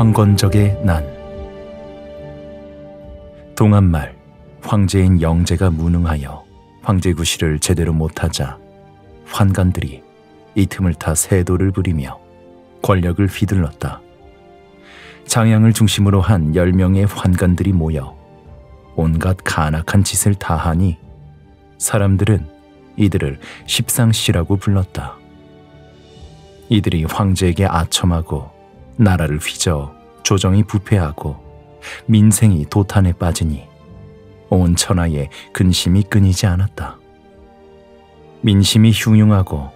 황건적의 난 동안말 황제인 영제가 무능하여 황제구시를 제대로 못하자 환관들이 이 틈을 타 세도를 부리며 권력을 휘둘렀다. 장양을 중심으로 한 10명의 환관들이 모여 온갖 간악한 짓을 다하니 사람들은 이들을 십상시라고 불렀다. 이들이 황제에게 아첨하고 나라를 휘저어 조정이 부패하고 민생이 도탄에 빠지니 온 천하에 근심이 끊이지 않았다. 민심이 흉흉하고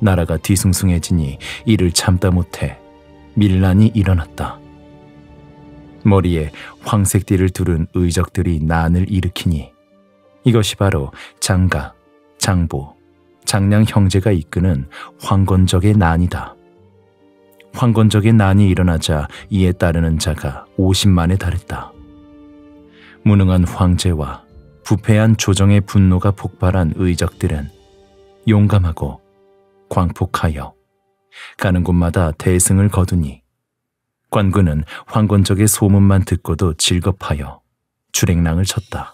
나라가 뒤숭숭해지니 이를 참다 못해 밀란이 일어났다. 머리에 황색 띠를 두른 의적들이 난을 일으키니 이것이 바로 장가, 장보, 장량 형제가 이끄는 황건적의 난이다. 황건적의 난이 일어나자 이에 따르는 자가 50만에 달했다. 무능한 황제와 부패한 조정의 분노가 폭발한 의적들은 용감하고 광폭하여 가는 곳마다 대승을 거두니 관군은 황건적의 소문만 듣고도 즐겁하여 주랭랑을 쳤다.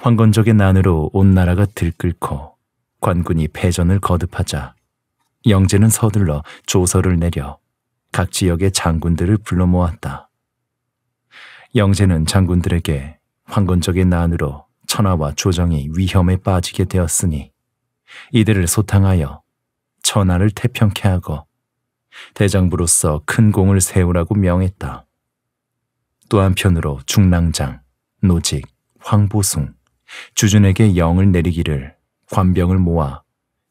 황건적의 난으로 온 나라가 들끓고 관군이 패전을 거듭하자 영제는 서둘러 조서를 내려 각 지역의 장군들을 불러 모았다. 영제는 장군들에게 황건적의 난으로 천하와 조정이 위험에 빠지게 되었으니 이들을 소탕하여 천하를 태평케 하고 대장부로서 큰 공을 세우라고 명했다. 또 한편으로 중랑장, 노직, 황보숭, 주준에게 영을 내리기를 관병을 모아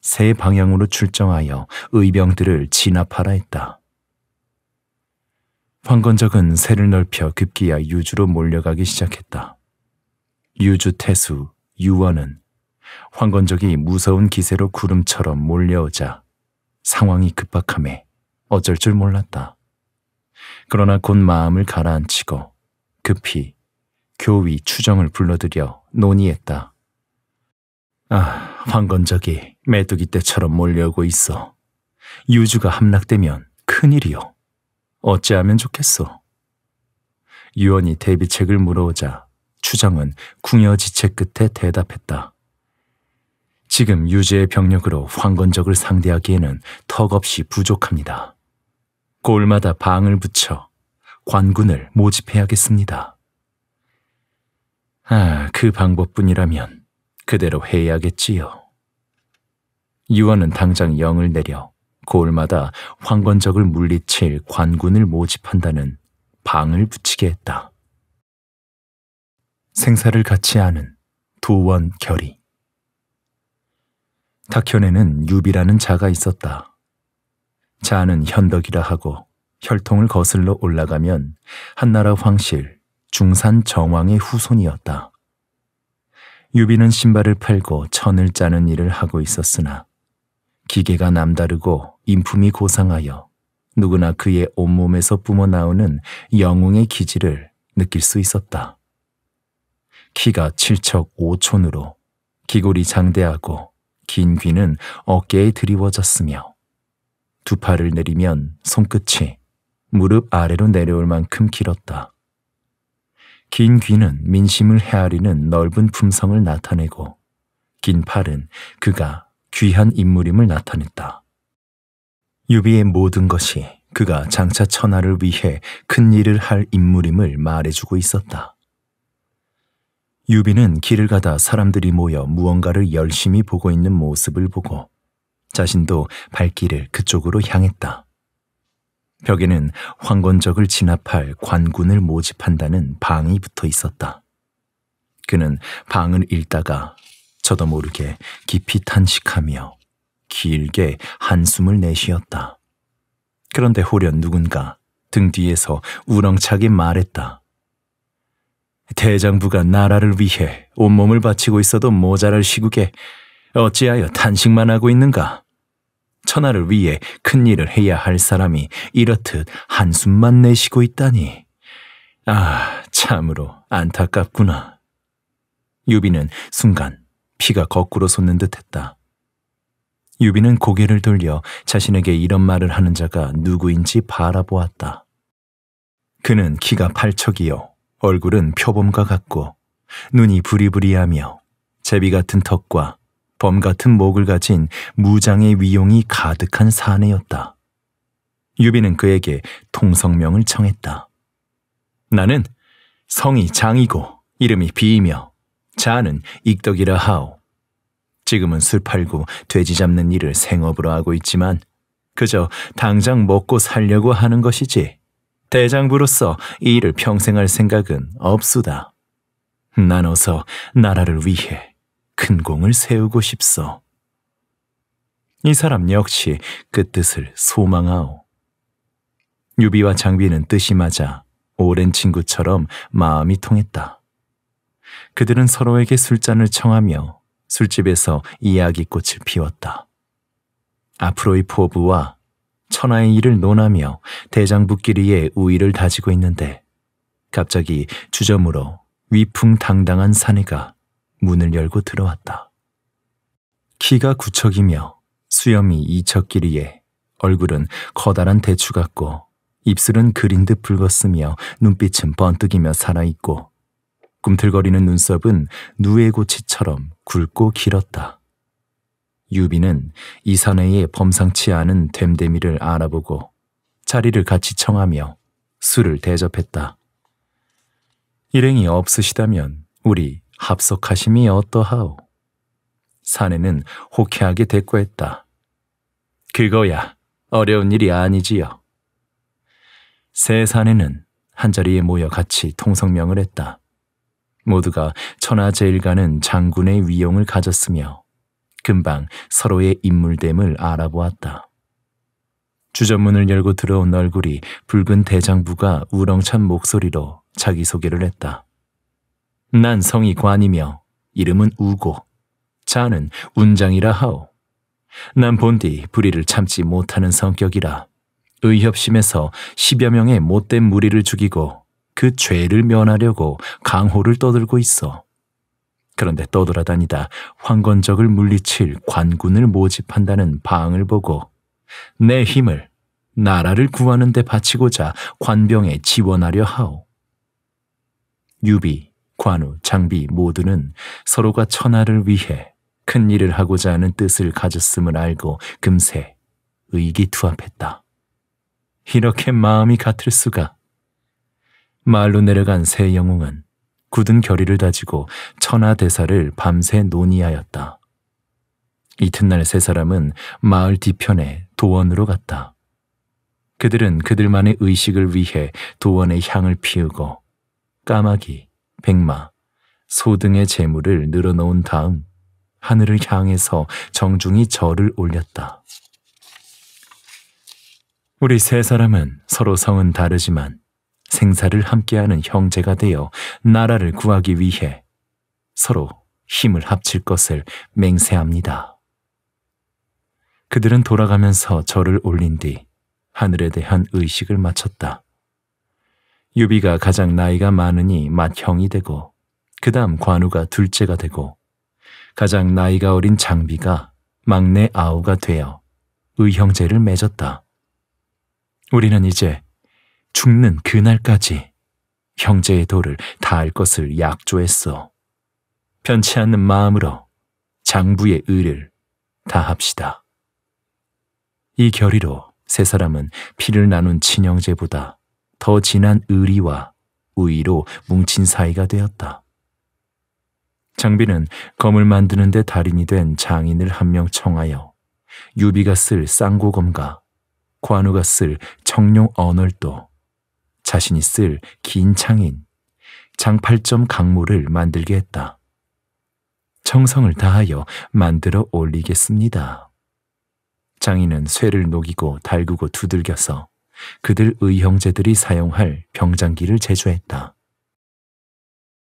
세 방향으로 출정하여 의병들을 진압하라 했다. 황건적은 새를 넓혀 급기야 유주로 몰려가기 시작했다. 유주 태수, 유원은 황건적이 무서운 기세로 구름처럼 몰려오자 상황이 급박함에 어쩔 줄 몰랐다. 그러나 곧 마음을 가라앉히고 급히 교위 추정을 불러들여 논의했다. 아, 황건적이 메뚜기 떼처럼 몰려오고 있어. 유주가 함락되면 큰일이요. 어찌하면 좋겠소? 유언이 대비책을 물어오자 추장은 궁여지책 끝에 대답했다. 지금 유주의 병력으로 황건적을 상대하기에는 턱없이 부족합니다. 골마다 방을 붙여 관군을 모집해야겠습니다. 아, 그 방법뿐이라면 그대로 해야겠지요. 유언은 당장 영을 내려 고을마다 황건적을 물리칠 관군을 모집한다는 방을 붙이게 했다. 생사를 같이 하는 도원 결의. 탁현에는 유비라는 자가 있었다. 자는 현덕이라 하고 혈통을 거슬러 올라가면 한나라 황실, 중산 정왕의 후손이었다. 유비는 신발을 팔고 천을 짜는 일을 하고 있었으나 기계가 남다르고 인품이 고상하여 누구나 그의 온몸에서 뿜어나오는 영웅의 기질을 느낄 수 있었다. 키가 7척 5촌으로 기골이 장대하고 긴 귀는 어깨에 드리워졌으며 두 팔을 내리면 손끝이 무릎 아래로 내려올 만큼 길었다. 긴 귀는 민심을 헤아리는 넓은 품성을 나타내고 긴 팔은 그가 귀한 인물임을 나타냈다. 유비의 모든 것이 그가 장차 천하를 위해 큰 일을 할 인물임을 말해주고 있었다. 유비는 길을 가다 사람들이 모여 무언가를 열심히 보고 있는 모습을 보고 자신도 발길을 그쪽으로 향했다. 벽에는 황건적을 진압할 관군을 모집한다는 방이 붙어 있었다. 그는 방을 읽다가 저도 모르게 깊이 탄식하며 길게 한숨을 내쉬었다. 그런데 홀연 누군가 등 뒤에서 우렁차게 말했다. 대장부가 나라를 위해 온몸을 바치고 있어도 모자랄 시국에 어찌하여 탄식만 하고 있는가? 천하를 위해 큰 일을 해야 할 사람이 이렇듯 한숨만 내쉬고 있다니. 아, 참으로 안타깝구나. 유비는 순간 피가 거꾸로 솟는 듯 했다. 유비는 고개를 돌려 자신에게 이런 말을 하는 자가 누구인지 바라보았다. 그는 키가 팔척이요. 얼굴은 표범과 같고 눈이 부리부리하며 제비 같은 턱과 범 같은 목을 가진 무장의 위용이 가득한 사내였다. 유비는 그에게 통성명을 청했다. 나는 성이 장이고 이름이 비이며 자는 익덕이라 하오. 지금은 술 팔고 돼지 잡는 일을 생업으로 하고 있지만 그저 당장 먹고 살려고 하는 것이지 대장부로서 이 일을 평생 할 생각은 없수다. 나눠서 나라를 위해 큰 공을 세우고 싶소. 이 사람 역시 그 뜻을 소망하오. 유비와 장비는 뜻이 맞아 오랜 친구처럼 마음이 통했다. 그들은 서로에게 술잔을 청하며 술집에서 이야기꽃을 피웠다. 앞으로의 포부와 천하의 일을 논하며 대장부끼리의 우위를 다지고 있는데 갑자기 주저으로 위풍당당한 사내가 문을 열고 들어왔다. 키가 구척이며 수염이 이척길이에 얼굴은 커다란 대추 같고 입술은 그린 듯 붉었으며 눈빛은 번뜩이며 살아있고 꿈틀거리는 눈썹은 누에고치처럼 굵고 길었다. 유비는 이 사내의 범상치 않은 됨됨이를 알아보고 자리를 같이 청하며 술을 대접했다. 일행이 없으시다면 우리 합석하심이 어떠하오? 사내는 호쾌하게 대꾸했다. 그거야 어려운 일이 아니지요. 세 사내는 한자리에 모여 같이 통성명을 했다. 모두가 천하제일가는 장군의 위용을 가졌으며 금방 서로의 인물됨을 알아보았다. 주전문을 열고 들어온 얼굴이 붉은 대장부가 우렁찬 목소리로 자기소개를 했다. 난 성이 관이며 이름은 우고 자는 운장이라 하오. 난 본디 불의를 참지 못하는 성격이라 의협심에서 십여 명의 못된 무리를 죽이고 그 죄를 면하려고 강호를 떠들고 있어. 그런데 떠돌아다니다 황건적을 물리칠 관군을 모집한다는 방을 보고 내 힘을 나라를 구하는 데 바치고자 관병에 지원하려 하오. 유비 관우, 장비 모두는 서로가 천하를 위해 큰 일을 하고자 하는 뜻을 가졌음을 알고 금세 의기투합했다. 이렇게 마음이 같을 수가. 말로 내려간 세 영웅은 굳은 결의를 다지고 천하 대사를 밤새 논의하였다. 이튿날 세 사람은 마을 뒤편에 도원으로 갔다. 그들은 그들만의 의식을 위해 도원의 향을 피우고 까마귀, 백마, 소 등의 재물을 늘어놓은 다음 하늘을 향해서 정중히 절을 올렸다. 우리 세 사람은 서로 성은 다르지만 생사를 함께하는 형제가 되어 나라를 구하기 위해 서로 힘을 합칠 것을 맹세합니다. 그들은 돌아가면서 절을 올린 뒤 하늘에 대한 의식을 마쳤다. 유비가 가장 나이가 많으니 맏형이 되고 그 다음 관우가 둘째가 되고 가장 나이가 어린 장비가 막내 아우가 되어 의형제를 맺었다. 우리는 이제 죽는 그날까지 형제의 도를 다할 것을 약조했어. 변치 않는 마음으로 장부의 의를 다합시다. 이 결의로 세 사람은 피를 나눈 친형제보다 더 진한 의리와 우위로 뭉친 사이가 되었다. 장비는 검을 만드는 데 달인이 된 장인을 한 명 청하여 유비가 쓸 쌍고검과 관우가 쓸 청룡 언월도 자신이 쓸 긴 창인 장팔점 강모를 만들게 했다. 청성을 다하여 만들어 올리겠습니다. 장인은 쇠를 녹이고 달구고 두들겨서 그들 의형제들이 사용할 병장기를 제조했다.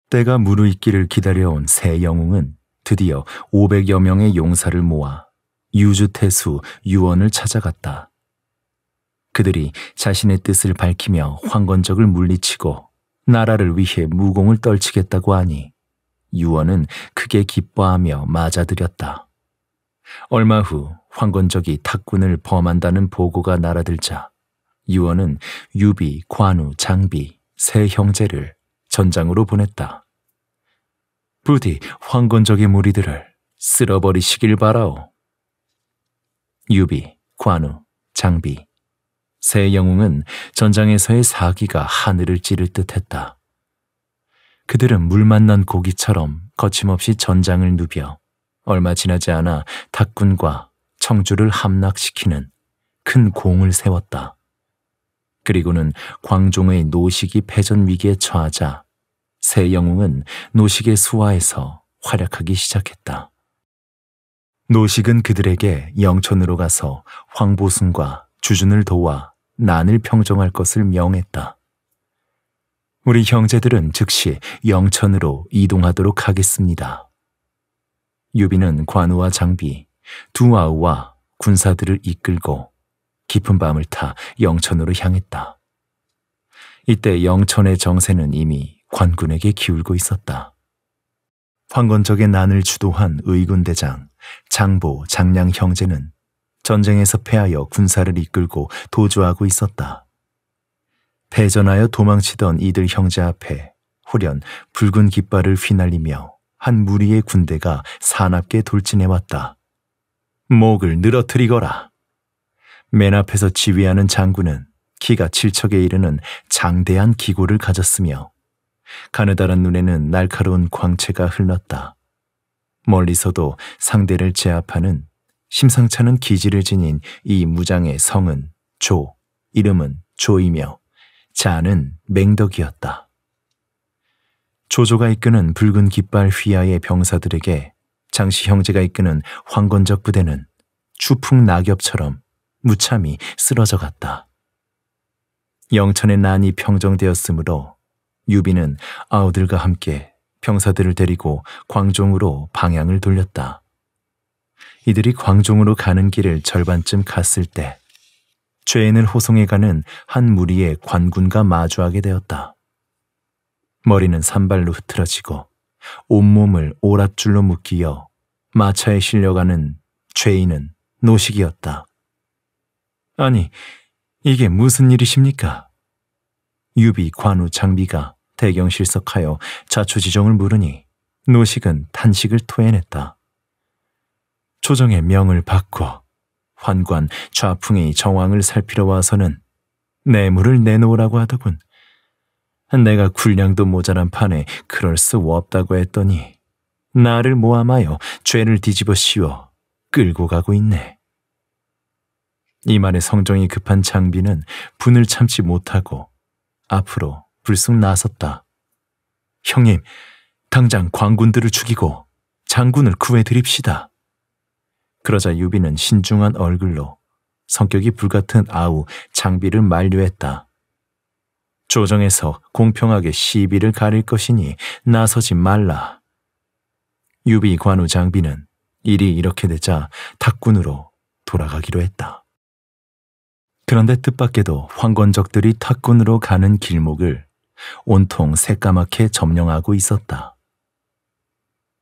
때가 무르익기를 기다려온 새 영웅은 드디어 500여 명의 용사를 모아 유주태수 유언을 찾아갔다. 그들이 자신의 뜻을 밝히며 황건적을 물리치고 나라를 위해 무공을 떨치겠다고 하니 유언은 크게 기뻐하며 맞아들였다. 얼마 후 황건적이 탁군을 범한다는 보고가 날아들자 유언은 유비, 관우, 장비 세 형제를 전장으로 보냈다. 부디 황건적의 무리들을 쓸어버리시길 바라오. 유비, 관우, 장비 세 영웅은 전장에서의 사기가 하늘을 찌를 듯했다. 그들은 물 만난 고기처럼 거침없이 전장을 누벼 얼마 지나지 않아 닭군과 청주를 함락시키는 큰 공을 세웠다. 그리고는 광종의 노식이 패전 위기에 처하자 새 영웅은 노식의 수화에서 활약하기 시작했다. 노식은 그들에게 영천으로 가서 황보순과 주준을 도와 난을 평정할 것을 명했다. 우리 형제들은 즉시 영천으로 이동하도록 하겠습니다. 유비는 관우와 장비, 두 아우와 군사들을 이끌고 깊은 밤을 타 영천으로 향했다. 이때 영천의 정세는 이미 관군에게 기울고 있었다. 황건적의 난을 주도한 의군대장 장보 장량 형제는 전쟁에서 패하여 군사를 이끌고 도주하고 있었다. 패전하여 도망치던 이들 형제 앞에 후련 붉은 깃발을 휘날리며 한 무리의 군대가 사납게 돌진해왔다. 목을 늘어뜨리거라. 맨 앞에서 지휘하는 장군은 키가 칠척에 이르는 장대한 기고를 가졌으며 가느다란 눈에는 날카로운 광채가 흘렀다. 멀리서도 상대를 제압하는 심상찮은 기지를 지닌 이 무장의 성은 조, 이름은 조이며 자는 맹덕이었다. 조조가 이끄는 붉은 깃발 휘하의 병사들에게 장시 형제가 이끄는 황건적 부대는 추풍 낙엽처럼 무참히 쓰러져 갔다. 영천의 난이 평정되었으므로 유비는 아우들과 함께 병사들을 데리고 광종으로 방향을 돌렸다. 이들이 광종으로 가는 길을 절반쯤 갔을 때 죄인을 호송해 가는 한 무리의 관군과 마주하게 되었다. 머리는 산발로 흐트러지고 온몸을 오랏줄로 묶이어 마차에 실려가는 죄인은 노식이었다. 아니, 이게 무슨 일이십니까? 유비, 관우, 장비가 대경실석하여 자초지종을 물으니 노식은 탄식을 토해냈다. 조정의 명을 바꿔 환관 좌풍의 정황을 살피러 와서는 뇌물을 내놓으라고 하더군. 내가 군량도 모자란 판에 그럴 수 없다고 했더니 나를 모함하여 죄를 뒤집어 씌워 끌고 가고 있네. 이만의 성정이 급한 장비는 분을 참지 못하고 앞으로 불쑥 나섰다. 형님, 당장 광군들을 죽이고 장군을 구해드립시다. 그러자 유비는 신중한 얼굴로 성격이 불같은 아우 장비를 만류했다. 조정에서 공평하게 시비를 가릴 것이니 나서지 말라. 유비 관우 장비는 일이 이렇게 되자 탁군으로 돌아가기로 했다. 그런데 뜻밖에도 황건적들이 탁군으로 가는 길목을 온통 새까맣게 점령하고 있었다.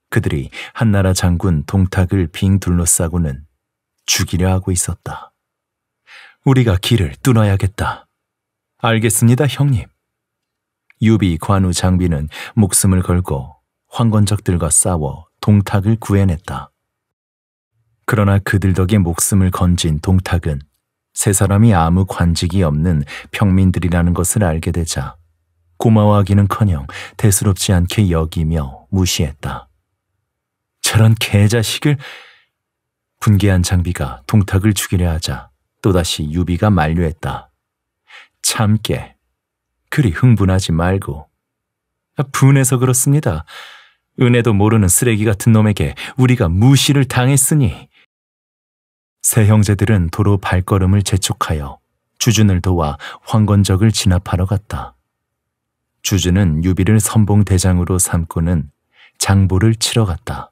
그들이 한나라 장군 동탁을 빙 둘러싸고는 죽이려 하고 있었다. 우리가 길을 뚫어야겠다. 알겠습니다, 형님. 유비 관우 장비는 목숨을 걸고 황건적들과 싸워 동탁을 구해냈다. 그러나 그들 덕에 목숨을 건진 동탁은 세 사람이 아무 관직이 없는 평민들이라는 것을 알게 되자 고마워하기는커녕 대수롭지 않게 여기며 무시했다. 저런 개자식을 분개한 장비가 동탁을 죽이려 하자 또다시 유비가 만류했다. 참게 그리 흥분하지 말고 아, 분해서 그렇습니다. 은혜도 모르는 쓰레기 같은 놈에게 우리가 무시를 당했으니 세 형제들은 도로 발걸음을 재촉하여 주준을 도와 황건적을 진압하러 갔다. 주준은 유비를 선봉대장으로 삼고는 장보를 치러 갔다.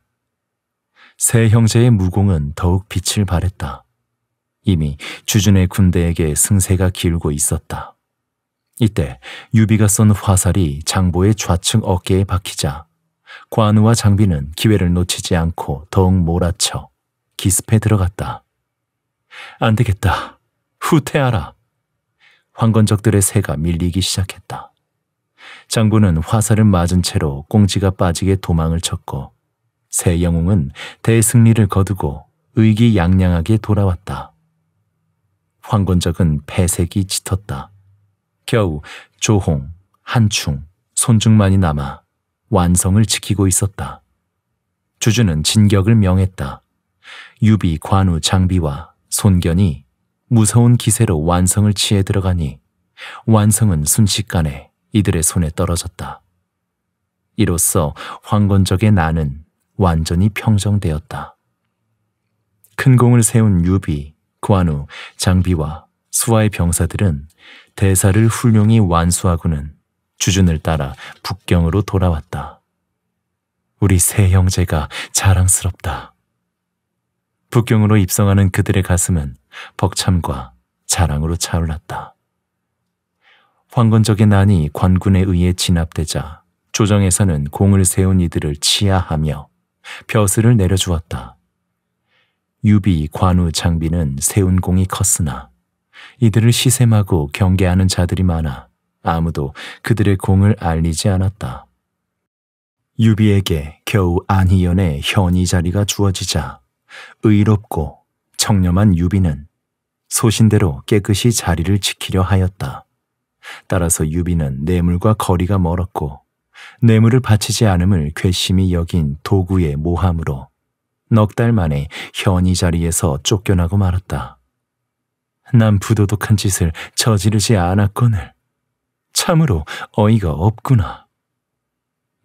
세 형제의 무공은 더욱 빛을 발했다. 이미 주준의 군대에게 승세가 길고 있었다. 이때 유비가 쏜 화살이 장보의 좌측 어깨에 박히자 관우와 장비는 기회를 놓치지 않고 더욱 몰아쳐 기습에 들어갔다. 안 되겠다. 후퇴하라. 황건적들의 새가 밀리기 시작했다. 장부는 화살을 맞은 채로 꽁지가 빠지게 도망을 쳤고 새 영웅은 대승리를 거두고 의기양양하게 돌아왔다. 황건적은 폐색이 짙었다. 겨우 조홍, 한충, 손중만이 남아 완성을 지키고 있었다. 주주는 진격을 명했다. 유비, 관우, 장비와 손견이 무서운 기세로 완성을 취해 들어가니 완성은 순식간에 이들의 손에 떨어졌다. 이로써 황건적의 나는 완전히 평정되었다. 큰 공을 세운 유비, 관우, 장비와 수하의 병사들은 대사를 훌륭히 완수하고는 주준을 따라 북경으로 돌아왔다. 우리 세 형제가 자랑스럽다. 북경으로 입성하는 그들의 가슴은 벅참과 자랑으로 차올랐다. 황건적의 난이 관군에 의해 진압되자 조정에서는 공을 세운 이들을 치하하며 벼슬을 내려주었다. 유비, 관우, 장비는 세운 공이 컸으나 이들을 시샘하고 경계하는 자들이 많아 아무도 그들의 공을 알리지 않았다. 유비에게 겨우 안희연의 현이 자리가 주어지자 의롭고 청렴한 유비는 소신대로 깨끗이 자리를 지키려 하였다. 따라서 유비는 뇌물과 거리가 멀었고 뇌물을 바치지 않음을 괘씸히 여긴 도구의 모함으로 넉 달 만에 현이 자리에서 쫓겨나고 말았다. 난 부도덕한 짓을 저지르지 않았거늘. 참으로 어이가 없구나.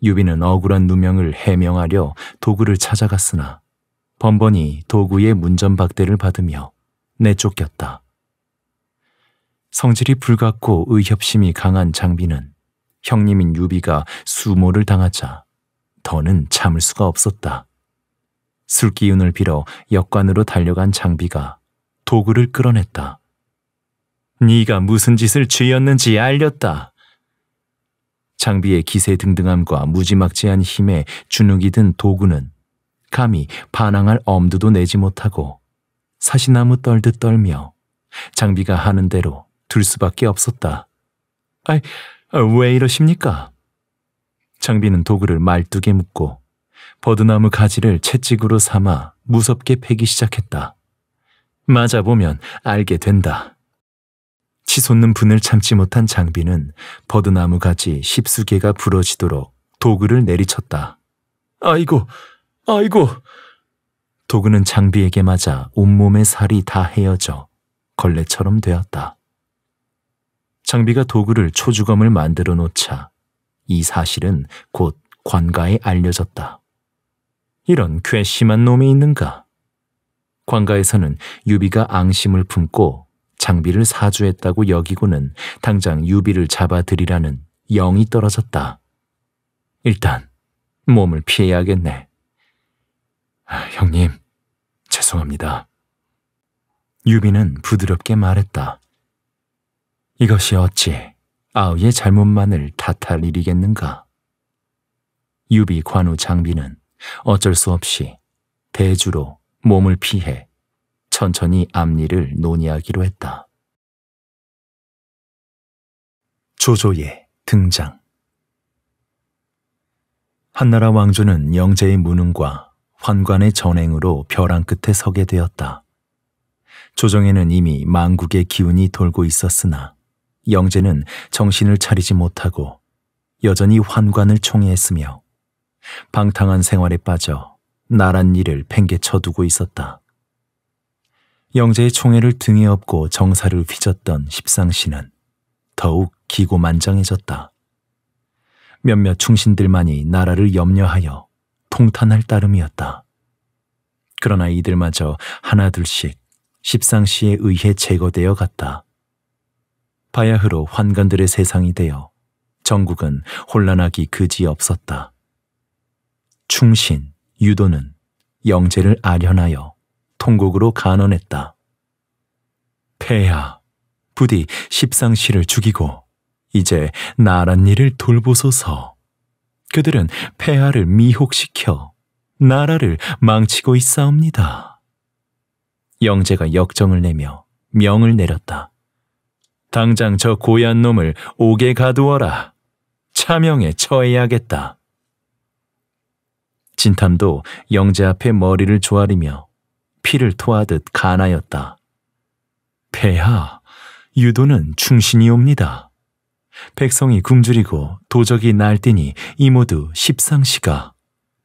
유비는 억울한 누명을 해명하려 도구를 찾아갔으나 번번이 도구의 문전박대를 받으며 내쫓겼다. 성질이 불같고 의협심이 강한 장비는 형님인 유비가 수모를 당하자 더는 참을 수가 없었다. 술기운을 빌어 역관으로 달려간 장비가 도구를 끌어냈다. 네가 무슨 짓을 죄였는지 알렸다. 장비의 기세 등등함과 무지막지한 힘에 주눅이 든 도구는 감히 반항할 엄두도 내지 못하고 사시나무 떨듯 떨며 장비가 하는 대로 둘 수밖에 없었다. 아이, 아, 왜 이러십니까? 장비는 도구를 말뚝에 묶고 버드나무 가지를 채찍으로 삼아 무섭게 패기 시작했다. 맞아보면 알게 된다. 치솟는 분을 참지 못한 장비는 버드나무 가지 십수개가 부러지도록 도구를 내리쳤다. 아이고, 아이고. 도구는 장비에게 맞아 온몸의 살이 다 헤어져 걸레처럼 되었다. 장비가 도구를 초주검을 만들어 놓자 이 사실은 곧 관가에 알려졌다. 이런 괘씸한 놈이 있는가? 관가에서는 유비가 앙심을 품고 장비를 사주했다고 여기고는 당장 유비를 잡아들이라는 영이 떨어졌다. 일단 몸을 피해야겠네. 아, 형님, 죄송합니다. 유비는 부드럽게 말했다. 이것이 어찌 아우의 잘못만을 탓할 일이겠는가? 유비 관우 장비는 어쩔 수 없이 대주로 몸을 피해 천천히 앞니를 논의하기로 했다. 조조의 등장 한나라 왕조는 영제의 무능과 환관의 전행으로 벼랑 끝에 서게 되었다. 조정에는 이미 망국의 기운이 돌고 있었으나 영재는 정신을 차리지 못하고 여전히 환관을 총애했으며 방탕한 생활에 빠져 나란 일을 팽개쳐두고 있었다. 영재의 총애를 등에 업고 정사를 휘젓던 십상씨는 더욱 기고만장해졌다. 몇몇 충신들만이 나라를 염려하여 통탄할 따름이었다. 그러나 이들마저 하나둘씩 십상시에 의해 제거되어 갔다. 바야흐로 환관들의 세상이 되어 전국은 혼란하기 그지없었다. 충신, 유도는 영재를 아련하여 통곡으로 간언했다. 폐하, 부디 십상시를 죽이고 이제 나란 일을 돌보소서. 그들은 폐하를 미혹시켜 나라를 망치고 있사옵니다. 영재가 역정을 내며 명을 내렸다. 당장 저 고얀 놈을 옥에 가두어라. 차명에 처해야겠다. 진탐도 영재 앞에 머리를 조아리며 피를 토하듯 가나였다 폐하, 유도는 충신이옵니다. 백성이 굶주리고 도적이 날뛰니 이 모두 십상시가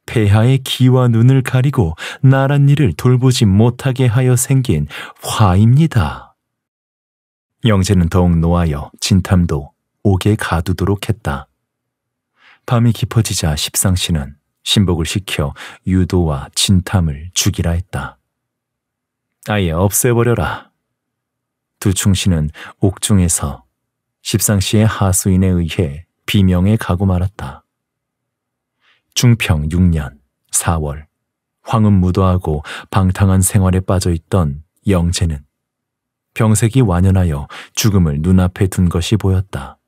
폐하의 기와 눈을 가리고 나란 일을 돌보지 못하게 하여 생긴 화입니다. 영재는 더욱 노하여 진탐도 옥에 가두도록 했다. 밤이 깊어지자 십상씨는 신복을 시켜 유도와 진탐을 죽이라 했다. 아예 없애버려라. 두충씨는 옥중에서 십상시의 하수인에 의해 비명에 가고 말았다. 중평 6년 4월 황은 무도하고 방탕한 생활에 빠져있던 영재는 병색이 완연하여 죽음을 눈앞에 둔 것이 보였다.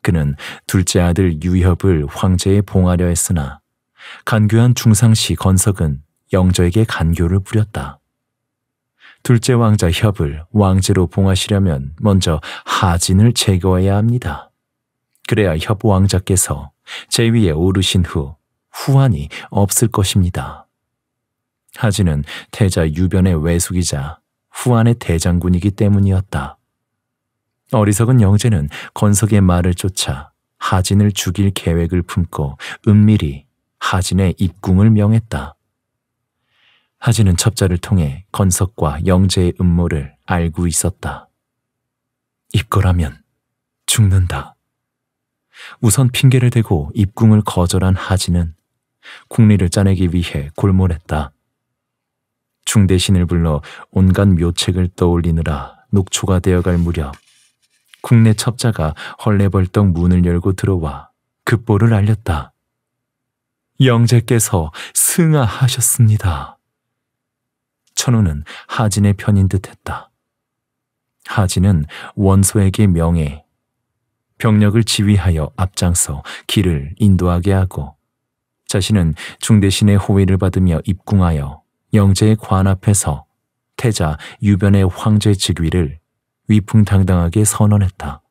그는 둘째 아들 유협을 황제에 봉하려 했으나 간교한 중상시 건석은 영저에게 간교를 부렸다. 둘째 왕자 협을 왕제로 봉하시려면 먼저 하진을 제거해야 합니다. 그래야 협 왕자께서 제 위에 오르신 후 후환이 없을 것입니다. 하진은 태자 유변의 외숙이자 후안의 대장군이기 때문이었다. 어리석은 영제는 건석의 말을 쫓아 하진을 죽일 계획을 품고 은밀히 하진의 입궁을 명했다. 하지는 첩자를 통해 건석과 영재의 음모를 알고 있었다. 입거라면 죽는다. 우선 핑계를 대고 입궁을 거절한 하지는 국리를 짜내기 위해 골몰했다. 중대신을 불러 온갖 묘책을 떠올리느라 녹초가 되어갈 무렵 국내 첩자가 헐레벌떡 문을 열고 들어와 급보를 알렸다. 영재께서 승하하셨습니다. 천우는 하진의 편인 듯했다. 하진은 원소에게 명예, 병력을 지휘하여 앞장서 길을 인도하게 하고 자신은 중대신의 호위를 받으며 입궁하여 영제의 관 앞에서 태자 유변의 황제 직위를 위풍당당하게 선언했다.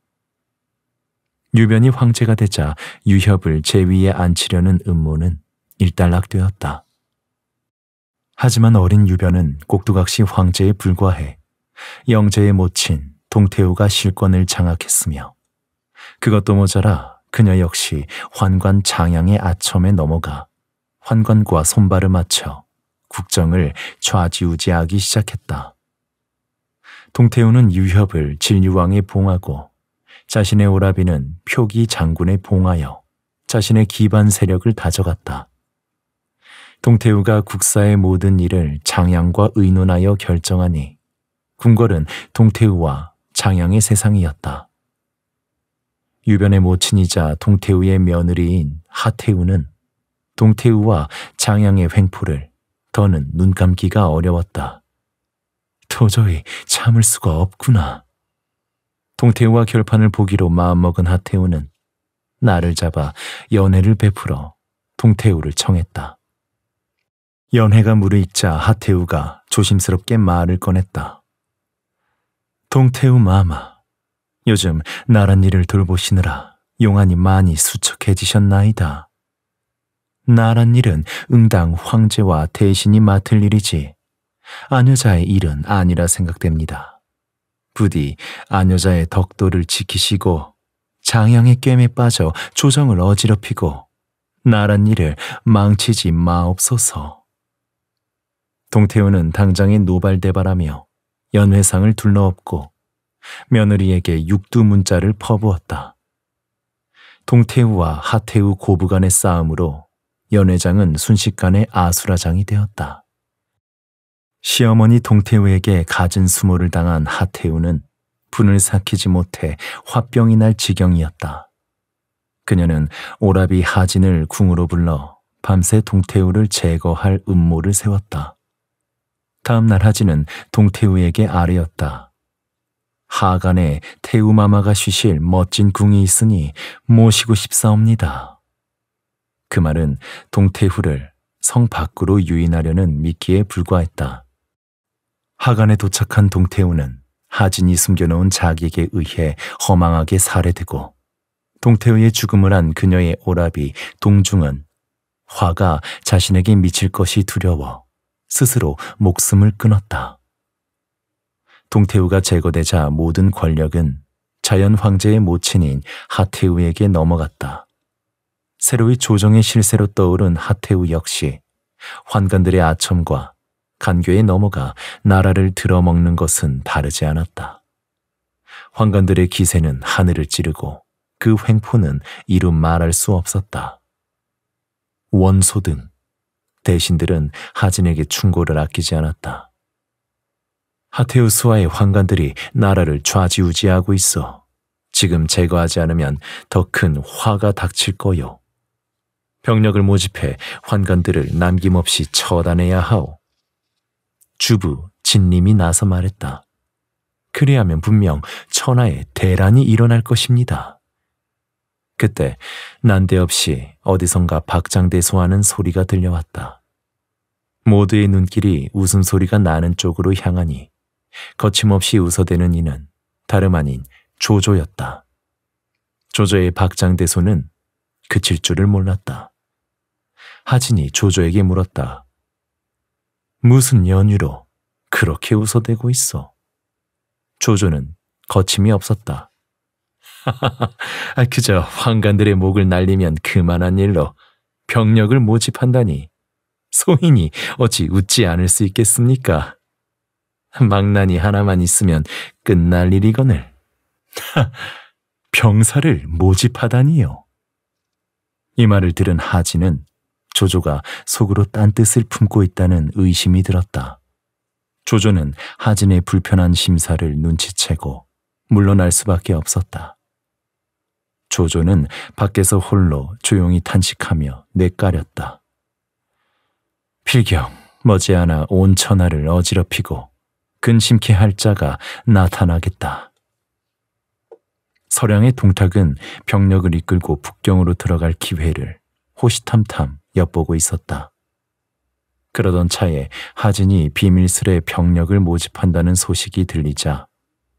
유변이 황제가 되자 유협을 제위에 앉히려는 음모는 일단락되었다. 하지만 어린 유변은 꼭두각시 황제에 불과해 영제의 모친 동태우가 실권을 장악했으며 그것도 모자라 그녀 역시 환관 장양의 아첨에 넘어가 환관과 손발을 맞춰 국정을 좌지우지하기 시작했다. 동태우는 유협을 진유왕에 봉하고 자신의 오라비는 표기 장군에 봉하여 자신의 기반 세력을 다져갔다. 동태우가 국사의 모든 일을 장양과 의논하여 결정하니 궁궐은 동태우와 장양의 세상이었다. 유변의 모친이자 동태우의 며느리인 하태우는 동태우와 장양의 횡포를 더는 눈 감기가 어려웠다. 도저히 참을 수가 없구나. 동태우와 결판을 보기로 마음먹은 하태우는 나를 잡아 연애를 베풀어 동태우를 청했다. 연회가 무르익자 하태우가 조심스럽게 말을 꺼냈다. 동태우 마마, 요즘 나란 일을 돌보시느라 용안이 많이 수척해지셨나이다. 나란 일은 응당 황제와 대신이 맡을 일이지 아녀자의 일은 아니라 생각됩니다. 부디 아녀자의 덕도를 지키시고 장양의 꿰에 빠져 조정을 어지럽히고 나란 일을 망치지 마옵소서. 동태우는 당장에 노발대발하며 연회상을 둘러엎고 며느리에게 육두 문자를 퍼부었다. 동태우와 하태우 고부 간의 싸움으로 연회장은 순식간에 아수라장이 되었다. 시어머니 동태우에게 가진 수모를 당한 하태우는 분을 삭히지 못해 화병이 날 지경이었다. 그녀는 오라비 하진을 궁으로 불러 밤새 동태우를 제거할 음모를 세웠다. 다음날 하지는 동태우에게 아뢰었다. 하간에 태우마마가 쉬실 멋진 궁이 있으니 모시고 싶사옵니다. 그 말은 동태후를 성 밖으로 유인하려는 미끼에 불과했다. 하간에 도착한 동태우는 하진이 숨겨놓은 자객에 의해 허망하게 살해되고 동태우의 죽음을 안 그녀의 오라비 동중은 화가 자신에게 미칠 것이 두려워 스스로 목숨을 끊었다. 동태우가 제거되자 모든 권력은 자연 황제의 모친인 하태우에게 넘어갔다. 새로이 조정의 실세로 떠오른 하태우 역시 환관들의 아첨과 간교에 넘어가 나라를 들어먹는 것은 다르지 않았다. 환관들의 기세는 하늘을 찌르고 그 횡포는 이루 말할 수 없었다. 원소 등 대신들은 하진에게 충고를 아끼지 않았다. 하테우스와의 환관들이 나라를 좌지우지하고 있어 지금 제거하지 않으면 더 큰 화가 닥칠 거요. 병력을 모집해 환관들을 남김없이 처단해야 하오. 주부 진님이 나서 말했다. 그리하면 분명 천하에 대란이 일어날 것입니다. 그때 난데없이 어디선가 박장대소하는 소리가 들려왔다. 모두의 눈길이 웃음소리가 나는 쪽으로 향하니 거침없이 웃어대는 이는 다름 아닌 조조였다. 조조의 박장대소는 그칠 줄을 몰랐다. 하진이 조조에게 물었다. 무슨 연유로 그렇게 웃어대고 있어? 조조는 거침이 없었다. 아, 그저 황간들의 목을 날리면 그만한 일로 병력을 모집한다니 소인이 어찌 웃지 않을 수 있겠습니까? 망나니 하나만 있으면 끝날 일이거늘. 병사를 모집하다니요. 이 말을 들은 하지는 조조가 속으로 딴 뜻을 품고 있다는 의심이 들었다. 조조는 하진의 불편한 심사를 눈치채고 물러날 수밖에 없었다. 조조는 밖에서 홀로 조용히 탄식하며 내까렸다. 필경 머지않아 온 천하를 어지럽히고 근심케 할 자가 나타나겠다. 서량의 동탁은 병력을 이끌고 북경으로 들어갈 기회를 호시탐탐 엿보고 있었다. 그러던 차에 하진이 비밀스레 병력을 모집한다는 소식이 들리자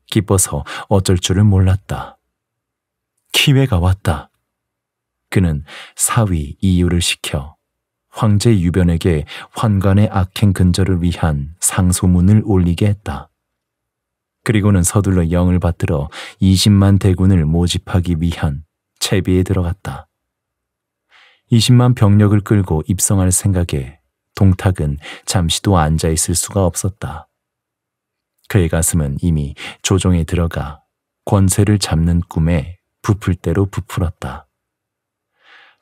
기뻐서 어쩔 줄을 몰랐다. 기회가 왔다. 그는 사위 이유를 시켜 황제 유변에게 환관의 악행 근절을 위한 상소문을 올리게 했다. 그리고는 서둘러 영을 받들어 20만 대군을 모집하기 위한 채비에 들어갔다. 20만 병력을 끌고 입성할 생각에 동탁은 잠시도 앉아 있을 수가 없었다. 그의 가슴은 이미 조종에 들어가 권세를 잡는 꿈에 부풀 대로 부풀었다.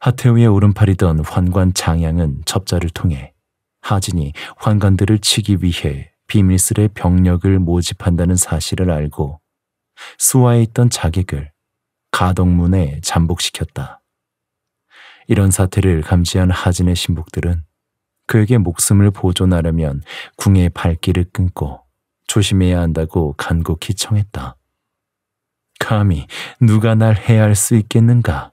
하태우의 오른팔이던 환관 장양은 접자를 통해 하진이 환관들을 치기 위해 비밀스레 병력을 모집한다는 사실을 알고 수하에 있던 자객을 가덕문에 잠복시켰다. 이런 사태를 감지한 하진의 신복들은 그에게 목숨을 보존하려면 궁의 발길을 끊고 조심해야 한다고 간곡히 청했다. 감히 누가 날 해할 수 있겠는가?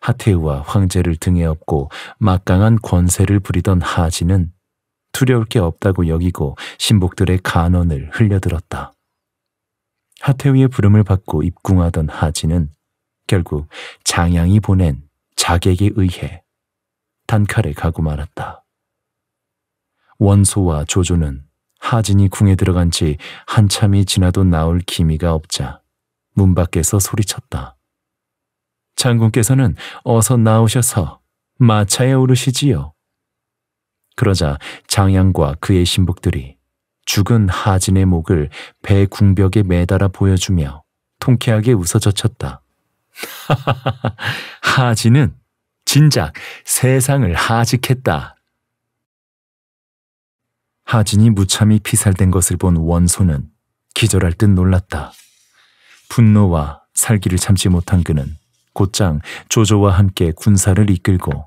하태우와 황제를 등에 업고 막강한 권세를 부리던 하진은 두려울 게 없다고 여기고 신복들의 간언을 흘려들었다. 하태우의 부름을 받고 입궁하던 하진은 결국 장양이 보낸 자객에 의해 단칼에 가고 말았다. 원소와 조조는 하진이 궁에 들어간 지 한참이 지나도 나올 기미가 없자 문 밖에서 소리쳤다. 장군께서는 어서 나오셔서 마차에 오르시지요. 그러자 장양과 그의 신복들이 죽은 하진의 목을 배 궁벽에 매달아 보여주며 통쾌하게 웃어 젖혔다. 하하하 하진은 진작 세상을 하직했다. 하진이 무참히 피살된 것을 본 원소는 기절할 듯 놀랐다. 분노와 살기를 참지 못한 그는 곧장 조조와 함께 군사를 이끌고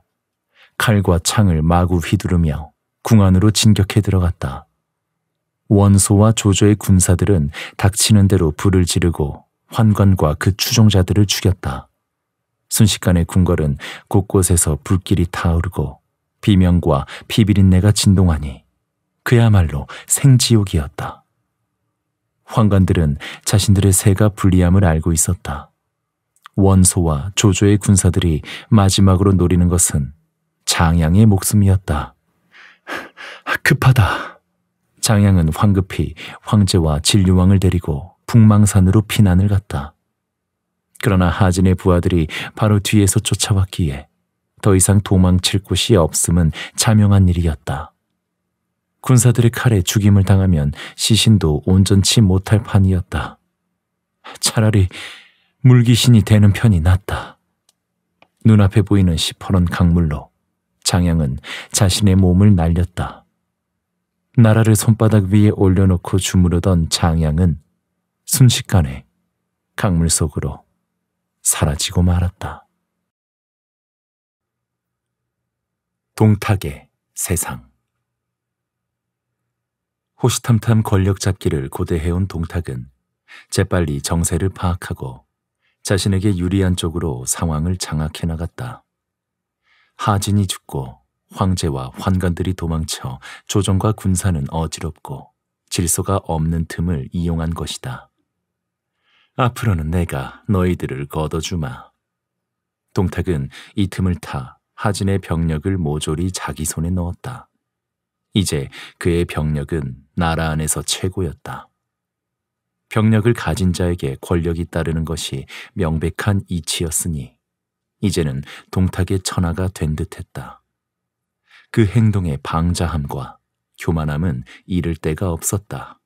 칼과 창을 마구 휘두르며 궁 안으로 진격해 들어갔다. 원소와 조조의 군사들은 닥치는 대로 불을 지르고 환관과 그 추종자들을 죽였다. 순식간에 궁궐은 곳곳에서 불길이 타오르고 비명과 피비린내가 진동하니 그야말로 생지옥이었다. 환관들은 자신들의 새가 불리함을 알고 있었다. 원소와 조조의 군사들이 마지막으로 노리는 것은 장양의 목숨이었다. 급하다. 장양은 황급히 황제와 진류왕을 데리고 북망산으로 피난을 갔다. 그러나 하진의 부하들이 바로 뒤에서 쫓아왔기에 더 이상 도망칠 곳이 없음은 자명한 일이었다. 군사들의 칼에 죽임을 당하면 시신도 온전치 못할 판이었다. 차라리 물귀신이 되는 편이 낫다. 눈앞에 보이는 시퍼런 강물로 장양은 자신의 몸을 날렸다. 나라를 손바닥 위에 올려놓고 주무르던 장양은 순식간에 강물 속으로 사라지고 말았다. 동탁의 세상 호시탐탐 권력 잡기를 고대해온 동탁은 재빨리 정세를 파악하고 자신에게 유리한 쪽으로 상황을 장악해 나갔다. 하진이 죽고 황제와 환관들이 도망쳐 조정과 군사는 어지럽고 질서가 없는 틈을 이용한 것이다. 앞으로는 내가 너희들을 걷어주마 동탁은 이 틈을 타 하진의 병력을 모조리 자기 손에 넣었다. 이제 그의 병력은 나라 안에서 최고였다. 병력을 가진 자에게 권력이 따르는 것이 명백한 이치였으니 이제는 동탁의 천하가 된 듯했다. 그 행동의 방자함과 교만함은 잃을 데가 없었다.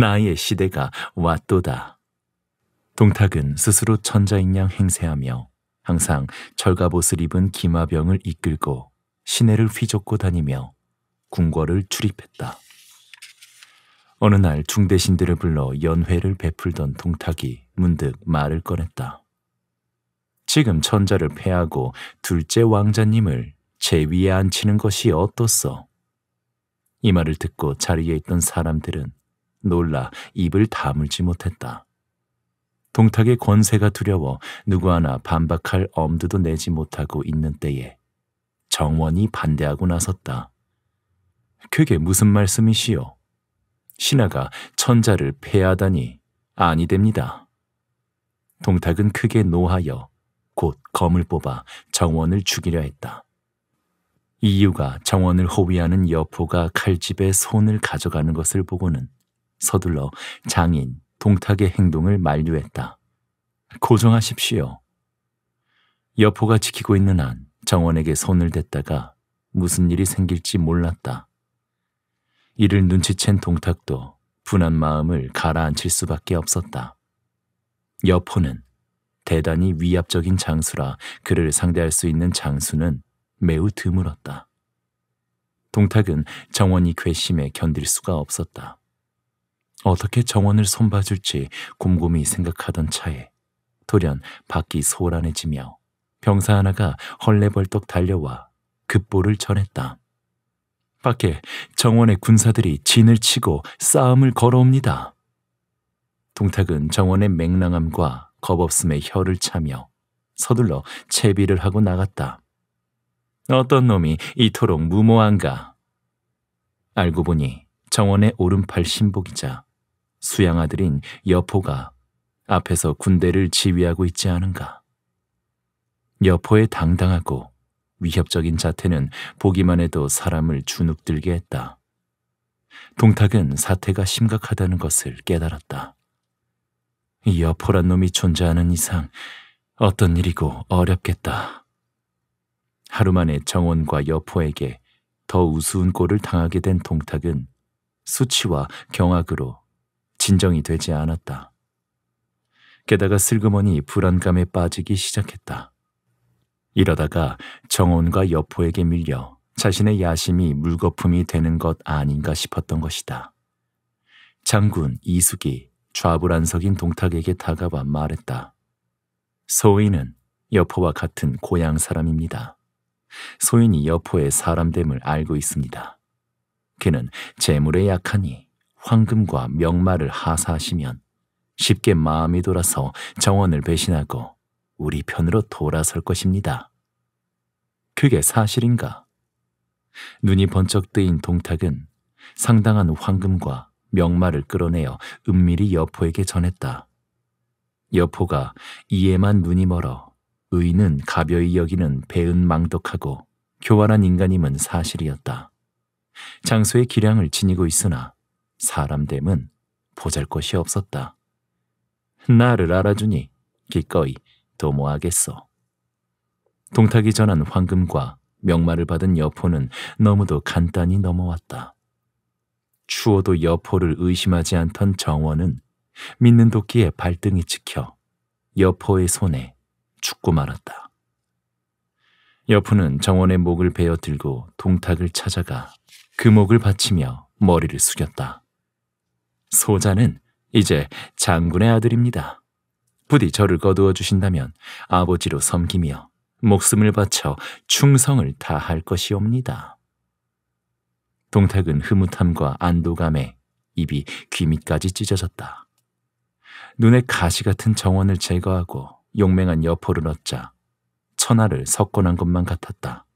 나의 시대가 왔도다. 동탁은 스스로 천자인 양 행세하며 항상 철갑옷을 입은 기마병을 이끌고 시내를 휘젓고 다니며 궁궐을 출입했다. 어느 날 중대신들을 불러 연회를 베풀던 동탁이 문득 말을 꺼냈다. 지금 천자를 패하고 둘째 왕자님을 제 위에 앉히는 것이 어떻소? 이 말을 듣고 자리에 있던 사람들은 놀라 입을 다물지 못했다. 동탁의 권세가 두려워 누구 하나 반박할 엄두도 내지 못하고 있는 때에 정원이 반대하고 나섰다. 그게 무슨 말씀이시오? 신하가 천자를 패하다니 아니 됩니다. 동탁은 크게 노하여 곧 검을 뽑아 정원을 죽이려 했다. 이유가 정원을 호위하는 여포가 칼집에 손을 가져가는 것을 보고는 서둘러 장인 동탁의 행동을 만류했다. 고정하십시오. 여포가 지키고 있는 한 정원에게 손을 댔다가 무슨 일이 생길지 몰랐다. 이를 눈치챈 동탁도 분한 마음을 가라앉힐 수밖에 없었다. 여포는 대단히 위압적인 장수라 그를 상대할 수 있는 장수는 매우 드물었다. 동탁은 정원이 괘씸해 견딜 수가 없었다. 어떻게 정원을 손봐줄지 곰곰이 생각하던 차에 돌연 밖이 소란해지며 병사 하나가 헐레벌떡 달려와 급보를 전했다. 밖에 정원의 군사들이 진을 치고 싸움을 걸어옵니다. 동탁은 정원의 맹랑함과 겁없음의 혀를 차며 서둘러 채비를 하고 나갔다. 어떤 놈이 이토록 무모한가? 알고 보니 정원의 오른팔 신복이자 수양 아들인 여포가 앞에서 군대를 지휘하고 있지 않은가? 여포의 당당하고 위협적인 자태는 보기만 해도 사람을 주눅들게 했다. 동탁은 사태가 심각하다는 것을 깨달았다. 이 여포란 놈이 존재하는 이상 어떤 일이고 어렵겠다. 하루 만에 정원과 여포에게 더 우스운 꼴을 당하게 된 동탁은 수치와 경악으로 진정이 되지 않았다. 게다가 슬그머니 불안감에 빠지기 시작했다. 이러다가 정원과 여포에게 밀려 자신의 야심이 물거품이 되는 것 아닌가 싶었던 것이다. 장군 이숙이 좌불안석인 동탁에게 다가와 말했다. 소인은 여포와 같은 고향 사람입니다. 소인이 여포의 사람됨을 알고 있습니다. 그는 재물에 약하니 황금과 명마를 하사하시면 쉽게 마음이 돌아서 정원을 배신하고 우리 편으로 돌아설 것입니다. 그게 사실인가? 눈이 번쩍 뜨인 동탁은 상당한 황금과 명마를 끌어내어 은밀히 여포에게 전했다. 여포가 이에만 눈이 멀어 의인은 가벼이 여기는 배은망덕하고 교활한 인간임은 사실이었다. 장소의 기량을 지니고 있으나 사람됨은 보잘 것이 없었다. 나를 알아주니 기꺼이 도모하겠소. 뭐 동탁이 전한 황금과 명마를 받은 여포는 너무도 간단히 넘어왔다. 추워도 여포를 의심하지 않던 정원은 믿는 도끼에 발등이 찍혀 여포의 손에 죽고 말았다. 여포는 정원의 목을 베어 들고 동탁을 찾아가 그 목을 받치며 머리를 숙였다. 소자는 이제 장군의 아들입니다. 부디 저를 거두어 주신다면 아버지로 섬기며 목숨을 바쳐 충성을 다할 것이옵니다. 동탁은 흐뭇함과 안도감에 입이 귀밑까지 찢어졌다. 눈에 가시 같은 정원을 제거하고 용맹한 여포를 얻자 천하를 석권한 것만 같았다.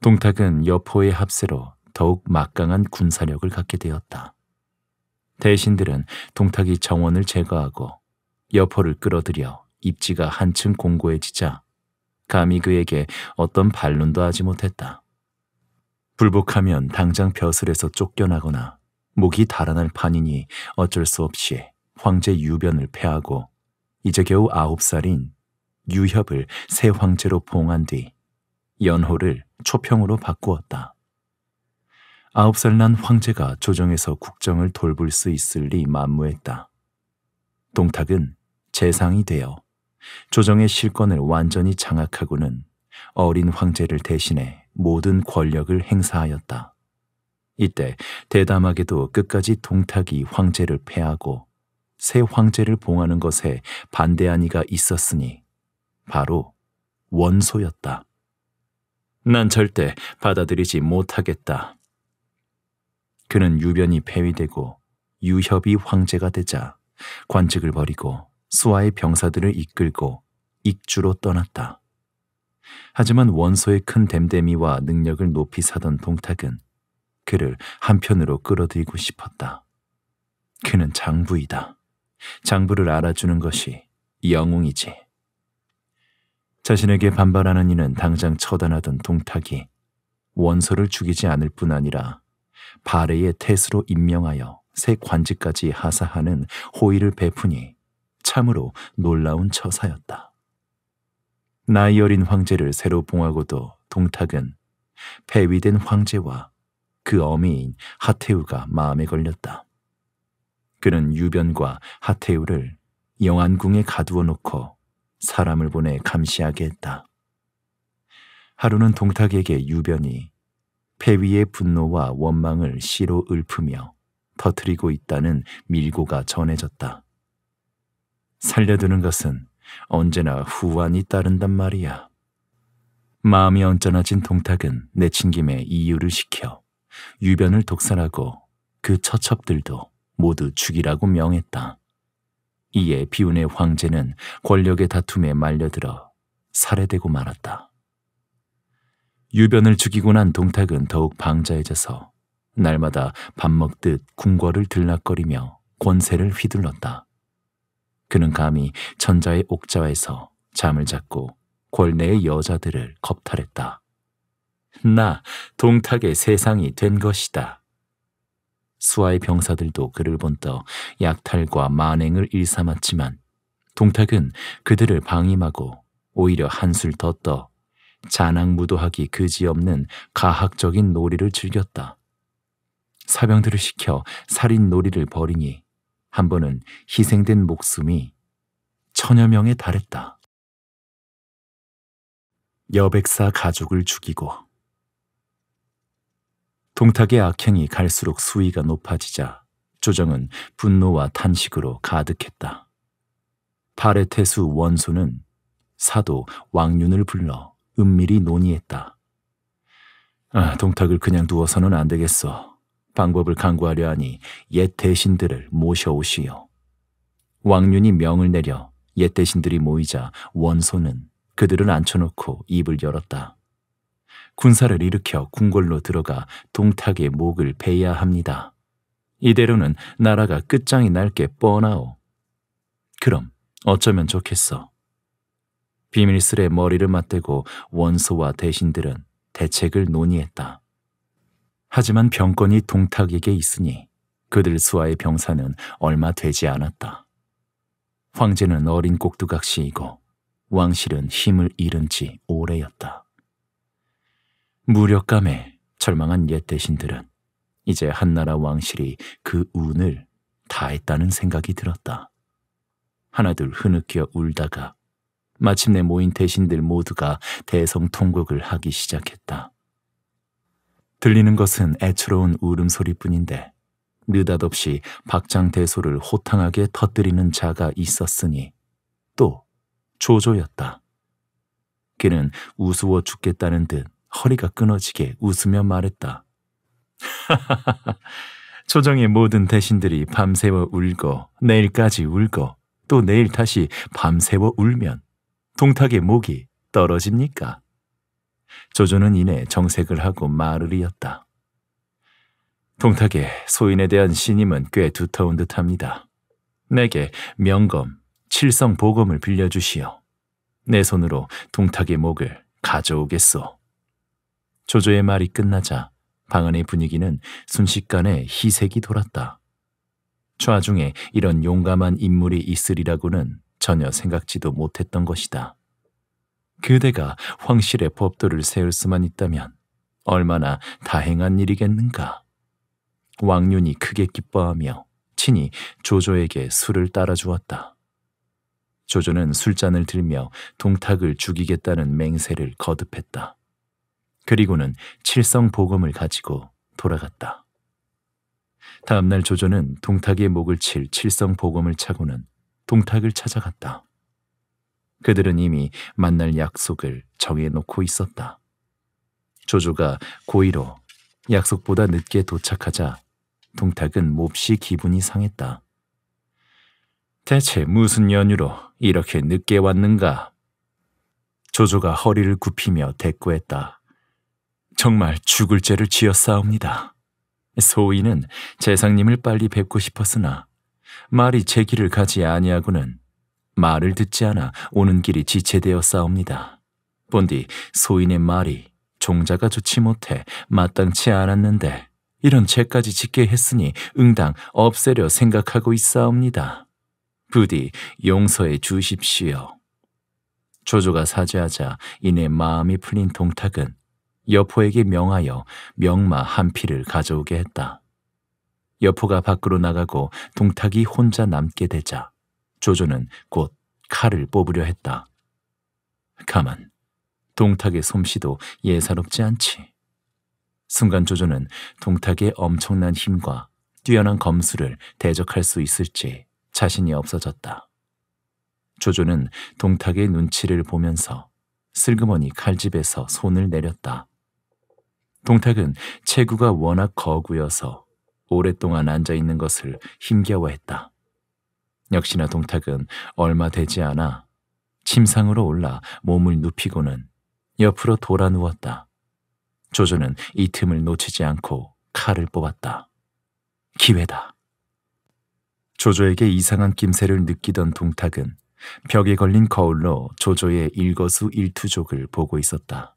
동탁은 여포의 합세로 더욱 막강한 군사력을 갖게 되었다. 대신들은 동탁이 정원을 제거하고 여포를 끌어들여 입지가 한층 공고해지자 감히 그에게 어떤 반론도 하지 못했다. 불복하면 당장 벼슬에서 쫓겨나거나 목이 달아날 판이니 어쩔 수 없이 황제 유변을 패하고 이제 겨우 아홉 살인 유협을 새 황제로 봉한 뒤 연호를 초평으로 바꾸었다. 아홉 살 난 황제가 조정에서 국정을 돌볼 수 있을 리 만무했다. 동탁은 재상이 되어 조정의 실권을 완전히 장악하고는 어린 황제를 대신해 모든 권력을 행사하였다. 이때 대담하게도 끝까지 동탁이 황제를 패하고 새 황제를 봉하는 것에 반대한 이가 있었으니 바로 원소였다. 난 절대 받아들이지 못하겠다. 그는 유변이 폐위되고 유협이 황제가 되자 관직을 버리고 수아의 병사들을 이끌고 익주로 떠났다. 하지만 원소의 큰 댐댐이와 능력을 높이 사던 동탁은 그를 한편으로 끌어들이고 싶었다. 그는 장부이다. 장부를 알아주는 것이 영웅이지. 자신에게 반발하는 이는 당장 처단하던 동탁이 원소를 죽이지 않을 뿐 아니라 바레의 태수로 임명하여 새 관직까지 하사하는 호의를 베푸니 참으로 놀라운 처사였다. 나이 어린 황제를 새로 봉하고도 동탁은 폐위된 황제와 그 어미인 하태우가 마음에 걸렸다. 그는 유변과 하태우를 영안궁에 가두어 놓고 사람을 보내 감시하게 했다. 하루는 동탁에게 유변이 폐위의 분노와 원망을 시로 읊으며 터트리고 있다는 밀고가 전해졌다. 살려두는 것은 언제나 후환이 따른단 말이야. 마음이 언짢아진 동탁은 내친김에 이유를 시켜 유변을 독살하고 그 처첩들도 모두 죽이라고 명했다. 이에 비운의 황제는 권력의 다툼에 말려들어 살해되고 말았다. 유변을 죽이고 난 동탁은 더욱 방자해져서 날마다 밥 먹듯 궁궐을 들락거리며 권세를 휘둘렀다. 그는 감히 천자의 옥자에서 잠을 잤고 골내의 여자들을 겁탈했다. 나 동탁의 세상이 된 것이다. 수하의 병사들도 그를 본떠 약탈과 만행을 일삼았지만 동탁은 그들을 방임하고 오히려 한술 더 떠 잔악무도하기 그지없는 가학적인 놀이를 즐겼다. 사병들을 시켜 살인 놀이를 벌이니 한 번은 희생된 목숨이 천여 명에 달했다. 여백사 가족을 죽이고 동탁의 악행이 갈수록 수위가 높아지자 조정은 분노와 탄식으로 가득했다. 파레테수 원소는 사도 왕윤을 불러 은밀히 논의했다. 아, 동탁을 그냥 두어서는 안 되겠어. 방법을 강구하려 하니 옛 대신들을 모셔오시오 왕륜이 명을 내려 옛 대신들이 모이자 원소는 그들을 앉혀놓고 입을 열었다. 군사를 일으켜 궁궐로 들어가 동탁의 목을 베야 합니다. 이대로는 나라가 끝장이 날 게 뻔하오. 그럼 어쩌면 좋겠어. 비밀스레 머리를 맞대고 원소와 대신들은 대책을 논의했다. 하지만 병권이 동탁에게 있으니 그들 수하의 병사는 얼마 되지 않았다. 황제는 어린 꼭두각시이고 왕실은 힘을 잃은 지 오래였다. 무력감에 절망한 옛 대신들은 이제 한나라 왕실이 그 운을 다했다는 생각이 들었다. 하나둘 흐느껴 울다가 마침내 모인 대신들 모두가 대성통곡을 하기 시작했다. 들리는 것은 애처로운 울음소리뿐인데 느닷없이 박장대소를 호탕하게 터뜨리는 자가 있었으니 또 조조였다. 그는 우스워 죽겠다는 듯 허리가 끊어지게 웃으며 말했다. 조정의 모든 대신들이 밤새워 울고 내일까지 울고 또 내일 다시 밤새워 울면 동탁의 목이 떨어집니까? 조조는 이내 정색을 하고 말을 이었다. 동탁의 소인에 대한 신임은 꽤 두터운 듯합니다. 내게 명검, 칠성 보검을 빌려주시오. 내 손으로 동탁의 목을 가져오겠소. 조조의 말이 끝나자 방 안의 분위기는 순식간에 희색이 돌았다. 좌중에 이런 용감한 인물이 있으리라고는 전혀 생각지도 못했던 것이다. 그대가 황실의 법도를 세울 수만 있다면 얼마나 다행한 일이겠는가. 왕윤이 크게 기뻐하며 친히 조조에게 술을 따라주었다. 조조는 술잔을 들며 동탁을 죽이겠다는 맹세를 거듭했다. 그리고는 칠성보검을 가지고 돌아갔다. 다음날 조조는 동탁의 목을 칠 칠성보검을 차고는 동탁을 찾아갔다. 그들은 이미 만날 약속을 정해놓고 있었다. 조조가 고의로 약속보다 늦게 도착하자 동탁은 몹시 기분이 상했다. 대체 무슨 연유로 이렇게 늦게 왔는가? 조조가 허리를 굽히며 대꾸했다. 정말 죽을 죄를 지었사옵니다. 소인은 재상님을 빨리 뵙고 싶었으나 말이 제 길을 가지 아니하고는 말을 듣지 않아 오는 길이 지체되어 싸웁니다. 본디 소인의 말이 종자가 좋지 못해 마땅치 않았는데 이런 죄까지 짓게 했으니 응당 없애려 생각하고 있사옵니다. 부디 용서해 주십시오. 조조가 사죄하자 이내 마음이 풀린 동탁은 여포에게 명하여 명마 한 피를 가져오게 했다. 여포가 밖으로 나가고 동탁이 혼자 남게 되자 조조는 곧 칼을 뽑으려 했다. 가만, 동탁의 솜씨도 예사롭지 않지. 순간 조조는 동탁의 엄청난 힘과 뛰어난 검수를 대적할 수 있을지 자신이 없어졌다. 조조는 동탁의 눈치를 보면서 슬그머니 칼집에서 손을 내렸다. 동탁은 체구가 워낙 거구여서 오랫동안 앉아 있는 것을 힘겨워했다. 역시나 동탁은 얼마 되지 않아 침상으로 올라 몸을 눕히고는 옆으로 돌아 누웠다. 조조는 이 틈을 놓치지 않고 칼을 뽑았다. 기회다. 조조에게 이상한 낌새를 느끼던 동탁은 벽에 걸린 거울로 조조의 일거수 일투족을 보고 있었다.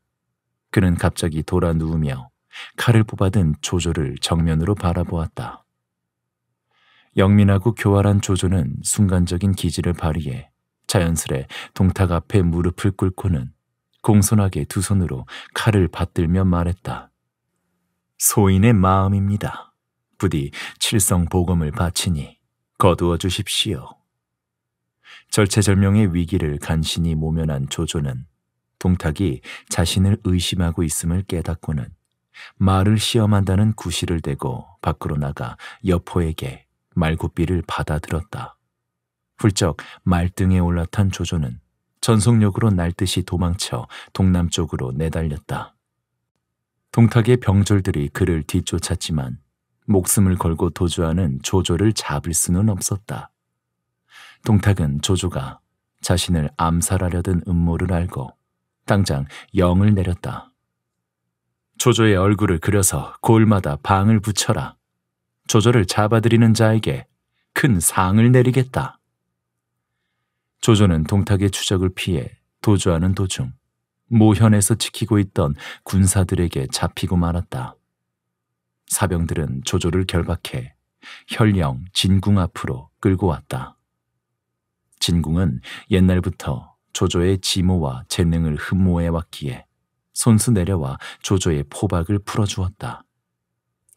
그는 갑자기 돌아 누우며 칼을 뽑아든 조조를 정면으로 바라보았다. 영민하고 교활한 조조는 순간적인 기지를 발휘해 자연스레 동탁 앞에 무릎을 꿇고는 공손하게 두 손으로 칼을 받들며 말했다. 소인의 마음입니다. 부디 칠성 보검을 바치니 거두어 주십시오. 절체절명의 위기를 간신히 모면한 조조는 동탁이 자신을 의심하고 있음을 깨닫고는 말을 시험한다는 구실을 대고 밖으로 나가 여포에게 말굽비를 받아들었다. 훌쩍 말등에 올라탄 조조는 전속력으로 날듯이 도망쳐 동남쪽으로 내달렸다. 동탁의 병졸들이 그를 뒤쫓았지만 목숨을 걸고 도주하는 조조를 잡을 수는 없었다. 동탁은 조조가 자신을 암살하려던 음모를 알고 당장 영을 내렸다. 조조의 얼굴을 그려서 골마다 방을 붙여라. 조조를 잡아들이는 자에게 큰 상을 내리겠다. 조조는 동탁의 추적을 피해 도주하는 도중 모현에서 지키고 있던 군사들에게 잡히고 말았다. 사병들은 조조를 결박해 현령 진궁 앞으로 끌고 왔다. 진궁은 옛날부터 조조의 지모와 재능을 흠모해 왔기에 손수 내려와 조조의 포박을 풀어주었다.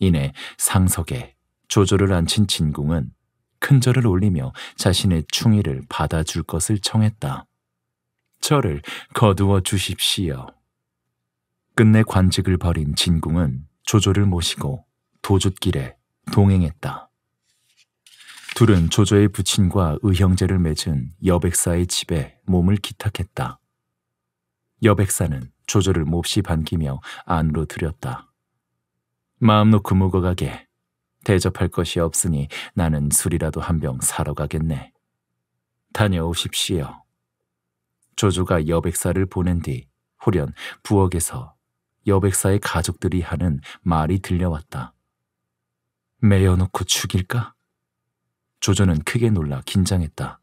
이내 상석에 조조를 앉힌 진공은 큰 절을 올리며 자신의 충의를 받아줄 것을 청했다. 절을 거두어 주십시오. 끝내 관직을 버린 진공은 조조를 모시고 도 j 길에 동행했다. 둘은 조조의 부친과 의형제를 맺은 여백사의 집에 몸을 기탁했다. 여백사는 조조를 몹시 반기며 안으로 들였다. 마음 놓고 묵어가게 대접할 것이 없으니 나는 술이라도 한 병 사러 가겠네. 다녀오십시오. 조조가 여백사를 보낸 뒤 후련 부엌에서 여백사의 가족들이 하는 말이 들려왔다. 메여놓고 죽일까? 조조는 크게 놀라 긴장했다.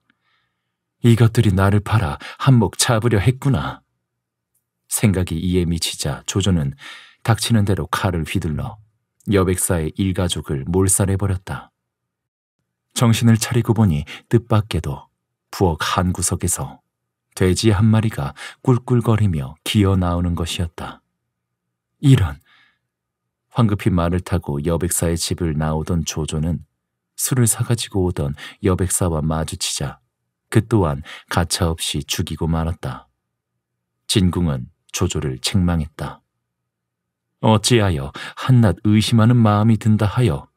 이것들이 나를 팔아 한몫 잡으려 했구나. 생각이 이에 미치자 조조는 닥치는 대로 칼을 휘둘러 여백사의 일가족을 몰살해버렸다. 정신을 차리고 보니 뜻밖에도 부엌 한 구석에서 돼지 한 마리가 꿀꿀거리며 기어 나오는 것이었다. 이런! 황급히 말을 타고 여백사의 집을 나오던 조조는 술을 사가지고 오던 여백사와 마주치자 그 또한 가차없이 죽이고 말았다. 진궁은 조조를 책망했다. 어찌하여 한낱 의심하는 마음이 든다 하여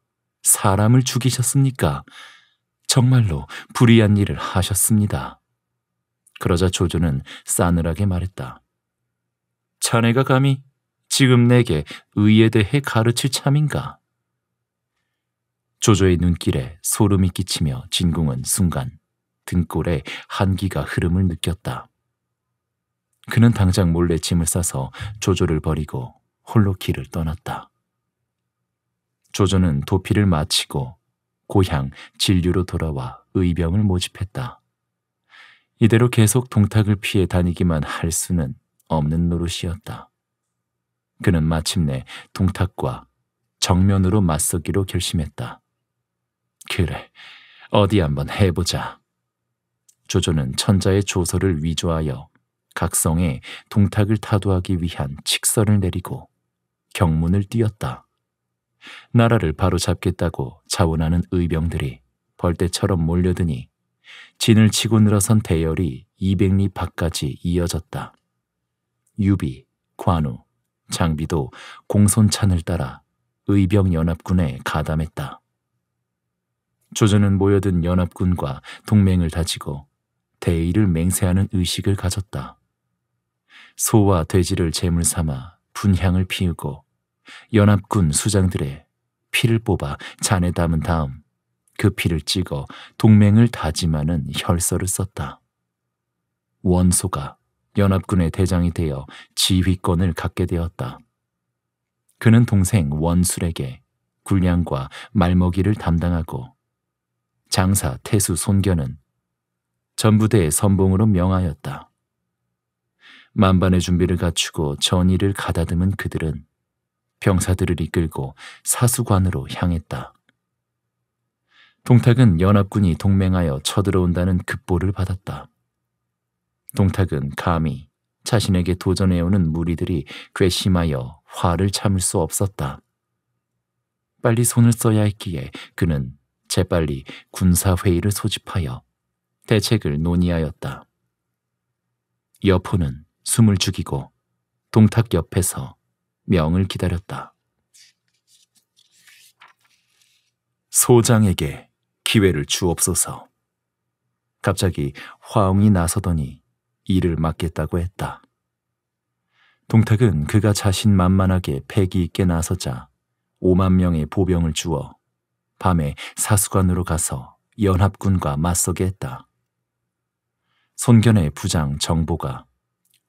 사람을 죽이셨습니까? 정말로 불의한 일을 하셨습니다. 그러자 조조는 싸늘하게 말했다. 자네가 감히 지금 내게 의에 대해 가르칠 참인가? 조조의 눈길에 소름이 끼치며 진공은 순간 등골에 한기가 흐름을 느꼈다. 그는 당장 몰래 짐을 싸서 조조를 버리고 홀로 길을 떠났다. 조조는 도피를 마치고 고향 진류로 돌아와 의병을 모집했다. 이대로 계속 동탁을 피해 다니기만 할 수는 없는 노릇이었다. 그는 마침내 동탁과 정면으로 맞서기로 결심했다. 그래, 어디 한번 해보자. 조조는 천자의 조서를 위조하여 각성에 동탁을 타도하기 위한 칙서를 내리고 경문을 띄었다. 나라를 바로잡겠다고 자원하는 의병들이 벌떼처럼 몰려드니 진을 치고 늘어선 대열이 200리 밖까지 이어졌다. 유비, 관우, 장비도 공손찬을 따라 의병연합군에 가담했다. 조조는 모여든 연합군과 동맹을 다지고 대의를 맹세하는 의식을 가졌다. 소와 돼지를 제물 삼아 분향을 피우고 연합군 수장들의 피를 뽑아 잔에 담은 다음 그 피를 찍어 동맹을 다짐하는 혈서를 썼다. 원소가 연합군의 대장이 되어 지휘권을 갖게 되었다. 그는 동생 원술에게 군량과 말먹이를 담당하고 장사 태수 손견은 전부대의 선봉으로 명하였다. 만반의 준비를 갖추고 전의를 가다듬은 그들은 병사들을 이끌고 사수관으로 향했다. 동탁은 연합군이 동맹하여 쳐들어온다는 급보를 받았다. 동탁은 감히 자신에게 도전해오는 무리들이 괘씸하여 화를 참을 수 없었다. 빨리 손을 써야 했기에 그는 재빨리 군사회의를 소집하여 대책을 논의하였다. 여포는 숨을 죽이고 동탁 옆에서 명을 기다렸다. 소장에게 기회를 주옵소서. 갑자기 화웅이 나서더니 일을 맡겠다고 했다. 동탁은 그가 자신 만만하게 패기 있게 나서자 5만 명의 보병을 주어 밤에 사수관으로 가서 연합군과 맞서게 했다. 손견의 부장 정보가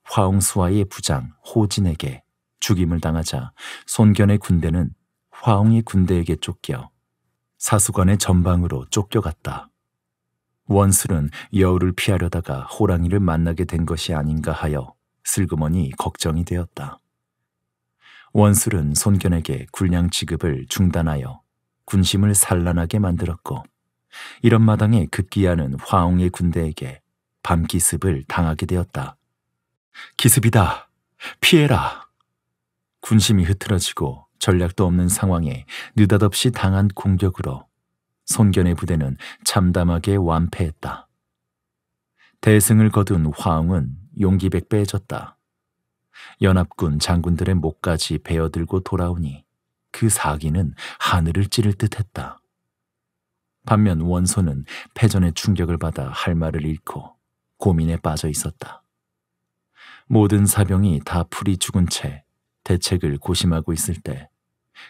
화웅수와의 부장 호진에게 죽임을 당하자 손견의 군대는 화홍이 군대에게 쫓겨 사수관의 전방으로 쫓겨갔다. 원술은 여우를 피하려다가 호랑이를 만나게 된 것이 아닌가 하여 슬그머니 걱정이 되었다. 원술은 손견에게 군량 지급을 중단하여 군심을 산란하게 만들었고 이런 마당에 급기야는 화홍의 군대에게 밤기습을 당하게 되었다. 기습이다. 피해라. 군심이 흐트러지고 전략도 없는 상황에 느닷없이 당한 공격으로 손견의 부대는 참담하게 완패했다. 대승을 거둔 화응은 용기 백빼졌다 연합군 장군들의 목까지 베어들고 돌아오니 그 사기는 하늘을 찌를 듯했다. 반면 원소는 패전의 충격을 받아 할 말을 잃고 고민에 빠져 있었다. 모든 사병이 다 풀이 죽은 채 대책을 고심하고 있을 때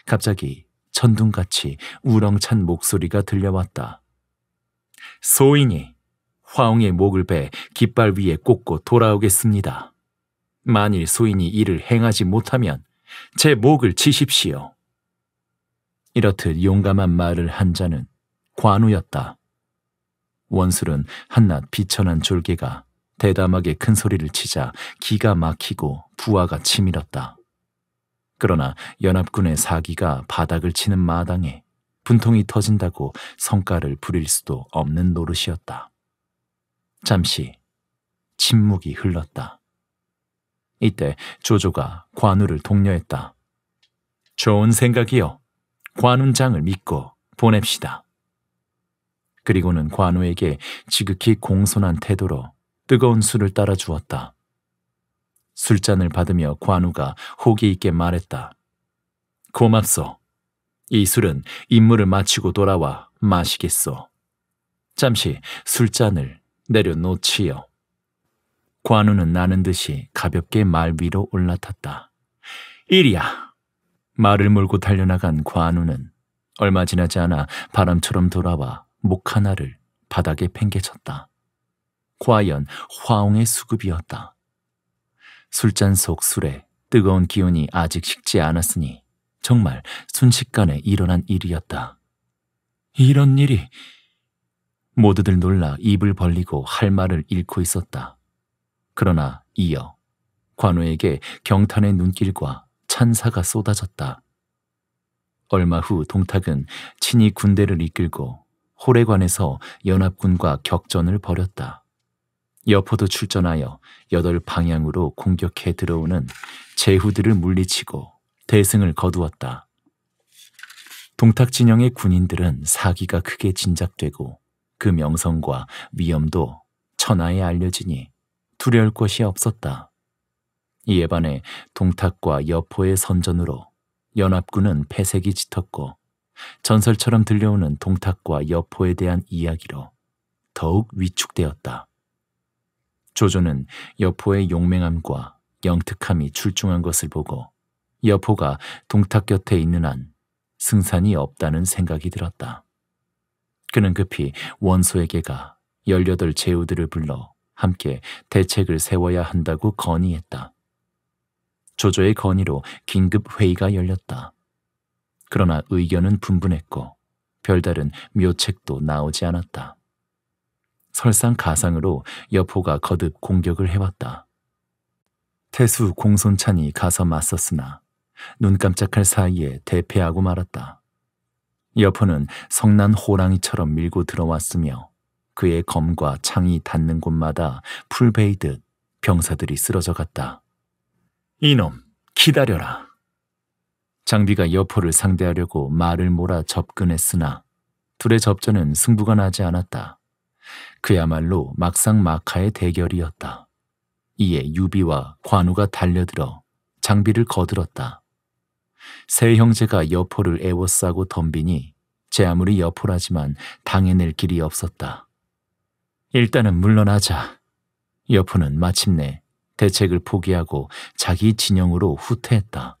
갑자기 천둥같이 우렁찬 목소리가 들려왔다. 소인이 화웅의 목을 베 깃발 위에 꽂고 돌아오겠습니다. 만일 소인이 이를 행하지 못하면 제 목을 치십시오. 이렇듯 용감한 말을 한 자는 관우였다. 원술은 한낱 비천한 졸개가 대담하게 큰 소리를 치자 기가 막히고 부하가 치밀었다. 그러나 연합군의 사기가 바닥을 치는 마당에 분통이 터진다고 성과를 부릴 수도 없는 노릇이었다. 잠시 침묵이 흘렀다. 이때 조조가 관우를 독려했다. 좋은 생각이요. 관운장을 믿고 보냅시다. 그리고는 관우에게 지극히 공손한 태도로 뜨거운 술을 따라 주었다. 술잔을 받으며 관우가 호기 있게 말했다. 고맙소. 이 술은 임무를 마치고 돌아와 마시겠소. 잠시 술잔을 내려놓지요. 관우는 나는 듯이 가볍게 말 위로 올라탔다. 이리야! 말을 몰고 달려나간 관우는 얼마 지나지 않아 바람처럼 돌아와 목 하나를 바닥에 팽개쳤다. 과연 화옹의 수급이었다. 술잔 속 술에 뜨거운 기운이 아직 식지 않았으니 정말 순식간에 일어난 일이었다. 이런 일이 모두들 놀라 입을 벌리고 할 말을 잃고 있었다. 그러나 이어 관우에게 경탄의 눈길과 찬사가 쏟아졌다. 얼마 후 동탁은 친히 군대를 이끌고 호래관에서 연합군과 격전을 벌였다. 여포도 출전하여 여덟 방향으로 공격해 들어오는 제후들을 물리치고 대승을 거두었다. 동탁 진영의 군인들은 사기가 크게 진작되고 그 명성과 위엄도 천하에 알려지니 두려울 것이 없었다. 이에 반해 동탁과 여포의 선전으로 연합군은 폐색이 짙었고 전설처럼 들려오는 동탁과 여포에 대한 이야기로 더욱 위축되었다. 조조는 여포의 용맹함과 영특함이 출중한 것을 보고 여포가 동탁 곁에 있는 한 승산이 없다는 생각이 들었다. 그는 급히 원소에게가 열여덟 제후들을 불러 함께 대책을 세워야 한다고 건의했다. 조조의 건의로 긴급 회의가 열렸다. 그러나 의견은 분분했고 별다른 묘책도 나오지 않았다. 설상가상으로 여포가 거듭 공격을 해왔다. 태수 공손찬이 가서 맞섰으나 눈 깜짝할 사이에 대패하고 말았다. 여포는 성난 호랑이처럼 밀고 들어왔으며 그의 검과 창이 닿는 곳마다 풀베이듯 병사들이 쓰러져 갔다. 이놈, 기다려라. 장비가 여포를 상대하려고 말을 몰아 접근했으나 둘의 접전은 승부가 나지 않았다. 그야말로 막상막하의 대결이었다. 이에 유비와 관우가 달려들어 장비를 거들었다. 세 형제가 여포를 애워싸고 덤비니 제 아무리 여포라지만 당해낼 길이 없었다. 일단은 물러나자. 여포는 마침내 대책을 포기하고 자기 진영으로 후퇴했다.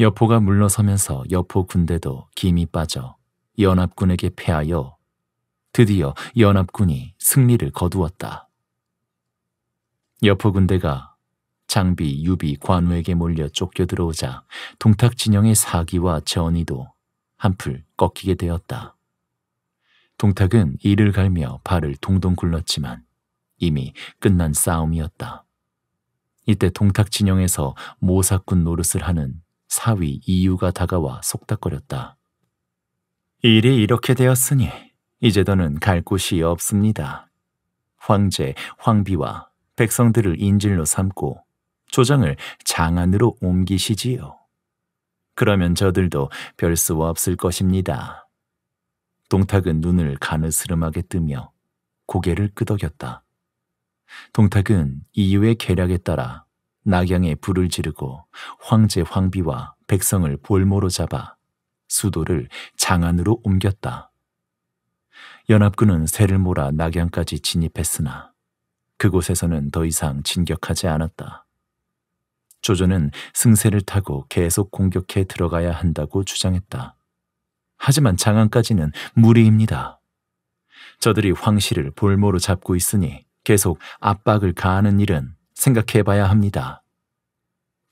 여포가 물러서면서 여포 군대도 김이 빠져 연합군에게 패하여 드디어 연합군이 승리를 거두었다. 여포 군대가 장비, 유비, 관우에게 몰려 쫓겨 들어오자 동탁 진영의 사기와 전이도 한풀 꺾이게 되었다. 동탁은 이를 갈며 발을 동동 굴렀지만 이미 끝난 싸움이었다. 이때 동탁 진영에서 모사꾼 노릇을 하는 사위 이유가 다가와 속닥거렸다. 일이 이렇게 되었으니 이제 너는갈 곳이 없습니다. 황제, 황비와 백성들을 인질로 삼고 조장을 장안으로 옮기시지요. 그러면 저들도 별 수 없을 것입니다. 동탁은 눈을 가느스름하게 뜨며 고개를 끄덕였다. 동탁은 이유의 계략에 따라 낙양에 불을 지르고 황제 황비와 백성을 볼모로 잡아 수도를 장안으로 옮겼다. 연합군은 새를 몰아 낙양까지 진입했으나 그곳에서는 더 이상 진격하지 않았다. 조조는 승세를 타고 계속 공격해 들어가야 한다고 주장했다. 하지만 장안까지는 무리입니다. 저들이 황실을 볼모로 잡고 있으니 계속 압박을 가하는 일은 생각해봐야 합니다.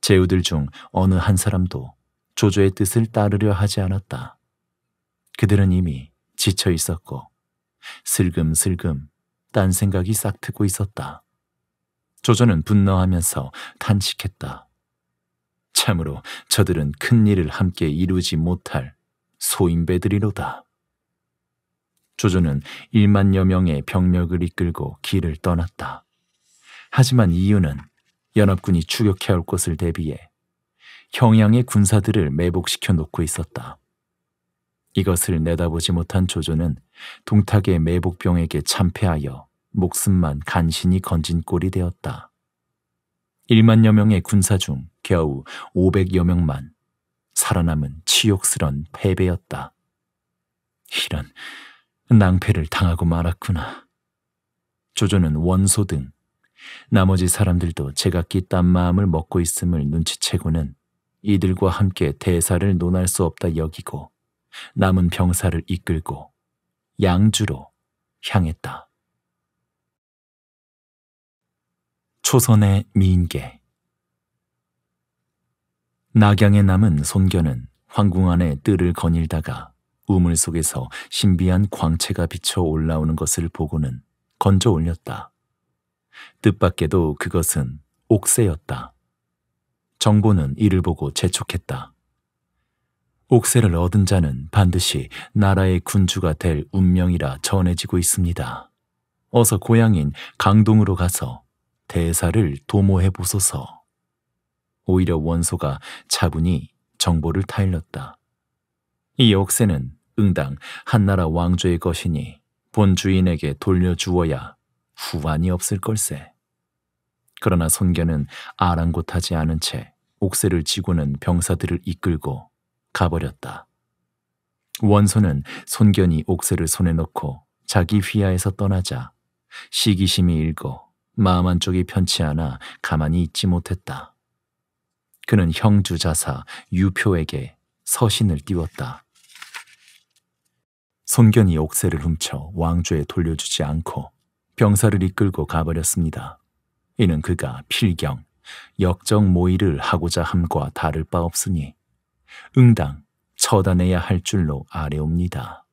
제후들 중 어느 한 사람도 조조의 뜻을 따르려 하지 않았다. 그들은 이미 지쳐 있었고 슬금슬금 딴 생각이 싹 트고 있었다. 조조는 분노하면서 탄식했다. 참으로 저들은 큰 일을 함께 이루지 못할 소인배들이로다. 조조는 1만여 명의 병력을 이끌고 길을 떠났다. 하지만 이유는 연합군이 추격해올 것을 대비해 형양의 군사들을 매복시켜 놓고 있었다. 이것을 내다보지 못한 조조는 동탁의 매복병에게 참패하여 목숨만 간신히 건진 꼴이 되었다. 1만여 명의 군사 중 겨우 500여 명만 살아남은 치욕스런 패배였다. 이런 낭패를 당하고 말았구나. 조조는 원소 등 나머지 사람들도 제각기 딴 마음을 먹고 있음을 눈치채고는 이들과 함께 대사를 논할 수 없다 여기고 남은 병사를 이끌고 양주로 향했다. 초선의 미인계 낙양에 남은 손견은 황궁 안에 뜰을 거닐다가 우물 속에서 신비한 광채가 비쳐 올라오는 것을 보고는 건져 올렸다. 뜻밖에도 그것은 옥새였다. 정보는 이를 보고 재촉했다. 옥새를 얻은 자는 반드시 나라의 군주가 될 운명이라 전해지고 있습니다. 어서 고향인 강동으로 가서 대사를 도모해 보소서. 오히려 원소가 차분히 정보를 타일렀다. 이 역세는 응당 한나라 왕조의 것이니 본 주인에게 돌려주어야 후환이 없을 걸세. 그러나 손견은 아랑곳하지 않은 채 옥새를 지고는 병사들을 이끌고 가버렸다. 원소는 손견이 옥새를 손에 넣고 자기 휘하에서 떠나자 시기심이 일고 마음 한쪽이 편치 않아 가만히 있지 못했다. 그는 형주 자사 유표에게 서신을 띄웠다. 손견이 옥새를 훔쳐 왕조에 돌려주지 않고 병사를 이끌고 가버렸습니다. 이는 그가 필경, 역정 모의를 하고자 함과 다를 바 없으니 응당 처단해야 할 줄로 아뢰옵니다.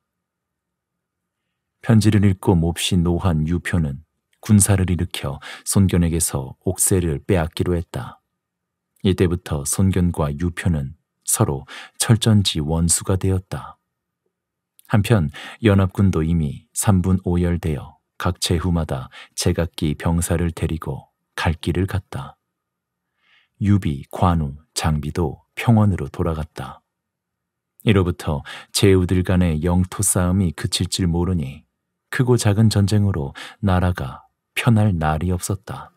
편지를 읽고 몹시 노한 유표는 군사를 일으켜 손견에게서 옥새를 빼앗기로 했다. 이때부터 손견과 유표는 서로 철전지 원수가 되었다. 한편 연합군도 이미 3분 오열되어 각 제후마다 제각기 병사를 데리고 갈 길을 갔다. 유비, 관우, 장비도 평원으로 돌아갔다. 이로부터 제후들 간의 영토 싸움이 그칠 줄 모르니 크고 작은 전쟁으로 나라가 편할 날이 없었다.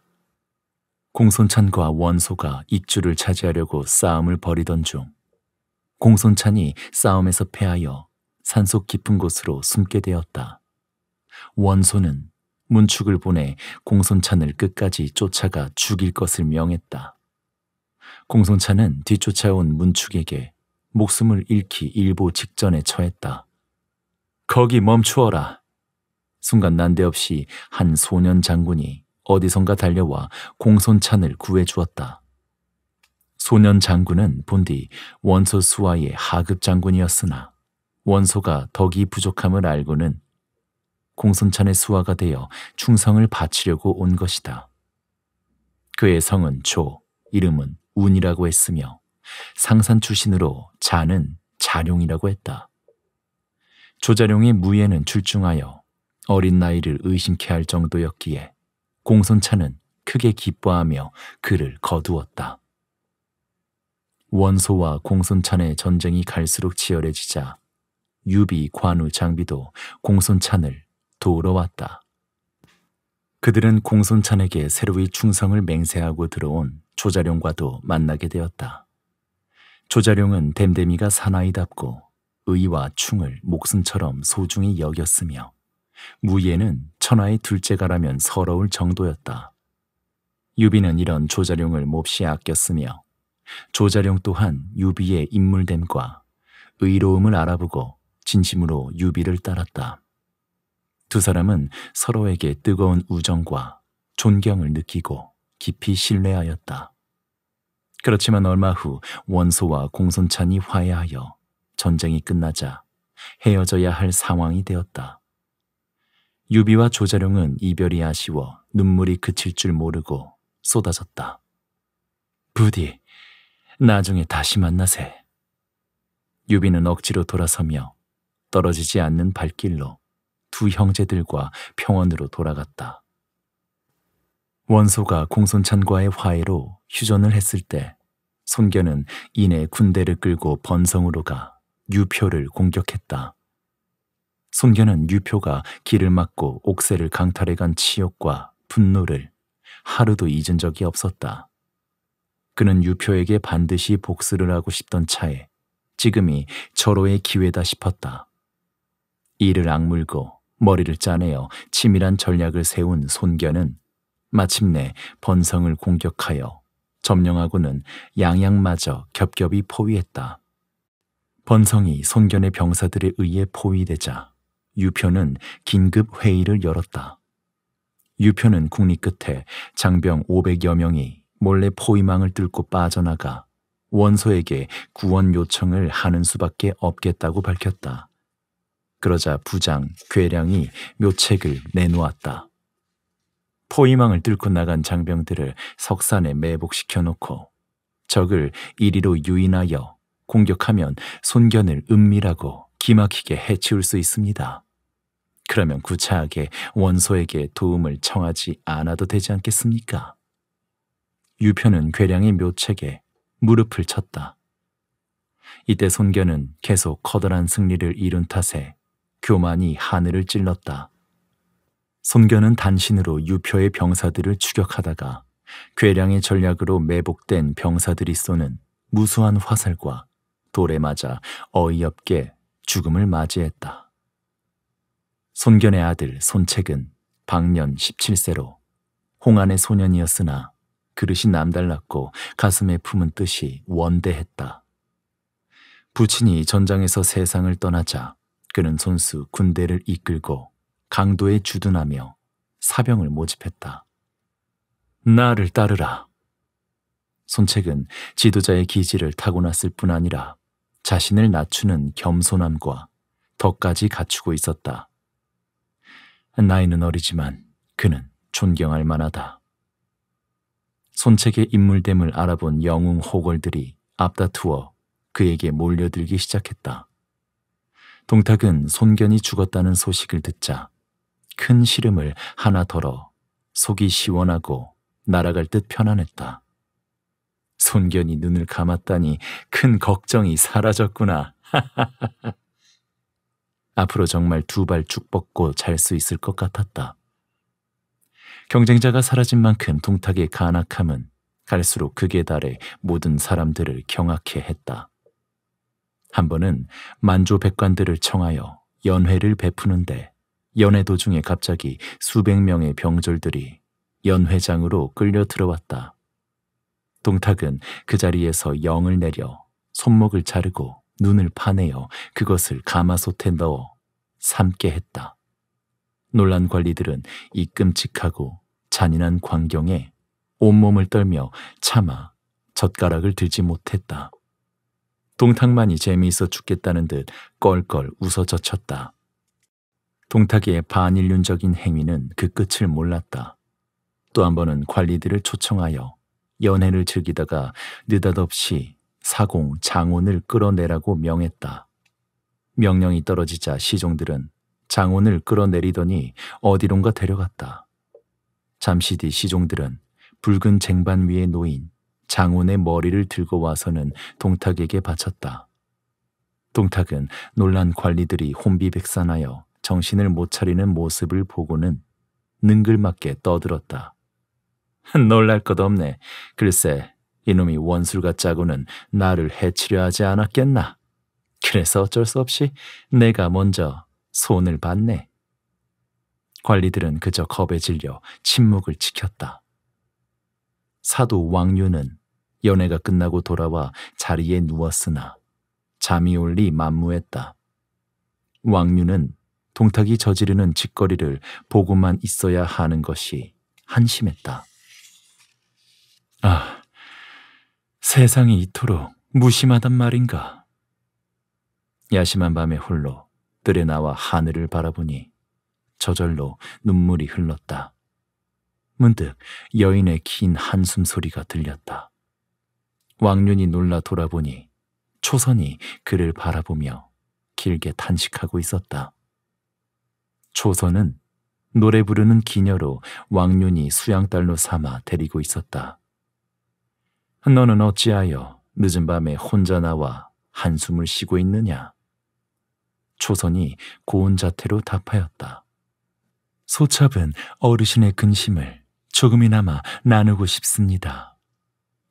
공손찬과 원소가 익주를 차지하려고 싸움을 벌이던 중 공손찬이 싸움에서 패하여 산속 깊은 곳으로 숨게 되었다. 원소는 문축을 보내 공손찬을 끝까지 쫓아가 죽일 것을 명했다. 공성차는 뒤쫓아온 문축에게 목숨을 잃기 일보 직전에 처했다. 거기 멈추어라. 순간 난데없이 한 소년 장군이 어디선가 달려와 공손찬을 구해주었다. 소년 장군은 본디 원소 수하의 하급 장군이었으나 원소가 덕이 부족함을 알고는 공손찬의 수하가 되어 충성을 바치려고 온 것이다. 그의 성은 조, 이름은 운이라고 했으며 상산 출신으로 자는 자룡이라고 했다. 조자룡의 무예는 출중하여 어린 나이를 의심케 할 정도였기에 공손차는 크게 기뻐하며 그를 거두었다. 원소와 공손찬의 전쟁이 갈수록 치열해지자 유비, 관우, 장비도 공손찬을 도우러 왔다. 그들은 공손찬에게 새로이 충성을 맹세하고 들어온 조자룡과도 만나게 되었다. 조자룡은 댐댐이가 사나이답고 의와 충을 목숨처럼 소중히 여겼으며 무예는 천하의 둘째가라면 서러울 정도였다. 유비는 이런 조자룡을 몹시 아꼈으며 조자룡 또한 유비의 인물됨과 의로움을 알아보고 진심으로 유비를 따랐다. 두 사람은 서로에게 뜨거운 우정과 존경을 느끼고 깊이 신뢰하였다. 그렇지만 얼마 후 원소와 공손찬이 화해하여 전쟁이 끝나자 헤어져야 할 상황이 되었다. 유비와 조자룡은 이별이 아쉬워 눈물이 그칠 줄 모르고 쏟아졌다. 부디 나중에 다시 만나세. 유비는 억지로 돌아서며 떨어지지 않는 발길로 두 형제들과 평원으로 돌아갔다. 원소가 공손찬과의 화해로 휴전을 했을 때 손견은 이내 군대를 끌고 번성으로 가 유표를 공격했다. 손견은 유표가 길을 막고 옥새를 강탈해 간 치욕과 분노를 하루도 잊은 적이 없었다. 그는 유표에게 반드시 복수를 하고 싶던 차에 지금이 절호의 기회다 싶었다. 이를 악물고 머리를 짜내어 치밀한 전략을 세운 손견은 마침내 번성을 공격하여 점령하고는 양양마저 겹겹이 포위했다. 번성이 손견의 병사들에 의해 포위되자 유표는 긴급 회의를 열었다. 유표는 국리 끝에 장병 500여 명이 몰래 포위망을 뚫고 빠져나가 원소에게 구원 요청을 하는 수밖에 없겠다고 밝혔다. 그러자 부장 괴량이 묘책을 내놓았다. 포위망을 뚫고 나간 장병들을 석산에 매복시켜 놓고 적을 이리로 유인하여 공격하면 손견을 은밀하고 기막히게 해치울 수 있습니다. 그러면 구차하게 원소에게 도움을 청하지 않아도 되지 않겠습니까? 유표는 괴량의 묘책에 무릎을 쳤다. 이때 손견은 계속 커다란 승리를 이룬 탓에 교만이 하늘을 찔렀다. 손견은 단신으로 유표의 병사들을 추격하다가 괴량의 전략으로 매복된 병사들이 쏘는 무수한 화살과 돌에 맞아 어이없게 죽음을 맞이했다. 손견의 아들 손책은 방년 17세로 홍안의 소년이었으나 그릇이 남달랐고 가슴에 품은 뜻이 원대했다. 부친이 전장에서 세상을 떠나자 그는 손수 군대를 이끌고 강도에 주둔하며 사병을 모집했다. 나를 따르라. 손책은 지도자의 기질을 타고났을 뿐 아니라 자신을 낮추는 겸손함과 덕까지 갖추고 있었다. 나이는 어리지만 그는 존경할 만하다. 손책의 인물됨을 알아본 영웅 호걸들이 앞다투어 그에게 몰려들기 시작했다. 동탁은 손견이 죽었다는 소식을 듣자 큰 시름을 하나 덜어 속이 시원하고 날아갈 듯 편안했다. 손견이 눈을 감았다니 큰 걱정이 사라졌구나. 앞으로 정말 두 발쭉 뻗고 잘 수 있을 것 같았다. 경쟁자가 사라진 만큼 동탁의 간악함은 갈수록 극에 달해 모든 사람들을 경악해 했다. 한 번은 만조 백관들을 청하여 연회를 베푸는데 연회 도중에 갑자기 수백 명의 병졸들이 연회장으로 끌려 들어왔다. 동탁은 그 자리에서 영을 내려 손목을 자르고 눈을 파내어 그것을 가마솥에 넣어 삶게 했다. 논란 관리들은 이 끔찍하고 잔인한 광경에 온몸을 떨며 차마 젓가락을 들지 못했다. 동탁만이 재미있어 죽겠다는 듯 껄껄 웃어 젖혔다. 동탁의 반인륜적인 행위는 그 끝을 몰랐다. 또 한 번은 관리들을 초청하여 연애를 즐기다가 느닷없이 사공 장온을 끌어내라고 명했다. 명령이 떨어지자 시종들은 장온을 끌어내리더니 어디론가 데려갔다. 잠시 뒤 시종들은 붉은 쟁반 위에 놓인 장혼의 머리를 들고 와서는 동탁에게 바쳤다. 동탁은 놀란 관리들이 혼비백산하여 정신을 못 차리는 모습을 보고는 능글맞게 떠들었다. 놀랄 것 없네. 글쎄, 이놈이 원술같자고는 나를 해치려 하지 않았겠나. 그래서 어쩔 수 없이 내가 먼저 손을 봤네. 관리들은 그저 겁에 질려 침묵을 지켰다. 사도 왕유는 연애가 끝나고 돌아와 자리에 누웠으나 잠이 올리 만무했다. 왕류는 동탁이 저지르는 짓거리를 보고만 있어야 하는 것이 한심했다. 아, 세상이 이토록 무심하단 말인가. 야심한 밤에 홀로 뜰에 나와 하늘을 바라보니 저절로 눈물이 흘렀다. 문득 여인의 긴 한숨 소리가 들렸다. 왕륜이 놀라 돌아보니 초선이 그를 바라보며 길게 탄식하고 있었다. 초선은 노래 부르는 기녀로 왕륜이 수양딸로 삼아 데리고 있었다. 너는 어찌하여 늦은 밤에 혼자 나와 한숨을 쉬고 있느냐? 초선이 고운 자태로 답하였다. 소첩은 어르신의 근심을 조금이나마 나누고 싶습니다.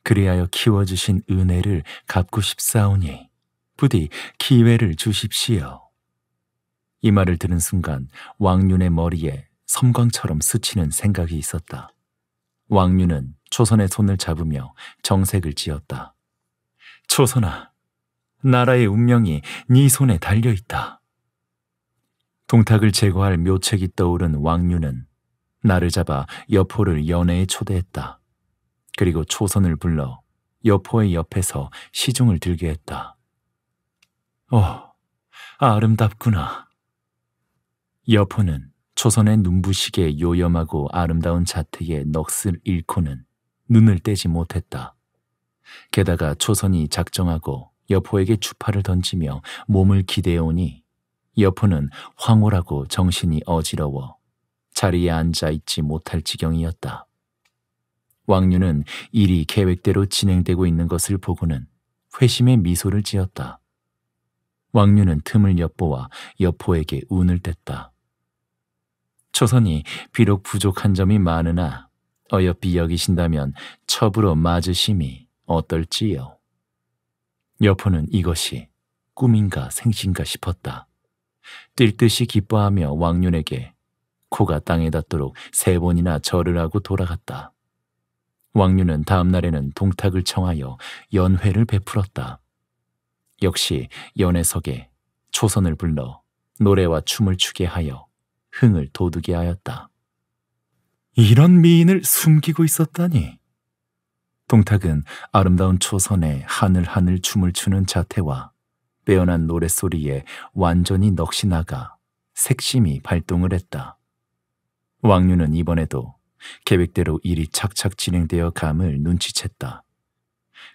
그리하여 키워주신 은혜를 갚고 싶사오니 부디 기회를 주십시오. 이 말을 들은 순간 왕윤의 머리에 섬광처럼 스치는 생각이 있었다. 왕윤은 초선의 손을 잡으며 정색을 지었다. 초선아, 나라의 운명이 네 손에 달려있다. 동탁을 제거할 묘책이 떠오른 왕윤은 나를 잡아 여포를 연애에 초대했다. 그리고 초선을 불러 여포의 옆에서 시중을 들게 했다. 어, 아, 아름답구나. 여포는 초선의 눈부시게 요염하고 아름다운 자택의 넋을 잃고는 눈을 떼지 못했다. 게다가 초선이 작정하고 여포에게 주파를 던지며 몸을 기대어오니 여포는 황홀하고 정신이 어지러워 자리에 앉아 있지 못할 지경이었다. 왕유는 일이 계획대로 진행되고 있는 것을 보고는 회심의 미소를 지었다. 왕유는 틈을 엿보아 여포에게 운을 뗐다. 조선이 비록 부족한 점이 많으나 어여삐 여기신다면 첩으로 맞으심이 어떨지요. 여포는 이것이 꿈인가 생신가 싶었다. 뛸 듯이 기뻐하며 왕윤에게 코가 땅에 닿도록 세 번이나 절을 하고 돌아갔다. 왕류는 다음 날에는 동탁을 청하여 연회를 베풀었다. 역시 연회석에 초선을 불러 노래와 춤을 추게 하여 흥을 도둑이 하였다. 이런 미인을 숨기고 있었다니. 동탁은 아름다운 초선에 하늘하늘 춤을 추는 자태와 빼어난 노랫소리에 완전히 넋이 나가 색심이 발동을 했다. 왕류는 이번에도 계획대로 일이 착착 진행되어 감을 눈치챘다.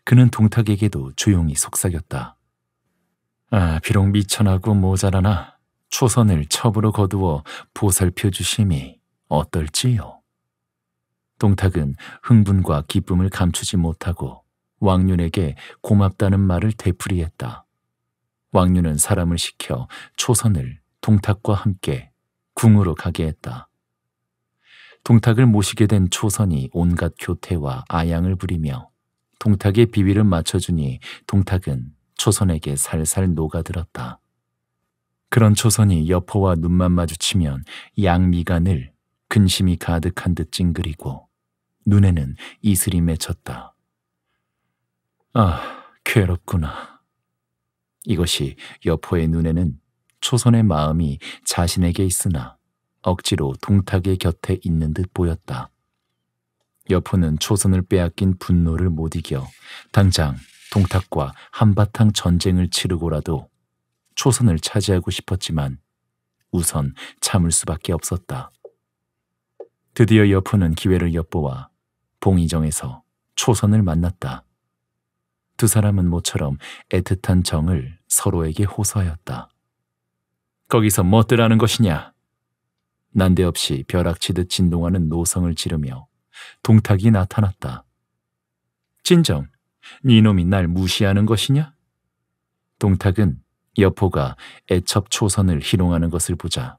그는 동탁에게도 조용히 속삭였다. 아, 비록 미천하고 모자라나 초선을 첩으로 거두어 보살펴 주심이 어떨지요. 동탁은 흥분과 기쁨을 감추지 못하고 왕윤에게 고맙다는 말을 되풀이했다. 왕윤은 사람을 시켜 초선을 동탁과 함께 궁으로 가게 했다. 동탁을 모시게 된 초선이 온갖 교태와 아양을 부리며 동탁의 비위를 맞춰주니 동탁은 초선에게 살살 녹아들었다. 그런 초선이 여포와 눈만 마주치면 양미가 늘 근심이 가득한 듯 찡그리고 눈에는 이슬이 맺혔다. 아, 괴롭구나. 이것이 여포의 눈에는 초선의 마음이 자신에게 있으나 억지로 동탁의 곁에 있는 듯 보였다. 여포는 초선을 빼앗긴 분노를 못 이겨 당장 동탁과 한바탕 전쟁을 치르고라도 초선을 차지하고 싶었지만 우선 참을 수밖에 없었다. 드디어 여포는 기회를 엿보아 봉이정에서 초선을 만났다. 두 사람은 모처럼 애틋한 정을 서로에게 호소하였다. 거기서 뭣들 뭐 라는 것이냐? 난데없이 벼락치듯 진동하는 노성을 지르며 동탁이 나타났다. 진정, 니 놈이 날 무시하는 것이냐? 동탁은 여포가 애첩 초선을 희롱하는 것을 보자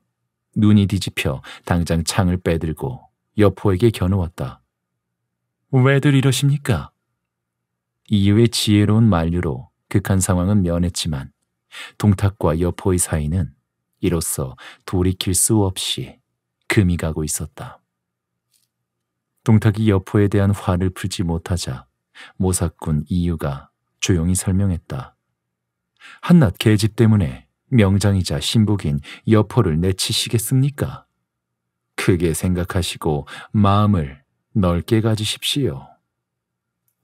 눈이 뒤집혀 당장 창을 빼들고 여포에게 겨누었다. 왜들 이러십니까? 이유의 지혜로운 만류로 극한 상황은 면했지만 동탁과 여포의 사이는 이로써 돌이킬 수 없이 금이 가고 있었다. 동탁이 여포에 대한 화를 풀지 못하자 모사꾼 이유가 조용히 설명했다. 한낱 계집 때문에 명장이자 신복인 여포를 내치시겠습니까? 크게 생각하시고 마음을 넓게 가지십시오.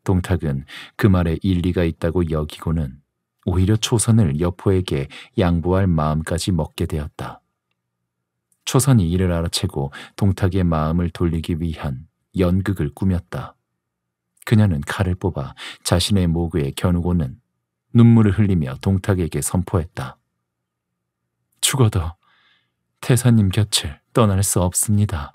동탁은 그 말에 일리가 있다고 여기고는 오히려 초선을 여포에게 양보할 마음까지 먹게 되었다. 초선이 이를 알아채고 동탁의 마음을 돌리기 위한 연극을 꾸몄다. 그녀는 칼을 뽑아 자신의 모구에 겨누고는 눈물을 흘리며 동탁에게 선포했다. 죽어도 태사님 곁을 떠날 수 없습니다.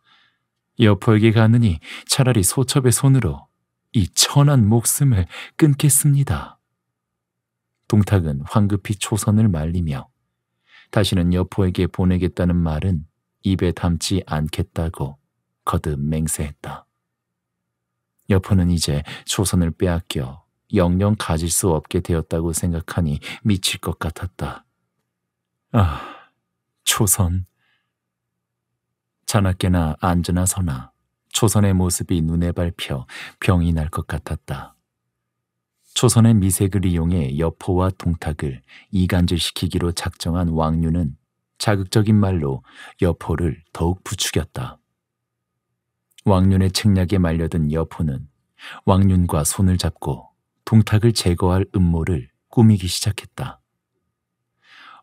여포에게 가느니 차라리 소첩의 손으로 이 천한 목숨을 끊겠습니다. 동탁은 황급히 초선을 말리며 다시는 여포에게 보내겠다는 말은 입에 담지 않겠다고 거듭 맹세했다. 여포는 이제 조선을 빼앗겨 영영 가질 수 없게 되었다고 생각하니 미칠 것 같았다. 아, 조선. 자나깨나 안전하 서나 조선의 모습이 눈에 밟혀 병이 날 것 같았다. 조선의 미색을 이용해 여포와 동탁을 이간질시키기로 작정한 왕류는 자극적인 말로 여포를 더욱 부추겼다. 왕륜의 책략에 말려든 여포는 왕륜과 손을 잡고 동탁을 제거할 음모를 꾸미기 시작했다.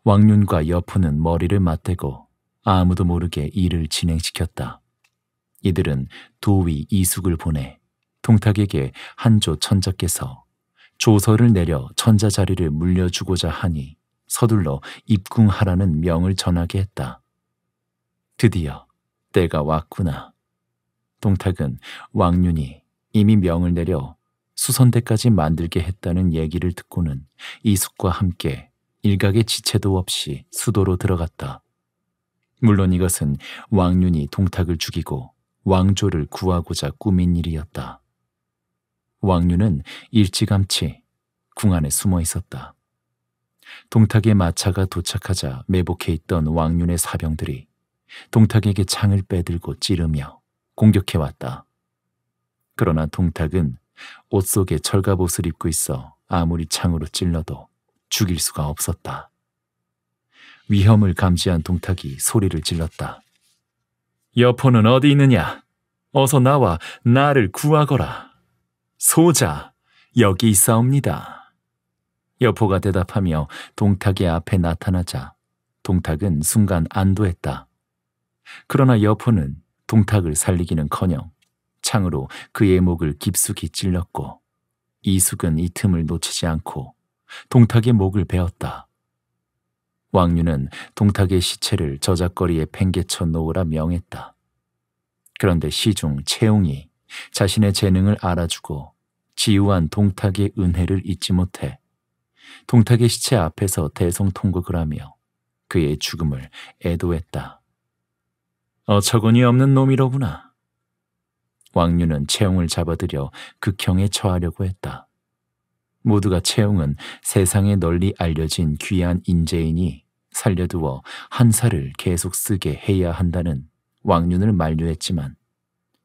왕륜과 여포는 머리를 맞대고 아무도 모르게 일을 진행시켰다. 이들은 도위 이숙을 보내 동탁에게 한조 천자께서 조서를 내려 천자 자리를 물려주고자 하니 서둘러 입궁하라는 명을 전하게 했다. 드디어 때가 왔구나. 동탁은 왕윤이 이미 명을 내려 수선대까지 만들게 했다는 얘기를 듣고는 이숙과 함께 일각의 지체도 없이 수도로 들어갔다. 물론 이것은 왕윤이 동탁을 죽이고 왕조를 구하고자 꾸민 일이었다. 왕윤은 일찌감치 궁 안에 숨어 있었다. 동탁의 마차가 도착하자 매복해 있던 왕윤의 사병들이 동탁에게 창을 빼들고 찌르며 공격해왔다. 그러나 동탁은 옷 속에 철갑옷을 입고 있어 아무리 창으로 찔러도 죽일 수가 없었다. 위험을 감지한 동탁이 소리를 질렀다. 여포는 어디 있느냐? 어서 나와 나를 구하거라. 소자, 여기 있사옵니다. 여포가 대답하며 동탁의 앞에 나타나자 동탁은 순간 안도했다. 그러나 여포는 동탁을 살리기는커녕 창으로 그의 목을 깊숙이 찔렀고 이숙은 이 틈을 놓치지 않고 동탁의 목을 베었다. 왕유는 동탁의 시체를 저작거리에 팽개쳐 놓으라 명했다. 그런데 시중 채웅이 자신의 재능을 알아주고 지우한 동탁의 은혜를 잊지 못해 동탁의 시체 앞에서 대성통곡을 하며 그의 죽음을 애도했다. 어처구니 없는 놈이로구나. 왕류는 채용을 잡아들여 극형에 처하려고 했다. 모두가 채용은 세상에 널리 알려진 귀한 인재이니 살려두어 한살을 계속 쓰게 해야 한다는 왕륜을 만류했지만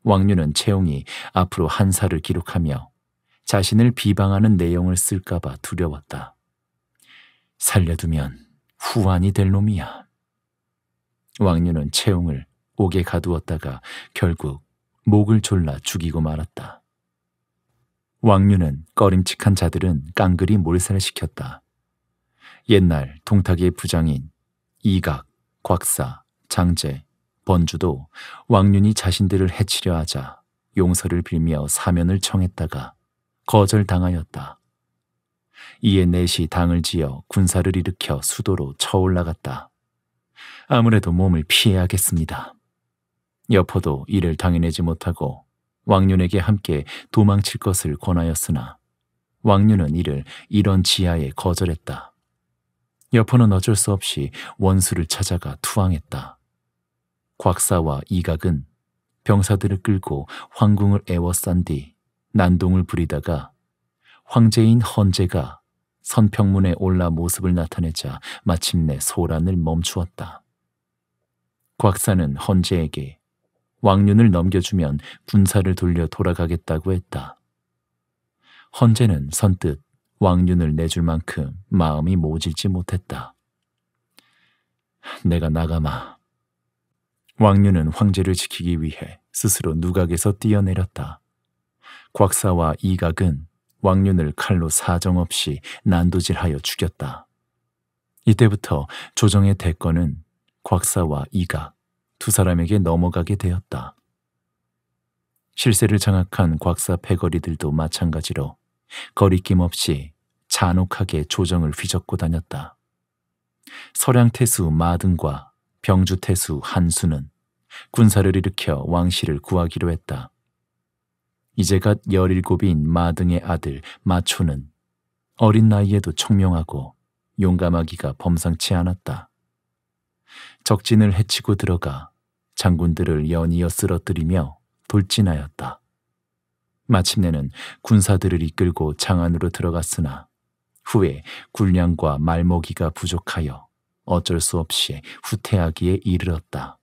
왕륜은 채용이 앞으로 한살을 기록하며 자신을 비방하는 내용을 쓸까봐 두려웠다. 살려두면 후환이 될 놈이야. 왕류는 채용을 옥에 가두었다가 결국 목을 졸라 죽이고 말았다. 왕류는 꺼림칙한 자들은 깡그리 몰살시켰다. 옛날 동탁의 부장인 이각, 곽사, 장제, 번주도 왕륜이 자신들을 해치려 하자 용서를 빌며 사면을 청했다가 거절당하였다. 이에 넷이 당을 지어 군사를 일으켜 수도로 쳐올라갔다. 아무래도 몸을 피해야겠습니다. 여포도 이를 당해내지 못하고 왕윤에게 함께 도망칠 것을 권하였으나 왕윤은 이를 이런 지하에 거절했다. 여포는 어쩔 수 없이 원수를 찾아가 투항했다. 곽사와 이각은 병사들을 끌고 황궁을 애워싼 뒤 난동을 부리다가 황제인 헌제가 선평문에 올라 모습을 나타내자 마침내 소란을 멈추었다. 곽사는 헌재에게 왕륜을 넘겨주면 군사를 돌려 돌아가겠다고 했다. 헌재는 선뜻 왕륜을 내줄 만큼 마음이 모질지 못했다. 내가 나가마. 왕륜은 황제를 지키기 위해 스스로 누각에서 뛰어내렸다. 곽사와 이각은 왕윤을 칼로 사정없이 난도질하여 죽였다. 이때부터 조정의 대권은 곽사와 이가두 사람에게 넘어가게 되었다. 실세를 장악한 곽사 패거리들도 마찬가지로 거리낌 없이 잔혹하게 조정을 휘젓고 다녔다. 서량태수 마등과 병주태수 한수는 군사를 일으켜 왕실을 구하기로 했다. 이제갓 열일곱인 마등의 아들 마초는 어린 나이에도 청명하고 용감하기가 범상치 않았다. 적진을 해치고 들어가 장군들을 연이어 쓰러뜨리며 돌진하였다. 마침내는 군사들을 이끌고 장안으로 들어갔으나 후에 군량과 말먹이가 부족하여 어쩔 수 없이 후퇴하기에 이르렀다.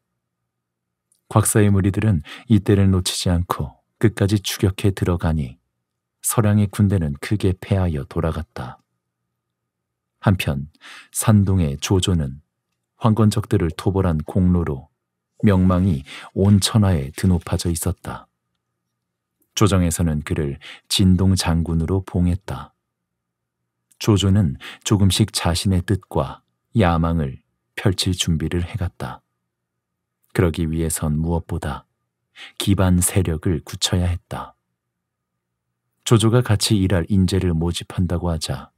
곽사의 무리들은 이때를 놓치지 않고 끝까지 추격해 들어가니 서량의 군대는 크게 패하여 돌아갔다. 한편 산동의 조조는 황건적들을 토벌한 공로로 명망이 온 천하에 드높아져 있었다. 조정에서는 그를 진동 장군으로 봉했다. 조조는 조금씩 자신의 뜻과 야망을 펼칠 준비를 해갔다. 그러기 위해선 무엇보다 기반 세력을 굳혀야 했다. 조조가 같이 일할 인재를 모집한다고 하자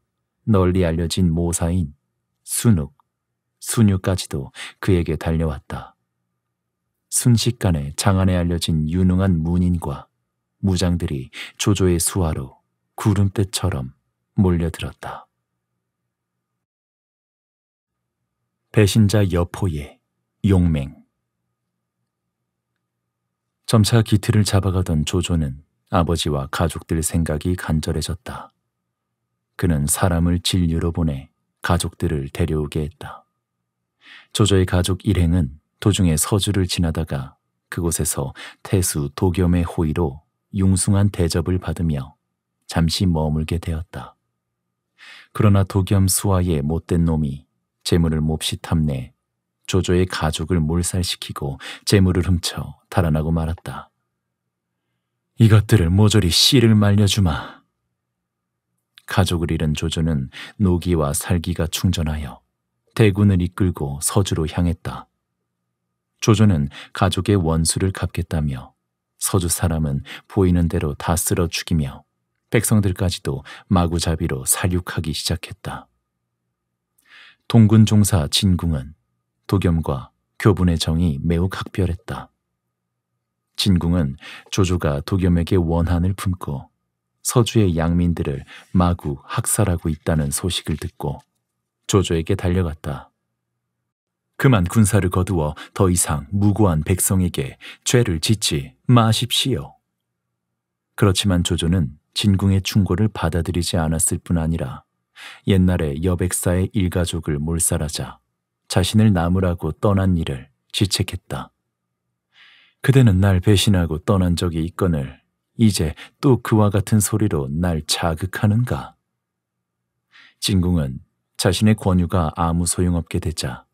널리 알려진 모사인 순욱, 순유까지도 그에게 달려왔다. 순식간에 장안에 알려진 유능한 문인과 무장들이 조조의 수하로 구름대처럼 몰려들었다. 배신자 여포의 용맹 점차 기틀을 잡아가던 조조는 아버지와 가족들 생각이 간절해졌다. 그는 사람을 진류로 보내 가족들을 데려오게 했다. 조조의 가족 일행은 도중에 서주를 지나다가 그곳에서 태수 도겸의 호의로 융숭한 대접을 받으며 잠시 머물게 되었다. 그러나 도겸 수하의 못된 놈이 재물을 몹시 탐내 조조의 가족을 몰살시키고 재물을 훔쳐 달아나고 말았다. 이것들을 모조리 씨를 말려주마. 가족을 잃은 조조는 노기와 살기가 충전하여 대군을 이끌고 서주로 향했다. 조조는 가족의 원수를 갚겠다며 서주 사람은 보이는 대로 다 쓸어 죽이며 백성들까지도 마구잡이로 살육하기 시작했다. 동군 종사 진궁은 도겸과 교분의 정이 매우 각별했다. 진궁은 조조가 도겸에게 원한을 품고 서주의 양민들을 마구 학살하고 있다는 소식을 듣고 조조에게 달려갔다. 그만 군사를 거두어 더 이상 무고한 백성에게 죄를 짓지 마십시오. 그렇지만 조조는 진궁의 충고를 받아들이지 않았을 뿐 아니라 옛날에 여백사의 일가족을 몰살하자 자신을 남으라고 떠난 일을 지책했다 그대는 날 배신하고 떠난 적이 있거늘 이제 또 그와 같은 소리로 날 자극하는가? 진궁은 자신의 권유가 아무 소용없게 되자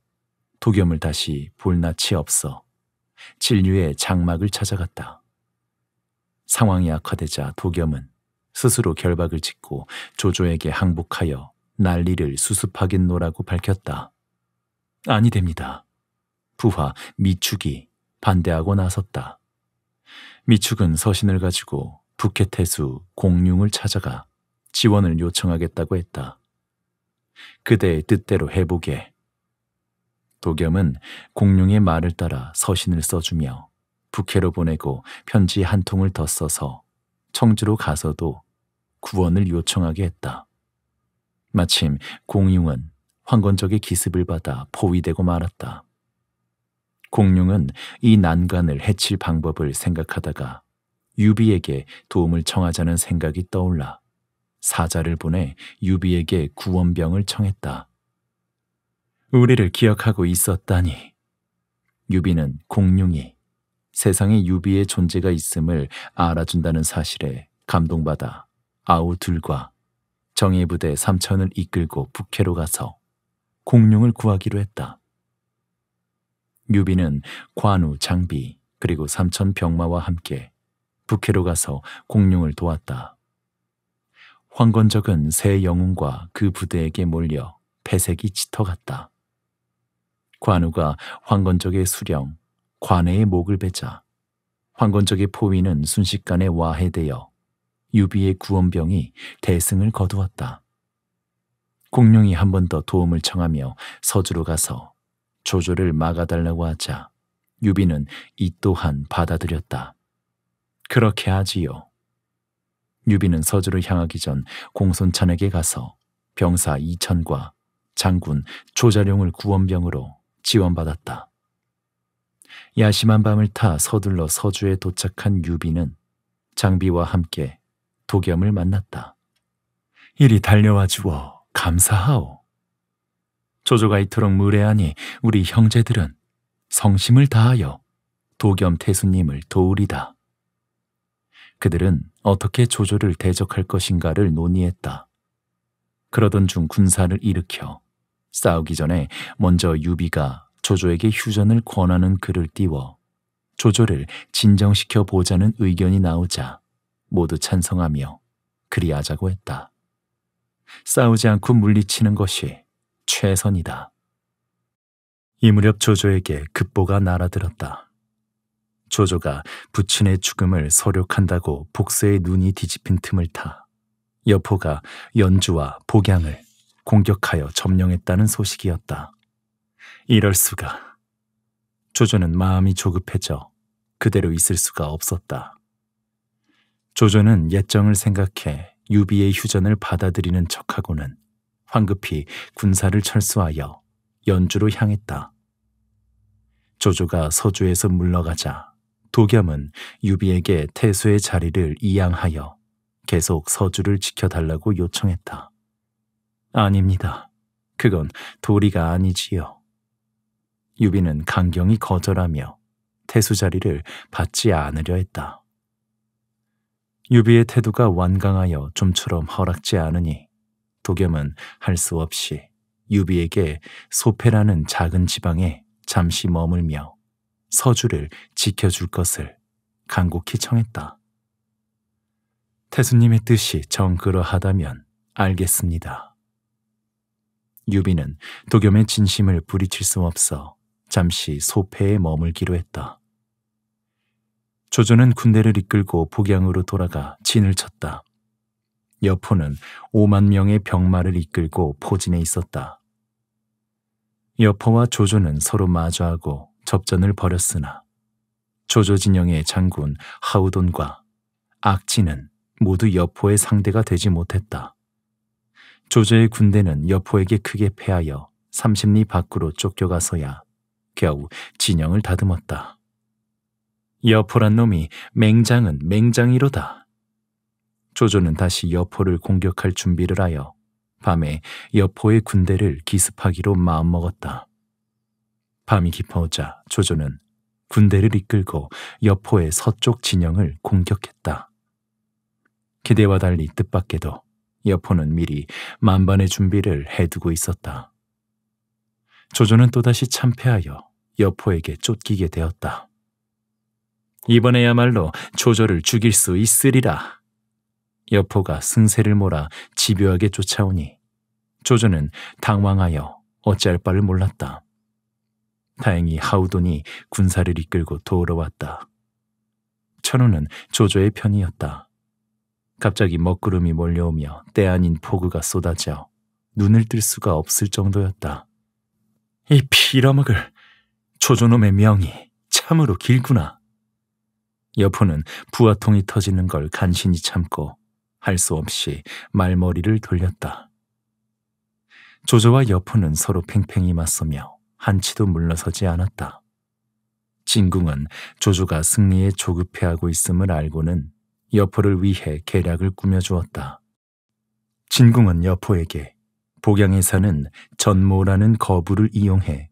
도겸을 다시 볼낯이 없어 진류의 장막을 찾아갔다. 상황이 악화되자 도겸은 스스로 결박을 짓고 조조에게 항복하여 난리를 수습하겠노라고 밝혔다. 아니 됩니다. 부하 미축이 반대하고 나섰다. 미축은 서신을 가지고 북해 태수 공룡을 찾아가 지원을 요청하겠다고 했다. 그대의 뜻대로 해보게. 도겸은 공룡의 말을 따라 서신을 써주며 북해로 보내고 편지 한 통을 더 써서 청주로 가서도 구원을 요청하게 했다. 마침 공융은 황건적의 기습을 받아 포위되고 말았다. 공룡은 이 난간을 해칠 방법을 생각하다가 유비에게 도움을 청하자는 생각이 떠올라 사자를 보내 유비에게 구원병을 청했다. 우리를 기억하고 있었다니. 유비는 공룡이 세상에 유비의 존재가 있음을 알아준다는 사실에 감동받아 아우둘과 정예부대 삼천을 이끌고 북해로 가서 공룡을 구하기로 했다. 유비는 관우, 장비 그리고 삼천 병마와 함께 북해로 가서 공룡을 도왔다. 황건적은 새 영웅과 그 부대에게 몰려 폐색이 짙어갔다. 관우가 황건적의 수령, 관해의 목을 베자 황건적의 포위는 순식간에 와해되어 유비의 구원병이 대승을 거두었다. 공룡이 한 번 더 도움을 청하며 서주로 가서 조조를 막아달라고 하자 유비는 이 또한 받아들였다. 그렇게 하지요. 유비는 서주를 향하기 전 공손찬에게 가서 병사 이천과 장군 조자룡을 구원병으로 지원받았다. 야심한 밤을 타 서둘러 서주에 도착한 유비는 장비와 함께 도겸을 만났다. 이리 달려와 주어. 감사하오. 조조가 이토록 무례하니 우리 형제들은 성심을 다하여 도겸 태수님을 도우리다. 그들은 어떻게 조조를 대적할 것인가를 논의했다. 그러던 중 군사를 일으켜 싸우기 전에 먼저 유비가 조조에게 휴전을 권하는 글을 띄워 조조를 진정시켜 보자는 의견이 나오자 모두 찬성하며 그리하자고 했다. 싸우지 않고 물리치는 것이 최선이다. 이 무렵 조조에게 급보가 날아들었다. 조조가 부친의 죽음을 서욕한다고 복수의 눈이 뒤집힌 틈을 타 여포가 연주와 복양을 공격하여 점령했다는 소식이었다. 이럴 수가. 조조는 마음이 조급해져 그대로 있을 수가 없었다. 조조는 옛정을 생각해 유비의 휴전을 받아들이는 척하고는 황급히 군사를 철수하여 연주로 향했다. 조조가 서주에서 물러가자 도겸은 유비에게 태수의 자리를 이양하여 계속 서주를 지켜달라고 요청했다. 아닙니다. 그건 도리가 아니지요. 유비는 강경이 거절하며 태수 자리를 받지 않으려 했다. 유비의 태도가 완강하여 좀처럼 허락지 않으니 도겸은 할 수 없이 유비에게 소패라는 작은 지방에 잠시 머물며 서주를 지켜줄 것을 간곡히 청했다. 태수님의 뜻이 정그러하다면 알겠습니다. 유비는 도겸의 진심을 부리칠 수 없어 잠시 소패에 머물기로 했다. 조조는 군대를 이끌고 북양으로 돌아가 진을 쳤다. 여포는 5만 명의 병마를 이끌고 포진해 있었다. 여포와 조조는 서로 마주하고 접전을 벌였으나 조조 진영의 장군 하우돈과 악진은 모두 여포의 상대가 되지 못했다. 조조의 군대는 여포에게 크게 패하여 3 0리 밖으로 쫓겨가서야 겨우 진영을 다듬었다. 여포란 놈이 맹장은 맹장이로다. 조조는 다시 여포를 공격할 준비를 하여 밤에 여포의 군대를 기습하기로 마음먹었다. 밤이 깊어오자 조조는 군대를 이끌고 여포의 서쪽 진영을 공격했다. 기대와 달리 뜻밖에도 여포는 미리 만반의 준비를 해두고 있었다. 조조는 또다시 참패하여 여포에게 쫓기게 되었다. 이번에야말로 조조를 죽일 수 있으리라. 여포가 승세를 몰아 집요하게 쫓아오니 조조는 당황하여 어찌할 바를 몰랐다. 다행히 하우돈이 군사를 이끌고 도우러 왔다. 천우는 조조의 편이었다. 갑자기 먹구름이 몰려오며 때 아닌 폭우가 쏟아져 눈을 뜰 수가 없을 정도였다. 이피라먹을 조조놈의 명이 참으로 길구나. 여포는 부화통이 터지는 걸 간신히 참고 할 수 없이 말머리를 돌렸다. 조조와 여포는 서로 팽팽히 맞서며 한치도 물러서지 않았다. 진궁은 조조가 승리에 조급해하고 있음을 알고는 여포를 위해 계략을 꾸며주었다. 진궁은 여포에게 복양에 사는 전모라는 거부를 이용해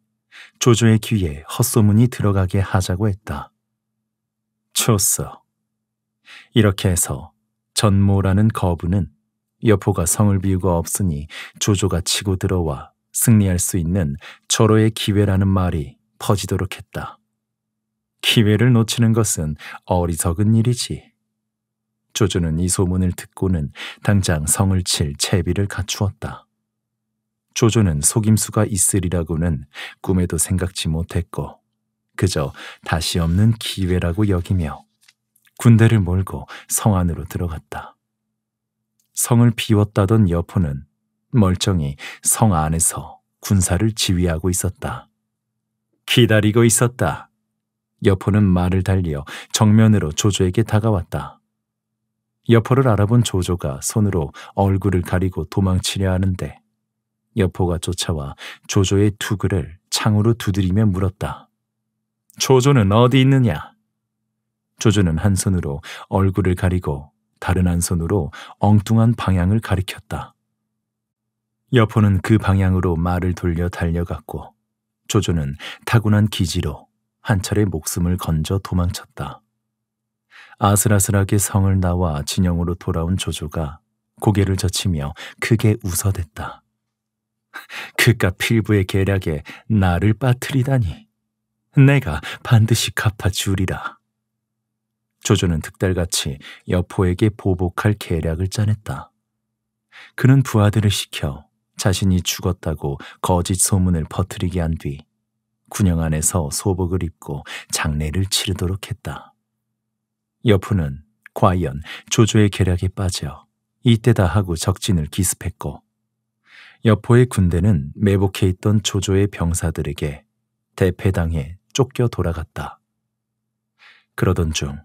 조조의 귀에 헛소문이 들어가게 하자고 했다. 좋소. 이렇게 해서 전모라는 거부는 여포가 성을 비우고 없으니 조조가 치고 들어와 승리할 수 있는 절호의 기회라는 말이 퍼지도록 했다. 기회를 놓치는 것은 어리석은 일이지. 조조는 이 소문을 듣고는 당장 성을 칠 채비를 갖추었다. 조조는 속임수가 있으리라고는 꿈에도 생각지 못했고 그저 다시 없는 기회라고 여기며 군대를 몰고 성 안으로 들어갔다. 성을 비웠다던 여포는 멀쩡히 성 안에서 군사를 지휘하고 있었다. 기다리고 있었다. 여포는 말을 달려 정면으로 조조에게 다가왔다. 여포를 알아본 조조가 손으로 얼굴을 가리고 도망치려 하는데 여포가 쫓아와 조조의 투구를 창으로 두드리며 물었다. 조조는 어디 있느냐? 조조는 한 손으로 얼굴을 가리고 다른 한 손으로 엉뚱한 방향을 가리켰다. 여포는 그 방향으로 말을 돌려 달려갔고 조조는 타고난 기지로 한 차례 목숨을 건져 도망쳤다. 아슬아슬하게 성을 나와 진영으로 돌아온 조조가 고개를 젖히며 크게 웃어댔다. 그깟 필부의 계략에 나를 빠뜨리다니. 내가 반드시 갚아주리라. 조조는 득달같이 여포에게 보복할 계략을 짜냈다. 그는 부하들을 시켜 자신이 죽었다고 거짓 소문을 퍼뜨리게 한 뒤 군영 안에서 소복을 입고 장례를 치르도록 했다. 여포는 과연 조조의 계략에 빠져 이때다 하고 적진을 기습했고 여포의 군대는 매복해 있던 조조의 병사들에게 대패당해 쫓겨 돌아갔다. 그러던 중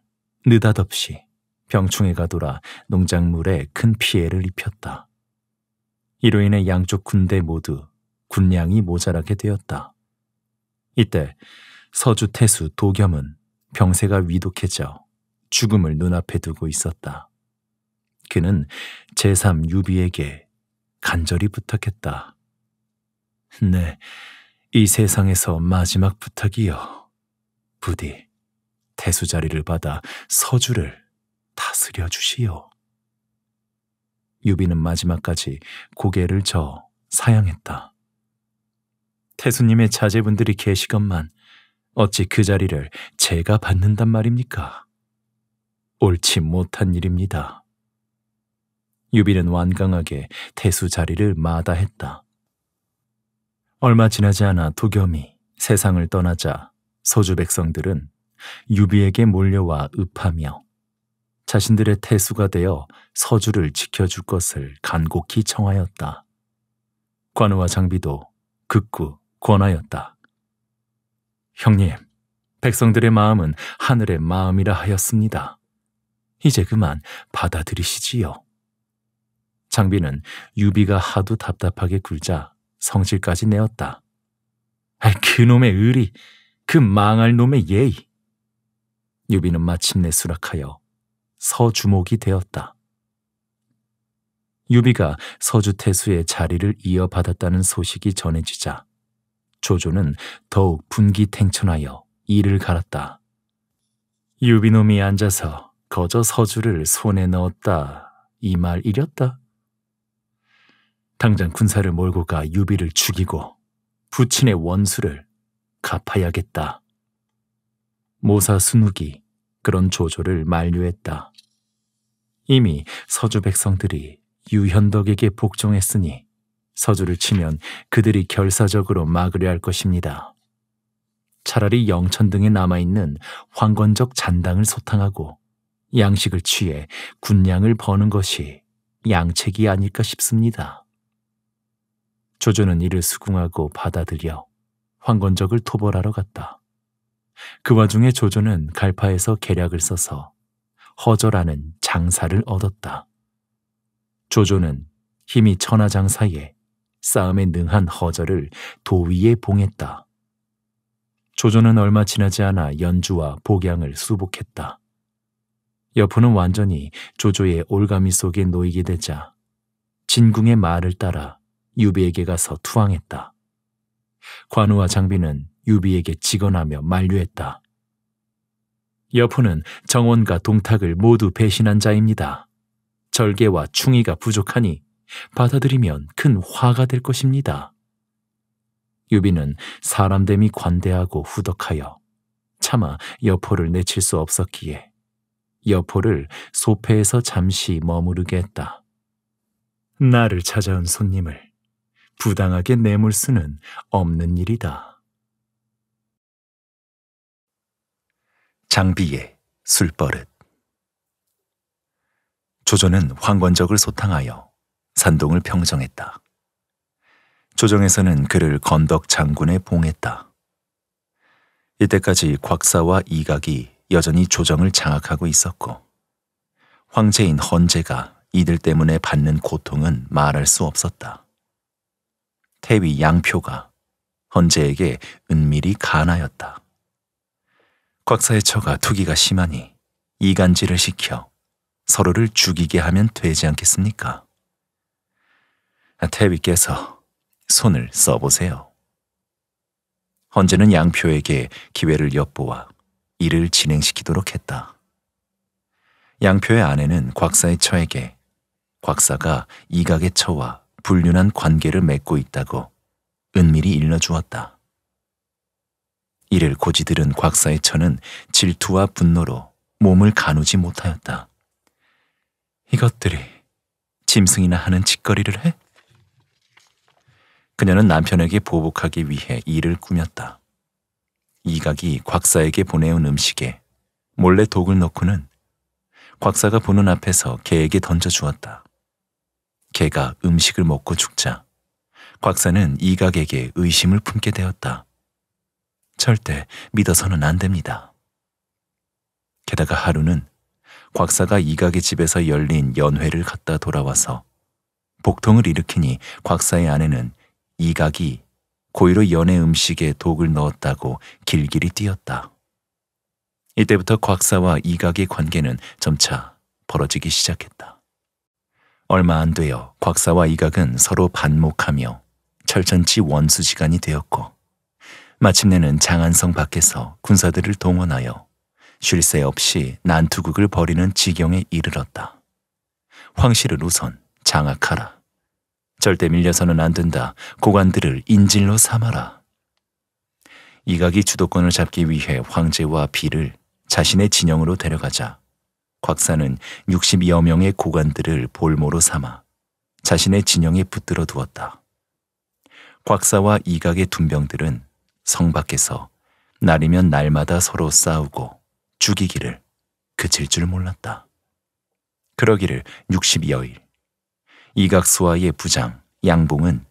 느닷없이 병충해가 돌아 농작물에 큰 피해를 입혔다. 이로 인해 양쪽 군대 모두 군량이 모자라게 되었다. 이때 서주 태수 도겸은 병세가 위독해져 죽음을 눈앞에 두고 있었다. 그는 제3 유비에게 간절히 부탁했다. 네, 이 세상에서 마지막 부탁이여. 부디 태수 자리를 받아 서주를 다스려 주시오. 유비는 마지막까지 고개를 저 사양했다. 태수님의 자제분들이 계시건만 어찌 그 자리를 제가 받는단 말입니까? 옳지 못한 일입니다. 유비는 완강하게 태수 자리를 마다했다. 얼마 지나지 않아 도겸이 세상을 떠나자 소주 백성들은 유비에게 몰려와 읍하며 자신들의 태수가 되어 서주를 지켜줄 것을 간곡히 청하였다. 관우와 장비도 극구 권하였다. 형님, 백성들의 마음은 하늘의 마음이라 하였습니다. 이제 그만 받아들이시지요. 장비는 유비가 하도 답답하게 굴자 성질까지 내었다. 그놈의 의리, 그 망할 놈의 예의. 유비는 마침내 수락하여 서주목이 되었다. 유비가 서주태수의 자리를 이어받았다는 소식이 전해지자 조조는 더욱 분기탱천하여 이를 갈았다. 유비놈이 앉아서 거저 서주를 손에 넣었다. 이 말 이렸다. 당장 군사를 몰고 가 유비를 죽이고 부친의 원수를 갚아야겠다. 모사 순욱이 그런 조조를 만류했다. 이미 서주 백성들이 유현덕에게 복종했으니 서주를 치면 그들이 결사적으로 막으려 할 것입니다. 차라리 영천 등에 남아있는 황건적 잔당을 소탕하고 양식을 취해 군량을 버는 것이 양책이 아닐까 싶습니다. 조조는 이를 수긍하고 받아들여 황건적을 토벌하러 갔다. 그 와중에 조조는 갈파에서 계략을 써서 허절하는 장사를 얻었다. 조조는 힘이 천하장사에 이 싸움에 능한 허절을 도위에 봉했다. 조조는 얼마 지나지 않아 연주와 복양을 수복했다. 여포는 완전히 조조의 올가미 속에 놓이게 되자 진궁의 말을 따라 유비에게 가서 투항했다. 관우와 장비는 유비에게 직언하며 만류했다. 여포는 정원과 동탁을 모두 배신한 자입니다. 절개와 충의가 부족하니 받아들이면 큰 화가 될 것입니다. 유비는 사람됨이 관대하고 후덕하여 차마 여포를 내칠 수 없었기에 여포를 소패에서 잠시 머무르게 했다. 나를 찾아온 손님을 부당하게 내물 수는 없는 일이다. 장비의 술버릇 조조는 황건적을 소탕하여 산동을 평정했다. 조정에서는 그를 건덕 장군에 봉했다. 이때까지 곽사와 이각이 여전히 조정을 장악하고 있었고 황제인 헌제가 이들 때문에 받는 고통은 말할 수 없었다. 태위 양표가 헌재에게 은밀히 간하였다. 곽사의 처가 투기가 심하니 이간질을 시켜 서로를 죽이게 하면 되지 않겠습니까? 태위께서 손을 써보세요. 헌재는 양표에게 기회를 엿보아 일을 진행시키도록 했다. 양표의 아내는 곽사의 처에게 곽사가 이각의 처와 불륜한 관계를 맺고 있다고 은밀히 일러주었다. 이를 고지 들은 곽사의 처는 질투와 분노로 몸을 가누지 못하였다. 이것들이 짐승이나 하는 짓거리를 해? 그녀는 남편에게 보복하기 위해 일을 꾸몄다. 이각이 곽사에게 보내온 음식에 몰래 독을 넣고는 곽사가 보는 앞에서 개에게 던져주었다. 개가 음식을 먹고 죽자 곽사는 이각에게 의심을 품게 되었다. 절대 믿어서는 안 됩니다. 게다가 하루는 곽사가 이각의 집에서 열린 연회를 갔다 돌아와서 복통을 일으키니 곽사의 아내는 이각이 고의로 연애 음식에 독을 넣었다고 길길이 뛰었다. 이때부터 곽사와 이각의 관계는 점차 벌어지기 시작했다. 얼마 안 되어 곽사와 이각은 서로 반목하며 철천치 원수 시간이 되었고 마침내는 장안성 밖에서 군사들을 동원하여 쉴 새 없이 난투극을 벌이는 지경에 이르렀다. 황실을 우선 장악하라. 절대 밀려서는 안 된다. 고관들을 인질로 삼아라. 이각이 주도권을 잡기 위해 황제와 비를 자신의 진영으로 데려가자 곽사는 60여 명의 고관들을 볼모로 삼아 자신의 진영에 붙들어 두었다. 곽사와 이각의 둔병들은 성 밖에서 날이면 날마다 서로 싸우고 죽이기를 그칠 줄 몰랐다. 그러기를 60여일 이각수와의 부장 양봉은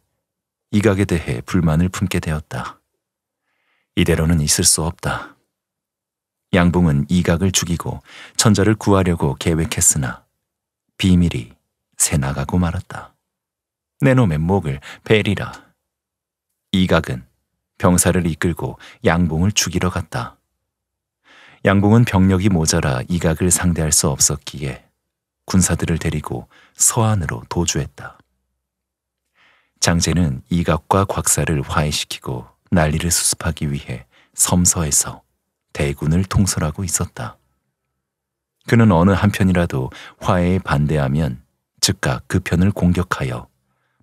이각에 대해 불만을 품게 되었다. 이대로는 있을 수 없다. 양봉은 이각을 죽이고 천자를 구하려고 계획했으나 비밀이 새나가고 말았다. 내놈의 목을 베리라. 이각은 병사를 이끌고 양봉을 죽이러 갔다. 양봉은 병력이 모자라 이각을 상대할 수 없었기에 군사들을 데리고 서안으로 도주했다. 장제는 이각과 곽사를 화해시키고 난리를 수습하기 위해 섬서에서 대군을 통솔하고 있었다. 그는 어느 한편이라도 화해에 반대하면 즉각 그 편을 공격하여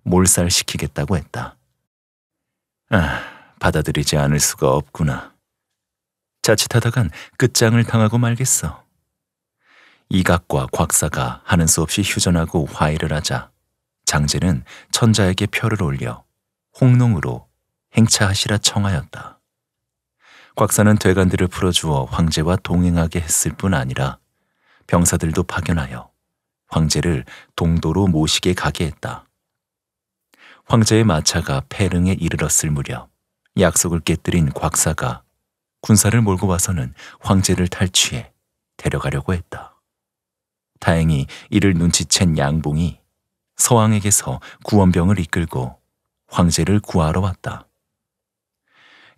몰살시키겠다고 했다. 아, 받아들이지 않을 수가 없구나. 자칫하다간 끝장을 당하고 말겠어. 이각과 곽사가 하는 수 없이 휴전하고 화해를 하자 장제는 천자에게 표를 올려 홍농으로 행차하시라 청하였다. 곽사는 대관들을 풀어주어 황제와 동행하게 했을 뿐 아니라 병사들도 파견하여 황제를 동도로 모시게 가게 했다. 황제의 마차가 폐릉에 이르렀을 무렵 약속을 깨뜨린 곽사가 군사를 몰고 와서는 황제를 탈취해 데려가려고 했다. 다행히 이를 눈치챈 양봉이 서왕에게서 구원병을 이끌고 황제를 구하러 왔다.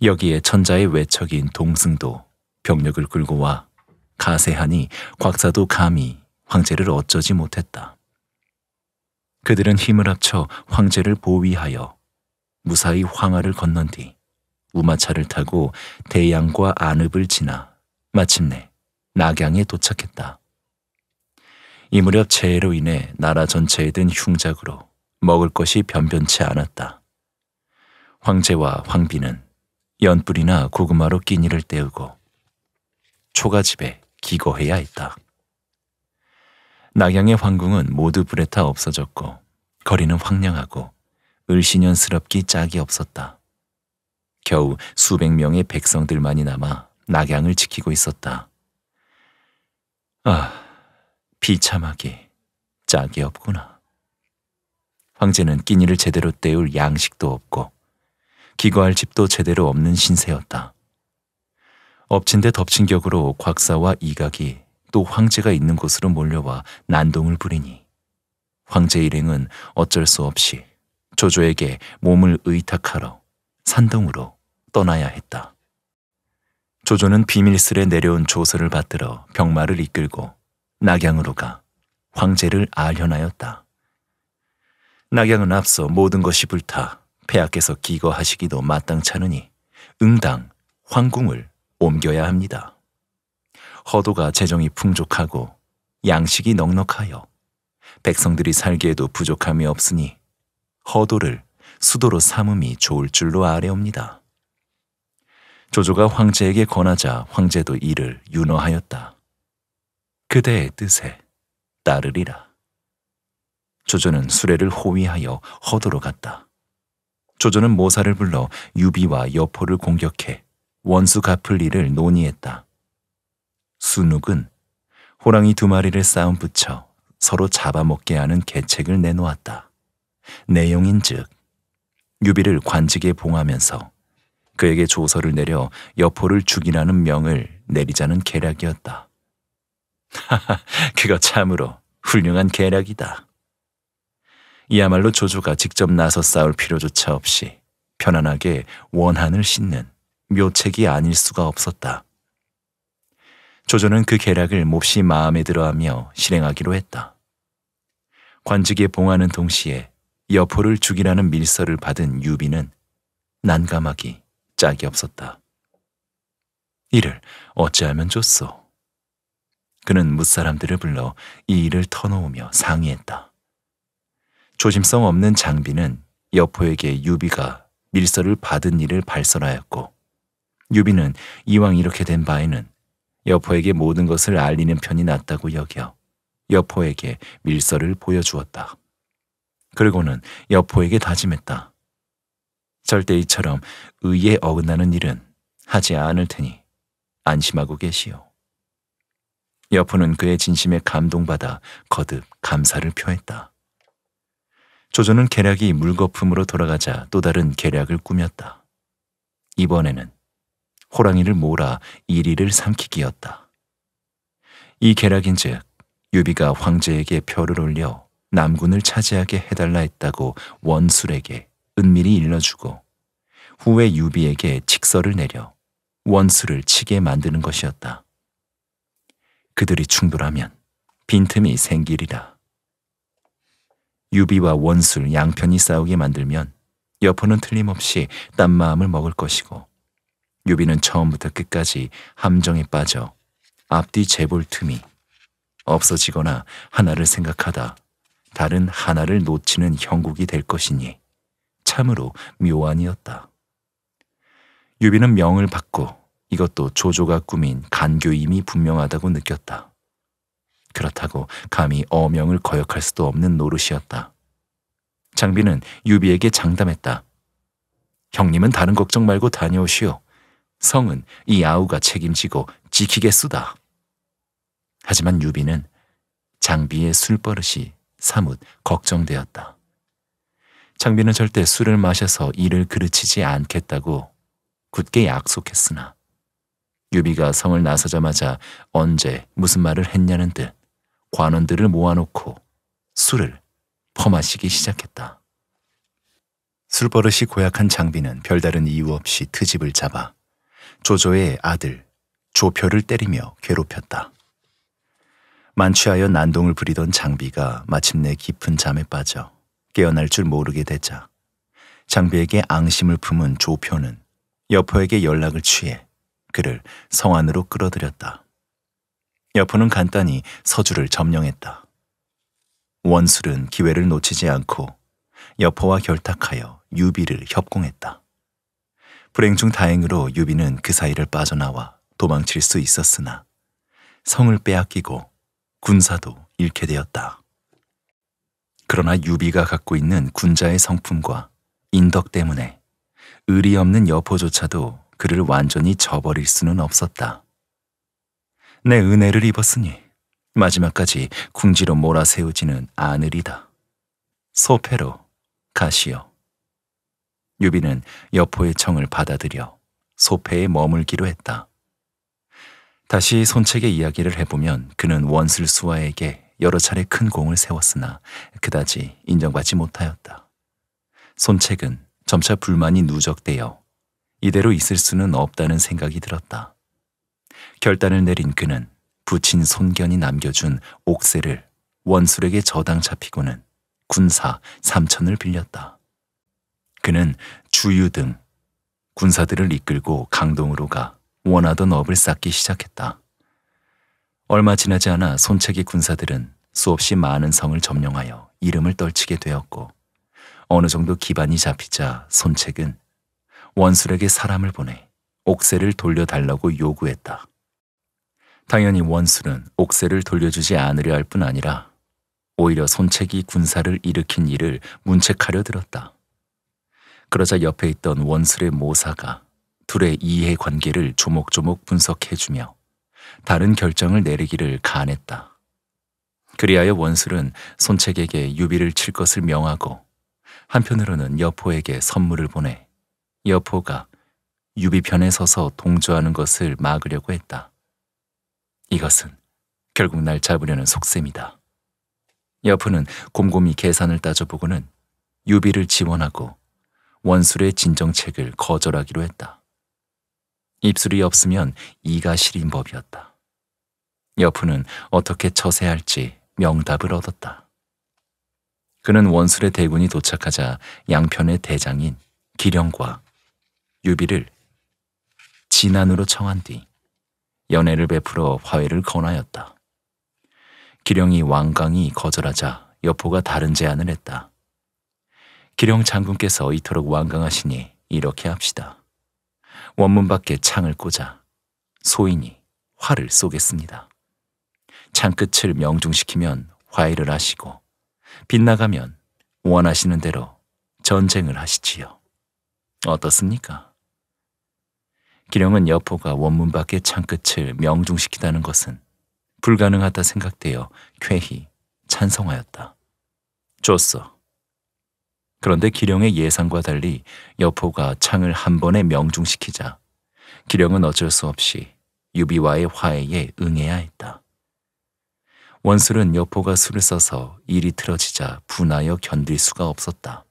여기에 천자의 외척인 동승도 병력을 끌고 와 가세하니 곽사도 감히 황제를 어쩌지 못했다. 그들은 힘을 합쳐 황제를 보위하여 무사히 황하를 건넌 뒤 우마차를 타고 대양과 안읍을 지나 마침내 낙양에 도착했다. 이 무렵 재해로 인해 나라 전체에 든 흉작으로 먹을 것이 변변치 않았다. 황제와 황비는 연불이나 고구마로 끼니를 때우고 초가집에 기거해야 했다. 낙양의 황궁은 모두 불에 타 없어졌고 거리는 황량하고 을신연스럽기 짝이 없었다. 겨우 수백 명의 백성들만이 남아 낙양을 지키고 있었다. 아, 비참하기 짝이 없구나. 황제는 끼니를 제대로 때울 양식도 없고 기거할 집도 제대로 없는 신세였다. 엎친 데 덮친 격으로 곽사와 이각이 또 황제가 있는 곳으로 몰려와 난동을 부리니 황제 일행은 어쩔 수 없이 조조에게 몸을 의탁하러 산동으로 떠나야 했다. 조조는 비밀스레 내려온 조서를 받들어 병마를 이끌고 낙양으로 가 황제를 알현하였다. 낙양은 앞서 모든 것이 불타 폐하께서 기거하시기도 마땅찮으니 응당 황궁을 옮겨야 합니다. 허도가 재정이 풍족하고 양식이 넉넉하여 백성들이 살기에도 부족함이 없으니 허도를 수도로 삼음이 좋을 줄로 아뢰옵니다. 조조가 황제에게 권하자 황제도 이를 윤허하였다. 그대의 뜻에 따르리라. 조조는 수레를 호위하여 허도로 갔다. 조조는 모사를 불러 유비와 여포를 공격해 원수 갚을 일을 논의했다. 순욱은 호랑이 두 마리를 싸움 붙여 서로 잡아먹게 하는 계책을 내놓았다. 내용인즉 유비를 관직에 봉하면서 그에게 조서를 내려 여포를 죽이라는 명을 내리자는 계략이었다. 하하, 그거 참으로 훌륭한 계략이다. 이야말로 조조가 직접 나서 싸울 필요조차 없이 편안하게 원한을 싣는 묘책이 아닐 수가 없었다. 조조는 그 계략을 몹시 마음에 들어하며 실행하기로 했다. 관직에 봉하는 동시에 여포를 죽이라는 밀서를 받은 유비는 난감하기 짝이 없었다. 이를 어찌하면 좋소. 그는 무사람들을 불러 이 일을 터놓으며 상의했다. 조심성 없는 장비는 여포에게 유비가 밀서를 받은 일을 발설하였고 유비는 이왕 이렇게 된 바에는 여포에게 모든 것을 알리는 편이 낫다고 여겨 여포에게 밀서를 보여주었다. 그리고는 여포에게 다짐했다. 절대 이처럼 의에 어긋나는 일은 하지 않을 테니 안심하고 계시오. 여포는 그의 진심에 감동받아 거듭 감사를 표했다. 조조는 계략이 물거품으로 돌아가자 또 다른 계략을 꾸몄다. 이번에는 호랑이를 몰아 이리를 삼키기였다. 이 계략인즉 유비가 황제에게 별을 올려 남군을 차지하게 해달라 했다고 원술에게 은밀히 일러주고 후에 유비에게 직서를 내려 원수를 치게 만드는 것이었다. 그들이 충돌하면 빈틈이 생기리라. 유비와 원술 양편이 싸우게 만들면 여포는 틀림없이 딴 마음을 먹을 것이고 유비는 처음부터 끝까지 함정에 빠져 앞뒤 재볼 틈이 없어지거나 하나를 생각하다 다른 하나를 놓치는 형국이 될 것이니 참으로 묘안이었다. 유비는 명을 받고 이것도 조조가 꾸민 간교임이 분명하다고 느꼈다. 그렇다고 감히 어명을 거역할 수도 없는 노릇이었다. 장비는 유비에게 장담했다. 형님은 다른 걱정 말고 다녀오시오. 성은 이 아우가 책임지고 지키겠수다. 하지만 유비는 장비의 술버릇이 사뭇 걱정되었다. 장비는 절대 술을 마셔서 일을 그르치지 않겠다고 굳게 약속했으나 유비가 성을 나서자마자 언제 무슨 말을 했냐는 듯 관원들을 모아놓고 술을 퍼마시기 시작했다. 술버릇이 고약한 장비는 별다른 이유 없이 트집을 잡아 조조의 아들 조표를 때리며 괴롭혔다. 만취하여 난동을 부리던 장비가 마침내 깊은 잠에 빠져 깨어날 줄 모르게 되자 장비에게 앙심을 품은 조표는 여포에게 연락을 취해 그를 성 안으로 끌어들였다. 여포는 간단히 서주를 점령했다. 원술은 기회를 놓치지 않고 여포와 결탁하여 유비를 협공했다. 불행 중 다행으로 유비는 그 사이를 빠져나와 도망칠 수 있었으나 성을 빼앗기고 군사도 잃게 되었다. 그러나 유비가 갖고 있는 군자의 성품과 인덕 때문에 의리 없는 여포조차도 그를 완전히 저버릴 수는 없었다. 내 은혜를 입었으니 마지막까지 궁지로 몰아세우지는 않으리다. 소패로 가시오. 유비는 여포의 청을 받아들여 소패에 머물기로 했다. 다시 손책의 이야기를 해보면 그는 원슬수와에게 여러 차례 큰 공을 세웠으나 그다지 인정받지 못하였다. 손책은 점차 불만이 누적되어 이대로 있을 수는 없다는 생각이 들었다. 결단을 내린 그는 부친 손견이 남겨준 옥새를 원술에게 저당 잡히고는 군사 삼천을 빌렸다. 그는 주유 등 군사들을 이끌고 강동으로 가 원하던 업을 쌓기 시작했다. 얼마 지나지 않아 손책이 군사들은 수없이 많은 성을 점령하여 이름을 떨치게 되었고 어느 정도 기반이 잡히자 손책은 원술에게 사람을 보내 옥새를 돌려달라고 요구했다. 당연히 원수는 옥새를 돌려주지 않으려 할 뿐 아니라 오히려 손책이 군사를 일으킨 일을 문책하려 들었다. 그러자 옆에 있던 원술의 모사가 둘의 이해관계를 조목조목 분석해주며 다른 결정을 내리기를 간했다. 그리하여 원술은 손책에게 유비를 칠 것을 명하고 한편으로는 여포에게 선물을 보내 여포가 유비 편에 서서 동조하는 것을 막으려고 했다. 이것은 결국 날 잡으려는 속셈이다. 여프는 곰곰이 계산을 따져보고는 유비를 지원하고 원술의 진정책을 거절하기로 했다. 입술이 없으면 이가 실인 법이었다. 여프는 어떻게 처세할지 명답을 얻었다. 그는 원술의 대군이 도착하자 양편의 대장인 기령과 유비를 진안으로 청한 뒤 연애를 베풀어 화해를 권하였다. 기령이 왕강이 거절하자 여포가 다른 제안을 했다. 기령 장군께서 이토록 왕강하시니 이렇게 합시다. 원문 밖에 창을 꽂아 소인이 화를 쏘겠습니다. 창 끝을 명중시키면 화해를 하시고 빗나가면 원하시는 대로 전쟁을 하시지요. 어떻습니까? 기령은 여포가 원문 밖의 창끝을 명중시키다는 것은 불가능하다 생각되어 쾌히 찬성하였다. 좋소. 그런데 기령의 예상과 달리 여포가 창을 한 번에 명중시키자 기령은 어쩔 수 없이 유비와의 화해에 응해야 했다. 원술은 여포가 술을 써서 일이 틀어지자 분하여 견딜 수가 없었다.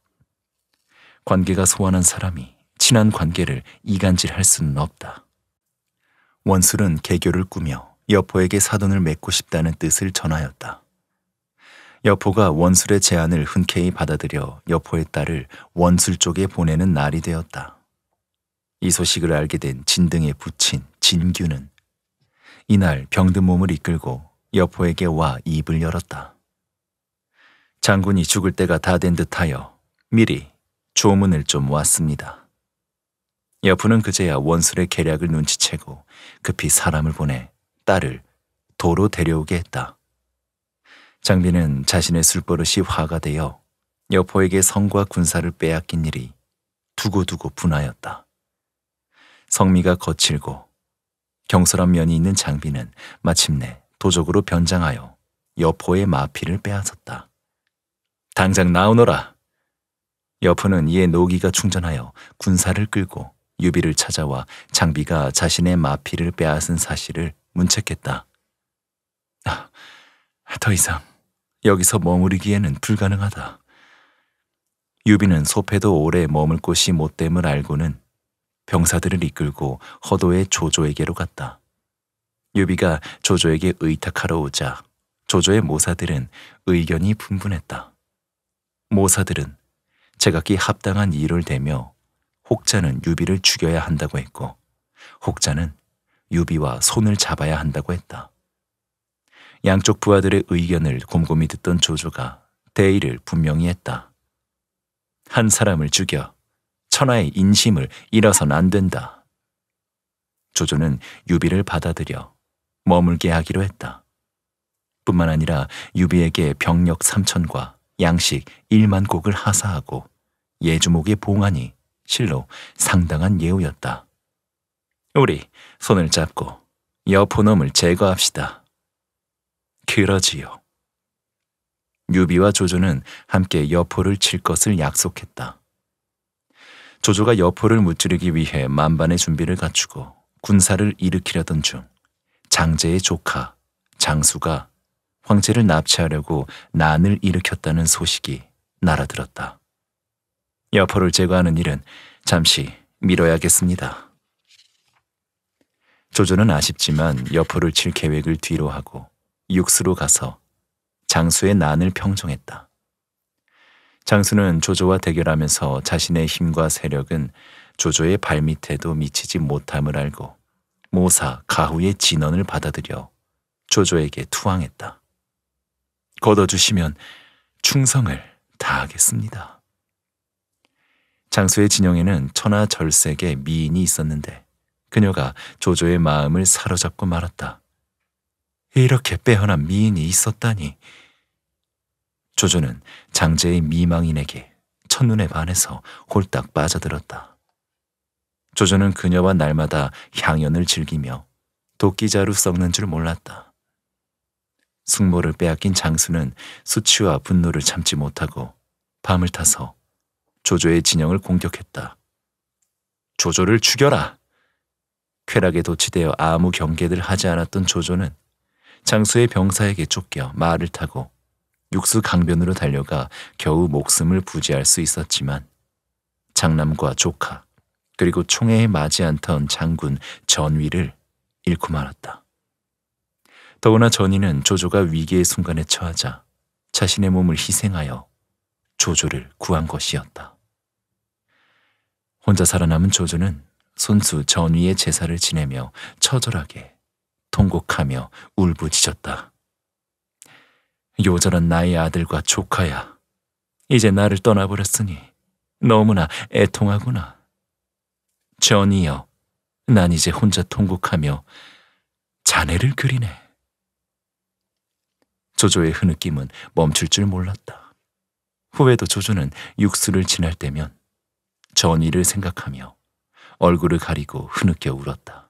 관계가 소원한 사람이 친한 관계를 이간질할 수는 없다. 원술은 개교를 꾸며 여포에게 사돈을 맺고 싶다는 뜻을 전하였다. 여포가 원술의 제안을 흔쾌히 받아들여 여포의 딸을 원술 쪽에 보내는 날이 되었다. 이 소식을 알게 된 진등의 부친 진규는 이날 병든 몸을 이끌고 여포에게 와 입을 열었다. 장군이 죽을 때가 다 된 듯하여 미리 조문을 좀 왔습니다. 여푸는 그제야 원술의 계략을 눈치채고 급히 사람을 보내 딸을 도로 데려오게 했다. 장비는 자신의 술버릇이 화가 되어 여포에게 성과 군사를 빼앗긴 일이 두고두고 분하였다. 성미가 거칠고 경솔한 면이 있는 장비는 마침내 도적으로 변장하여 여포의 마피를 빼앗았다. 당장 나오너라. 여포는 이에 노기가 충전하여 군사를 끌고 유비를 찾아와 장비가 자신의 마피를 빼앗은 사실을 문책했다. 아, 더 이상 여기서 머무르기에는 불가능하다. 유비는 소패도 오래 머물 곳이 못됨을 알고는 병사들을 이끌고 허도의 조조에게로 갔다. 유비가 조조에게 의탁하러 오자 조조의 모사들은 의견이 분분했다. 모사들은 제각기 합당한 일을 대며 혹자는 유비를 죽여야 한다고 했고 혹자는 유비와 손을 잡아야 한다고 했다. 양쪽 부하들의 의견을 곰곰이 듣던 조조가 대의를 분명히 했다. 한 사람을 죽여 천하의 인심을 잃어선 안 된다. 조조는 유비를 받아들여 머물게 하기로 했다. 뿐만 아니라 유비에게 병력 삼천과 양식 1만 곡을 하사하고 예주목의 봉안이 실로 상당한 예우였다. 우리 손을 잡고 여포놈을 제거합시다. 그러지요. 유비와 조조는 함께 여포를 칠 것을 약속했다. 조조가 여포를 무찌르기 위해 만반의 준비를 갖추고 군사를 일으키려던 중 장제의 조카 장수가 황제를 납치하려고 난을 일으켰다는 소식이 날아들었다. 여포를 제거하는 일은 잠시 미뤄야겠습니다. 조조는 아쉽지만 여포를 칠 계획을 뒤로 하고 육수로 가서 장수의 난을 평정했다. 장수는 조조와 대결하면서 자신의 힘과 세력은 조조의 발밑에도 미치지 못함을 알고 모사 가후의 진언을 받아들여 조조에게 투항했다. 걷어주시면 충성을 다하겠습니다. 장수의 진영에는 천하 절색의 미인이 있었는데 그녀가 조조의 마음을 사로잡고 말았다. 이렇게 빼어난 미인이 있었다니. 조조는 장제의 미망인에게 첫눈에 반해서 홀딱 빠져들었다. 조조는 그녀와 날마다 향연을 즐기며 도끼자루 썩는 줄 몰랐다. 숙모를 빼앗긴 장수는 수치와 분노를 참지 못하고 밤을 타서 조조의 진영을 공격했다. 조조를 죽여라! 쾌락에 도취되어 아무 경계를 하지 않았던 조조는 장수의 병사에게 쫓겨 말을 타고 육수 강변으로 달려가 겨우 목숨을 부지할 수 있었지만 장남과 조카 그리고 총애에 맞이 않던 장군 전위를 잃고 말았다. 더구나 전위는 조조가 위기의 순간에 처하자 자신의 몸을 희생하여 조조를 구한 것이었다. 혼자 살아남은 조조는 손수 전위의 제사를 지내며 처절하게 통곡하며 울부짖었다. 요절한 나의 아들과 조카야. 이제 나를 떠나버렸으니 너무나 애통하구나. 전이여, 난 이제 혼자 통곡하며 자네를 그리네. 조조의 흐느낌은 멈출 줄 몰랐다. 후에도 조조는 육수를 지날 때면 전이를 생각하며 얼굴을 가리고 흐느껴 울었다.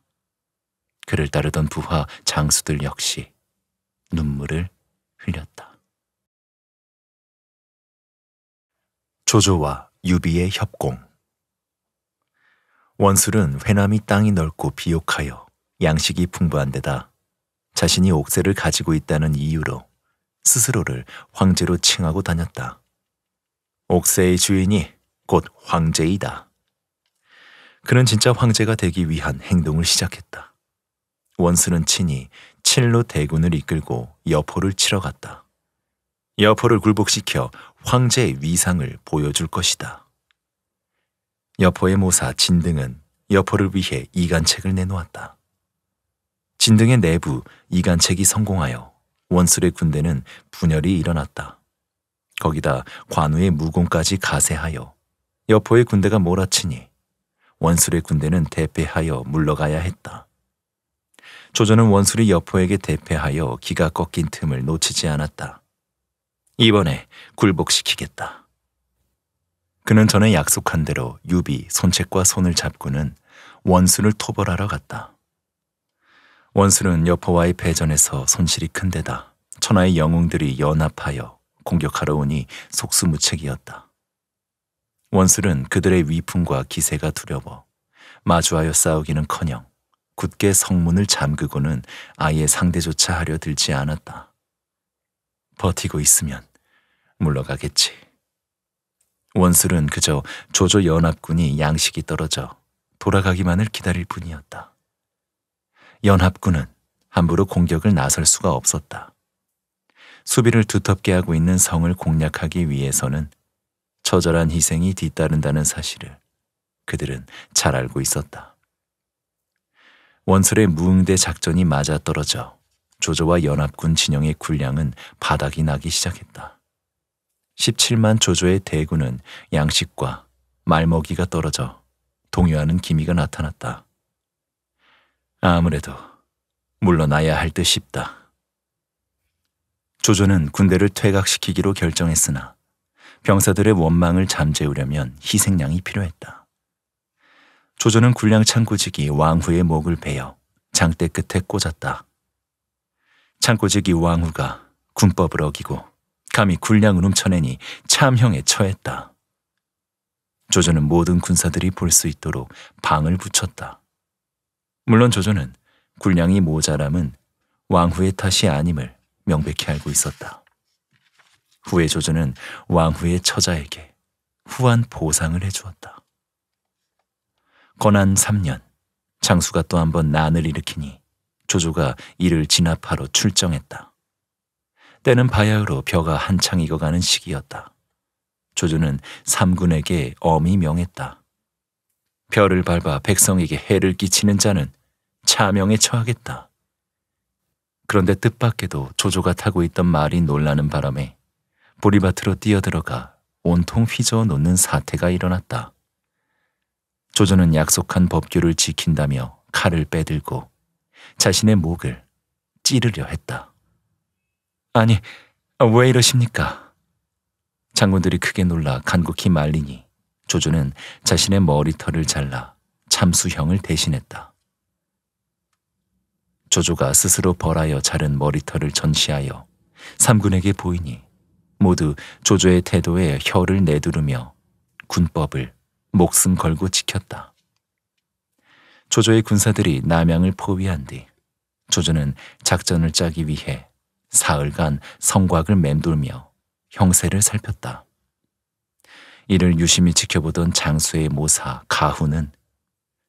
그를 따르던 부하 장수들 역시 눈물을 흘렸다. 조조와 유비의 협공 원술은 회남이 땅이 넓고 비옥하여 양식이 풍부한 데다 자신이 옥새를 가지고 있다는 이유로 스스로를 황제로 칭하고 다녔다. 옥새의 주인이 곧 황제이다. 그는 진짜 황제가 되기 위한 행동을 시작했다. 원수는 친히 칠로 대군을 이끌고 여포를 치러 갔다. 여포를 굴복시켜 황제의 위상을 보여줄 것이다. 여포의 모사 진등은 여포를 위해 이간책을 내놓았다. 진등의 내부 이간책이 성공하여 원술의 군대는 분열이 일어났다. 거기다 관우의 무공까지 가세하여 여포의 군대가 몰아치니 원술의 군대는 대패하여 물러가야 했다. 조조는 원술이 여포에게 대패하여 기가 꺾인 틈을 놓치지 않았다. 이번에 굴복시키겠다. 그는 전에 약속한 대로 유비, 손책과 손을 잡고는 원술을 토벌하러 갔다. 원술은 여포와의 배전에서 손실이 큰데다 천하의 영웅들이 연합하여 공격하러 오니 속수무책이었다. 원술은 그들의 위풍과 기세가 두려워 마주하여 싸우기는커녕 굳게 성문을 잠그고는 아예 상대조차 하려 들지 않았다. 버티고 있으면 물러가겠지. 원술은 그저 조조 연합군이 양식이 떨어져 돌아가기만을 기다릴 뿐이었다. 연합군은 함부로 공격을 나설 수가 없었다. 수비를 두텁게 하고 있는 성을 공략하기 위해서는 처절한 희생이 뒤따른다는 사실을 그들은 잘 알고 있었다. 원설의 무응대 작전이 맞아떨어져 조조와 연합군 진영의 군량은 바닥이 나기 시작했다. 17만 조조의 대군은 양식과 말먹이가 떨어져 동요하는 기미가 나타났다. 아무래도 물러나야 할 듯 싶다. 조조는 군대를 퇴각시키기로 결정했으나 병사들의 원망을 잠재우려면 희생양이 필요했다. 조조는 군량 창고지기 왕후의 목을 베어 장대 끝에 꽂았다. 창고지기 왕후가 군법을 어기고 감히 군량을 훔쳐내니 참형에 처했다. 조조는 모든 군사들이 볼 수 있도록 방을 붙였다. 물론 조조는 군량이 모자람은 왕후의 탓이 아님을 명백히 알고 있었다. 후에 조조는 왕후의 처자에게 후한 보상을 해주었다. 건한 3년, 장수가 또 한번 난을 일으키니 조조가 이를 진압하러 출정했다. 때는 바야흐로 벼가 한창 익어가는 시기였다. 조조는 삼군에게 엄히 명했다. 벼를 밟아 백성에게 해를 끼치는 자는 차명에 처하겠다. 그런데 뜻밖에도 조조가 타고 있던 말이 놀라는 바람에 보리밭으로 뛰어들어가 온통 휘저어 놓는 사태가 일어났다. 조조는 약속한 법규를 지킨다며 칼을 빼들고 자신의 목을 찌르려 했다. 아니, 아, 왜 이러십니까? 장군들이 크게 놀라 간곡히 말리니 조조는 자신의 머리털을 잘라 참수형을 대신했다. 조조가 스스로 벌하여 자른 머리털을 전시하여 삼군에게 보이니 모두 조조의 태도에 혀를 내두르며 군법을 목숨 걸고 지켰다. 조조의 군사들이 남양을 포위한 뒤 조조는 작전을 짜기 위해 사흘간 성곽을 맴돌며 형세를 살폈다. 이를 유심히 지켜보던 장수의 모사 가후는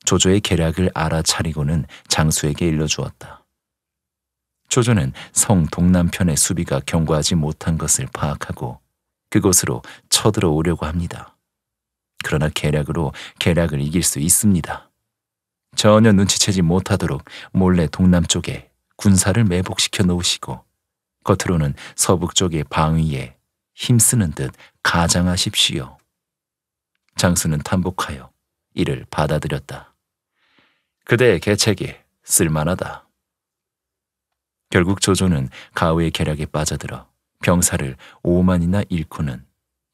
조조의 계략을 알아차리고는 장수에게 일러주었다. 조조는 성 동남편의 수비가 경과하지 못한 것을 파악하고 그곳으로 쳐들어오려고 합니다. 그러나 계략으로 계략을 이길 수 있습니다. 전혀 눈치채지 못하도록 몰래 동남쪽에 군사를 매복시켜 놓으시고 겉으로는 서북쪽의 방위에 힘쓰는 듯 가장하십시오. 장수는 탄복하여 이를 받아들였다. 그대의 계책이 쓸만하다. 결국 조조는 가오의 계략에 빠져들어 병사를 5만이나 잃고는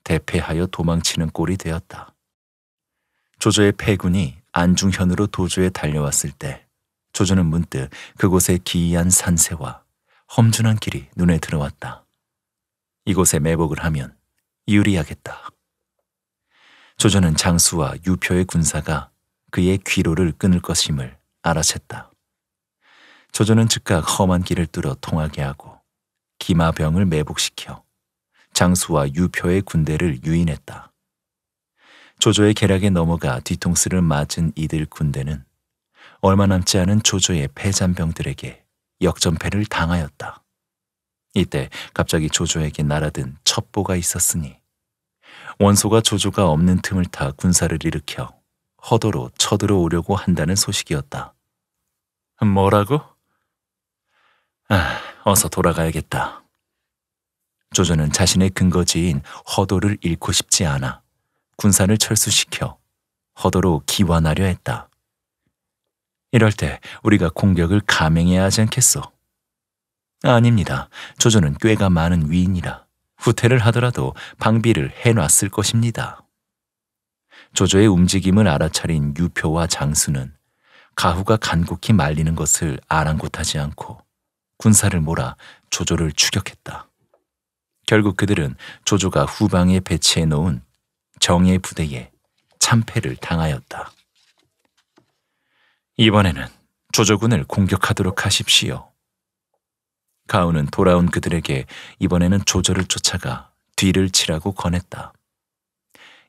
대패하여 도망치는 꼴이 되었다. 조조의 패군이 안중현으로 도주에 달려왔을 때 조조는 문득 그곳의 기이한 산세와 험준한 길이 눈에 들어왔다. 이곳에 매복을 하면 유리하겠다. 조조는 장수와 유표의 군사가 그의 귀로를 끊을 것임을 알아챘다. 조조는 즉각 험한 길을 뚫어 통하게 하고 기마병을 매복시켜 장수와 유표의 군대를 유인했다. 조조의 계략에 넘어가 뒤통수를 맞은 이들 군대는 얼마 남지 않은 조조의 패잔병들에게 역전패를 당하였다. 이때 갑자기 조조에게 날아든 첩보가 있었으니 원소가 조조가 없는 틈을 타 군사를 일으켜 허도로 쳐들어오려고 한다는 소식이었다. 뭐라고? 아, 어서 돌아가야겠다. 조조는 자신의 근거지인 허도를 잃고 싶지 않아 군산을 철수시켜 허도로 기환하려 했다. 이럴 때 우리가 공격을 감행해야 하지 않겠소? 아닙니다. 조조는 꾀가 많은 위인이라 후퇴를 하더라도 방비를 해놨을 것입니다. 조조의 움직임을 알아차린 유표와 장수는 가후가 간곡히 말리는 것을 아랑곳하지 않고 군사를 몰아 조조를 추격했다. 결국 그들은 조조가 후방에 배치해 놓은 정예 부대에 참패를 당하였다. 이번에는 조조군을 공격하도록 하십시오. 가훈은 돌아온 그들에게 이번에는 조조를 쫓아가 뒤를 치라고 권했다.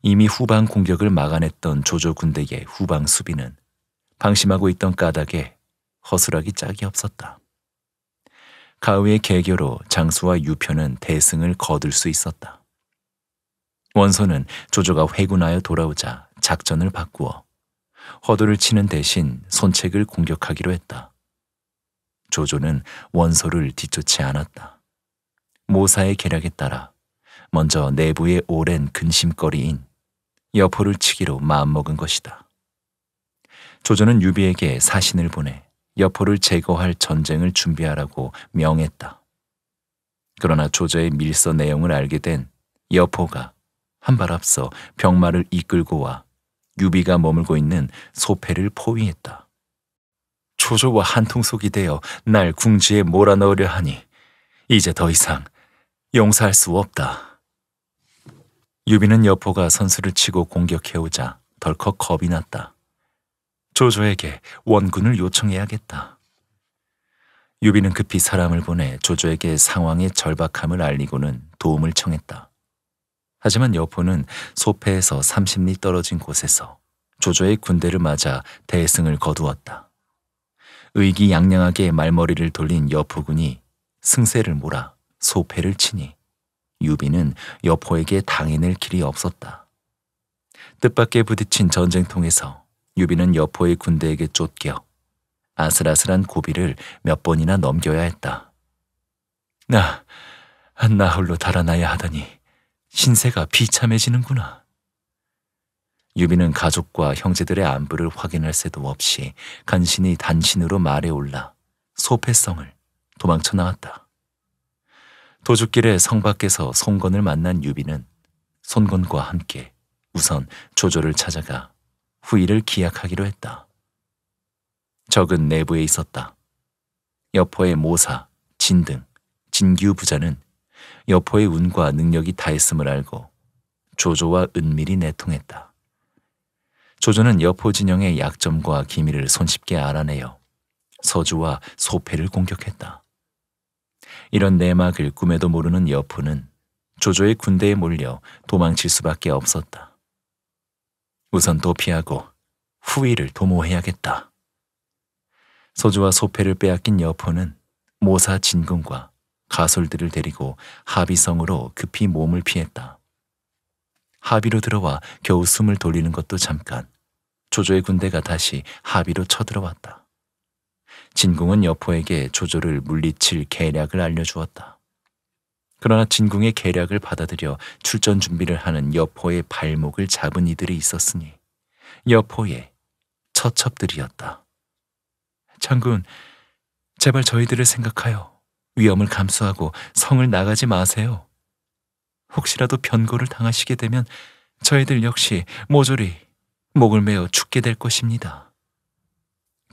이미 후방 공격을 막아냈던 조조 군대의 후방 수비는 방심하고 있던 까닭에 허술하기 짝이 없었다. 가우의 개교로 장수와 유표는 대승을 거둘 수 있었다. 원소는 조조가 회군하여 돌아오자 작전을 바꾸어 허도를 치는 대신 손책을 공격하기로 했다. 조조는 원소를 뒤쫓지 않았다. 모사의 계략에 따라 먼저 내부의 오랜 근심거리인 여포를 치기로 마음먹은 것이다. 조조는 유비에게 사신을 보내 여포를 제거할 전쟁을 준비하라고 명했다. 그러나 조자의 밀서 내용을 알게 된 여포가 한 발 앞서 병마를 이끌고 와 유비가 머물고 있는 소패를 포위했다. 조조와 한통속이 되어 날 궁지에 몰아넣으려 하니 이제 더 이상 용서할 수 없다. 유비는 여포가 선수를 치고 공격해오자 덜컥 겁이 났다. 조조에게 원군을 요청해야겠다. 유비는 급히 사람을 보내 조조에게 상황의 절박함을 알리고는 도움을 청했다. 하지만 여포는 소패에서 30리 떨어진 곳에서 조조의 군대를 맞아 대승을 거두었다. 의기양양하게 말머리를 돌린 여포군이 승세를 몰아 소패를 치니 유비는 여포에게 당해낼 길이 없었다. 뜻밖의 부딪힌 전쟁통에서 유비는 여포의 군대에게 쫓겨 아슬아슬한 고비를 몇 번이나 넘겨야 했다. 나, 나 홀로 달아나야 하다니 신세가 비참해지는구나. 유비는 가족과 형제들의 안부를 확인할 새도 없이 간신히 단신으로 말에 올라 소패성을 도망쳐 나왔다. 도주길에 성 밖에서 송건을 만난 유비는 송건과 함께 우선 조조를 찾아가 후일을 그 기약하기로 했다. 적은 내부에 있었다. 여포의 모사, 진 등, 진규 부자는 여포의 운과 능력이 다했음을 알고 조조와 은밀히 내통했다. 조조는 여포 진영의 약점과 기밀을 손쉽게 알아내어 서주와 소패를 공격했다. 이런 내막을 꿈에도 모르는 여포는 조조의 군대에 몰려 도망칠 수밖에 없었다. 우선 도피하고 후위를 도모해야겠다. 소주와 소패를 빼앗긴 여포는 모사 진군과 가솔들을 데리고 하비성으로 급히 몸을 피했다. 하비로 들어와 겨우 숨을 돌리는 것도 잠깐 조조의 군대가 다시 하비로 쳐들어왔다. 진궁은 여포에게 조조를 물리칠 계략을 알려주었다. 그러나 진궁의 계략을 받아들여 출전 준비를 하는 여포의 발목을 잡은 이들이 있었으니 여포의 처첩들이었다. 장군, 제발 저희들을 생각하여 위험을 감수하고 성을 나가지 마세요. 혹시라도 변고를 당하시게 되면 저희들 역시 모조리 목을 메어 죽게 될 것입니다.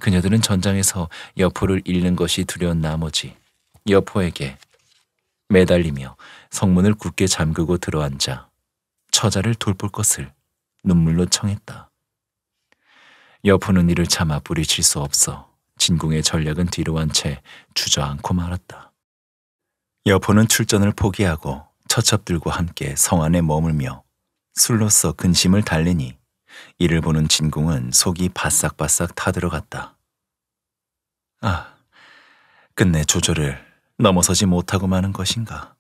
그녀들은 전장에서 여포를 잃는 것이 두려운 나머지 여포에게 매달리며 성문을 굳게 잠그고 들어앉아 처자를 돌볼 것을 눈물로 청했다. 여포는 이를 참아 뿌리칠 수 없어 진공의 전략은 뒤로 한채 주저앉고 말았다. 여포는 출전을 포기하고 처첩들과 함께 성 안에 머물며 술로써 근심을 달리니 이를 보는 진공은 속이 바싹바싹 타들어갔다. 아, 끝내 조절을 넘어서지 못하고 마는 것인가.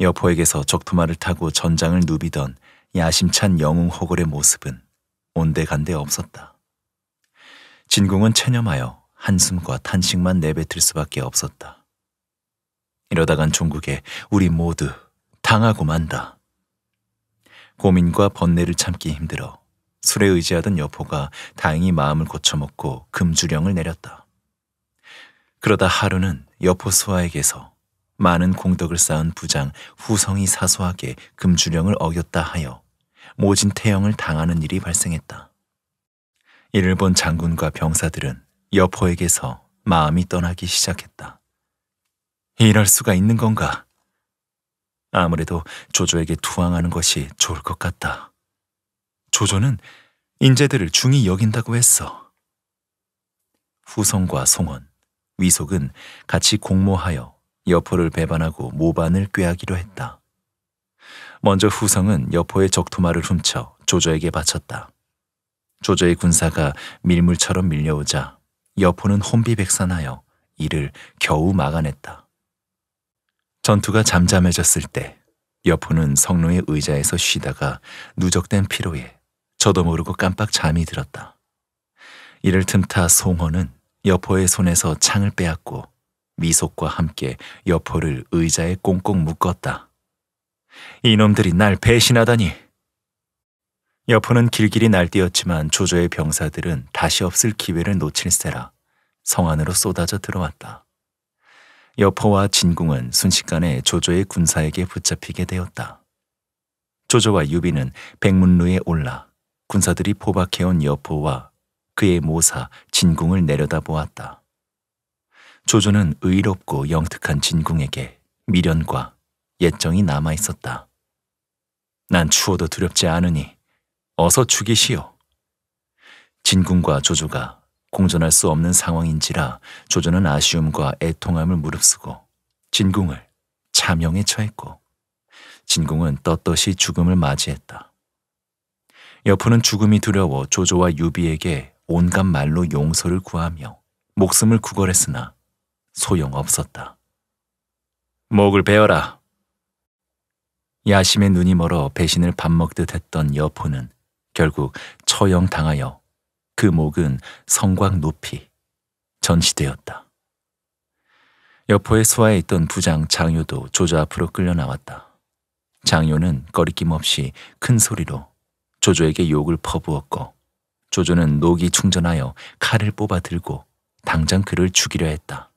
여포에게서 적토마를 타고 전장을 누비던 야심찬 영웅 호골의 모습은 온데간데 없었다. 진공은 체념하여 한숨과 탄식만 내뱉을 수밖에 없었다. 이러다간 종국에 우리 모두 당하고 만다. 고민과 번뇌를 참기 힘들어 술에 의지하던 여포가 다행히 마음을 고쳐먹고 금주령을 내렸다. 그러다 하루는 여포 소아에게서 많은 공덕을 쌓은 부장 후성이 사소하게 금주령을 어겼다 하여 모진 태형을 당하는 일이 발생했다. 이를 본 장군과 병사들은 여포에게서 마음이 떠나기 시작했다. 이럴 수가 있는 건가? 아무래도 조조에게 투항하는 것이 좋을 것 같다. 조조는 인재들을 중히 여긴다고 했어. 후성과 송원, 위속은 같이 공모하여 여포를 배반하고 모반을 꾀하기로 했다. 먼저 후성은 여포의 적토마를 훔쳐 조조에게 바쳤다. 조조의 군사가 밀물처럼 밀려오자 여포는 혼비백산하여 이를 겨우 막아냈다. 전투가 잠잠해졌을 때 여포는 성로의 의자에서 쉬다가 누적된 피로에 저도 모르고 깜빡 잠이 들었다. 이를 틈타 송헌는 여포의 손에서 창을 빼앗고 미속과 함께 여포를 의자에 꽁꽁 묶었다. 이놈들이 날 배신하다니. 여포는 길길이 날뛰었지만 조조의 병사들은 다시 없을 기회를 놓칠세라 성 안으로 쏟아져 들어왔다. 여포와 진궁은 순식간에 조조의 군사에게 붙잡히게 되었다. 조조와 유비는 백문루에 올라 군사들이 포박해온 여포와 그의 모사 진궁을 내려다보았다. 조조는 의롭고 영특한 진궁에게 미련과 옛정이 남아 있었다. 난 추워도 두렵지 않으니 어서 죽이시오. 진궁과 조조가 공존할 수 없는 상황인지라 조조는 아쉬움과 애통함을 무릅쓰고 진궁을 참형에 처했고 진궁은 떳떳이 죽음을 맞이했다. 여포는 죽음이 두려워 조조와 유비에게 온갖 말로 용서를 구하며 목숨을 구걸했으나 소용없었다. 목을 베어라. 야심의 눈이 멀어 배신을 밥 먹듯 했던 여포는 결국 처형당하여 그 목은 성곽 높이 전시되었다. 여포의 소화에 있던 부장 장효도 조조 앞으로 끌려 나왔다. 장효는 거리낌 없이 큰 소리로 조조에게 욕을 퍼부었고 조조는 녹이 충전하여 칼을 뽑아 들고 당장 그를 죽이려 했다.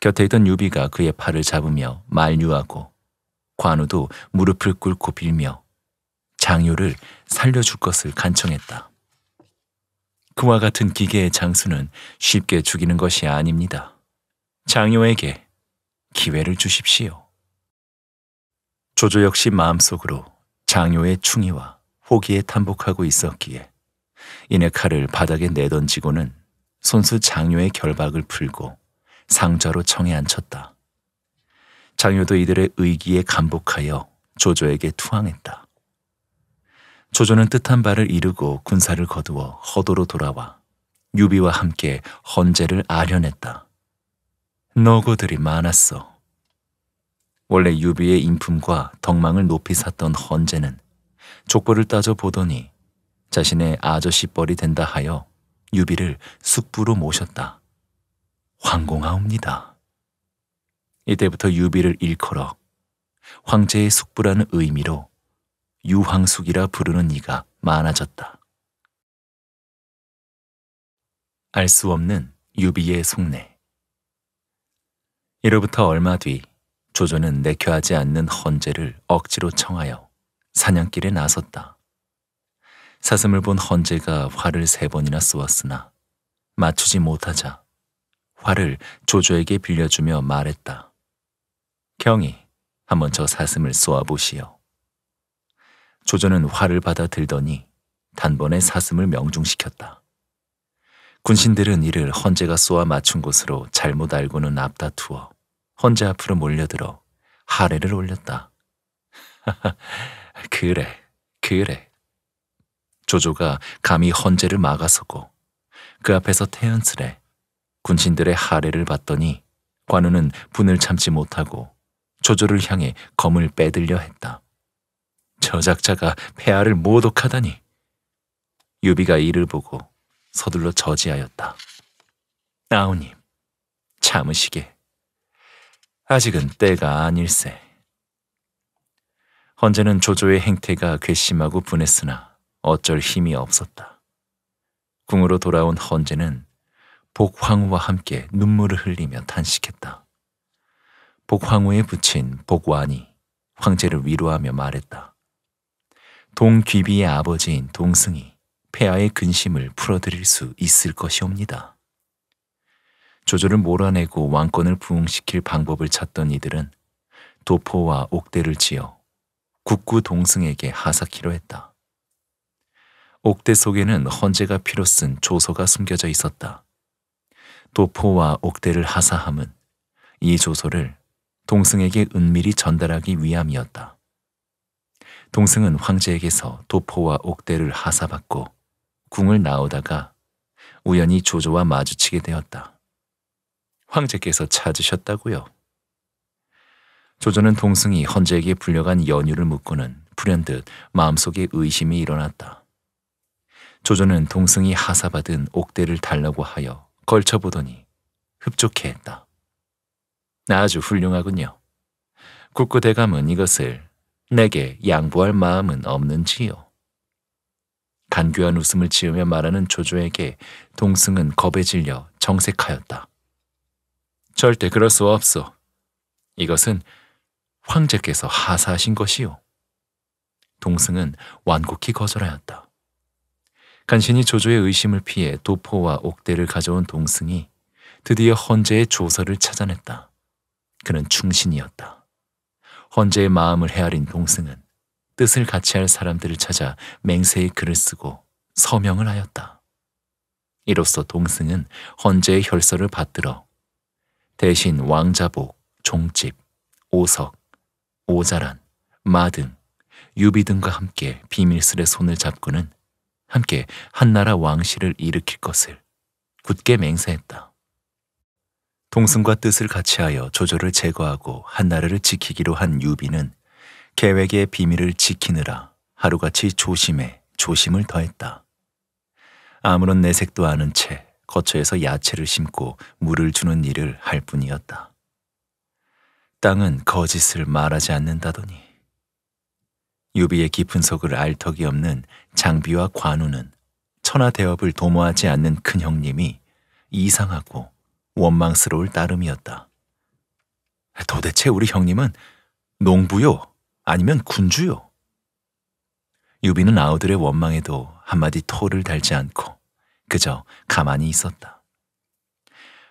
곁에 있던 유비가 그의 팔을 잡으며 말류하고 관우도 무릎을 꿇고 빌며 장요를 살려줄 것을 간청했다. 그와 같은 기계의 장수는 쉽게 죽이는 것이 아닙니다. 장요에게 기회를 주십시오. 조조 역시 마음속으로 장요의 충의와 호기에 탄복하고 있었기에 이내 칼을 바닥에 내던지고는 손수 장요의 결박을 풀고 상좌로 청에 앉혔다. 장요도 이들의 의기에 감복하여 조조에게 투항했다. 조조는 뜻한 바를 이루고 군사를 거두어 허도로 돌아와 유비와 함께 헌제를 아련했다. 너고들이 많았어. 원래 유비의 인품과 덕망을 높이 샀던 헌제는 족보를 따져 보더니 자신의 아저씨뻘이 된다 하여 유비를 숙부로 모셨다. 황공하옵니다. 이때부터 유비를 일컬어 황제의 숙부라는 의미로 유황숙이라 부르는 이가 많아졌다. 알 수 없는 유비의 속내. 이로부터 얼마 뒤 조조는 내켜하지 않는 헌재를 억지로 청하여 사냥길에 나섰다. 사슴을 본 헌재가 화를 세 번이나 쏘았으나 맞추지 못하자 화를 조조에게 빌려주며 말했다. 경이 한번 저 사슴을 쏘아보시오. 조조는 화를 받아 들더니 단번에 사슴을 명중시켰다. 군신들은 이를 헌재가 쏘아 맞춘 곳으로 잘못 알고는 앞다투어 헌재 앞으로 몰려들어 하례를 올렸다. 그래, 그래. 조조가 감히 헌재를 막아서고 그 앞에서 태연스레 군신들의 하례를 받더니 관우는 분을 참지 못하고 조조를 향해 검을 빼들려 했다. 저작자가 폐하를 모독하다니. 유비가 이를 보고 서둘러 저지하였다. 아우님, 참으시게. 아직은 때가 아닐세. 헌재는 조조의 행태가 괘씸하고 분했으나 어쩔 힘이 없었다. 궁으로 돌아온 헌제는 복황후와 함께 눈물을 흘리며 탄식했다. 복황후에 붙인 복완이 황제를 위로하며 말했다. 동귀비의 아버지인 동승이 폐하의 근심을 풀어드릴 수 있을 것이옵니다. 조조를 몰아내고 왕권을 부흥시킬 방법을 찾던 이들은 도포와 옥대를 지어 국구 동승에게 하사키로 했다. 옥대 속에는 헌재가 피로 쓴 조서가 숨겨져 있었다. 도포와 옥대를 하사함은 이 조서를 동승에게 은밀히 전달하기 위함이었다. 동승은 황제에게서 도포와 옥대를 하사받고 궁을 나오다가 우연히 조조와 마주치게 되었다. 황제께서 찾으셨다고요. 조조는 동승이 헌재에게 불려간 연유를 묻고는 불현듯 마음속에 의심이 일어났다. 조조는 동승이 하사받은 옥대를 달라고 하여 걸쳐보더니 흡족해 했다. 아주 훌륭하군요. 국구대감은 이것을 내게 양보할 마음은 없는지요. 간교한 웃음을 지으며 말하는 조조에게 동승은 겁에 질려 정색하였다. 절대 그럴 수 없소. 이것은 황제께서 하사하신 것이요. 동승은 완곡히 거절하였다. 간신히 조조의 의심을 피해 도포와 옥대를 가져온 동승이 드디어 헌재의 조서를 찾아냈다. 그는 충신이었다. 헌재의 마음을 헤아린 동승은 뜻을 같이 할 사람들을 찾아 맹세의 글을 쓰고 서명을 하였다. 이로써 동승은 헌재의 혈서를 받들어 대신 왕자복, 종집, 오석, 오자란, 마 등, 유비 등과 함께 비밀스레 손을 잡고는 함께 한나라 왕실을 일으킬 것을 굳게 맹세했다. 동승과 뜻을 같이하여 조조를 제거하고 한나라를 지키기로 한 유비는 계획의 비밀을 지키느라 하루같이 조심해 조심을 더했다. 아무런 내색도 않은 채 거처에서 야채를 심고 물을 주는 일을 할 뿐이었다. 땅은 거짓을 말하지 않는다더니 유비의 깊은 속을 알 턱이 없는 장비와 관우는 천하 대업을 도모하지 않는 큰 형님이 이상하고 원망스러울 따름이었다. 도대체 우리 형님은 농부요? 아니면 군주요? 유비는 아우들의 원망에도 한마디 토를 달지 않고 그저 가만히 있었다.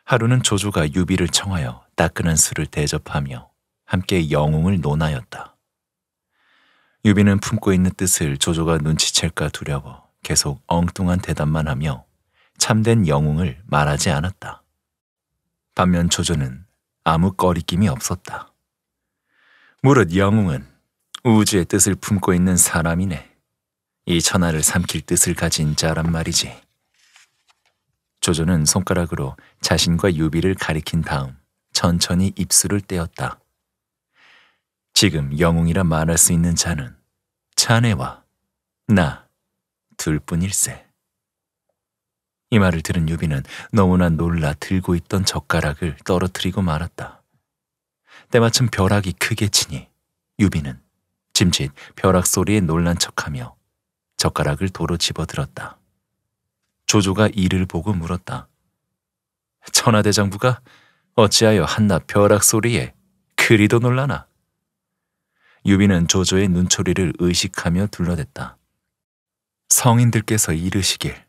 하루는 조조가 유비를 청하여 따끈한 술을 대접하며 함께 영웅을 논하였다. 유비는 품고 있는 뜻을 조조가 눈치챌까 두려워 계속 엉뚱한 대답만 하며 참된 영웅을 말하지 않았다. 반면 조조는 아무 꺼리낌이 없었다. 무릇 영웅은 우주의 뜻을 품고 있는 사람이네. 이 천하를 삼킬 뜻을 가진 자란 말이지. 조조는 손가락으로 자신과 유비를 가리킨 다음 천천히 입술을 떼었다. 지금 영웅이라 말할 수 있는 자는 자네와 나 둘뿐일세. 이 말을 들은 유비는 너무나 놀라 들고 있던 젓가락을 떨어뜨리고 말았다. 때마침 벼락이 크게 치니 유비는 짐짓 벼락 소리에 놀란 척하며 젓가락을 도로 집어들었다. 조조가 이를 보고 물었다. 천하대장부가 어찌하여 한낱 벼락 소리에 그리도 놀라나? 유비는 조조의 눈초리를 의식하며 둘러댔다. 성인들께서 이르시길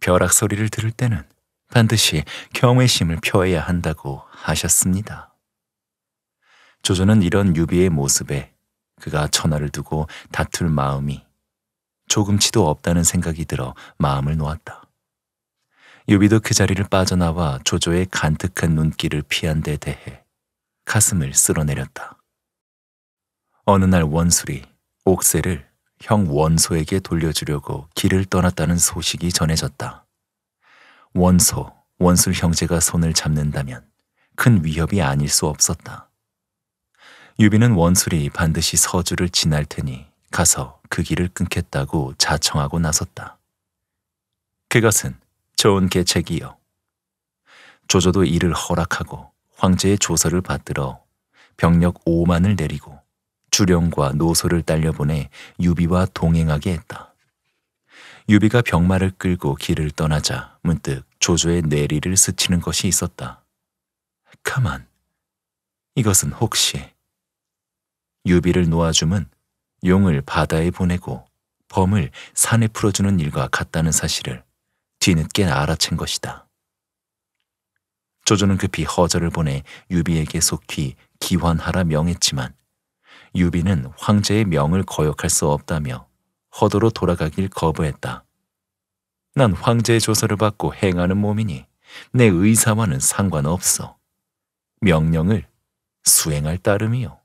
벼락 소리를 들을 때는 반드시 경외심을 표해야 한다고 하셨습니다. 조조는 이런 유비의 모습에 그가 천하를 두고 다툴 마음이 조금치도 없다는 생각이 들어 마음을 놓았다. 유비도 그 자리를 빠져나와 조조의 간특한 눈길을 피한 데 대해 가슴을 쓸어내렸다. 어느 날 원술이 옥새를 형 원소에게 돌려주려고 길을 떠났다는 소식이 전해졌다. 원소, 원술 형제가 손을 잡는다면 큰 위협이 아닐 수 없었다. 유비는 원술이 반드시 서주를 지날 테니 가서 그 길을 끊겠다고 자청하고 나섰다. 그것은 좋은 계책이요. 조조도 이를 허락하고 황제의 조서를 받들어 병력 5만을 내리고 주령과 노소를 딸려보내 유비와 동행하게 했다. 유비가 병마를 끌고 길을 떠나자 문득 조조의 내리를 스치는 것이 있었다. 가만, 이것은 혹시 유비를 놓아줌은 용을 바다에 보내고 범을 산에 풀어주는 일과 같다는 사실을 뒤늦게 알아챈 것이다. 조조는 급히 허절을 보내 유비에게 속히 기환하라 명했지만 유비는 황제의 명을 거역할 수 없다며 허도로 돌아가길 거부했다. 난 황제의 조서를 받고 행하는 몸이니 내 의사와는 상관없어. 명령을 수행할 따름이요.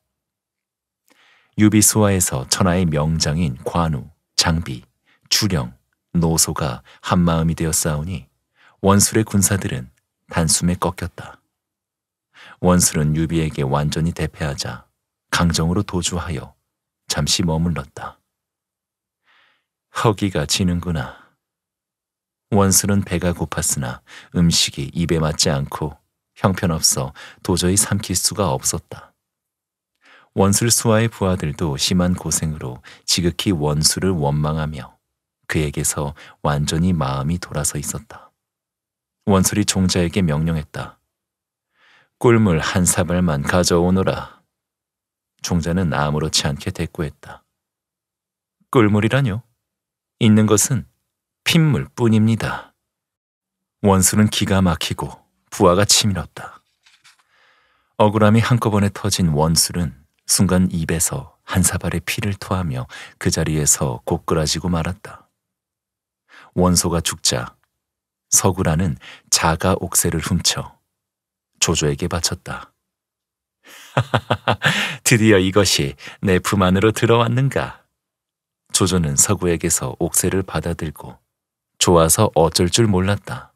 유비수화에서 천하의 명장인 관우, 장비, 주령, 노소가 한마음이 되어 싸우니 원술의 군사들은 단숨에 꺾였다. 원술은 유비에게 완전히 대패하자 강정으로 도주하여 잠시 머물렀다. 허기가 지는구나. 원수는 배가 고팠으나 음식이 입에 맞지 않고 형편없어 도저히 삼킬 수가 없었다. 원술수와의 부하들도 심한 고생으로 지극히 원수를 원망하며 그에게서 완전히 마음이 돌아서 있었다. 원술이 종자에게 명령했다. 꿀물 한 사발만 가져오너라. 종자는 아무렇지 않게 대꾸했다. 꿀물이라뇨? 있는 것은 핏물뿐입니다. 원수는 기가 막히고 부하가 치밀었다. 억울함이 한꺼번에 터진 원술은 순간 입에서 한 사발의 피를 토하며 그 자리에서 고꾸라지고 말았다. 원소가 죽자 서구라는 자가 옥새를 훔쳐 조조에게 바쳤다. 드디어 이것이 내 품 안으로 들어왔는가. 조조는 서구에게서 옥새를 받아들고 좋아서 어쩔 줄 몰랐다.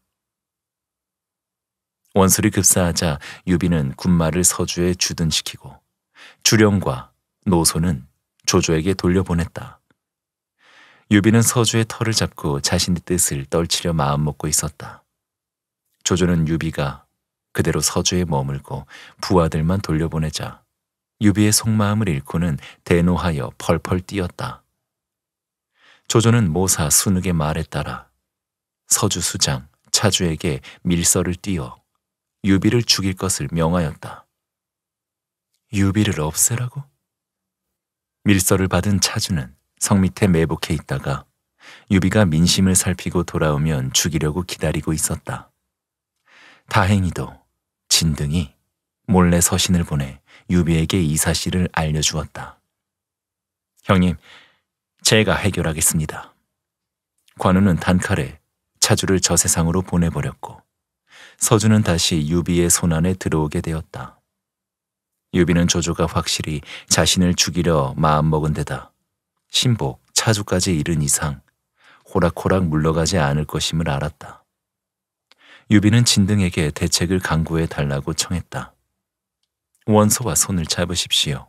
원술이 급사하자 유비는 군마를 서주에 주둔시키고 주령과 노소는 조조에게 돌려보냈다. 유비는 서주의 털을 잡고 자신의 뜻을 떨치려 마음먹고 있었다. 조조는 유비가 그대로 서주에 머물고 부하들만 돌려보내자 유비의 속마음을 잃고는 대노하여 펄펄 뛰었다. 조조는 모사 순욱의 말에 따라 서주 수장 차주에게 밀서를 띄어 유비를 죽일 것을 명하였다. 유비를 없애라고? 밀서를 받은 차주는 성 밑에 매복해 있다가 유비가 민심을 살피고 돌아오면 죽이려고 기다리고 있었다. 다행히도 진등이 몰래 서신을 보내 유비에게 이 사실을 알려주었다. 형님, 제가 해결하겠습니다. 관우는 단칼에 차주를 저 세상으로 보내버렸고 서주는 다시 유비의 손안에 들어오게 되었다. 유비는 조조가 확실히 자신을 죽이려 마음먹은 데다 신복, 차주까지 잃은 이상 호락호락 물러가지 않을 것임을 알았다. 유비는 진등에게 대책을 강구해 달라고 청했다. 원소와 손을 잡으십시오.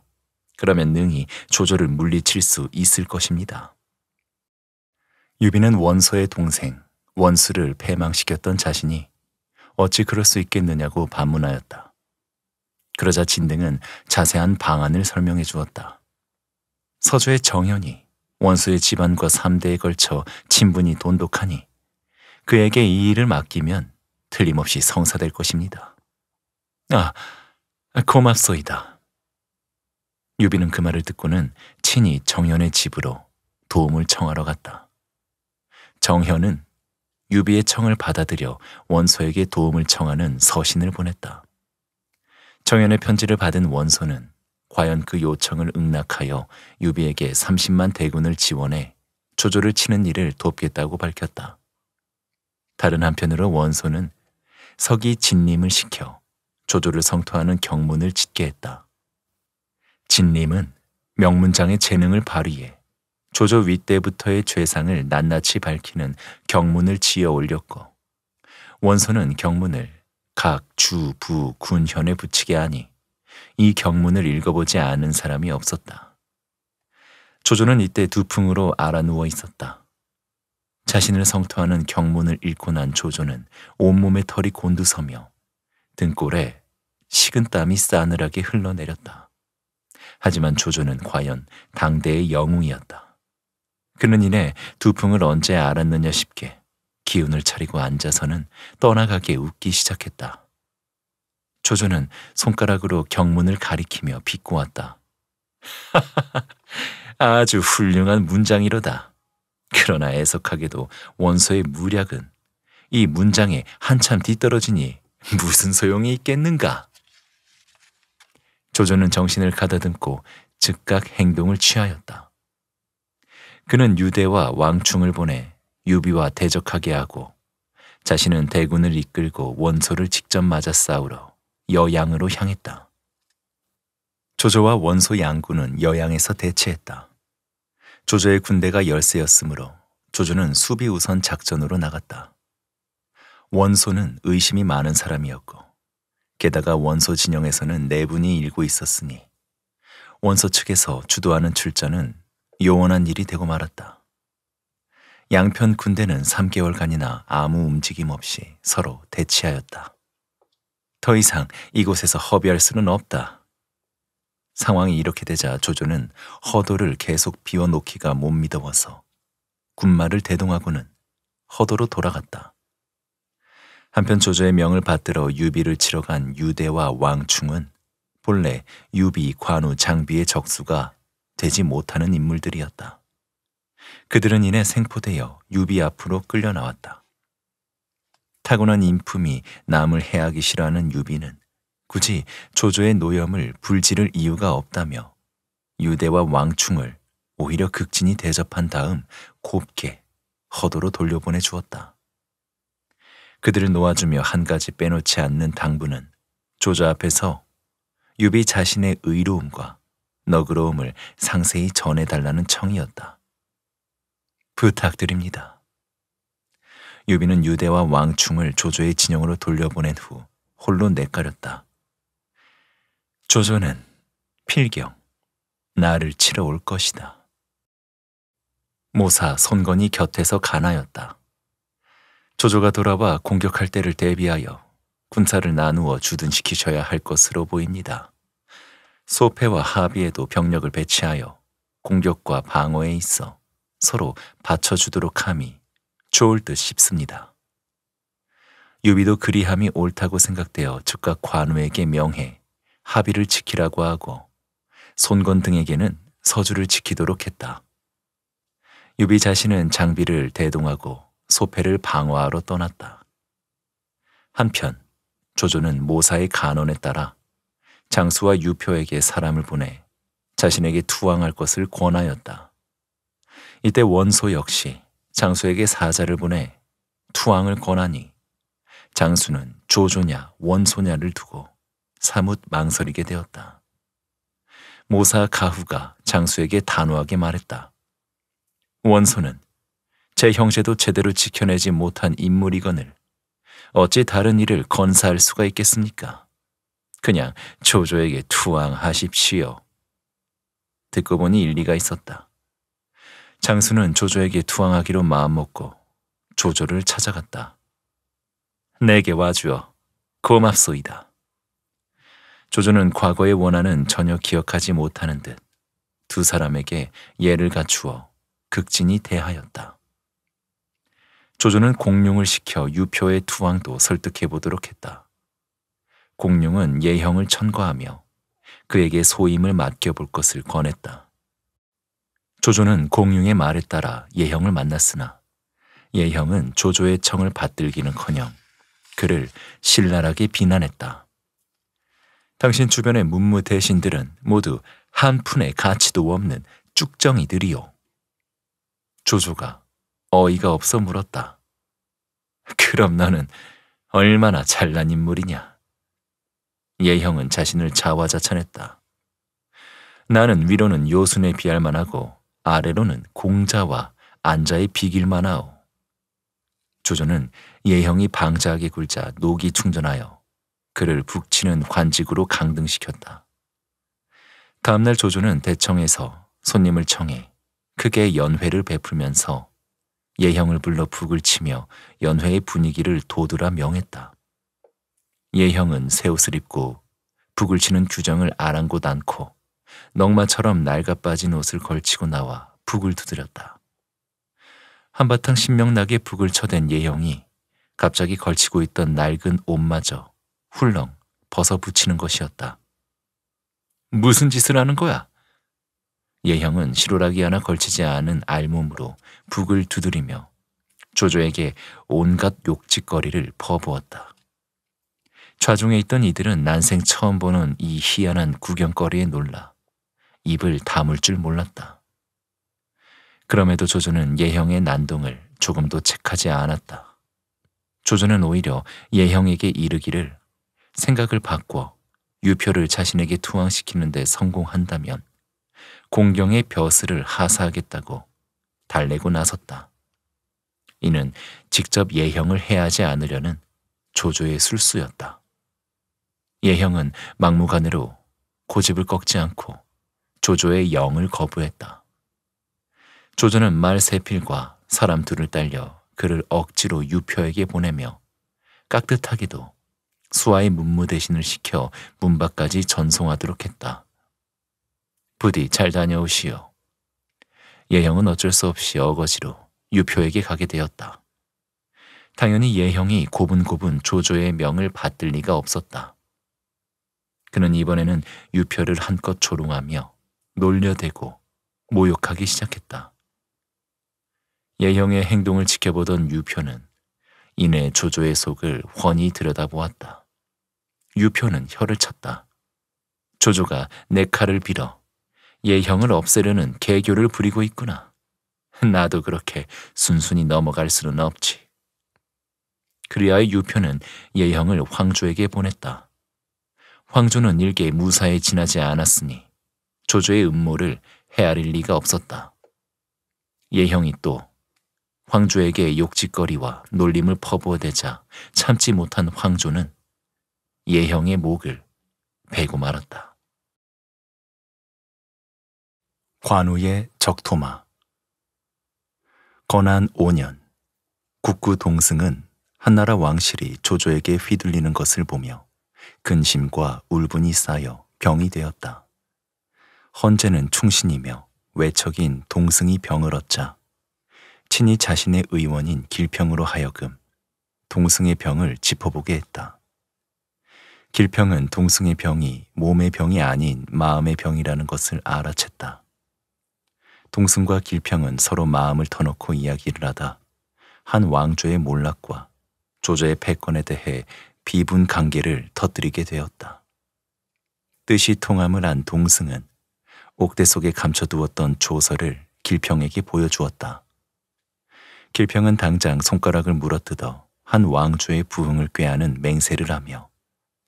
그러면 능히 조조를 물리칠 수 있을 것입니다. 유비는 원소의 동생, 원수를 패망시켰던 자신이 어찌 그럴 수 있겠느냐고 반문하였다. 그러자 진등은 자세한 방안을 설명해 주었다. 서조의 정현이 원수의 집안과 3대에 걸쳐 친분이 돈독하니 그에게 이 일을 맡기면 틀림없이 성사될 것입니다. 아, 고맙소이다. 유비는 그 말을 듣고는 친히 정현의 집으로 도움을 청하러 갔다. 정현은 유비의 청을 받아들여 원소에게 도움을 청하는 서신을 보냈다. 정현의 편지를 받은 원소는 과연 그 요청을 응낙하여 유비에게 30만 대군을 지원해 조조를 치는 일을 돕겠다고 밝혔다. 다른 한편으로 원소는 서기 진님을 시켜 조조를 성토하는 경문을 짓게 했다. 진님은 명문장의 재능을 발휘해 조조 윗대부터의 죄상을 낱낱이 밝히는 경문을 지어 올렸고 원소는 경문을 각 주, 부, 군현에 붙이게 하니 이 경문을 읽어보지 않은 사람이 없었다. 조조는 이때 두풍으로 알아누워 있었다. 자신을 성토하는 경문을 읽고 난 조조는 온몸에 털이 곤두서며 등골에 식은 땀이 싸늘하게 흘러내렸다. 하지만 조조는 과연 당대의 영웅이었다. 그는 이내 두풍을 언제 알았느냐 싶게 기운을 차리고 앉아서는 떠나가게 웃기 시작했다. 조조는 손가락으로 경문을 가리키며 비꼬았다. 아주 훌륭한 문장이로다. 그러나 애석하게도 원서의 무략은 이 문장에 한참 뒤떨어지니 무슨 소용이 있겠는가? 조조는 정신을 가다듬고 즉각 행동을 취하였다. 그는 유대와 왕충을 보내 유비와 대적하게 하고 자신은 대군을 이끌고 원소를 직접 맞아 싸우러 여양으로 향했다. 조조와 원소 양군은 여양에서 대치했다. 조조의 군대가 열세였으므로 조조는 수비 우선 작전으로 나갔다. 원소는 의심이 많은 사람이었고 게다가 원소 진영에서는 네 분이 일고 있었으니 원소 측에서 주도하는 출전은 요원한 일이 되고 말았다. 양편 군대는 3개월간이나 아무 움직임 없이 서로 대치하였다. 더 이상 이곳에서 허비할 수는 없다. 상황이 이렇게 되자 조조는 허도를 계속 비워놓기가 못 믿어워서 군마를 대동하고는 허도로 돌아갔다. 한편 조조의 명을 받들어 유비를 치러 간 유대와 왕충은 본래 유비, 관우, 장비의 적수가 되지 못하는 인물들이었다. 그들은 이내 생포되어 유비 앞으로 끌려 나왔다. 타고난 인품이 남을 해하기 싫어하는 유비는 굳이 조조의 노염을 불지를 이유가 없다며 유대와 왕충을 오히려 극진히 대접한 다음 곱게 허도로 돌려보내 주었다. 그들을 놓아주며 한 가지 빼놓지 않는 당부는 조조 앞에서 유비 자신의 의로움과 너그러움을 상세히 전해달라는 청이었다. 부탁드립니다. 유비는 유대와 왕충을 조조의 진영으로 돌려보낸 후 홀로 내까렸다 조조는 필경 나를 치러 올 것이다. 모사 손건이 곁에서 가나였다. 조조가 돌아와 공격할 때를 대비하여 군사를 나누어 주둔시키셔야 할 것으로 보입니다. 소패와 하비에도 병력을 배치하여 공격과 방어에 있어 서로 받쳐주도록 함이 좋을 듯 싶습니다. 유비도 그리함이 옳다고 생각되어 즉각 관우에게 명해 합의를 지키라고 하고 손건 등에게는 서주를 지키도록 했다. 유비 자신은 장비를 대동하고 소패를 방어하러 떠났다. 한편 조조는 모사의 간언에 따라 장수와 유표에게 사람을 보내 자신에게 투항할 것을 권하였다. 이때 원소 역시 장수에게 사자를 보내 투항을 권하니 장수는 조조냐 원소냐를 두고 사뭇 망설이게 되었다. 모사 가후가 장수에게 단호하게 말했다. 원소는 제 형제도 제대로 지켜내지 못한 인물이건을 어찌 다른 일을 건사할 수가 있겠습니까? 그냥 조조에게 투항하십시오. 듣고 보니 일리가 있었다. 장수는 조조에게 투항하기로 마음먹고 조조를 찾아갔다. 내게 와주어 고맙소이다. 조조는 과거의 원한은 전혀 기억하지 못하는 듯 두 사람에게 예를 갖추어 극진히 대하였다. 조조는 공룡을 시켜 유표의 투왕도 설득해 보도록 했다. 공룡은 예형을 천과하며 그에게 소임을 맡겨볼 것을 권했다. 조조는 공룡의 말에 따라 예형을 만났으나 예형은 조조의 청을 받들기는커녕 그를 신랄하게 비난했다. 당신 주변의 문무 대신들은 모두 한 푼의 가치도 없는 쭉정이들이요. 조조가 어이가 없어 물었다. 그럼 너는 얼마나 잘난 인물이냐? 예형은 자신을 자화자찬했다. 나는 위로는 요순에 비할 만하고 아래로는 공자와 안자에 비길 만하오. 조조는 예형이 방자하게 굴자 녹이 충전하여 그를 북치는 관직으로 강등시켰다. 다음날 조조는 대청에서 손님을 청해 크게 연회를 베풀면서 예형을 불러 북을 치며 연회의 분위기를 도드라 명했다. 예형은 새 옷을 입고 북을 치는 규정을 아랑곳 않고 넝마처럼 날아 빠진 옷을 걸치고 나와 북을 두드렸다. 한바탕 신명나게 북을 쳐댄 예형이 갑자기 걸치고 있던 낡은 옷마저 훌렁 벗어붙이는 것이었다. 무슨 짓을 하는 거야? 예형은 시로락이 하나 걸치지 않은 알몸으로 북을 두드리며 조조에게 온갖 욕짓거리를 퍼부었다. 좌중에 있던 이들은 난생 처음 보는 이 희한한 구경거리에 놀라 입을 다물 줄 몰랐다. 그럼에도 조조는 예형의 난동을 조금도 책하지 않았다. 조조는 오히려 예형에게 이르기를 생각을 바꿔 유표를 자신에게 투항시키는 데 성공한다면 공경의 벼슬을 하사하겠다고 달래고 나섰다. 이는 직접 예형을 해하지 않으려는 조조의 술수였다. 예형은 막무가내로 고집을 꺾지 않고 조조의 영을 거부했다. 조조는 말 세필과 사람 둘을 딸려 그를 억지로 유표에게 보내며 깍듯하기도 수아의 문무 대신을 시켜 문밖까지 전송하도록 했다. 부디 잘 다녀오시오. 예형은 어쩔 수 없이 어거지로 유표에게 가게 되었다. 당연히 예형이 고분고분 조조의 명을 받들 리가 없었다. 그는 이번에는 유표를 한껏 조롱하며 놀려대고 모욕하기 시작했다. 예형의 행동을 지켜보던 유표는 이내 조조의 속을 훤히 들여다보았다. 유표는 혀를 쳤다. 조조가 내 칼을 빌어 예형을 없애려는 개교를 부리고 있구나. 나도 그렇게 순순히 넘어갈 수는 없지. 그리하여 유표는 예형을 황조에게 보냈다. 황조는 일개 무사에 지나지 않았으니 조조의 음모를 헤아릴 리가 없었다. 예형이 또 황조에게 욕짓거리와 놀림을 퍼부어대자 참지 못한 황조는 예형의 목을 베고 말았다. 관우의 적토마 건한 5년 국구 동승은 한나라 왕실이 조조에게 휘둘리는 것을 보며 근심과 울분이 쌓여 병이 되었다. 헌제는 충신이며 외척인 동승이 병을 얻자 친히 자신의 의원인 길평으로 하여금 동승의 병을 짚어보게 했다. 길평은 동승의 병이 몸의 병이 아닌 마음의 병이라는 것을 알아챘다. 동승과 길평은 서로 마음을 터놓고 이야기를 하다 한 왕조의 몰락과 조조의 패권에 대해 비분 관계를 터뜨리게 되었다. 뜻이 통함을 안 동승은 옥대 속에 감춰두었던 조서를 길평에게 보여주었다. 길평은 당장 손가락을 물어뜯어 한 왕조의 부흥을 꾀하는 맹세를 하며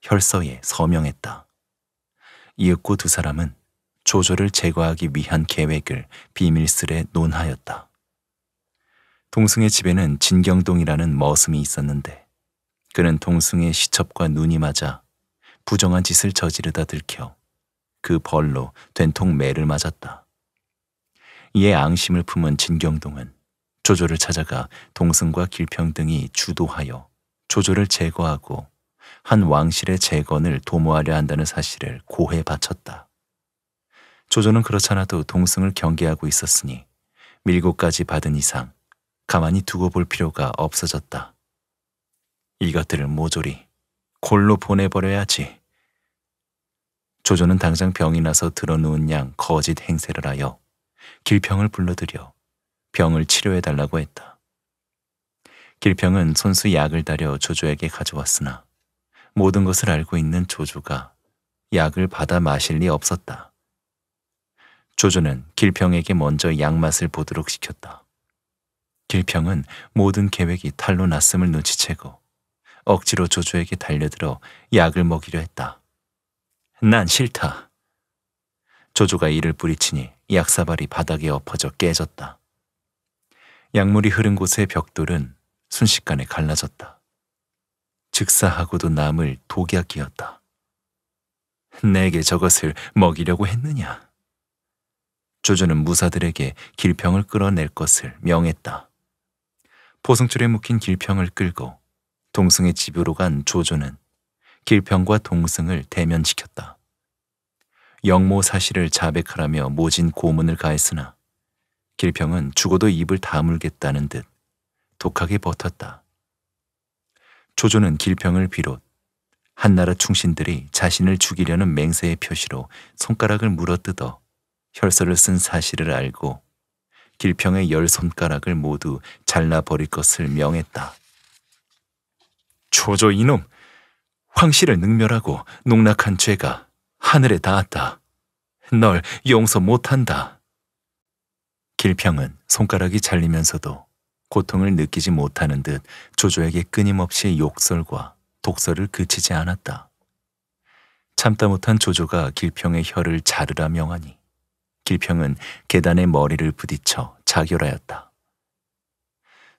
혈서에 서명했다. 이윽고 두 사람은 조조를 제거하기 위한 계획을 비밀스레 논하였다. 동승의 집에는 진경동이라는 머슴이 있었는데 그는 동승의 시첩과 눈이 맞아 부정한 짓을 저지르다 들켜 그 벌로 된통 매를 맞았다. 이에 앙심을 품은 진경동은 조조를 찾아가 동승과 길평 등이 주도하여 조조를 제거하고 한 왕실의 재건을 도모하려 한다는 사실을 고해 바쳤다. 조조는 그렇잖아도 동승을 경계하고 있었으니 밀고까지 받은 이상 가만히 두고 볼 필요가 없어졌다. 이것들을 모조리 골로 보내버려야지. 조조는 당장 병이 나서 드러누운양 거짓 행세를 하여 길평을 불러들여 병을 치료해달라고 했다. 길평은 손수 약을 다려 조조에게 가져왔으나 모든 것을 알고 있는 조조가 약을 받아 마실 리 없었다. 조조는 길평에게 먼저 약맛을 보도록 시켰다. 길평은 모든 계획이 탈로 났음을 눈치채고 억지로 조조에게 달려들어 약을 먹이려 했다. 난 싫다. 조조가 이를 뿌리치니 약사발이 바닥에 엎어져 깨졌다. 약물이 흐른 곳의 벽돌은 순식간에 갈라졌다. 즉사하고도 남을 독약이었다. 내게 저것을 먹이려고 했느냐? 조조는 무사들에게 길평을 끌어낼 것을 명했다. 포승줄에 묶인 길평을 끌고 동승의 집으로 간 조조는 길평과 동승을 대면시켰다. 영모 사실을 자백하라며 모진 고문을 가했으나 길평은 죽어도 입을 다물겠다는 듯 독하게 버텼다. 조조는 길평을 비롯 한나라 충신들이 자신을 죽이려는 맹세의 표시로 손가락을 물어뜯어 혈서를 쓴 사실을 알고 길평의 열 손가락을 모두 잘라버릴 것을 명했다. 조조 이놈! 황씨를 능멸하고 농락한 죄가 하늘에 닿았다. 널 용서 못한다. 길평은 손가락이 잘리면서도 고통을 느끼지 못하는 듯 조조에게 끊임없이 욕설과 독설을 그치지 않았다. 참다 못한 조조가 길평의 혀를 자르라 명하니 길평은 계단의 머리를 부딪혀 자결하였다.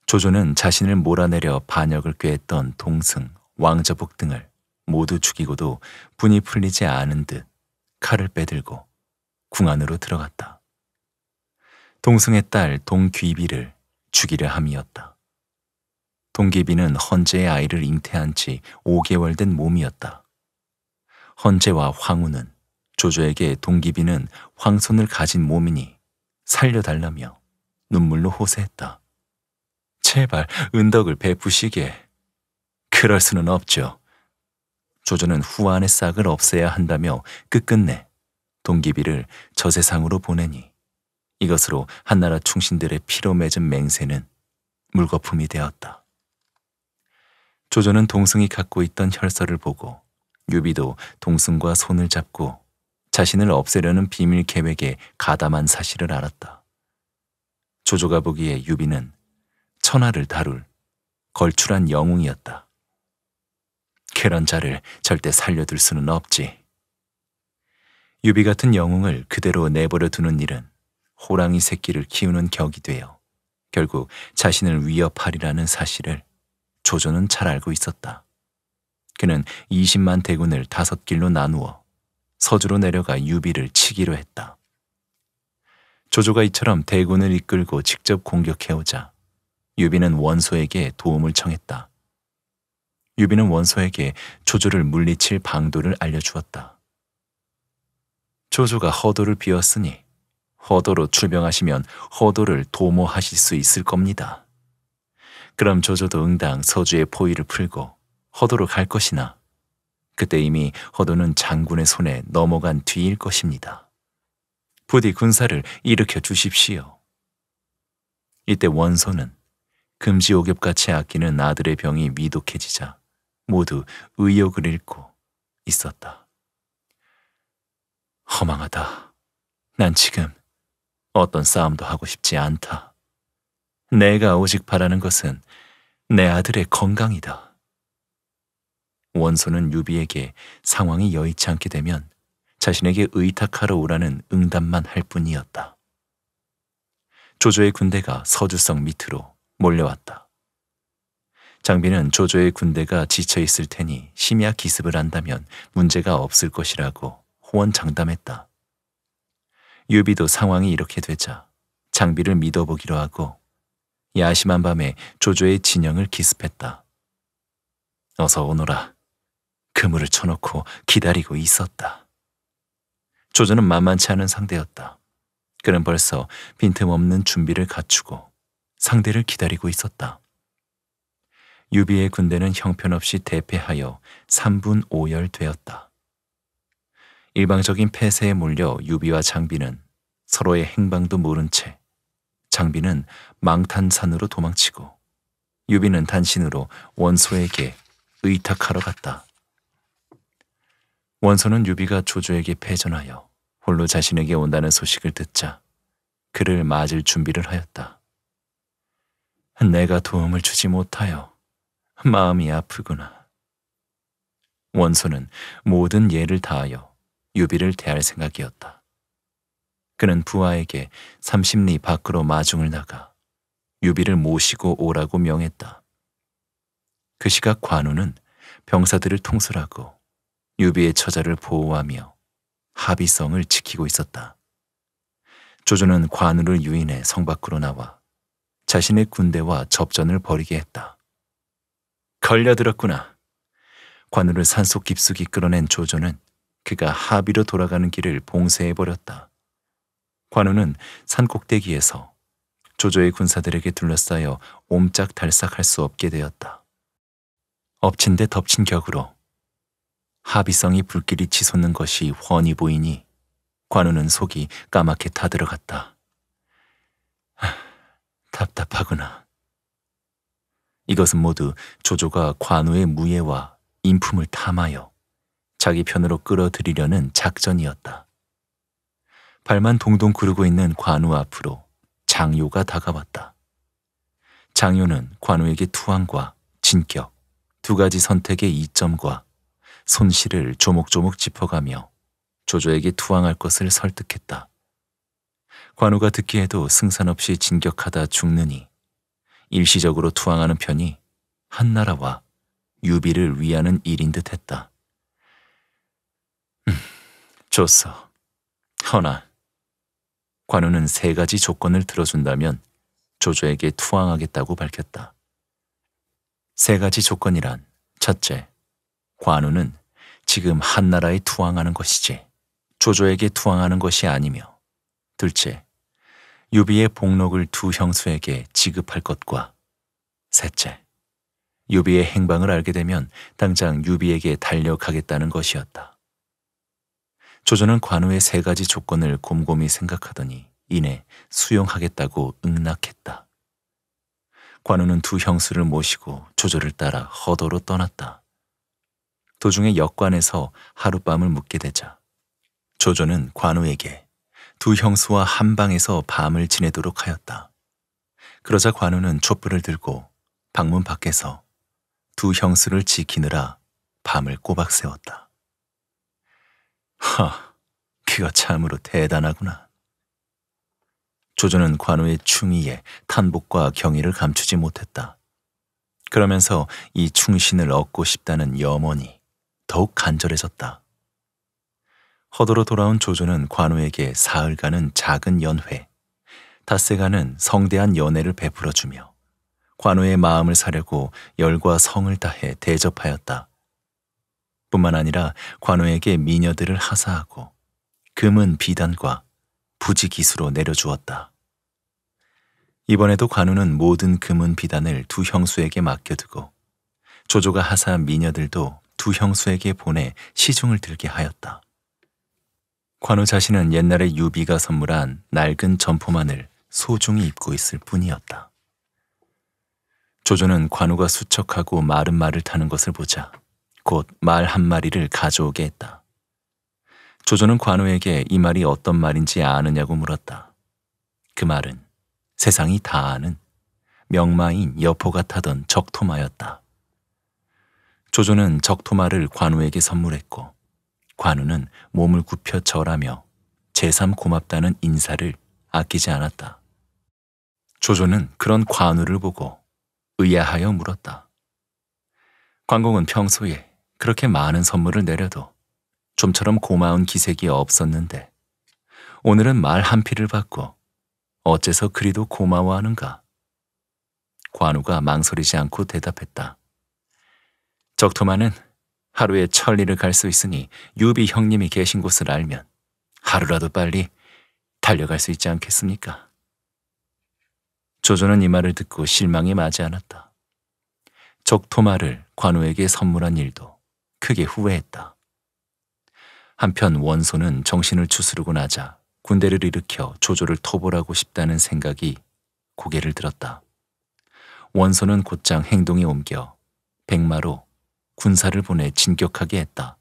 조조는 자신을 몰아내려 반역을 꾀했던 동승, 왕자복 등을 모두 죽이고도 분이 풀리지 않은 듯 칼을 빼들고 궁 안으로 들어갔다. 동승의 딸 동귀비를 죽이려 함이었다. 동기비는 헌재의 아이를 잉태한 지 5개월 된 몸이었다. 헌재와 황후는 조조에게 동기비는 황손을 가진 몸이니 살려달라며 눈물로 호세했다. 제발 은덕을 베푸시게. 그럴 수는 없죠. 조조는 후안의 싹을 없애야 한다며 끝끝내 동기비를 저 세상으로 보내니 이것으로 한나라 충신들의 피로 맺은 맹세는 물거품이 되었다. 조조는 동승이 갖고 있던 혈서를 보고 유비도 동승과 손을 잡고 자신을 없애려는 비밀 계획에 가담한 사실을 알았다. 조조가 보기에 유비는 천하를 다룰 걸출한 영웅이었다. 그런 자를 절대 살려둘 수는 없지. 유비 같은 영웅을 그대로 내버려 두는 일은 호랑이 새끼를 키우는 격이 되어 결국 자신을 위협하리라는 사실을 조조는 잘 알고 있었다. 그는 20만 대군을 다섯 길로 나누어 서주로 내려가 유비를 치기로 했다. 조조가 이처럼 대군을 이끌고 직접 공격해오자 유비는 원소에게 도움을 청했다. 유비는 원소에게 조조를 물리칠 방도를 알려주었다. 조조가 허도를 비웠으니 허도로 출병하시면 허도를 도모하실 수 있을 겁니다. 그럼 조조도 응당 서주의 포위를 풀고 허도로 갈 것이나 그때 이미 허도는 장군의 손에 넘어간 뒤일 것입니다. 부디 군사를 일으켜 주십시오. 이때 원소는 금지옥엽같이 아끼는 아들의 병이 미독해지자 모두 의욕을 잃고 있었다. 허망하다. 난 지금 어떤 싸움도 하고 싶지 않다. 내가 오직 바라는 것은 내 아들의 건강이다. 원소는 유비에게 상황이 여의치 않게 되면 자신에게 의탁하러 오라는 응답만 할 뿐이었다. 조조의 군대가 서주성 밑으로 몰려왔다. 장비는 조조의 군대가 지쳐 있을 테니 심야 기습을 한다면 문제가 없을 것이라고 호언장담했다. 유비도 상황이 이렇게 되자 장비를 믿어보기로 하고 야심한 밤에 조조의 진영을 기습했다. 어서 오너라. 그물을 쳐놓고 기다리고 있었다. 조조는 만만치 않은 상대였다. 그는 벌써 빈틈없는 준비를 갖추고 상대를 기다리고 있었다. 유비의 군대는 형편없이 대패하여 3분 5열되었다 일방적인 폐쇄에 몰려 유비와 장비는 서로의 행방도 모른 채 장비는 망탄산으로 도망치고 유비는 단신으로 원소에게 의탁하러 갔다. 원소는 유비가 조조에게 패전하여 홀로 자신에게 온다는 소식을 듣자 그를 맞을 준비를 하였다. 내가 도움을 주지 못하여 마음이 아프구나. 원소는 모든 예를 다하여 유비를 대할 생각이었다. 그는 부하에게 3 0리 밖으로 마중을 나가 유비를 모시고 오라고 명했다. 그 시각 관우는 병사들을 통솔하고 유비의 처자를 보호하며 합의성을 지키고 있었다. 조조는 관우를 유인해 성 밖으로 나와 자신의 군대와 접전을 벌이게 했다. 걸려들었구나. 관우를 산속 깊숙이 끌어낸 조조는 그가 하비로 돌아가는 길을 봉쇄해버렸다. 관우는 산 꼭대기에서 조조의 군사들에게 둘러싸여 옴짝달싹할 수 없게 되었다. 엎친 데 덮친 격으로 하비성이 불길이 치솟는 것이 훤히 보이니 관우는 속이 까맣게 타들어갔다. 하, 답답하구나. 이것은 모두 조조가 관우의 무예와 인품을 탐하여 자기 편으로 끌어들이려는 작전이었다. 발만 동동 구르고 있는 관우 앞으로 장요가 다가왔다. 장요는 관우에게 투항과 진격 두 가지 선택의 이점과 손실을 조목조목 짚어가며 조조에게 투항할 것을 설득했다. 관우가 듣기에도 승산 없이 진격하다 죽느니 일시적으로 투항하는 편이 한나라와 유비를 위하는 일인 듯 했다. 좋소. 허나 관우는 세 가지 조건을 들어준다면 조조에게 투항하겠다고 밝혔다. 세 가지 조건이란 첫째, 관우는 지금 한나라에 투항하는 것이지 조조에게 투항하는 것이 아니며 둘째, 유비의 복록을 두 형수에게 지급할 것과 셋째, 유비의 행방을 알게 되면 당장 유비에게 달려가겠다는 것이었다. 조조는 관우의 세 가지 조건을 곰곰이 생각하더니 이내 수용하겠다고 응낙했다. 관우는 두 형수를 모시고 조조를 따라 허도로 떠났다. 도중에 역관에서 하룻밤을 묵게 되자 조조는 관우에게 두 형수와 한 방에서 밤을 지내도록 하였다. 그러자 관우는 촛불을 들고 방문 밖에서 두 형수를 지키느라 밤을 꼬박 세웠다. 하, 그가 참으로 대단하구나. 조조는 관우의 충의에 탄복과 경의를 감추지 못했다. 그러면서 이 충신을 얻고 싶다는 염원이 더욱 간절해졌다. 허도로 돌아온 조조는 관우에게 사흘간은 작은 연회, 닷새간은 성대한 연애를 베풀어주며 관우의 마음을 사려고 열과 성을 다해 대접하였다. 뿐만 아니라 관우에게 미녀들을 하사하고 금은 비단과 부지기수로 내려주었다. 이번에도 관우는 모든 금은 비단을 두 형수에게 맡겨두고 조조가 하사한 미녀들도 두 형수에게 보내 시중을 들게 하였다. 관우 자신은 옛날에 유비가 선물한 낡은 점포만을 소중히 입고 있을 뿐이었다. 조조는 관우가 수척하고 마른 말을 타는 것을 보자 곧말 한마리를 가져오게 했다. 조조는 관우에게 이 말이 어떤 말인지 아느냐고 물었다. 그 말은 세상이 다 아는 명마인 여포같아던 적토마였다. 조조는 적토마를 관우에게 선물했고 관우는 몸을 굽혀 절하며 제삼 고맙다는 인사를 아끼지 않았다. 조조는 그런 관우를 보고 의아하여 물었다. 관공은 평소에 그렇게 많은 선물을 내려도 좀처럼 고마운 기색이 없었는데 오늘은 말 한필을 받고 어째서 그리도 고마워하는가? 관우가 망설이지 않고 대답했다. 적토마는 하루에 천리를 갈 수 있으니 유비 형님이 계신 곳을 알면 하루라도 빨리 달려갈 수 있지 않겠습니까? 조조는 이 말을 듣고 실망이 마지 않았다. 적토마를 관우에게 선물한 일도 크게 후회했다. 한편 원소는 정신을 추스르고 나자 군대를 일으켜 조조를 토벌하고 싶다는 생각이 고개를 들었다. 원소는 곧장 행동에 옮겨 백마로 군사를 보내 진격하게 했다.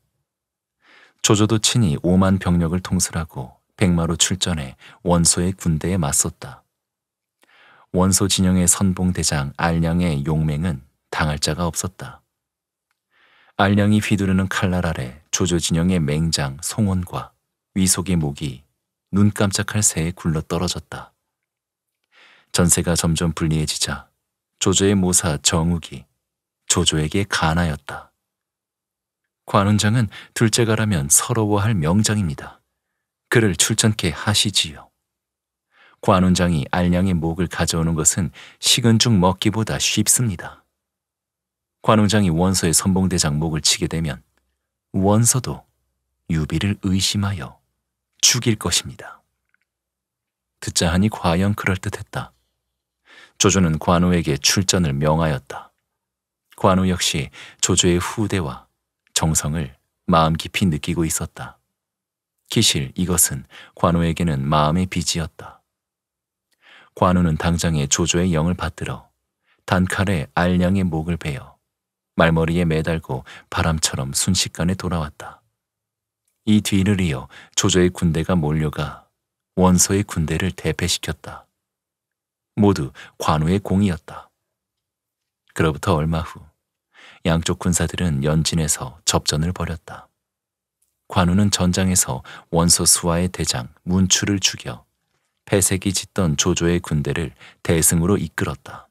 조조도 친히 5만 병력을 통솔하고 백마로 출전해 원소의 군대에 맞섰다. 원소 진영의 선봉대장 알량의 용맹은 당할 자가 없었다. 알량이 휘두르는 칼날 아래 조조진영의 맹장 송원과 위속의 목이 눈 깜짝할 새에 굴러 떨어졌다. 전세가 점점 불리해지자 조조의 모사 정욱이 조조에게 가나였다 관훈장은 둘째가라면 서러워할 명장입니다. 그를 출전케 하시지요. 관훈장이 알량의 목을 가져오는 것은 식은 죽 먹기보다 쉽습니다. 관우장이 원서의 선봉대장 목을 치게 되면 원서도 유비를 의심하여 죽일 것입니다. 듣자 하니 과연 그럴듯했다. 조조는 관우에게 출전을 명하였다. 관우 역시 조조의 후대와 정성을 마음 깊이 느끼고 있었다. 기실 이것은 관우에게는 마음의 빚이었다. 관우는 당장에 조조의 영을 받들어 단칼에 알량의 목을 베어 말머리에 매달고 바람처럼 순식간에 돌아왔다. 이 뒤를 이어 조조의 군대가 몰려가 원소의 군대를 대패시켰다. 모두 관우의 공이었다. 그로부터 얼마 후 양쪽 군사들은 연진에서 접전을 벌였다. 관우는 전장에서 원소 수하의 대장 문추를 죽여 폐색이 짙던 조조의 군대를 대승으로 이끌었다.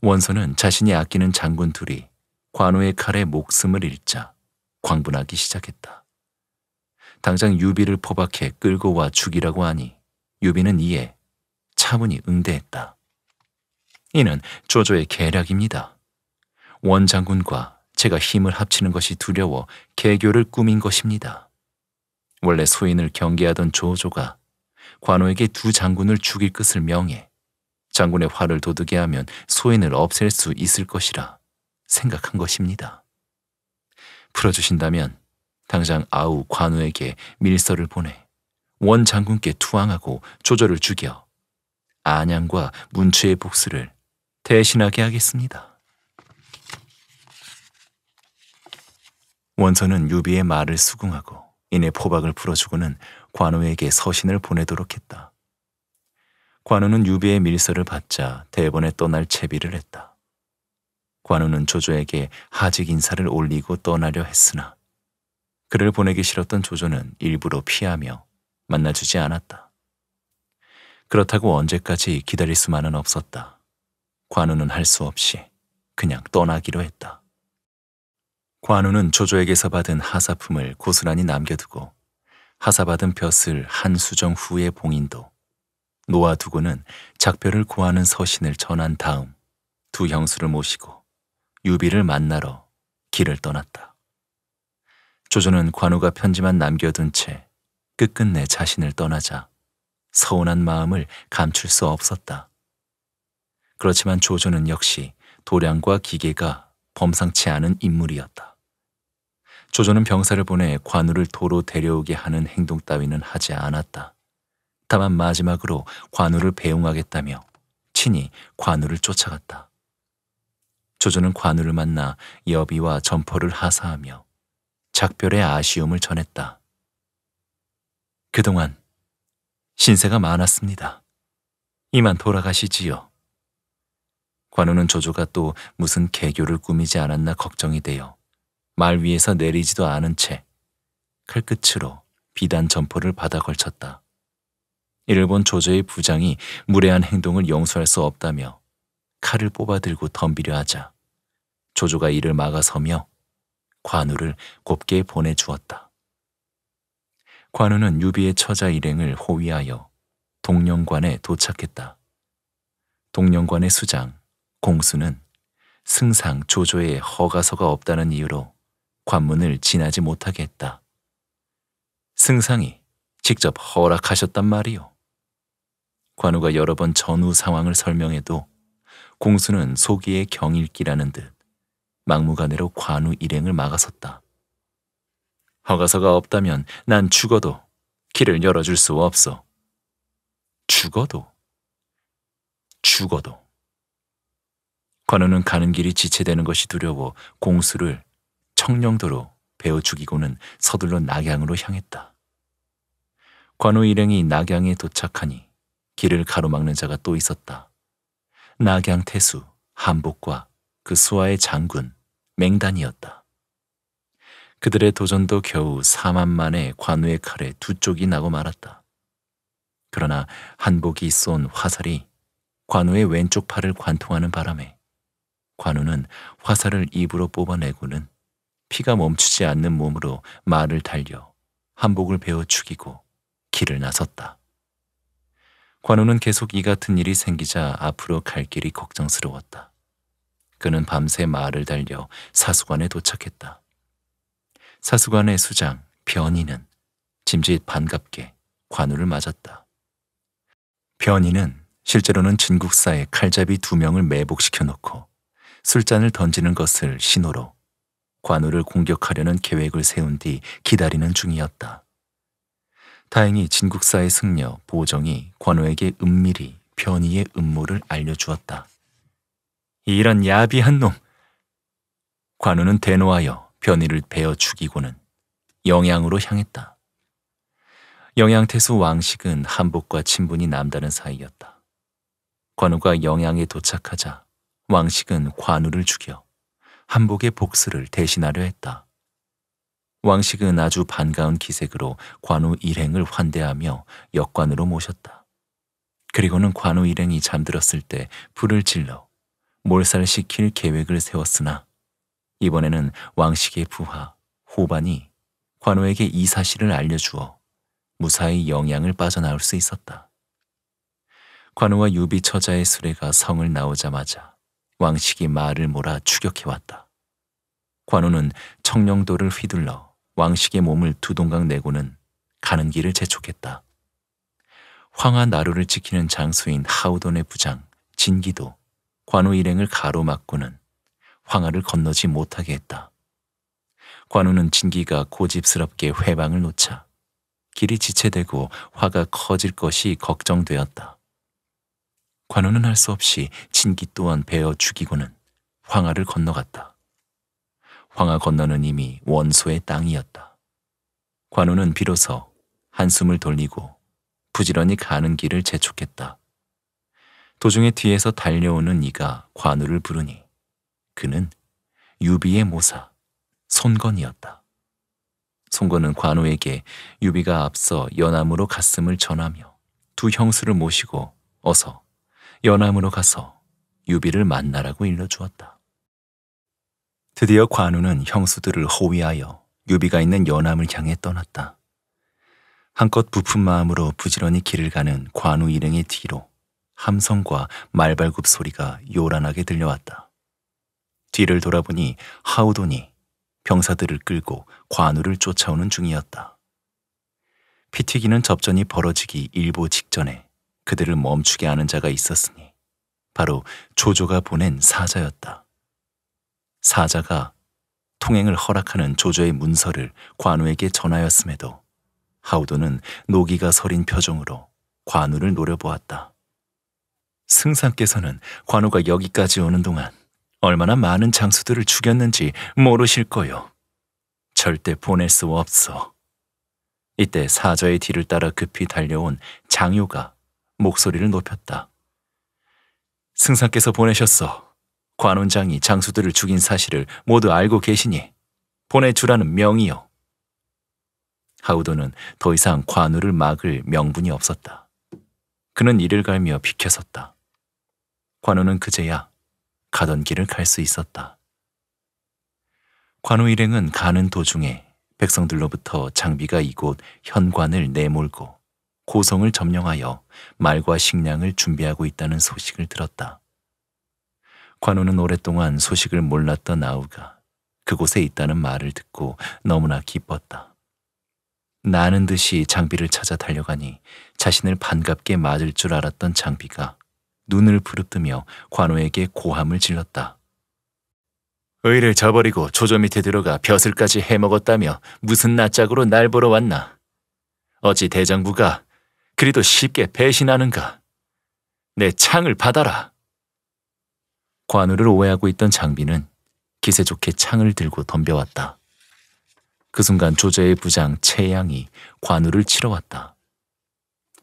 원소는 자신이 아끼는 장군 둘이 관우의 칼에 목숨을 잃자 광분하기 시작했다. 당장 유비를 포박해 끌고 와 죽이라고 하니 유비는 이에 차분히 응대했다. 이는 조조의 계략입니다. 원장군과 제가 힘을 합치는 것이 두려워 개교를 꾸민 것입니다. 원래 소인을 경계하던 조조가 관우에게 두 장군을 죽일 것을 명해 장군의 화를 도둑이 하면 소인을 없앨 수 있을 것이라 생각한 것입니다. 풀어주신다면 당장 아우 관우에게 밀서를 보내 원 장군께 투항하고 조절을 죽여 안양과 문추의 복수를 대신하게 하겠습니다. 원서는 유비의 말을 수긍하고 이내 포박을 풀어주고는 관우에게 서신을 보내도록 했다. 관우는 유비의 밀서를 받자 대본에 떠날 채비를 했다. 관우는 조조에게 하직 인사를 올리고 떠나려 했으나 그를 보내기 싫었던 조조는 일부러 피하며 만나주지 않았다. 그렇다고 언제까지 기다릴 수만은 없었다. 관우는 할 수 없이 그냥 떠나기로 했다. 관우는 조조에게서 받은 하사품을 고스란히 남겨두고 하사받은 벼슬 한 수정 후의 봉인도 노아두고는 작별을 고하는 서신을 전한 다음 두 형수를 모시고 유비를 만나러 길을 떠났다. 조조는 관우가 편지만 남겨둔 채 끝끝내 자신을 떠나자 서운한 마음을 감출 수 없었다. 그렇지만 조조는 역시 도량과 기계가 범상치 않은 인물이었다. 조조는 병사를 보내 관우를 도로 데려오게 하는 행동 따위는 하지 않았다. 다만 마지막으로 관우를 배웅하겠다며 친히 관우를 쫓아갔다. 조조는 관우를 만나 여비와 점포를 하사하며 작별의 아쉬움을 전했다. 그동안 신세가 많았습니다. 이만 돌아가시지요. 관우는 조조가 또 무슨 개교를 꾸미지 않았나 걱정이 되어 말 위에서 내리지도 않은 채 칼끝으로 비단 점포를 받아 걸쳤다. 일본조조의 부장이 무례한 행동을 용서할 수 없다며 칼을 뽑아들고 덤비려 하자 조조가 이를 막아서며 관우를 곱게 보내주었다. 관우는 유비의 처자 일행을 호위하여 동령관에 도착했다. 동령관의 수장 공수는 승상 조조의 허가서가 없다는 이유로 관문을 지나지 못하게 했다. 승상이 직접 허락하셨단 말이오. 관우가 여러 번 전후 상황을 설명해도 공수는 소기의 경일기라는 듯 막무가내로 관우 일행을 막아섰다. 허가서가 없다면 난 죽어도 길을 열어줄 수 없어. 죽어도. 죽어도. 관우는 가는 길이 지체되는 것이 두려워 공수를 청령도로 배워 죽이고는 서둘러 낙양으로 향했다. 관우 일행이 낙양에 도착하니 길을 가로막는 자가 또 있었다. 낙양 태수, 한복과 그 수하의 장군, 맹단이었다. 그들의 도전도 겨우 4만 만에 관우의 칼에 두 쪽이 나고 말았다. 그러나 한복이 쏜 화살이 관우의 왼쪽 팔을 관통하는 바람에 관우는 화살을 입으로 뽑아내고는 피가 멈추지 않는 몸으로 말을 달려 한복을 베어 죽이고 길을 나섰다. 관우는 계속 이 같은 일이 생기자 앞으로 갈 길이 걱정스러웠다. 그는 밤새 말을 달려 사수관에 도착했다. 사수관의 수장 변이는 짐짓 반갑게 관우를 맞았다. 변이는 실제로는 진국사에 칼잡이 두 명을 매복시켜 놓고 술잔을 던지는 것을 신호로 관우를 공격하려는 계획을 세운 뒤 기다리는 중이었다. 다행히 진국사의 승려 보정이 관우에게 은밀히 변희의 음모를 알려주었다. 이런 야비한 놈! 관우는 대노하여 변희를 베어 죽이고는 영양으로 향했다. 영양태수 왕식은 한복과 친분이 남다는 사이였다. 관우가 영양에 도착하자 왕식은 관우를 죽여 한복의 복수를 대신하려 했다. 왕식은 아주 반가운 기색으로 관우 일행을 환대하며 역관으로 모셨다. 그리고는 관우 일행이 잠들었을 때 불을 질러 몰살시킬 계획을 세웠으나 이번에는 왕식의 부하 호반이 관우에게 이 사실을 알려주어 무사히 영양을 빠져나올 수 있었다. 관우와 유비 처자의 수레가 성을 나오자마자 왕식이 말을 몰아 추격해왔다. 관우는 청령도를 휘둘러 왕식의 몸을 두 동강 내고는 가는 길을 재촉했다. 황하 나루를 지키는 장수인 하우돈의 부장 진기도 관우 일행을 가로막고는 황하를 건너지 못하게 했다. 관우는 진기가 고집스럽게 회방을 놓자 길이 지체되고 화가 커질 것이 걱정되었다. 관우는 할 수 없이 진기 또한 베어 죽이고는 황하를 건너갔다. 광화 건너는 이미 원소의 땅이었다. 관우는 비로소 한숨을 돌리고 부지런히 가는 길을 재촉했다. 도중에 뒤에서 달려오는 이가 관우를 부르니 그는 유비의 모사 손건이었다. 손건은 관우에게 유비가 앞서 연암으로 갔음을 전하며 두 형수를 모시고 어서 연암으로 가서 유비를 만나라고 일러주었다. 드디어 관우는 형수들을 호위하여 유비가 있는 연암을 향해 떠났다. 한껏 부푼 마음으로 부지런히 길을 가는 관우 일행의 뒤로 함성과 말발굽 소리가 요란하게 들려왔다. 뒤를 돌아보니 하우돈이 병사들을 끌고 관우를 쫓아오는 중이었다. 피튀기는 접전이 벌어지기 일보 직전에 그들을 멈추게 하는 자가 있었으니 바로 조조가 보낸 사자였다. 사자가 통행을 허락하는 조조의 문서를 관우에게 전하였음에도 하우도는 노기가 서린 표정으로 관우를 노려보았다. 승상께서는 관우가 여기까지 오는 동안 얼마나 많은 장수들을 죽였는지 모르실 거요. 절대 보낼 수 없어. 이때 사자의 뒤를 따라 급히 달려온 장효가 목소리를 높였다. 승사께서 보내셨어. 관 원장이 장수들을 죽인 사실을 모두 알고 계시니 보내주라는 명이요. 하우도는 더 이상 관우를 막을 명분이 없었다. 그는 이를 갈며 비켜섰다. 관우는 그제야 가던 길을 갈 수 있었다. 관우 일행은 가는 도중에 백성들로부터 장비가 이곳 현관을 내몰고 고성을 점령하여 말과 식량을 준비하고 있다는 소식을 들었다. 관우는 오랫동안 소식을 몰랐던 아우가 그곳에 있다는 말을 듣고 너무나 기뻤다. 나는 듯이 장비를 찾아 달려가니 자신을 반갑게 맞을 줄 알았던 장비가 눈을 부릅뜨며 관우에게 고함을 질렀다. 의를 저버리고 조조 밑에 들어가 벼슬까지 해먹었다며 무슨 낯짝으로 날 보러 왔나. 어찌 대장부가 그리도 쉽게 배신하는가. 내 창을 받아라. 관우를 오해하고 있던 장비는 기세 좋게 창을 들고 덤벼왔다. 그 순간 조제의 부장 채양이 관우를 치러 왔다.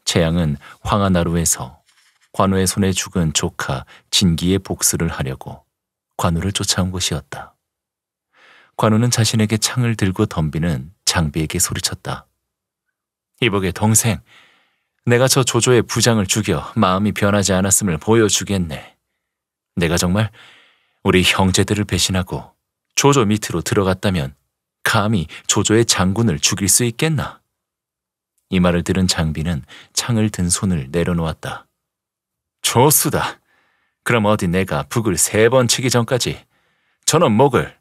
채양은 황하나루에서 관우의 손에 죽은 조카 진기의 복수를 하려고 관우를 쫓아온 것이었다. 관우는 자신에게 창을 들고 덤비는 장비에게 소리쳤다. 이복의 동생, 내가 저 조조의 부장을 죽여 마음이 변하지 않았음을 보여주겠네. 내가 정말 우리 형제들을 배신하고 조조 밑으로 들어갔다면 감히 조조의 장군을 죽일 수 있겠나? 이 말을 들은 장비는 창을 든 손을 내려놓았다. 조수다. 그럼 어디 내가 북을 세 번 치기 전까지 저는 목을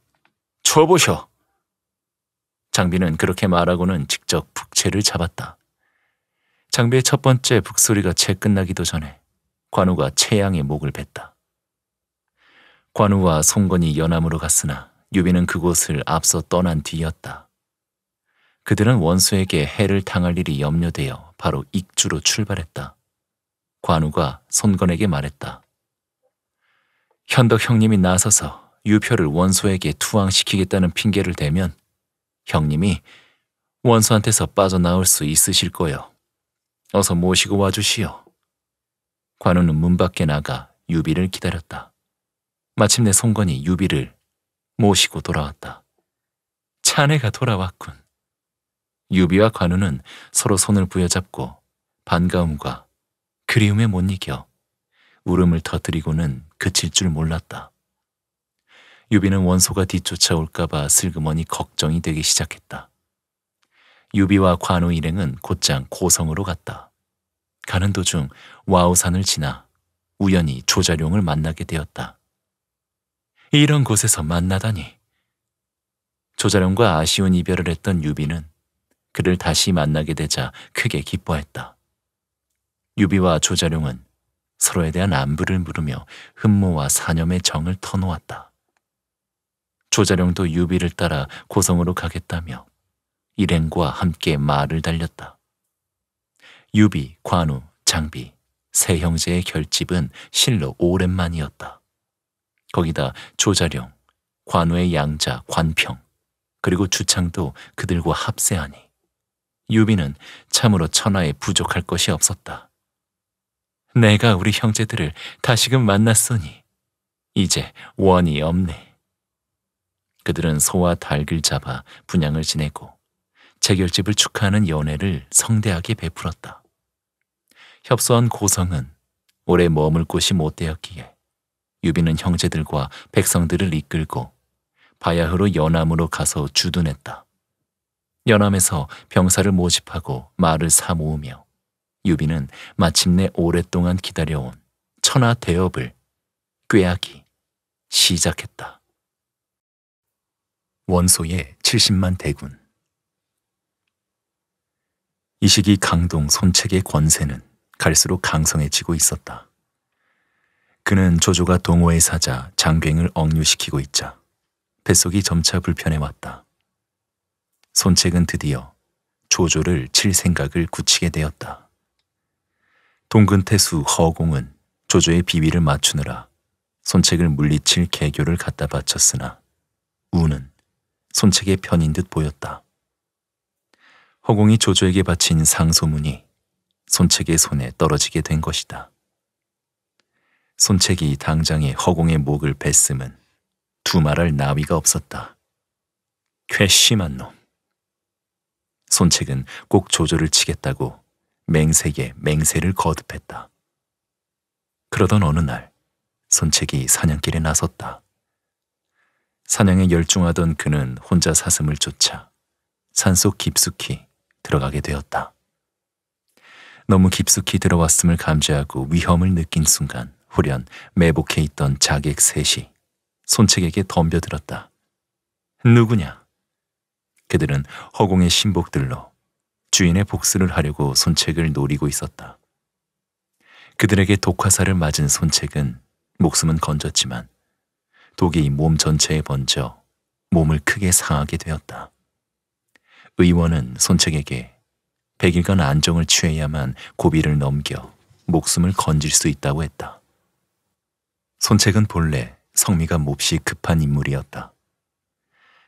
쳐보셔. 장비는 그렇게 말하고는 직접 북채를 잡았다. 장비의 첫 번째 북소리가 채 끝나기도 전에 관우가 채양의 목을 뱉다. 관우와 송건이 연암으로 갔으나 유비는 그곳을 앞서 떠난 뒤였다. 그들은 원수에게 해를 당할 일이 염려되어 바로 익주로 출발했다. 관우가 손건에게 말했다. 현덕 형님이 나서서 유표를 원소에게 투항시키겠다는 핑계를 대면 형님이 원소한테서 빠져나올 수 있으실 거요. 어서 모시고 와주시오. 관우는 문 밖에 나가 유비를 기다렸다. 마침내 송건이 유비를 모시고 돌아왔다. 찬내가 돌아왔군. 유비와 관우는 서로 손을 부여잡고 반가움과 그리움에 못 이겨 울음을 터뜨리고는 그칠 줄 몰랐다. 유비는 원소가 뒤쫓아올까봐 슬그머니 걱정이 되기 시작했다. 유비와 관우 일행은 곧장 고성으로 갔다. 가는 도중 와우산을 지나 우연히 조자룡을 만나게 되었다. 이런 곳에서 만나다니. 조자룡과 아쉬운 이별을 했던 유비는 그를 다시 만나게 되자 크게 기뻐했다. 유비와 조자룡은 서로에 대한 안부를 물으며 흠모와 사념의 정을 터놓았다. 조자룡도 유비를 따라 고성으로 가겠다며 일행과 함께 말을 달렸다. 유비, 관우, 장비, 세 형제의 결집은 실로 오랜만이었다. 거기다 조자룡, 관우의 양자, 관평, 그리고 주창도 그들과 합세하니 유비는 참으로 천하에 부족할 것이 없었다. 내가 우리 형제들을 다시금 만났으니 이제 원이 없네. 그들은 소와 닭을 잡아 분양을 지내고 재결집을 축하하는 연회를 성대하게 베풀었다. 협소한 고성은 오래 머물 곳이 못 되었기에 유비는 형제들과 백성들을 이끌고 바야흐로 연암으로 가서 주둔했다. 연암에서 병사를 모집하고 말을 사모으며 유비는 마침내 오랫동안 기다려온 천하 대업을 꾀하기 시작했다. 원소의 70만 대군 이 시기 강동 손책의 권세는 갈수록 강성해지고 있었다. 그는 조조가 동호회 사자 장뱅을 억류시키고 있자 뱃속이 점차 불편해 왔다. 손책은 드디어 조조를 칠 생각을 굳히게 되었다. 동근태수 허공은 조조의 비위를 맞추느라 손책을 물리칠 개교를 갖다 바쳤으나 우는 손책의 편인 듯 보였다. 허공이 조조에게 바친 상소문이 손책의 손에 떨어지게 된 것이다. 손책이 당장의 허공의 목을 뱄음은 두말할 나위가 없었다. 괘씸한 놈. 손책은 꼭 조조를 치겠다고 맹세게 맹세를 거듭했다. 그러던 어느 날 손책이 사냥길에 나섰다. 사냥에 열중하던 그는 혼자 사슴을 쫓아 산속 깊숙이 들어가게 되었다. 너무 깊숙이 들어왔음을 감지하고 위험을 느낀 순간 후련 매복해 있던 자객 셋이 손책에게 덤벼들었다. 누구냐? 그들은 허공의 신복들로 주인의 복수를 하려고 손책을 노리고 있었다. 그들에게 독화살을 맞은 손책은 목숨은 건졌지만 독이 몸 전체에 번져 몸을 크게 상하게 되었다. 의원은 손책에게 백일간 안정을 취해야만 고비를 넘겨 목숨을 건질 수 있다고 했다. 손책은 본래 성미가 몹시 급한 인물이었다.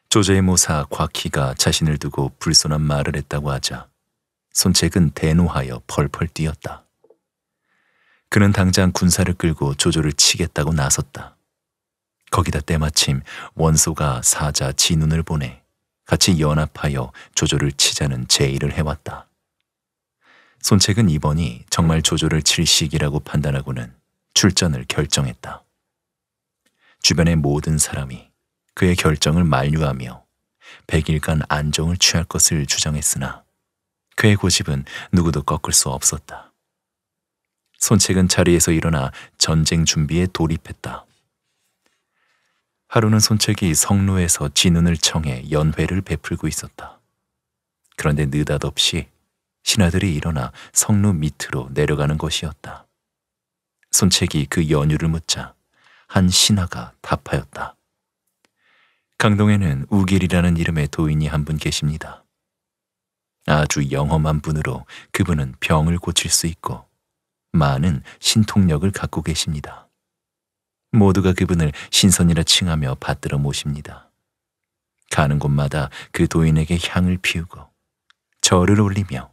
조조의 모사 곽희가 자신을 두고 불손한 말을 했다고 하자 손책은 대노하여 펄펄 뛰었다. 그는 당장 군사를 끌고 조조를 치겠다고 나섰다. 거기다 때마침 원소가 사자 진운을 보내 같이 연합하여 조조를 치자는 제의를 해왔다. 손책은 이번이 정말 조조를 칠 시기라고 판단하고는 출전을 결정했다. 주변의 모든 사람이 그의 결정을 만류하며 100일간 안정을 취할 것을 주장했으나 그의 고집은 누구도 꺾을 수 없었다. 손책은 자리에서 일어나 전쟁 준비에 돌입했다. 하루는 손책이 성로에서 진운을 청해 연회를 베풀고 있었다. 그런데 느닷없이 신하들이 일어나 성로 밑으로 내려가는 것이었다. 손책이 그 연유를 묻자 한 신하가 답하였다. 강동에는 우길이라는 이름의 도인이 한 분 계십니다. 아주 영험한 분으로 그분은 병을 고칠 수 있고 많은 신통력을 갖고 계십니다. 모두가 그분을 신선이라 칭하며 받들어 모십니다. 가는 곳마다 그 도인에게 향을 피우고 절을 올리며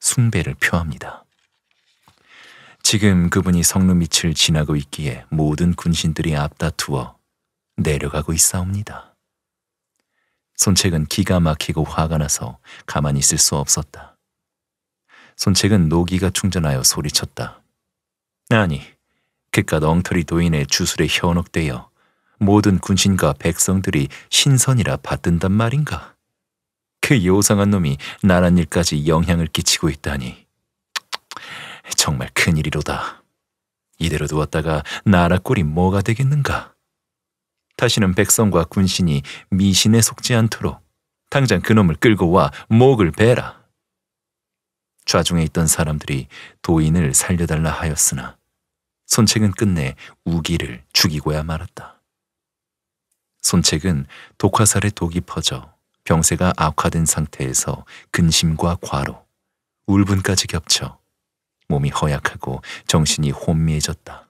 숭배를 표합니다. 지금 그분이 성루 밑을 지나고 있기에 모든 군신들이 앞다투어 내려가고 있사옵니다. 손책은 기가 막히고 화가 나서 가만히 있을 수 없었다. 손책은 노기가 충전하여 소리쳤다. 아니, 그깟 엉터리 도인의 주술에 현혹되어 모든 군신과 백성들이 신선이라 받든단 말인가? 그 요상한 놈이 나란 일까지 영향을 끼치고 있다니. 정말 큰일이로다. 이대로 두었다가 나라 꼴이 뭐가 되겠는가? 다시는 백성과 군신이 미신에 속지 않도록 당장 그놈을 끌고 와 목을 베라. 좌중에 있던 사람들이 도인을 살려달라 하였으나 손책은 끝내 우기를 죽이고야 말았다. 손책은 독화살에 독이 퍼져 병세가 악화된 상태에서 근심과 과로, 울분까지 겹쳐 몸이 허약하고 정신이 혼미해졌다.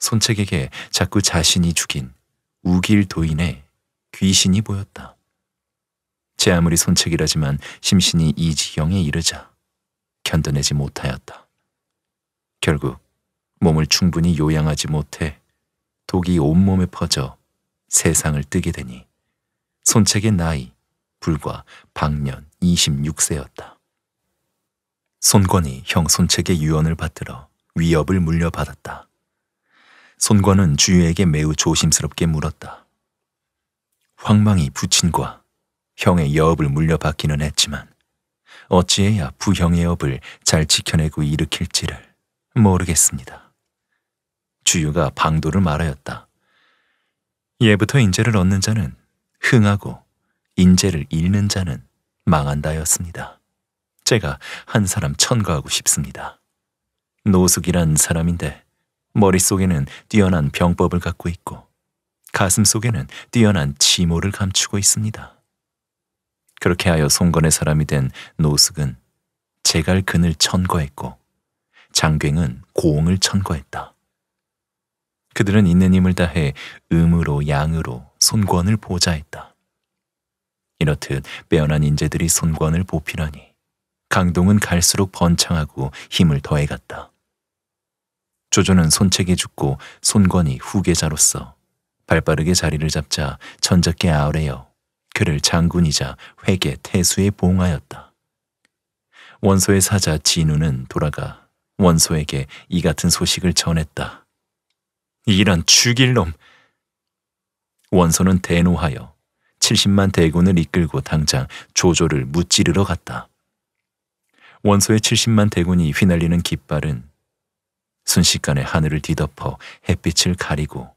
손책에게 자꾸 자신이 죽인 우길 도인의 귀신이 보였다. 제 아무리 손책이라지만 심신이 이 지경에 이르자 견뎌내지 못하였다. 결국 몸을 충분히 요양하지 못해 독이 온몸에 퍼져 세상을 뜨게 되니 손책의 나이 불과 박년 26세였다. 손권이 형손책의 유언을 받들어 위협을 물려받았다. 손권은 주유에게 매우 조심스럽게 물었다. 황망이 부친과 형의 여업을 물려받기는 했지만 어찌해야 부형의 업을 잘 지켜내고 일으킬지를 모르겠습니다. 주유가 방도를 말하였다. 예부터 인재를 얻는 자는 흥하고 인재를 잃는 자는 망한다였습니다. 제가 한 사람 천거하고 싶습니다. 노숙이란 사람인데 머릿속에는 뛰어난 병법을 갖고 있고 가슴 속에는 뛰어난 지모를 감추고 있습니다. 그렇게 하여 송건의 사람이 된 노숙은 제갈근을 천거했고 장괭은 고옹을 천거했다. 그들은 있는 힘을 다해 음으로 양으로 손권을 보자했다. 이렇듯 빼어난 인재들이 손권을 보필하니 강동은 갈수록 번창하고 힘을 더해갔다. 조조는 손책이 죽고 손권이 후계자로서 발빠르게 자리를 잡자 천적계아우레여 그를 장군이자 회계 태수에 봉하였다. 원소의 사자 진우는 돌아가 원소에게 이 같은 소식을 전했다. 이란 죽일 놈! 원소는 대노하여 70만 대군을 이끌고 당장 조조를 무찌르러 갔다. 원소의 70만 대군이 휘날리는 깃발은 순식간에 하늘을 뒤덮어 햇빛을 가리고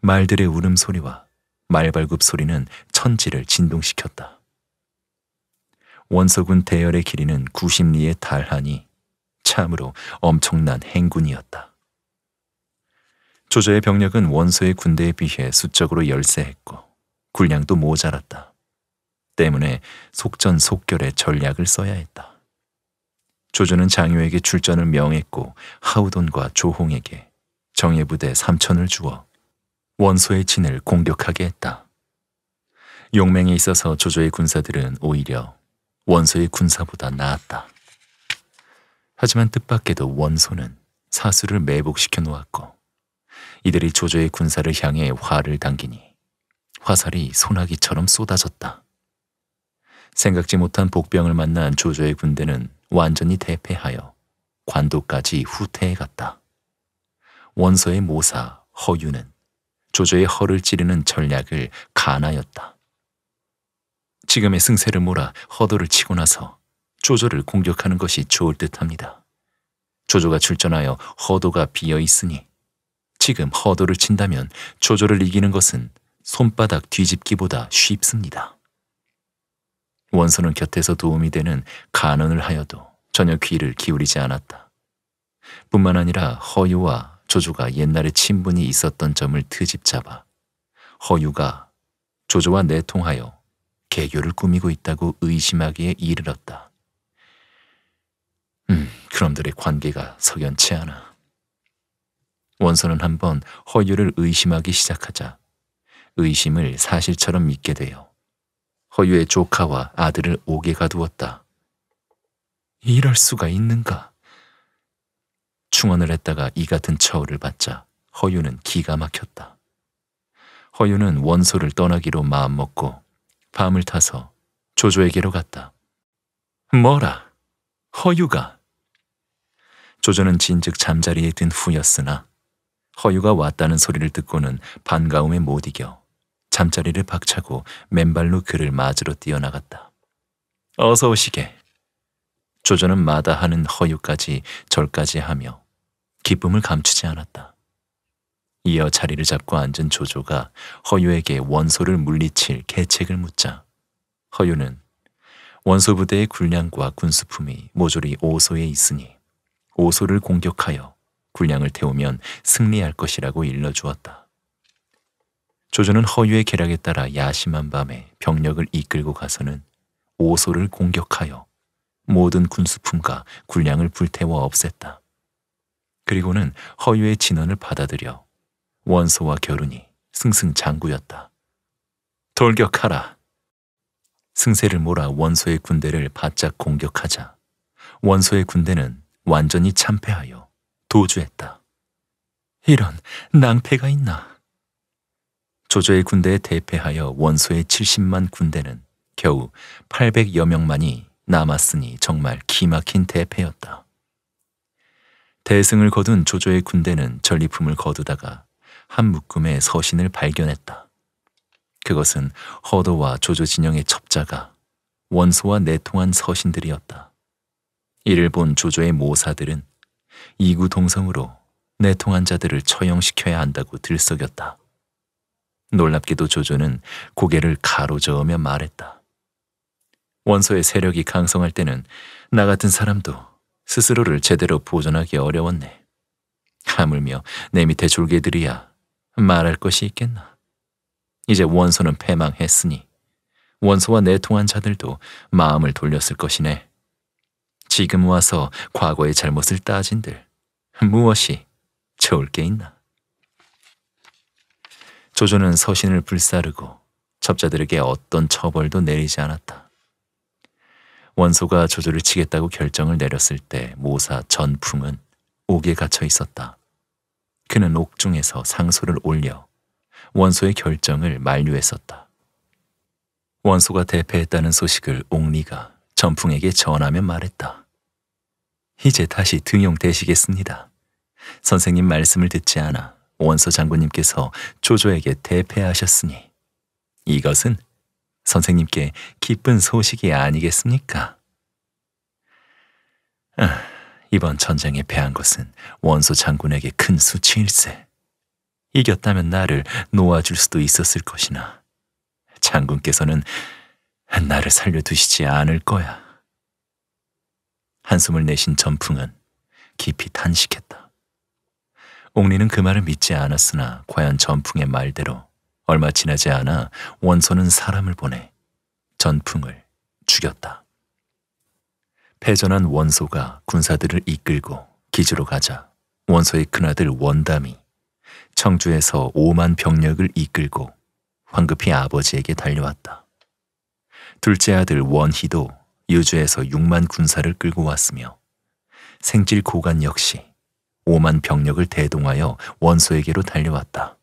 말들의 울음소리와 말발굽 소리는 천지를 진동시켰다. 원소군 대열의 길이는 90리에 달하니 참으로 엄청난 행군이었다. 조조의 병력은 원소의 군대에 비해 수적으로 열세했고 군량도 모자랐다. 때문에 속전속결의 전략을 써야 했다. 조조는 장유에게 출전을 명했고 하우돈과 조홍에게 정예 부대 3천을 주어 원소의 진을 공격하게 했다. 용맹에 있어서 조조의 군사들은 오히려 원소의 군사보다 나았다. 하지만 뜻밖에도 원소는 사수를 매복시켜 놓았고 이들이 조조의 군사를 향해 화를 당기니 화살이 소나기처럼 쏟아졌다. 생각지 못한 복병을 만난 조조의 군대는 완전히 대패하여 관도까지 후퇴해 갔다. 원서의 모사 허유는 조조의 허를 찌르는 전략을 가나였다 지금의 승세를 몰아 허도를 치고 나서 조조를 공격하는 것이 좋을 듯합니다. 조조가 출전하여 허도가 비어 있으니 지금 허도를 친다면 조조를 이기는 것은 손바닥 뒤집기보다 쉽습니다. 원소는 곁에서 도움이 되는 간언을 하여도 전혀 귀를 기울이지 않았다. 뿐만 아니라 허유와 조조가 옛날에 친분이 있었던 점을 트집잡아 허유가 조조와 내통하여 개교를 꾸미고 있다고 의심하기에 이르렀다. 음, 그럼들의 관계가 석연치 않아. 원소는 한번 허유를 의심하기 시작하자 의심을 사실처럼 믿게 되어 허유의 조카와 아들을 오게 가두었다. 이럴 수가 있는가? 충언을 했다가 이 같은 처우를 받자 허유는 기가 막혔다. 허유는 원소를 떠나기로 마음먹고 밤을 타서 조조에게로 갔다. 뭐라? 허유가? 조조는 진즉 잠자리에 든 후였으나 허유가 왔다는 소리를 듣고는 반가움에 못 이겨 잠자리를 박차고 맨발로 그를 맞으러 뛰어나갔다. 어서 오시게. 조조는 마다하는 허유까지 절까지 하며 기쁨을 감추지 않았다. 이어 자리를 잡고 앉은 조조가 허유에게 원소를 물리칠 계책을 묻자 허유는 원소 부대의 군량과 군수품이 모조리 오소에 있으니 오소를 공격하여 군량을 태우면 승리할 것이라고 일러주었다. 조조는 허유의 계략에 따라 야심한 밤에 병력을 이끌고 가서는 오소를 공격하여 모든 군수품과 군량을 불태워 없앴다. 그리고는 허유의 진언을 받아들여 원소와 결혼이 승승장구였다. 돌격하라! 승세를 몰아 원소의 군대를 바짝 공격하자 원소의 군대는 완전히 참패하여 도주했다. 이런 낭패가 있나? 조조의 군대에 대패하여 원소의 70만 군대는 겨우 800여 명만이 남았으니 정말 기막힌 대패였다. 대승을 거둔 조조의 군대는 전리품을 거두다가 한 묶음의 서신을 발견했다. 그것은 허도와 조조 진영의 첩자가 원소와 내통한 서신들이었다. 이를 본 조조의 모사들은 이구동성으로 내통한 자들을 처형시켜야 한다고 들썩였다. 놀랍게도 조조는 고개를 가로저으며 말했다. 원소의 세력이 강성할 때는 나 같은 사람도 스스로를 제대로 보존하기 어려웠네. 하물며 내 밑에 졸개들이야 말할 것이 있겠나. 이제 원소는 패망했으니 원소와 내통한 자들도 마음을 돌렸을 것이네. 지금 와서 과거의 잘못을 따진들 무엇이 좋을 게 있나. 조조는 서신을 불사르고 첩자들에게 어떤 처벌도 내리지 않았다. 원소가 조조를 치겠다고 결정을 내렸을 때 모사 전풍은 옥에 갇혀 있었다. 그는 옥중에서 상소를 올려 원소의 결정을 만류했었다. 원소가 대패했다는 소식을 옥리가 전풍에게 전하며 말했다. 이제 다시 등용되시겠습니다. 선생님 말씀을 듣지 않아 원서 장군님께서 조조에게 대패하셨으니 이것은 선생님께 기쁜 소식이 아니겠습니까? 아, 이번 전쟁에 패한 것은 원소 장군에게 큰 수치일세. 이겼다면 나를 놓아줄 수도 있었을 것이나 장군께서는 나를 살려두시지 않을 거야. 한숨을 내신 전풍은 깊이 탄식했다. 옥리는 그 말을 믿지 않았으나 과연 전풍의 말대로 얼마 지나지 않아 원소는 사람을 보내 전풍을 죽였다. 패전한 원소가 군사들을 이끌고 기지로 가자 원소의 큰아들 원담이 청주에서 5만 병력을 이끌고 황급히 아버지에게 달려왔다. 둘째 아들 원희도 유주에서 6만 군사를 끌고 왔으며 생질 고관 역시 오만 병력을 대동하여 원소에게로 달려왔다.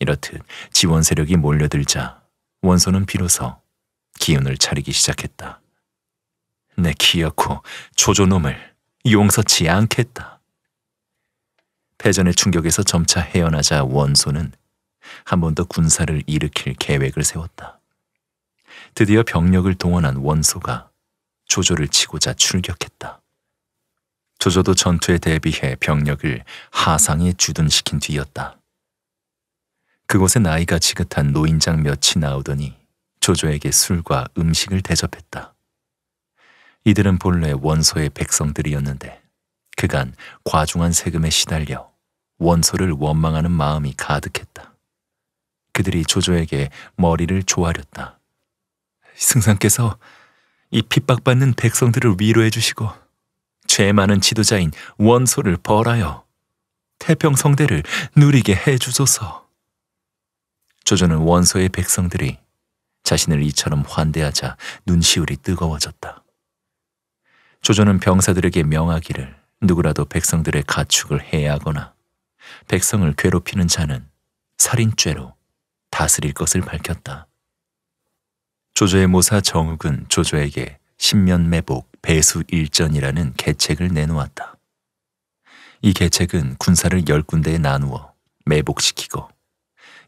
이렇듯 지원 세력이 몰려들자 원소는 비로소 기운을 차리기 시작했다. 내 기어코 조조놈을 용서치 않겠다. 패전의 충격에서 점차 헤어나자 원소는 한 번 더 군사를 일으킬 계획을 세웠다. 드디어 병력을 동원한 원소가 조조를 치고자 출격했다. 조조도 전투에 대비해 병력을 하상에 주둔시킨 뒤였다. 그곳에 나이가 지긋한 노인장 몇이 나오더니 조조에게 술과 음식을 대접했다. 이들은 본래 원소의 백성들이었는데 그간 과중한 세금에 시달려 원소를 원망하는 마음이 가득했다. 그들이 조조에게 머리를 조아렸다. 승상께서 이 핍박받는 백성들을 위로해 주시고 죄 많은 지도자인 원소를 벌하여 태평 성대를 누리게 해 주소서. 조조는 원소의 백성들이 자신을 이처럼 환대하자 눈시울이 뜨거워졌다. 조조는 병사들에게 명하기를 누구라도 백성들의 가축을 해야하거나 백성을 괴롭히는 자는 살인죄로 다스릴 것을 밝혔다. 조조의 모사 정욱은 조조에게 신면매복 배수일전이라는 계책을 내놓았다. 이 계책은 군사를 열 군데에 나누어 매복시키고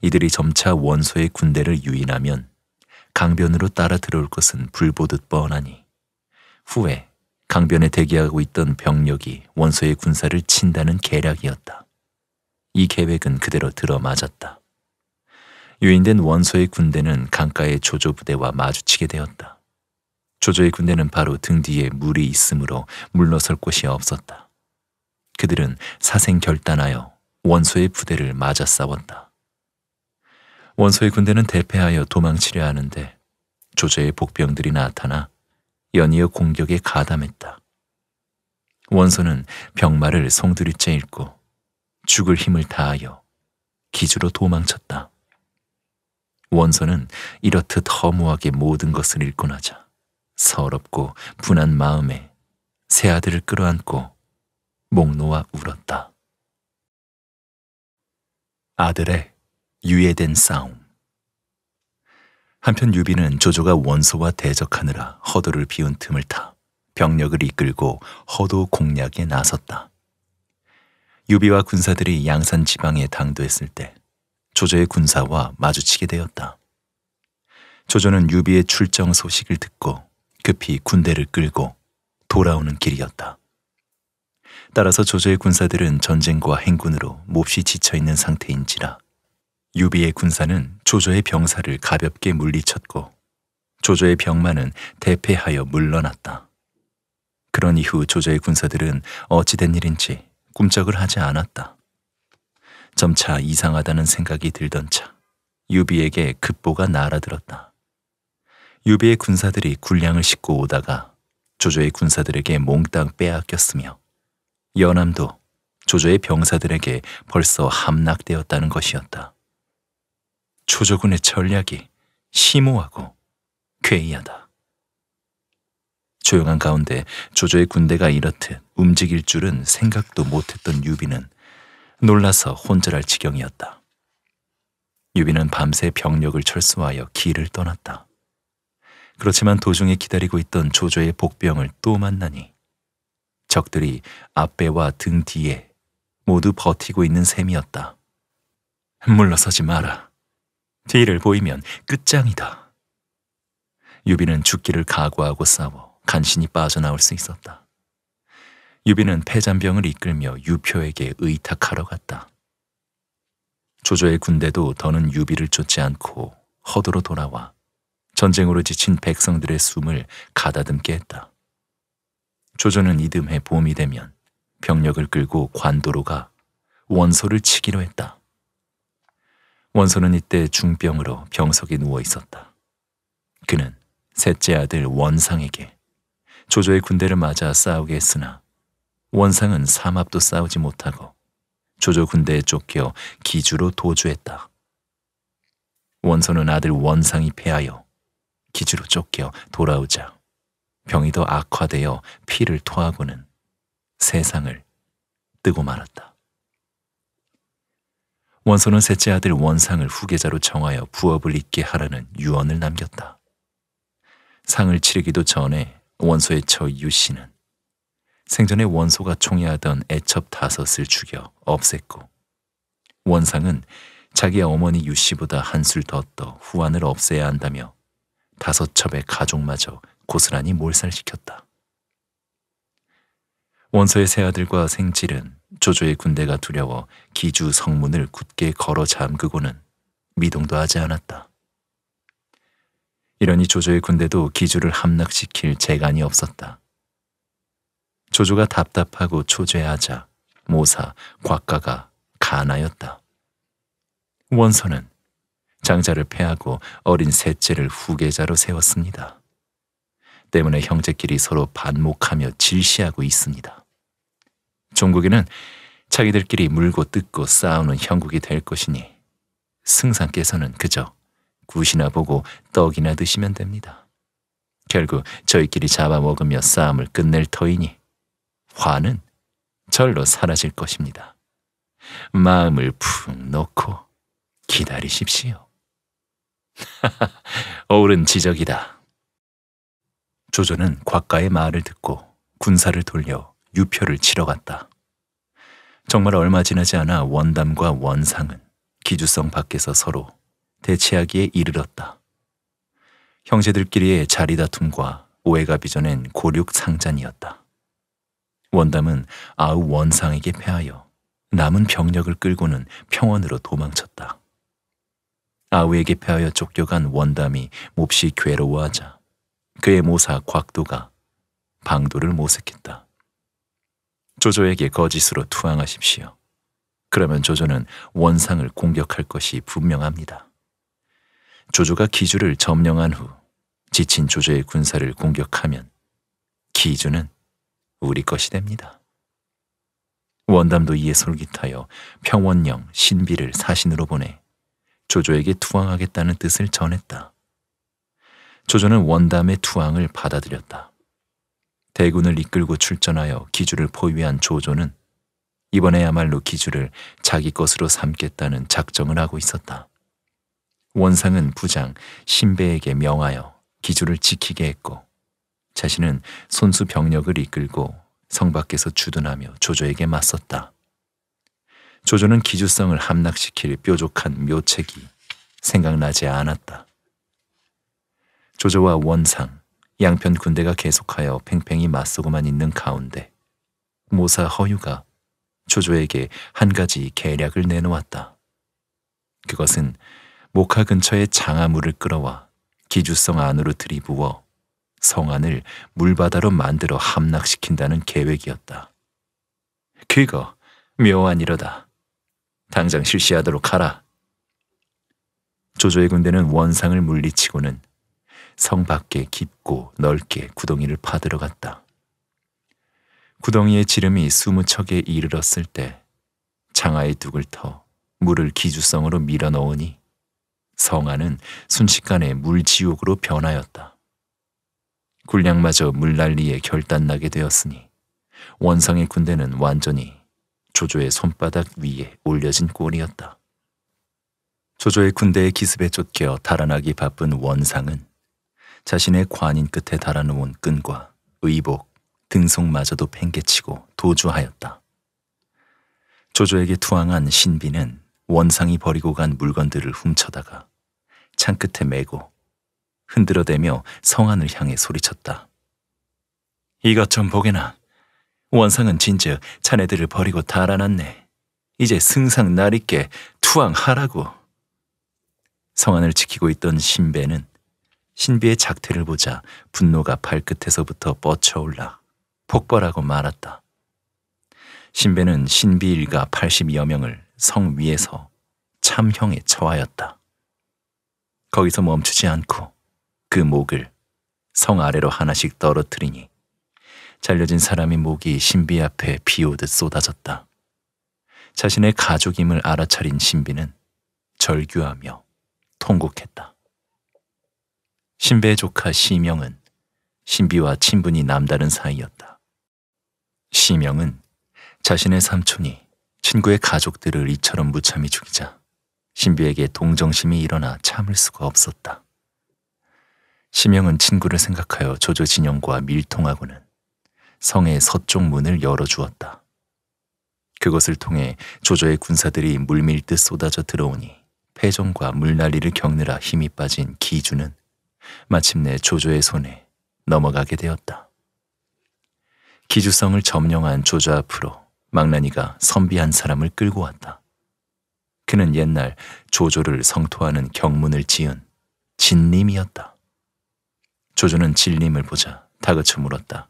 이들이 점차 원소의 군대를 유인하면 강변으로 따라 들어올 것은 불보듯 뻔하니 후에 강변에 대기하고 있던 병력이 원소의 군사를 친다는 계략이었다. 이 계획은 그대로 들어맞았다. 유인된 원소의 군대는 강가의 조조부대와 마주치게 되었다. 조조의 군대는 바로 등 뒤에 물이 있으므로 물러설 곳이 없었다. 그들은 사생 결단하여 원소의 부대를 맞아 싸웠다. 원소의 군대는 대패하여 도망치려 하는데 조조의 복병들이 나타나 연이어 공격에 가담했다. 원소는 병마를 송두리째 읽고 죽을 힘을 다하여 기주로 도망쳤다. 원소는 이렇듯 허무하게 모든 것을 읽고 나자 서럽고 분한 마음에 새 아들을 끌어안고 목 놓아 울었다. 아들의 유예된 싸움. 한편 유비는 조조가 원소와 대적하느라 허도를 비운 틈을 타 병력을 이끌고 허도 공략에 나섰다. 유비와 군사들이 양산 지방에 당도했을 때 조조의 군사와 마주치게 되었다. 조조는 유비의 출정 소식을 듣고 급히 군대를 끌고 돌아오는 길이었다. 따라서 조조의 군사들은 전쟁과 행군으로 몹시 지쳐있는 상태인지라 유비의 군사는 조조의 병사를 가볍게 물리쳤고 조조의 병마는 대패하여 물러났다. 그런 이후 조조의 군사들은 어찌된 일인지 꿈쩍을 하지 않았다. 점차 이상하다는 생각이 들던 차 유비에게 급보가 날아들었다. 유비의 군사들이 군량을 싣고 오다가 조조의 군사들에게 몽땅 빼앗겼으며 연암도 조조의 병사들에게 벌써 함락되었다는 것이었다. 조조군의 전략이 심오하고 괴이하다. 조용한 가운데 조조의 군대가 이렇듯 움직일 줄은 생각도 못했던 유비는 놀라서 혼절할 지경이었다. 유비는 밤새 병력을 철수하여 길을 떠났다. 그렇지만 도중에 기다리고 있던 조조의 복병을 또 만나니 적들이 앞배와 등 뒤에 모두 버티고 있는 셈이었다. 물러서지 마라. 뒤를 보이면 끝장이다. 유비는 죽기를 각오하고 싸워 간신히 빠져나올 수 있었다. 유비는 폐잔병을 이끌며 유표에게 의탁하러 갔다. 조조의 군대도 더는 유비를 쫓지 않고 허도로 돌아와 전쟁으로 지친 백성들의 숨을 가다듬게 했다. 조조는 이듬해 봄이 되면 병력을 끌고 관도로 가 원소를 치기로 했다. 원소는 이때 중병으로 병석에 누워 있었다. 그는 셋째 아들 원상에게 조조의 군대를 맞아 싸우게 했으나 원상은 삼합도 싸우지 못하고 조조 군대에 쫓겨 기주로 도주했다. 원소는 아들 원상이 패하여 기지로 쫓겨 돌아오자 병이 더 악화되어 피를 토하고는 세상을 뜨고 말았다. 원소는 셋째 아들 원상을 후계자로 정하여 부업을 잇게 하라는 유언을 남겼다. 상을 치르기도 전에 원소의 처 유씨는 생전에 원소가 총애하던 애첩 다섯을 죽여 없앴고 원상은 자기 어머니 유씨보다 한술 더 떠 후안을 없애야 한다며 다섯 첩의 가족마저 고스란히 몰살시켰다. 원서의 새아들과 생질은 조조의 군대가 두려워 기주 성문을 굳게 걸어 잠그고는 미동도 하지 않았다. 이러니 조조의 군대도 기주를 함락시킬 재간이 없었다. 조조가 답답하고 초조해하자 모사, 곽가가 간하였다. 원서는 장자를 패하고 어린 셋째를 후계자로 세웠습니다. 때문에 형제끼리 서로 반목하며 질시하고 있습니다. 종국에는 자기들끼리 물고 뜯고 싸우는 형국이 될 것이니 승상께서는 그저 굿이나 보고 떡이나 드시면 됩니다. 결국 저희끼리 잡아먹으며 싸움을 끝낼 터이니 화는 절로 사라질 것입니다. 마음을 푹 놓고 기다리십시오. 옳은 지적이다. 조조는 곽가의 말을 듣고 군사를 돌려 유표를 치러 갔다. 정말 얼마 지나지 않아 원담과 원상은 기주성 밖에서 서로 대치하기에 이르렀다. 형제들끼리의 자리 다툼과 오해가 빚어낸 고륙 상잔이었다. 원담은 아우 원상에게 패하여 남은 병력을 끌고는 평원으로 도망쳤다. 아우에게 패하여 쫓겨간 원담이 몹시 괴로워하자 그의 모사 곽도가 방도를 모색했다. 조조에게 거짓으로 투항하십시오. 그러면 조조는 원상을 공격할 것이 분명합니다. 조조가 기주를 점령한 후 지친 조조의 군사를 공격하면 기주는 우리 것이 됩니다. 원담도 이에 솔깃하여 평원령 신비를 사신으로 보내 조조에게 투항하겠다는 뜻을 전했다. 조조는 원담의 투항을 받아들였다. 대군을 이끌고 출전하여 기주를 포위한 조조는 이번에야말로 기주를 자기 것으로 삼겠다는 작정을 하고 있었다. 원상은 부장 신배에게 명하여 기주를 지키게 했고 자신은 손수 병력을 이끌고 성 밖에서 주둔하며 조조에게 맞섰다. 조조는 기주성을 함락시킬 뾰족한 묘책이 생각나지 않았다. 조조와 원상, 양편 군대가 계속하여 팽팽히 맞서고만 있는 가운데 모사 허유가 조조에게 한 가지 계략을 내놓았다. 그것은 목화 근처에 장화물을 끌어와 기주성 안으로 들이부어 성안을 물바다로 만들어 함락시킨다는 계획이었다. 그거 묘한이러다 당장 실시하도록 하라. 조조의 군대는 원상을 물리치고는 성 밖에 깊고 넓게 구덩이를 파들어갔다. 구덩이의 지름이 스무 척에 이르렀을 때 장하의 둑을 터 물을 기주성으로 밀어 넣으니 성안은 순식간에 물지옥으로 변하였다. 군량마저 물난리에 결단나게 되었으니 원상의 군대는 완전히 조조의 손바닥 위에 올려진 꼴이었다. 조조의 군대의 기습에 쫓겨 달아나기 바쁜 원상은 자신의 관인 끝에 달아놓은 끈과 의복, 등속마저도 팽개치고 도주하였다. 조조에게 투항한 신비는 원상이 버리고 간 물건들을 훔쳐다가 창끝에 메고 흔들어대며 성안을 향해 소리쳤다. 이것 좀 보게나. 원상은 진즉 자네들을 버리고 달아났네. 이제 승상 날 있게 투항하라고. 성안을 지키고 있던 신배는 신비의 작태를 보자 분노가 발끝에서부터 뻗쳐올라 폭발하고 말았다. 신배는 신비 일가 80여 명을 성 위에서 참형에 처하였다. 거기서 멈추지 않고 그 목을 성 아래로 하나씩 떨어뜨리니 잘려진 사람의 목이 신비 앞에 비오듯 쏟아졌다. 자신의 가족임을 알아차린 신비는 절규하며 통곡했다. 신비의 조카 시명은 신비와 친분이 남다른 사이였다. 시명은 자신의 삼촌이 친구의 가족들을 이처럼 무참히 죽이자 신비에게 동정심이 일어나 참을 수가 없었다. 시명은 친구를 생각하여 조조진영과 밀통하고는 성의 서쪽 문을 열어주었다. 그것을 통해 조조의 군사들이 물밀듯 쏟아져 들어오니 패전과 물난리를 겪느라 힘이 빠진 기주는 마침내 조조의 손에 넘어가게 되었다. 기주성을 점령한 조조 앞으로 망나니가 선비한 사람을 끌고 왔다. 그는 옛날 조조를 성토하는 경문을 지은 진님이었다 조조는 진님을 보자 다그쳐 물었다.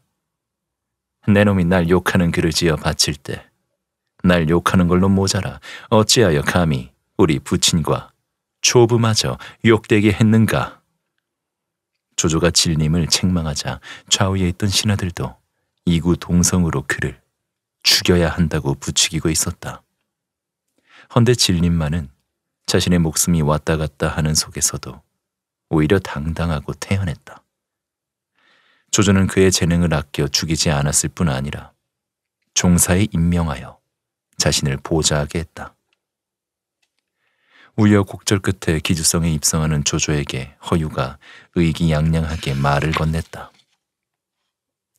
내 놈이 날 욕하는 글을 지어 바칠 때 날 욕하는 걸로 모자라 어찌하여 감히 우리 부친과 조부마저 욕되게 했는가. 조조가 질님을 책망하자 좌우에 있던 신하들도 이구 동성으로 그를 죽여야 한다고 부추기고 있었다. 헌데 질님만은 자신의 목숨이 왔다 갔다 하는 속에서도 오히려 당당하고 태연했다. 조조는 그의 재능을 아껴 죽이지 않았을 뿐 아니라 종사에 임명하여 자신을 보좌하게 했다. 우여곡절 끝에 기주성에 입성하는 조조에게 허유가 의기양양하게 말을 건넸다.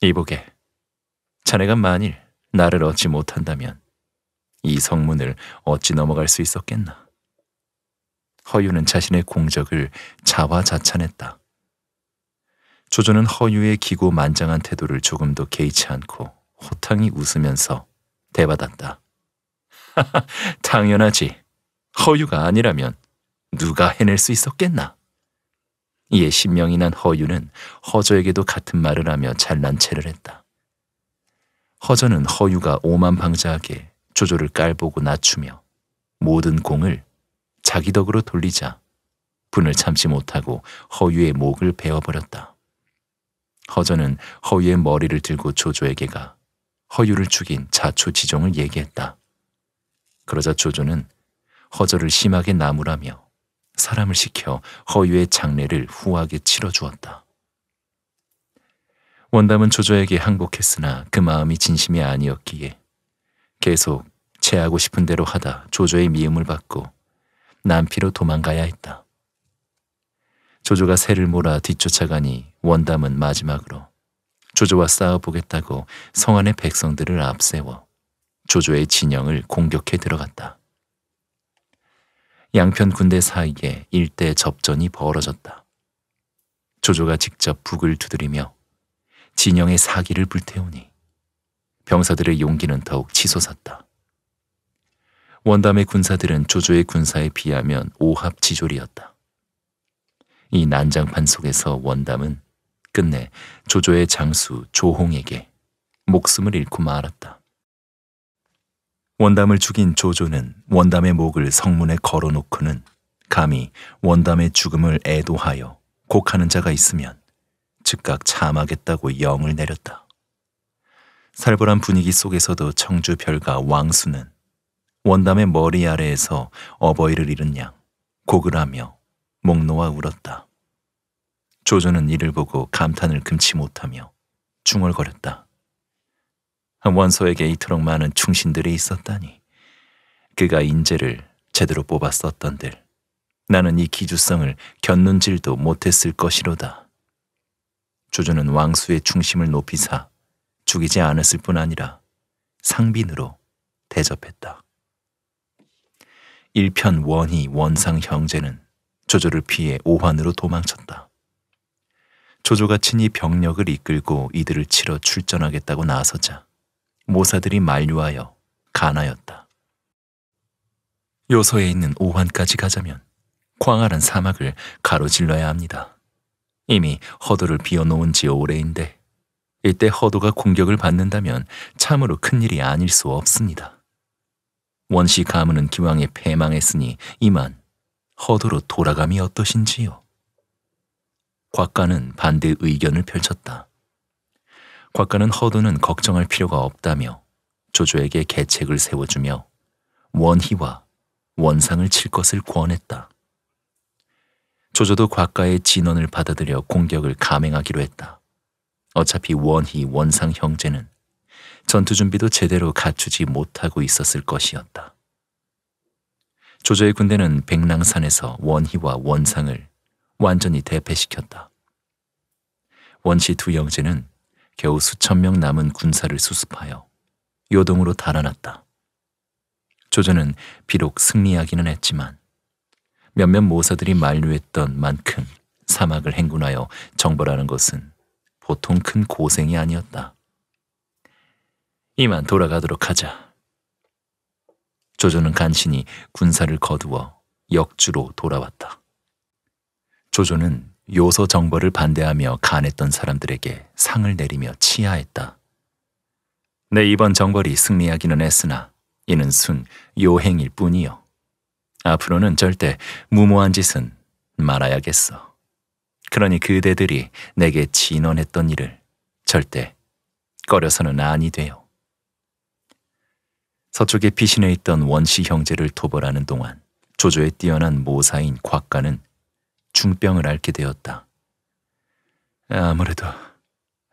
이보게, 자네가 만일 나를 얻지 못한다면 이 성문을 어찌 넘어갈 수 있었겠나? 허유는 자신의 공적을 자화자찬했다. 조조는 허유의 기고 만장한 태도를 조금도 개의치 않고 호탕히 웃으면서 대받았다. 하하, 당연하지. 허유가 아니라면 누가 해낼 수 있었겠나? 이에 신명이 난 허유는 허저에게도 같은 말을 하며 잘난 체를 했다. 허저는 허유가 오만방자하게 조조를 깔보고 낮추며 모든 공을 자기 덕으로 돌리자 분을 참지 못하고 허유의 목을 베어버렸다. 허전은 허유의 머리를 들고 조조에게 가 허유를 죽인 자초지종을 얘기했다. 그러자 조조는 허저를 심하게 나무라며 사람을 시켜 허유의 장례를 후하게 치러주었다. 원담은 조조에게 항복했으나 그 마음이 진심이 아니었기에 계속 제하고 싶은 대로 하다 조조의 미움을 받고 난피로 도망가야 했다. 조조가 새를 몰아 뒤쫓아가니 원담은 마지막으로 조조와 싸워보겠다고 성안의 백성들을 앞세워 조조의 진영을 공격해 들어갔다. 양편 군대 사이에 일대 접전이 벌어졌다. 조조가 직접 북을 두드리며 진영의 사기를 불태우니 병사들의 용기는 더욱 치솟았다. 원담의 군사들은 조조의 군사에 비하면 오합지졸이었다. 이 난장판 속에서 원담은 끝내 조조의 장수 조홍에게 목숨을 잃고 말았다. 원담을 죽인 조조는 원담의 목을 성문에 걸어놓고는 감히 원담의 죽음을 애도하여 곡하는 자가 있으면 즉각 참하겠다고 영을 내렸다. 살벌한 분위기 속에서도 청주 별과 왕수는 원담의 머리 아래에서 어버이를 잃은 양 곡을 하며 목 놓아 울었다. 조조는 이를 보고 감탄을 금치 못하며 중얼거렸다. 원소에게 이토록 많은 충신들이 있었다니. 그가 인재를 제대로 뽑아 썼던들. 나는 이 기주성을 견눈질도 못했을 것이로다. 조조는 왕수의 중심을 높이사 죽이지 않았을 뿐 아니라 상빈으로 대접했다. 일편 원희 원상 형제는 조조를 피해 오환으로 도망쳤다. 조조가 친히 병력을 이끌고 이들을 치러 출전하겠다고 나서자 모사들이 만류하여 가나였다요서에 있는 오환까지 가자면 광활한 사막을 가로질러야 합니다. 이미 허도를 비워놓은 지 오래인데 이때 허도가 공격을 받는다면 참으로 큰일이 아닐 수 없습니다. 원시 가문은 기왕에 패망했으니 이만 허도로 돌아감이 어떠신지요? 곽가는 반대 의견을 펼쳤다. 곽가는 허도는 걱정할 필요가 없다며 조조에게 계책을 세워주며 원희와 원상을 칠 것을 권했다. 조조도 곽가의 진언을 받아들여 공격을 감행하기로 했다. 어차피 원희, 원상 형제는 전투 준비도 제대로 갖추지 못하고 있었을 것이었다. 조조의 군대는 백랑산에서 원희와 원상을 완전히 대패시켰다. 원시 두 영제는 겨우 수천 명 남은 군사를 수습하여 요동으로 달아났다. 조조는 비록 승리하기는 했지만 몇몇 모사들이 만류했던 만큼 사막을 행군하여 정벌하는 것은 보통 큰 고생이 아니었다. 이만 돌아가도록 하자. 조조는 간신히 군사를 거두어 역주로 돌아왔다. 조조는 요소 정벌을 반대하며 간했던 사람들에게 상을 내리며 치하했다. 내 이번 정벌이 승리하기는 했으나 이는 순 요행일 뿐이요. 앞으로는 절대 무모한 짓은 말아야겠어. 그러니 그대들이 내게 진언했던 일을 절대 꺼려서는 아니 돼요 서쪽에 피신해 있던 원시 형제를 토벌하는 동안 조조의 뛰어난 모사인 곽가는 중병을 앓게 되었다. 아무래도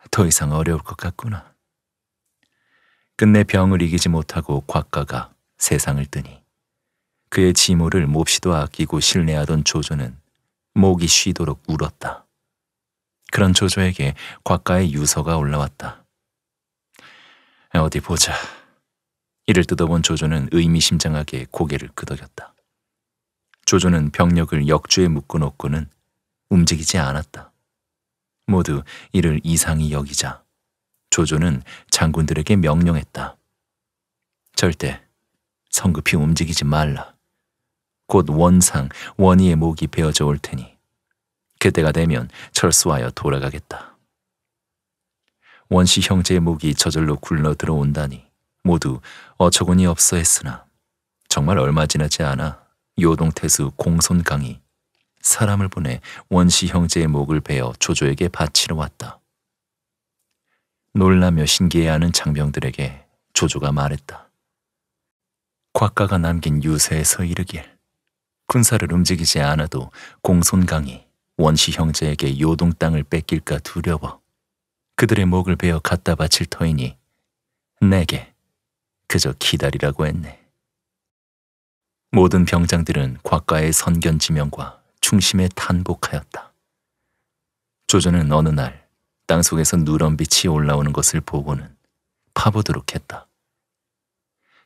더 이상 어려울 것 같구나. 끝내 병을 이기지 못하고 곽가가 세상을 뜨니 그의 지모를 몹시도 아끼고 실내하던 조조는 목이 쉬도록 울었다. 그런 조조에게 곽가의 유서가 올라왔다. 어디 보자. 이를 뜯어본 조조는 의미심장하게 고개를 끄덕였다. 조조는 병력을 역주에 묶어놓고는 움직이지 않았다. 모두 이를 이상히 여기자 조조는 장군들에게 명령했다. 절대 성급히 움직이지 말라. 곧 원상, 원희의 목이 베어져 올 테니 그때가 되면 철수하여 돌아가겠다. 원씨 형제의 목이 저절로 굴러 들어온다니 모두 어처구니 없어 했으나 정말 얼마 지나지 않아 요동태수 공손강이 사람을 보내 원시 형제의 목을 베어 조조에게 바치러 왔다. 놀라며 신기해하는 장병들에게 조조가 말했다. 곽가가 남긴 유세에서 이르길 군사를 움직이지 않아도 공손강이 원시 형제에게 요동 땅을 뺏길까 두려워 그들의 목을 베어 갖다 바칠 터이니 내게 그저 기다리라고 했네. 모든 병장들은 곽가의 선견지명과 중심에 탄복하였다. 조조는 어느 날 땅속에서 누런 빛이 올라오는 것을 보고는 파보도록 했다.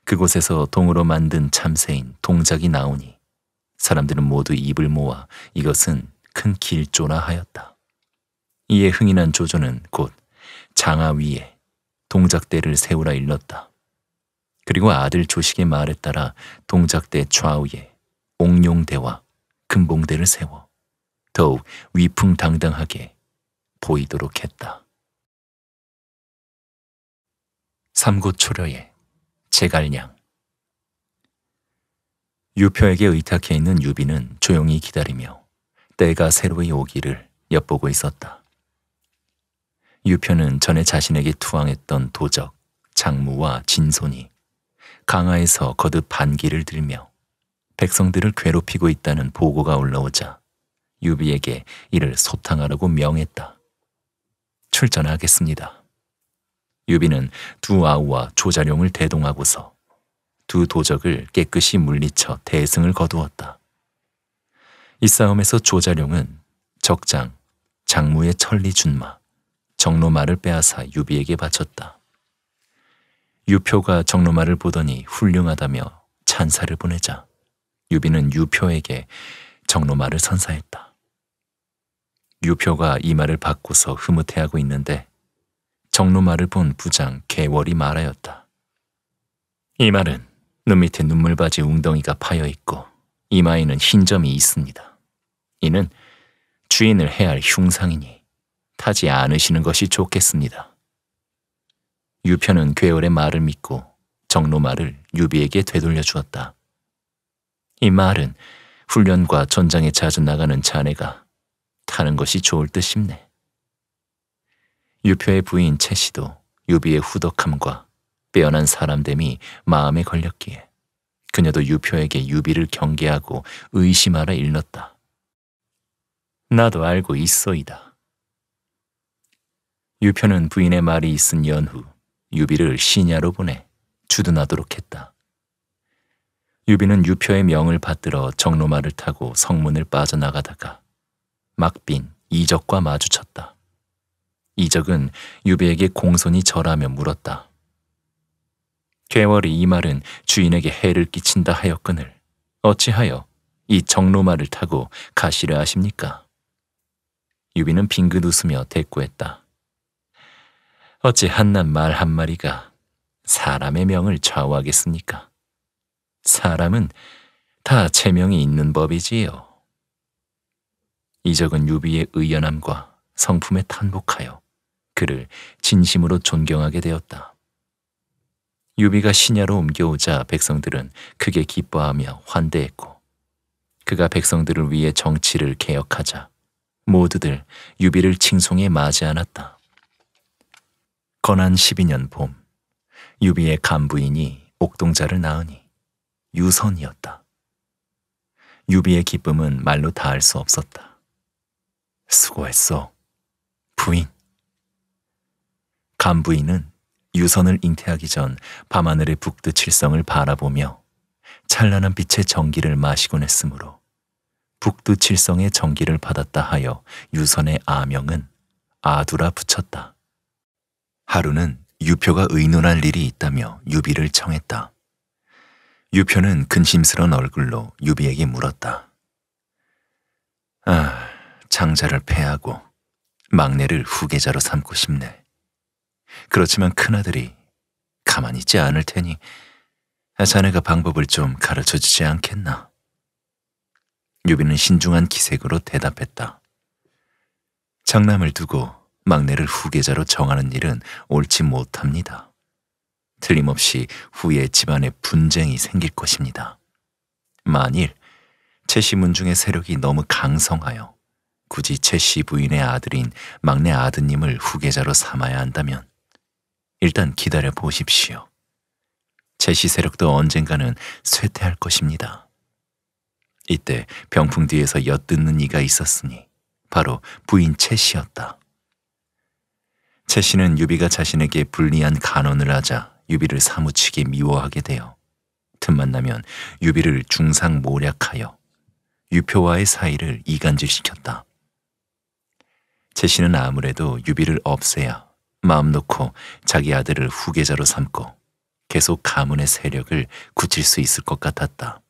그곳에서 동으로 만든 참새인 동작이 나오니 사람들은 모두 입을 모아 이것은 큰 길조라 하였다. 이에 흥이 난 조조는 곧 장하 위에 동작대를 세우라 일렀다. 그리고 아들 조식의 말에 따라 동작대 좌우에 옥룡대와 금봉대를 세워 더욱 위풍당당하게 보이도록 했다. 삼고초려의 제갈량 유표에게 의탁해 있는 유비는 조용히 기다리며 때가 새로이 오기를 엿보고 있었다. 유표는 전에 자신에게 투항했던 도적, 장무와 진손이 강화에서 거듭 반기를 들며 백성들을 괴롭히고 있다는 보고가 올라오자 유비에게 이를 소탕하라고 명했다. 출전하겠습니다. 유비는 두 아우와 조자룡을 대동하고서 두 도적을 깨끗이 물리쳐 대승을 거두었다. 이 싸움에서 조자룡은 적장, 장무의 천리준마, 정로마를 빼앗아 유비에게 바쳤다. 유표가 정로마를 보더니 훌륭하다며 찬사를 보내자 유비는 유표에게 정로마를 선사했다. 유표가 이 말을 받고서 흐뭇해하고 있는데 정로마를 본 부장 개월이 말하였다. 이 말은 눈 밑에 눈물바지 웅덩이가 파여있고 이마에는 흰 점이 있습니다. 이는 주인을 해할 야 흉상이니 타지 않으시는 것이 좋겠습니다. 유편은 괴월의 말을 믿고 정로 말을 유비에게 되돌려 주었다. 이 말은 훈련과 전장에 자주 나가는 자네가 타는 것이 좋을 듯 싶네. 유표의 부인 채씨도 유비의 후덕함과 빼어난 사람됨이 마음에 걸렸기에 그녀도 유표에게 유비를 경계하고 의심하라 일렀다. 나도 알고 있어이다. 유표는 부인의 말이 있은 연후 유비를 시냐로 보내 주둔하도록 했다. 유비는 유표의 명을 받들어 정로마를 타고 성문을 빠져나가다가 막빈 이적과 마주쳤다. 이적은 유비에게 공손히 절하며 물었다. 괴월이 이 말은 주인에게 해를 끼친다 하였거늘 어찌하여 이 정로마를 타고 가시려 하십니까? 유비는 빙긋 웃으며 대꾸했다. 어찌 한낱 말 한마리가 사람의 명을 좌우하겠습니까? 사람은 다 체명이 있는 법이지요. 이적은 유비의 의연함과 성품에 탄복하여 그를 진심으로 존경하게 되었다. 유비가 신야로 옮겨오자 백성들은 크게 기뻐하며 환대했고 그가 백성들을 위해 정치를 개혁하자 모두들 유비를 칭송해 마지 않았다. 건한 12년 봄, 유비의 간부인이 옥동자를 낳으니 유선이었다. 유비의 기쁨은 말로 다할 수 없었다. 수고했어, 부인. 간부인은 유선을 잉태하기 전 밤하늘의 북드 칠성을 바라보며 찬란한 빛의 전기를 마시곤 했으므로 북두 칠성의 전기를 받았다 하여 유선의 아명은 아두라 붙였다. 하루는 유표가 의논할 일이 있다며 유비를 청했다. 유표는 근심스러운 얼굴로 유비에게 물었다. 아, 장자를 패하고 막내를 후계자로 삼고 싶네. 그렇지만 큰아들이 가만히 있지 않을 테니 자네가 방법을 좀 가르쳐 주지 않겠나? 유비는 신중한 기색으로 대답했다. 장남을 두고 막내를 후계자로 정하는 일은 옳지 못합니다. 틀림없이 후에 집안에 분쟁이 생길 것입니다. 만일 최시문중의 세력이 너무 강성하여 굳이 최씨 부인의 아들인 막내 아드님을 후계자로 삼아야 한다면 일단 기다려 보십시오. 제시 세력도 언젠가는 쇠퇴할 것입니다. 이때 병풍 뒤에서 엿듣는 이가 있었으니 바로 부인 채씨였다. 채씨는 유비가 자신에게 불리한 간언을 하자 유비를 사무치게 미워하게 되어 틈만 나면 유비를 중상 모략하여 유표와의 사이를 이간질시켰다. 채씨는 아무래도 유비를 없애야 마음 놓고 자기 아들을 후계자로 삼고 계속 가문의 세력을 굳힐 수 있을 것 같았다.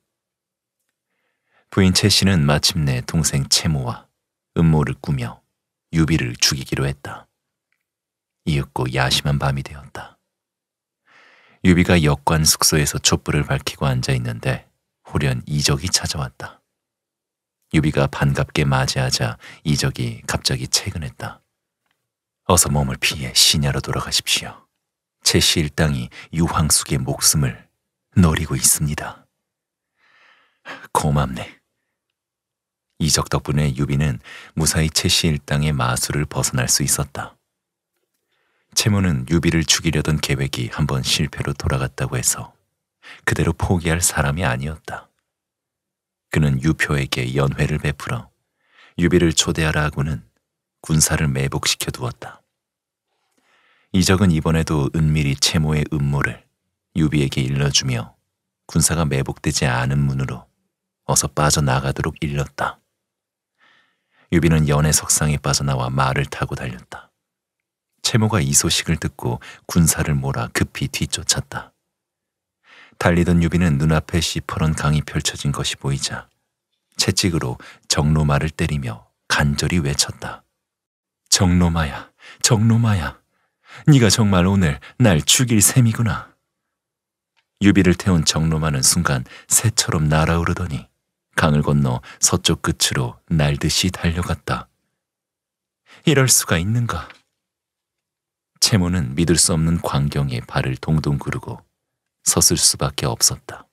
부인 채씨는 마침내 동생 채모와 음모를 꾸며 유비를 죽이기로 했다. 이윽고 야심한 밤이 되었다. 유비가 역관 숙소에서 촛불을 밝히고 앉아 있는데 홀연 이적이 찾아왔다. 유비가 반갑게 맞이하자 이적이 갑자기 채근했다. 어서 몸을 피해 시냐로 돌아가십시오. 제시 일당이 유황숙의 목숨을 노리고 있습니다. 고맙네. 이적 덕분에 유비는 무사히 채시 일당의 마술을 벗어날 수 있었다. 채모는 유비를 죽이려던 계획이 한 번 실패로 돌아갔다고 해서 그대로 포기할 사람이 아니었다. 그는 유표에게 연회를 베풀어 유비를 초대하라 하고는 군사를 매복시켜 두었다. 이적은 이번에도 은밀히 채모의 음모를 유비에게 일러주며 군사가 매복되지 않은 문으로 어서 빠져나가도록 일렀다. 유비는 연의 석상에 빠져나와 말을 타고 달렸다. 채모가 이 소식을 듣고 군사를 몰아 급히 뒤쫓았다. 달리던 유비는 눈앞에 시퍼런 강이 펼쳐진 것이 보이자 채찍으로 정로마를 때리며 간절히 외쳤다. 정로마야, 정로마야, 네가 정말 오늘 날 죽일 셈이구나. 유비를 태운 정로마는 순간 새처럼 날아오르더니 강을 건너 서쪽 끝으로 날듯이 달려갔다. 이럴 수가 있는가? 채모는 믿을 수 없는 광경에 발을 동동 구르고 섰을 수밖에 없었다.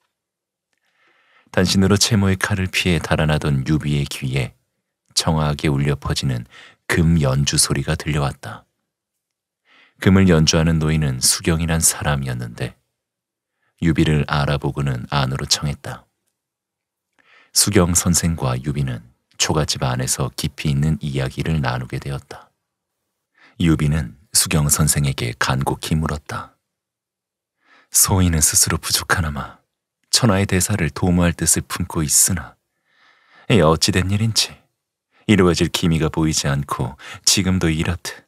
단신으로 채모의 칼을 피해 달아나던 유비의 귀에 청아하게 울려 퍼지는 금 연주 소리가 들려왔다. 금을 연주하는 노인은 수경이란 사람이었는데 유비를 알아보고는 안으로 청했다. 수경 선생과 유비는 초가집 안에서 깊이 있는 이야기를 나누게 되었다. 유비는 수경 선생에게 간곡히 물었다. 소인은 스스로 부족하나마 천하의 대사를 도모할 뜻을 품고 있으나 어찌된 일인지 이루어질 기미가 보이지 않고 지금도 이렇듯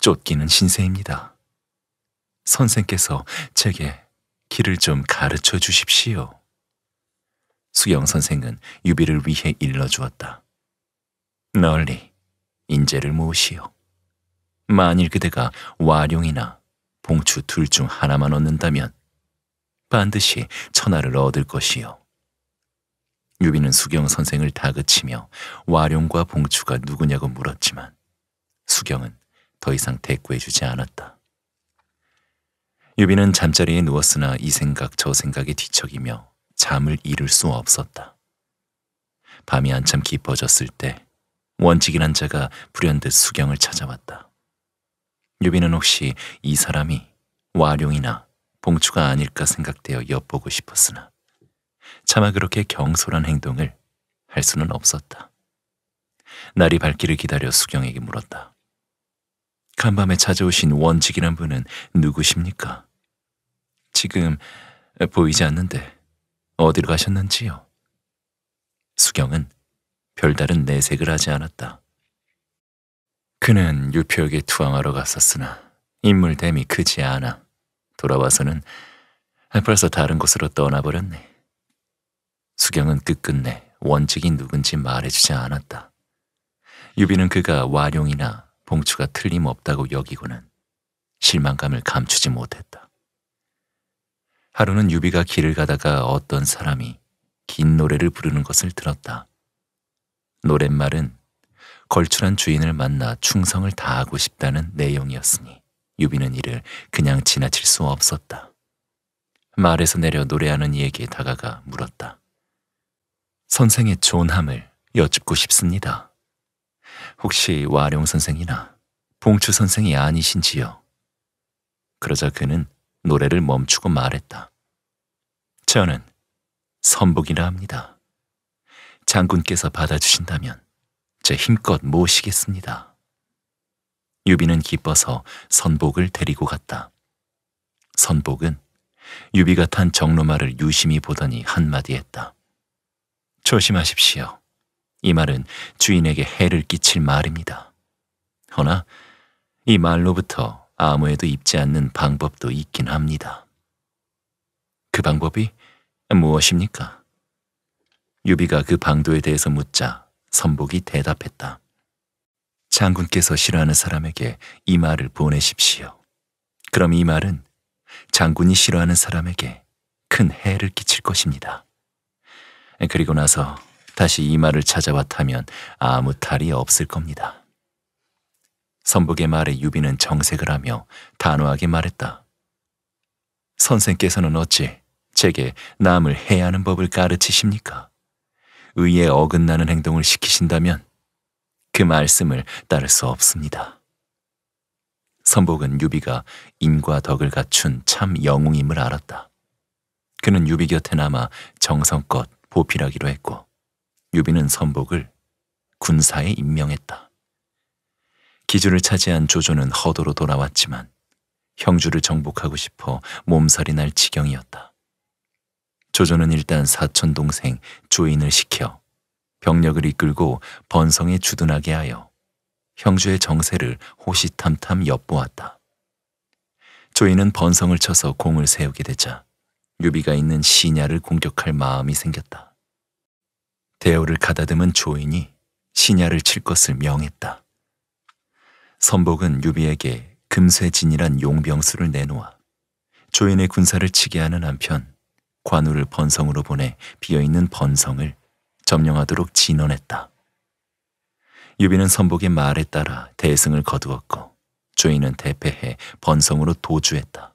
쫓기는 신세입니다. 선생께서 제게 길을 좀 가르쳐 주십시오. 수경 선생은 유비를 위해 일러 주었다. 널리 인재를 모으시오. 만일 그대가 와룡이나 봉추 둘 중 하나만 얻는다면 반드시 천하를 얻을 것이요. 유비는 수경 선생을 다그치며 와룡과 봉추가 누구냐고 물었지만 수경은 더 이상 대꾸해주지 않았다. 유비는 잠자리에 누웠으나 이 생각 저 생각에 뒤척이며 잠을 이룰 수 없었다. 밤이 한참 깊어졌을 때 원칙이란 자가 불현듯 수경을 찾아왔다. 유비는 혹시 이 사람이 와룡이나 봉추가 아닐까 생각되어 엿보고 싶었으나 차마 그렇게 경솔한 행동을 할 수는 없었다. 날이 밝기를 기다려 수경에게 물었다. 간밤에 찾아오신 원직이란 분은 누구십니까? 지금 보이지 않는데 어디로 가셨는지요? 수경은 별다른 내색을 하지 않았다. 그는 유표역에 투항하러 갔었으나 인물 됨이 크지 않아 돌아와서는 벌써 다른 곳으로 떠나버렸네. 수경은 끝끝내 원칙이 누군지 말해주지 않았다. 유비는 그가 와룡이나 봉추가 틀림없다고 여기고는 실망감을 감추지 못했다. 하루는 유비가 길을 가다가 어떤 사람이 긴 노래를 부르는 것을 들었다. 노랫말은 걸출한 주인을 만나 충성을 다하고 싶다는 내용이었으니 유비는 이를 그냥 지나칠 수 없었다. 말에서 내려 노래하는 이에게 다가가 물었다. 선생의 존함을 여쭙고 싶습니다. 혹시 와룡 선생이나 봉추 선생이 아니신지요? 그러자 그는 노래를 멈추고 말했다. 저는 선복이라 합니다. 장군께서 받아주신다면 제 힘껏 모시겠습니다. 유비는 기뻐서 선복을 데리고 갔다. 선복은 유비가 탄 정로마를 유심히 보더니 한마디 했다. 조심하십시오. 이 말은 주인에게 해를 끼칠 말입니다. 허나 이 말로부터 아무에도 입지 않는 방법도 있긴 합니다. 그 방법이 무엇입니까? 유비가 그 방도에 대해서 묻자 선복이 대답했다. 장군께서 싫어하는 사람에게 이 말을 보내십시오. 그럼 이 말은 장군이 싫어하는 사람에게 큰 해를 끼칠 것입니다. 그리고 나서 다시 이 말을 찾아와 타면 아무 탈이 없을 겁니다. 선복의 말에 유비는 정색을 하며 단호하게 말했다. 선생께서는 어찌 제게 남을 해야 하는 법을 가르치십니까? 의에 어긋나는 행동을 시키신다면 그 말씀을 따를 수 없습니다. 선복은 유비가 인과 덕을 갖춘 참 영웅임을 알았다. 그는 유비 곁에 남아 정성껏 보필하기로 했고 유비는 선복을 군사에 임명했다. 기주를 차지한 조조는 허도로 돌아왔지만 형주를 정복하고 싶어 몸살이 날 지경이었다. 조조는 일단 사촌 동생 조인을 시켜 병력을 이끌고 번성에 주둔하게 하여 형주의 정세를 호시탐탐 엿보았다. 조인은 번성을 쳐서 공을 세우게 되자 유비가 있는 신야를 공격할 마음이 생겼다. 대오를 가다듬은 조인이 신야를 칠 것을 명했다. 선복은 유비에게 금쇠진이란 용병수를 내놓아 조인의 군사를 치게 하는 한편 관우를 번성으로 보내 비어있는 번성을 점령하도록 진언했다. 유비는 선복의 말에 따라 대승을 거두었고 조인은 대패해 번성으로 도주했다.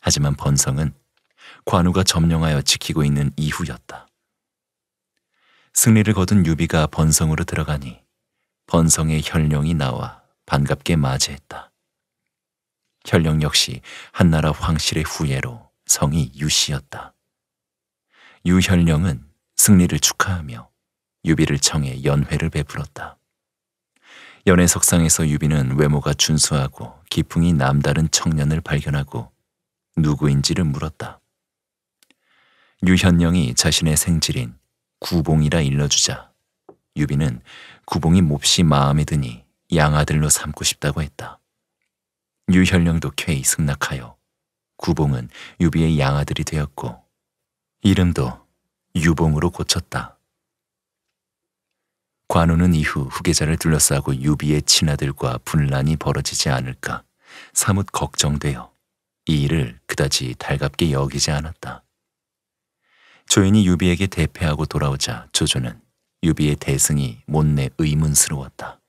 하지만 번성은 관우가 점령하여 지키고 있는 이후였다. 승리를 거둔 유비가 번성으로 들어가니 번성의 현령이 나와 반갑게 맞이했다. 현령 역시 한나라 황실의 후예로 성이 유씨였다. 유현령은 승리를 축하하며 유비를 청해 연회를 베풀었다. 연회석상에서 유비는 외모가 준수하고 기풍이 남다른 청년을 발견하고 누구인지를 물었다. 유현령이 자신의 생질인 구봉이라 일러주자 유비는 구봉이 몹시 마음에 드니 양아들로 삼고 싶다고 했다. 유현령도 쾌히 승낙하여 구봉은 유비의 양아들이 되었고 이름도 유봉으로 고쳤다. 관우는 이후 후계자를 둘러싸고 유비의 친아들과 분란이 벌어지지 않을까 사뭇 걱정되어 이 일을 그다지 달갑게 여기지 않았다. 조인이 유비에게 대패하고 돌아오자 조조는 유비의 대승이 못내 의문스러웠다.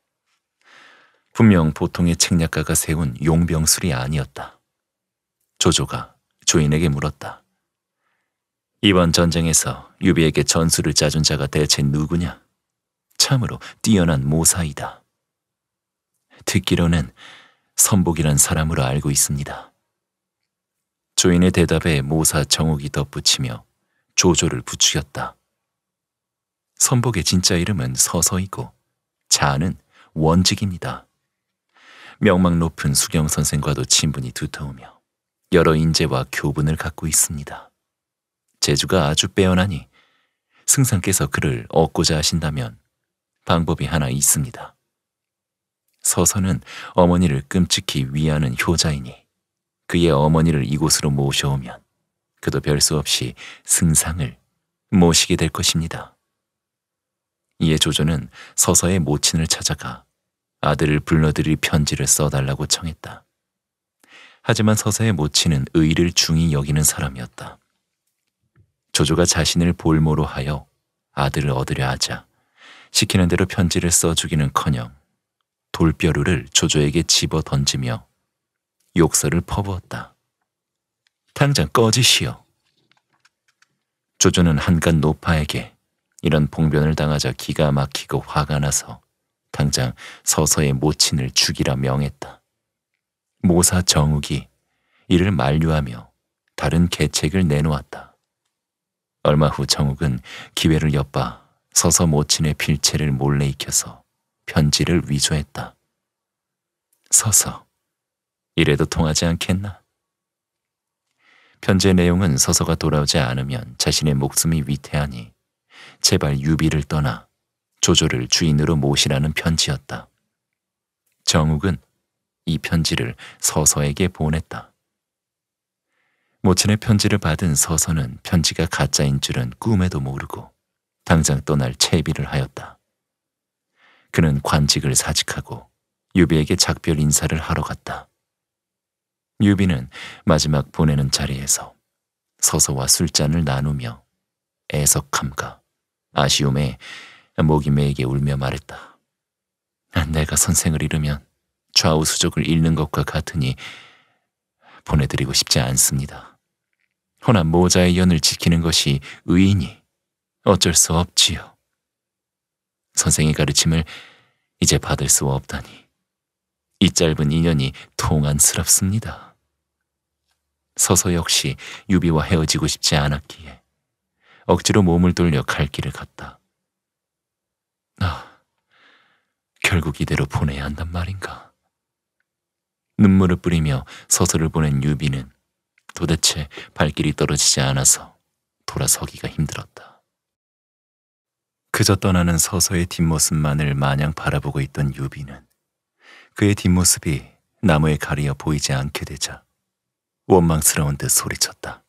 분명 보통의 책략가가 세운 용병술이 아니었다. 조조가 조인에게 물었다. 이번 전쟁에서 유비에게 전술을 짜준 자가 대체 누구냐? 참으로 뛰어난 모사이다. 듣기로는 선복이란 사람으로 알고 있습니다. 조인의 대답에 모사 정욱이 덧붙이며 조조를 부추겼다. 선복의 진짜 이름은 서서이고 자는 원직입니다. 명망 높은 수경 선생과도 친분이 두터우며 여러 인재와 교분을 갖고 있습니다. 재주가 아주 빼어나니 승상께서 그를 얻고자 하신다면 방법이 하나 있습니다. 서서는 어머니를 끔찍히 위하는 효자이니 그의 어머니를 이곳으로 모셔오면 그도 별 수 없이 승상을 모시게 될 것입니다. 이에 조조는 서서의 모친을 찾아가 아들을 불러들일 편지를 써달라고 청했다. 하지만 서서의 모친은 의를 중히 여기는 사람이었다. 조조가 자신을 볼모로 하여 아들을 얻으려 하자 시키는 대로 편지를 써주기는커녕 돌뼈루를 조조에게 집어 던지며 욕설을 퍼부었다. 당장 꺼지시오. 조조는 한간 노파에게 이런 봉변을 당하자 기가 막히고 화가 나서 당장 서서의 모친을 죽이라 명했다. 모사 정욱이 이를 만류하며 다른 계책을 내놓았다. 얼마 후 정욱은 기회를 엿봐 서서 모친의 필체를 몰래 익혀서 편지를 위조했다. 서서 이래도 통하지 않겠나? 편지의 내용은 서서가 돌아오지 않으면 자신의 목숨이 위태하니 제발 유비를 떠나 조조를 주인으로 모시라는 편지였다. 정욱은 이 편지를 서서에게 보냈다. 모친의 뭐 편지를 받은 서서는 편지가 가짜인 줄은 꿈에도 모르고 당장 떠날 채비를 하였다. 그는 관직을 사직하고 유비에게 작별 인사를 하러 갔다. 유비는 마지막 보내는 자리에서 서서와 술잔을 나누며 애석함과 아쉬움에 목이 메에게 울며 말했다. 내가 선생을 잃으면 좌우수족을 잃는 것과 같으니 보내드리고 싶지 않습니다. 허나 모자의 연을 지키는 것이 의인이 어쩔 수 없지요. 선생의 가르침을 이제 받을 수 없다니 이 짧은 인연이 통안스럽습니다. 서서 역시 유비와 헤어지고 싶지 않았기에 억지로 몸을 돌려 갈 길을 갔다. 아, 결국 이대로 보내야 한단 말인가. 눈물을 뿌리며 서서를 보낸 유비는 도대체 발길이 떨어지지 않아서 돌아서기가 힘들었다. 그저 떠나는 서서의 뒷모습만을 마냥 바라보고 있던 유비는 그의 뒷모습이 나무에 가리어 보이지 않게 되자 원망스러운 듯 소리쳤다.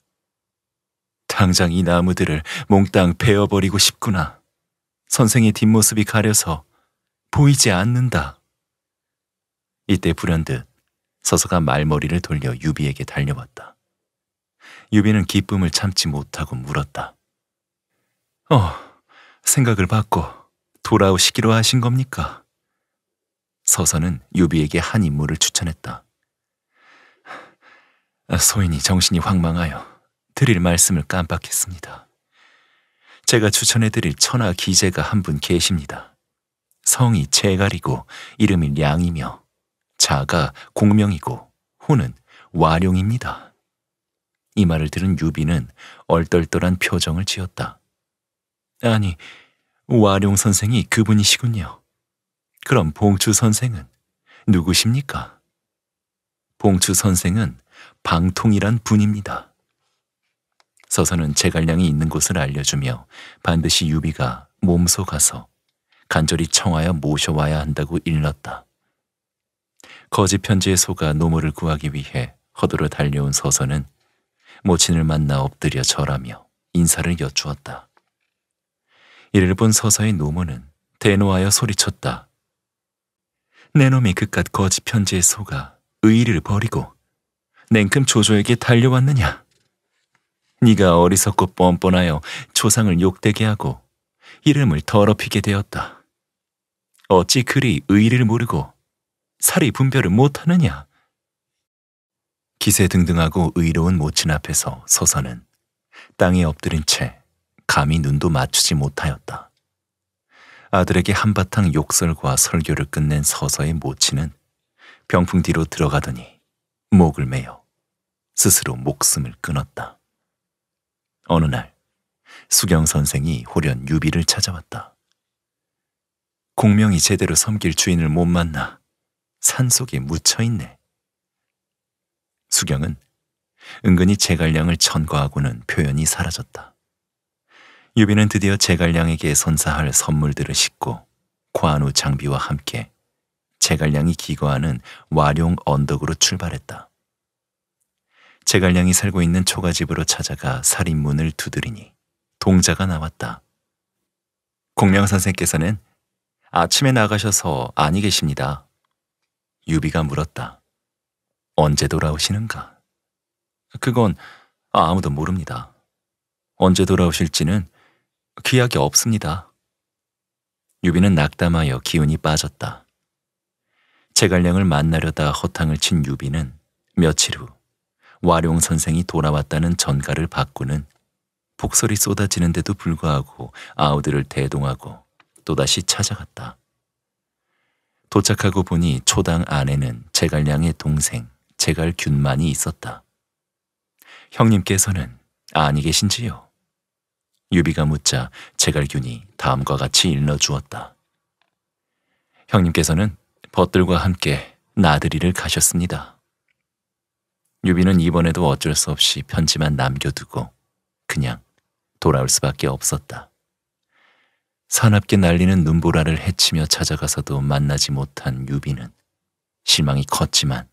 당장 이 나무들을 몽땅 베어버리고 싶구나. 선생의 뒷모습이 가려서 보이지 않는다. 이때 불현듯 서서가 말머리를 돌려 유비에게 달려왔다. 유비는 기쁨을 참지 못하고 물었다. 어, 생각을 바꿔 돌아오시기로 하신 겁니까? 서서는 유비에게 한 인물을 추천했다. 소인이 정신이 황망하여 드릴 말씀을 깜빡했습니다. 제가 추천해드릴 천하 기재가 한 분 계십니다. 성이 채갈이고 이름이 량이며 자가 공명이고 호는 와룡입니다. 이 말을 들은 유비는 얼떨떨한 표정을 지었다. 아니, 와룡 선생이 그분이시군요. 그럼 봉추 선생은 누구십니까? 봉추 선생은 방통이란 분입니다. 서서는 제갈량이 있는 곳을 알려주며 반드시 유비가 몸소 가서 간절히 청하여 모셔와야 한다고 일렀다. 거지 편지에 속아 노모를 구하기 위해 허도로 달려온 서서는 모친을 만나 엎드려 절하며 인사를 여쭈었다. 이를 본 서사의 노모는 대노하여 소리쳤다. 내 놈이 그깟 거짓 편지에 속아 의의를 버리고 냉큼 조조에게 달려왔느냐? 네가 어리석고 뻔뻔하여 조상을 욕되게 하고 이름을 더럽히게 되었다. 어찌 그리 의의를 모르고 살이 분별을 못하느냐? 기세 등등하고 의로운 모친 앞에서 서서는 땅에 엎드린 채 감히 눈도 맞추지 못하였다. 아들에게 한바탕 욕설과 설교를 끝낸 서서의 모친은 병풍 뒤로 들어가더니 목을 메어 스스로 목숨을 끊었다. 어느 날 수경 선생이 홀연 유비를 찾아왔다. 공명이 제대로 섬길 주인을 못 만나 산속에 묻혀 있네. 수경은 은근히 제갈량을 천과하고는 표현이 사라졌다. 유비는 드디어 제갈량에게 선사할 선물들을 싣고 관우 장비와 함께 제갈량이 기거하는 와룡 언덕으로 출발했다. 제갈량이 살고 있는 초가집으로 찾아가 살인문을 두드리니 동자가 나왔다. 공명 선생께서는 아침에 나가셔서 아니 계십니다. 유비가 물었다. 언제 돌아오시는가? 그건 아무도 모릅니다. 언제 돌아오실지는 기약이 없습니다. 유비는 낙담하여 기운이 빠졌다. 제갈량을 만나려다 허탕을 친 유비는 며칠 후 와룡 선생이 돌아왔다는 전가를 받고는 폭설이 쏟아지는데도 불구하고 아우들을 대동하고 또다시 찾아갔다. 도착하고 보니 초당 아내는 제갈량의 동생 제갈균만이 있었다. 형님께서는 아니 계신지요? 유비가 묻자 제갈균이 다음과 같이 일러주었다. 형님께서는 벗들과 함께 나들이를 가셨습니다. 유비는 이번에도 어쩔 수 없이 편지만 남겨두고 그냥 돌아올 수밖에 없었다. 사납게 날리는 눈보라를 헤치며 찾아가서도 만나지 못한 유비는 실망이 컸지만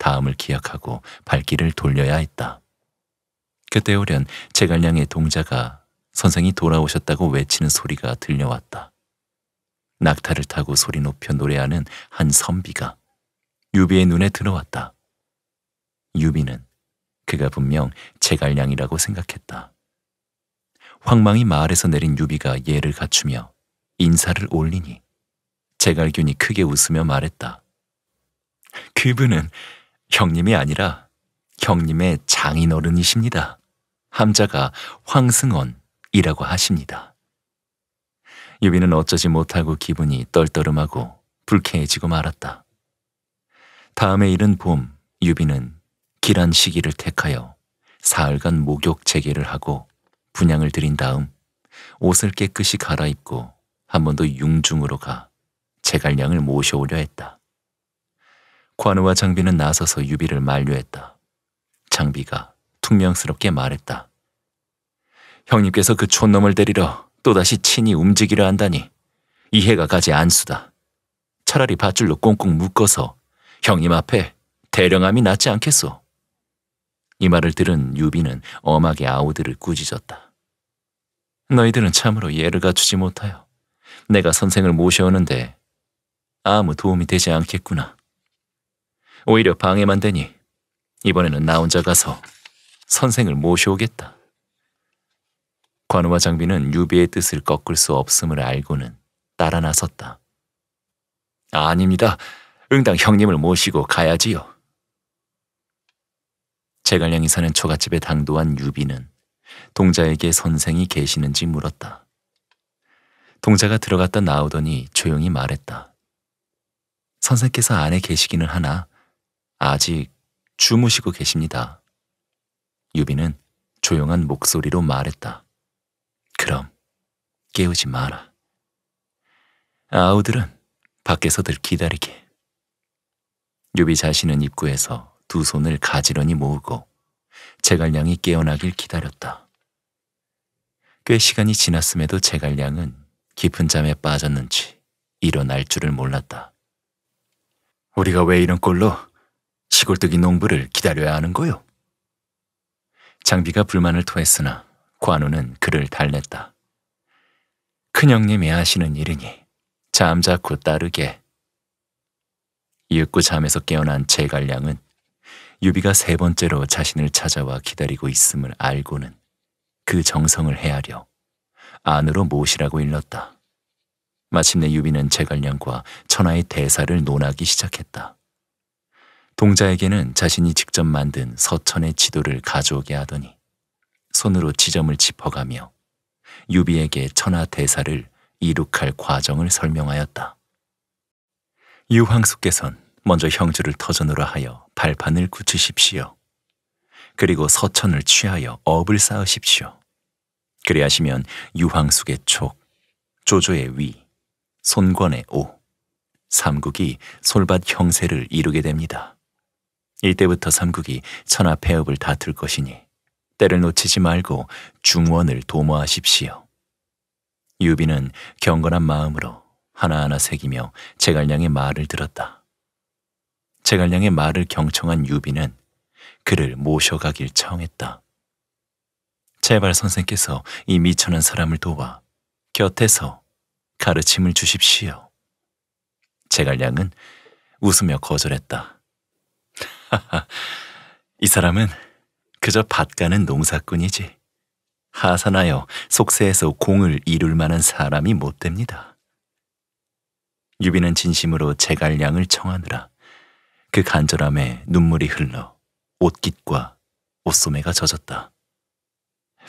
다음을 기약하고 발길을 돌려야 했다. 그때 오련 제갈량의 동자가 선생이 돌아오셨다고 외치는 소리가 들려왔다. 낙타를 타고 소리 높여 노래하는 한 선비가 유비의 눈에 들어왔다. 유비는 그가 분명 제갈량이라고 생각했다. 황망이 마을에서 내린 유비가 예를 갖추며 인사를 올리니 제갈균이 크게 웃으며 말했다. 그분은 형님이 아니라 형님의 장인어른이십니다. 함자가 황승원이라고 하십니다. 유비는 어쩌지 못하고 기분이 떨떠름하고 불쾌해지고 말았다. 다음에 이른 봄 유비는 길한 시기를 택하여 사흘간 목욕 재개를 하고 분양을 드린 다음 옷을 깨끗이 갈아입고 한 번 더 융중으로 가 제갈량을 모셔오려 했다. 관우와 장비는 나서서 유비를 만류했다. 장비가 퉁명스럽게 말했다. 형님께서 그 촌놈을 데리러 또다시 친히 움직이려 한다니 이해가 가지 않수다. 차라리 밧줄로 꽁꽁 묶어서 형님 앞에 대령함이 낫지 않겠소. 이 말을 들은 유비는 엄하게 아우들을 꾸짖었다. 너희들은 참으로 예를 갖추지 못하여 내가 선생을 모셔오는데 아무 도움이 되지 않겠구나. 오히려 방해만 되니 이번에는 나 혼자 가서 선생을 모셔오겠다. 관우와 장비는 유비의 뜻을 꺾을 수 없음을 알고는 따라 나섰다. 아닙니다. 응당 형님을 모시고 가야지요. 제갈량이 사는 초가집에 당도한 유비는 동자에게 선생이 계시는지 물었다. 동자가 들어갔다 나오더니 조용히 말했다. 선생께서 안에 계시기는 하나 아직 주무시고 계십니다. 유비는 조용한 목소리로 말했다. 그럼 깨우지 마라. 아우들은 밖에서들 기다리게. 유비 자신은 입구에서 두 손을 가지런히 모으고 제갈량이 깨어나길 기다렸다. 꽤 시간이 지났음에도 제갈량은 깊은 잠에 빠졌는지 일어날 줄을 몰랐다. 우리가 왜 이런 꼴로 시골뜨기 농부를 기다려야 하는 거요. 장비가 불만을 토했으나 관우는 그를 달랬다. 큰형님이 하시는 일이니 잠자코 따르게. 이윽고 잠에서 깨어난 제갈량은 유비가 세 번째로 자신을 찾아와 기다리고 있음을 알고는 그 정성을 헤아려 안으로 모시라고 일렀다. 마침내 유비는 제갈량과 천하의 대사를 논하기 시작했다. 동자에게는 자신이 직접 만든 서천의 지도를 가져오게 하더니 손으로 지점을 짚어가며 유비에게 천하 대사를 이룩할 과정을 설명하였다. 유황숙께선 먼저 형주를 터전으로 하여 발판을 굳히십시오. 그리고 서천을 취하여 업을 쌓으십시오. 그래하시면 유황숙의 촉, 조조의 위, 손권의 오, 삼국이 솔밭 형세를 이루게 됩니다. 이때부터 삼국이 천하 폐업을 다툴 것이니 때를 놓치지 말고 중원을 도모하십시오. 유비는 경건한 마음으로 하나하나 새기며 제갈량의 말을 들었다. 제갈량의 말을 경청한 유비는 그를 모셔가길 청했다. 제발 선생께서 이 미천한 사람을 도와 곁에서 가르침을 주십시오. 제갈량은 웃으며 거절했다. 이 사람은 그저 밭가는 농사꾼이지. 하산하여 속세에서 공을 이룰 만한 사람이 못 됩니다. 유비는 진심으로 제갈량을 청하느라 그 간절함에 눈물이 흘러 옷깃과 옷소매가 젖었다.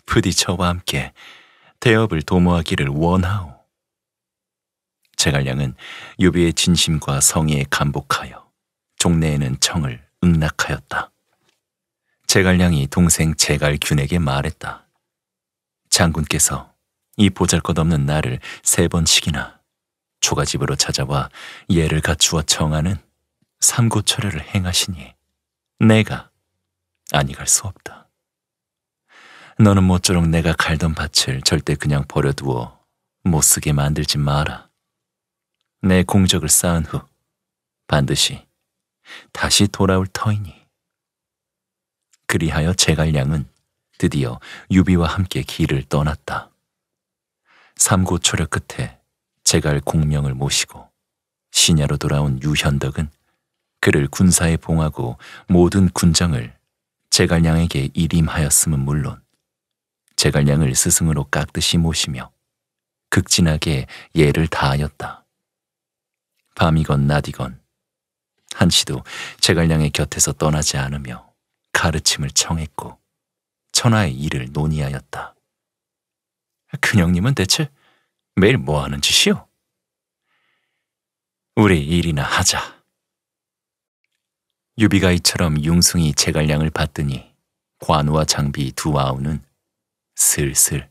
부디저와 함께 대업을 도모하기를 원하오. 제갈량은 유비의 진심과 성의에 감복하여 종내에는 청을 음낙하였다 제갈량이 동생 제갈균에게 말했다. 장군께서 이 보잘것없는 나를 세 번씩이나 조가집으로 찾아와 예를 갖추어 청하는 삼고철회를 행하시니 내가 아니갈 수 없다. 너는 모쪼록 내가 갈던 밭을 절대 그냥 버려두어 못 쓰게 만들지 마라. 내 공적을 쌓은 후 반드시 다시 돌아올 터이니. 그리하여 제갈량은 드디어 유비와 함께 길을 떠났다. 삼고초려 끝에 제갈 공명을 모시고 신야로 돌아온 유현덕은 그를 군사에 봉하고 모든 군정을 제갈량에게 이임하였음은 물론 제갈량을 스승으로 깍듯이 모시며 극진하게 예를 다하였다. 밤이건 낮이건 한시도 제갈량의 곁에서 떠나지 않으며 가르침을 청했고 천하의 일을 논의하였다. 큰형님은 대체 매일 뭐 하는 짓이오 우리 일이나 하자. 유비가이처럼 융숭이 제갈량을 봤더니 관우와 장비 두 아우는 슬슬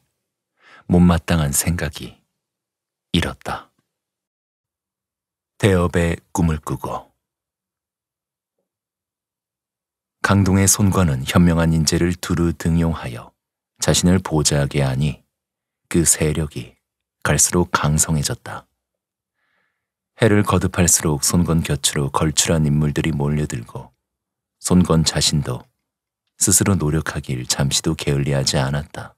못마땅한 생각이 잃었다. 대업의 꿈을 꾸고 강동의 손과는 현명한 인재를 두루 등용하여 자신을 보좌하게 하니 그 세력이 갈수록 강성해졌다. 해를 거듭할수록 손건 곁으로 걸출한 인물들이 몰려들고 손건 자신도 스스로 노력하길 잠시도 게을리하지 않았다.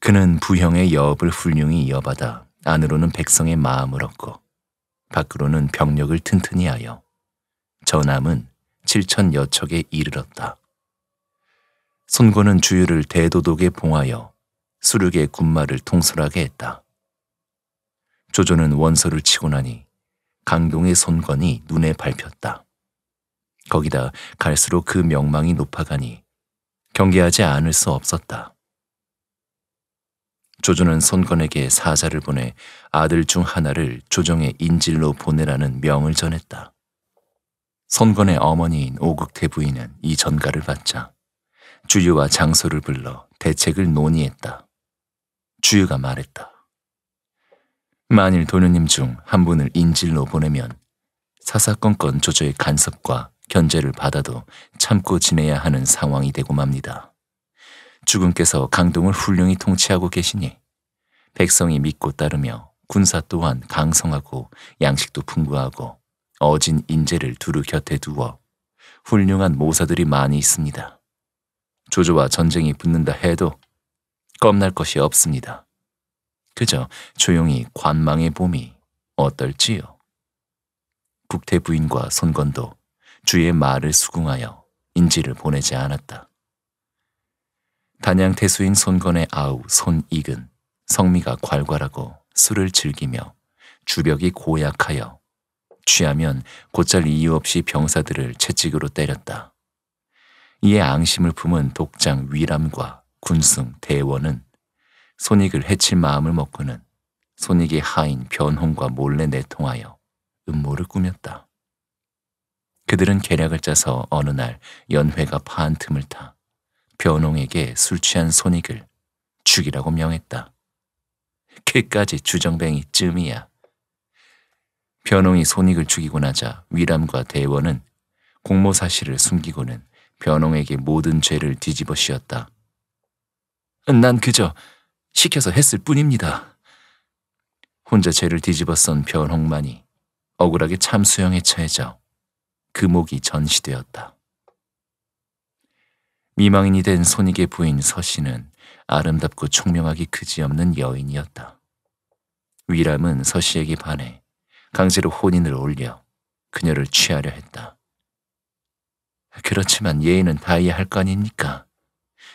그는 부형의 여업을 훌륭히 이어받아 안으로는 백성의 마음을 얻고 밖으로는 병력을 튼튼히 하여 저남은 7천여 척에 이르렀다. 손권은 주유를 대도독에 봉하여 수륙의 군마를 통솔하게 했다. 조조는 원소를 치고 나니 강동의 손권이 눈에 밟혔다. 거기다 갈수록 그 명망이 높아가니 경계하지 않을 수 없었다. 조조는 손권에게 사자를 보내 아들 중 하나를 조정의 인질로 보내라는 명을 전했다. 선건의 어머니인 오극태 부인은 이 전가를 받자 주유와 장소를 불러 대책을 논의했다. 주유가 말했다. 만일 도련님 중 한 분을 인질로 보내면 사사건건 조조의 간섭과 견제를 받아도 참고 지내야 하는 상황이 되고 맙니다. 주군께서 강동을 훌륭히 통치하고 계시니 백성이 믿고 따르며 군사 또한 강성하고 양식도 풍부하고 어진 인재를 두루 곁에 두어 훌륭한 모사들이 많이 있습니다. 조조와 전쟁이 붙는다 해도 겁날 것이 없습니다. 그저 조용히 관망의 봄이 어떨지요. 북태부인과 손건도 주의 말을 수긍하여 인지를 보내지 않았다. 단양 태수인 손건의 아우 손익은 성미가 괄괄하고 술을 즐기며 주벽이 고약하여 취하면 곧잘 이유 없이 병사들을 채찍으로 때렸다. 이에 앙심을 품은 독장 위람과 군승 대원은 손익을 해칠 마음을 먹고는 손익의 하인 변홍과 몰래 내통하여 음모를 꾸몄다. 그들은 계략을 짜서 어느 날 연회가 파한 틈을 타 변홍에게 술 취한 손익을 죽이라고 명했다. 그까지 주정뱅이 쯤이야. 변홍이 손익을 죽이고 나자 위람과 대원은 공모 사실을 숨기고는 변홍에게 모든 죄를 뒤집어 씌었다. 음, 난 그저 시켜서 했을 뿐입니다. 혼자 죄를 뒤집어 쓴 변홍만이 억울하게 참수형에 처해져 그목이 전시되었다. 미망인이 된 손익의 부인 서씨는 아름답고 총명하기 그지없는 여인이었다. 위람은 서씨에게 반해 강제로 혼인을 올려 그녀를 취하려 했다. 그렇지만 예의는 다해야 할거 아닙니까?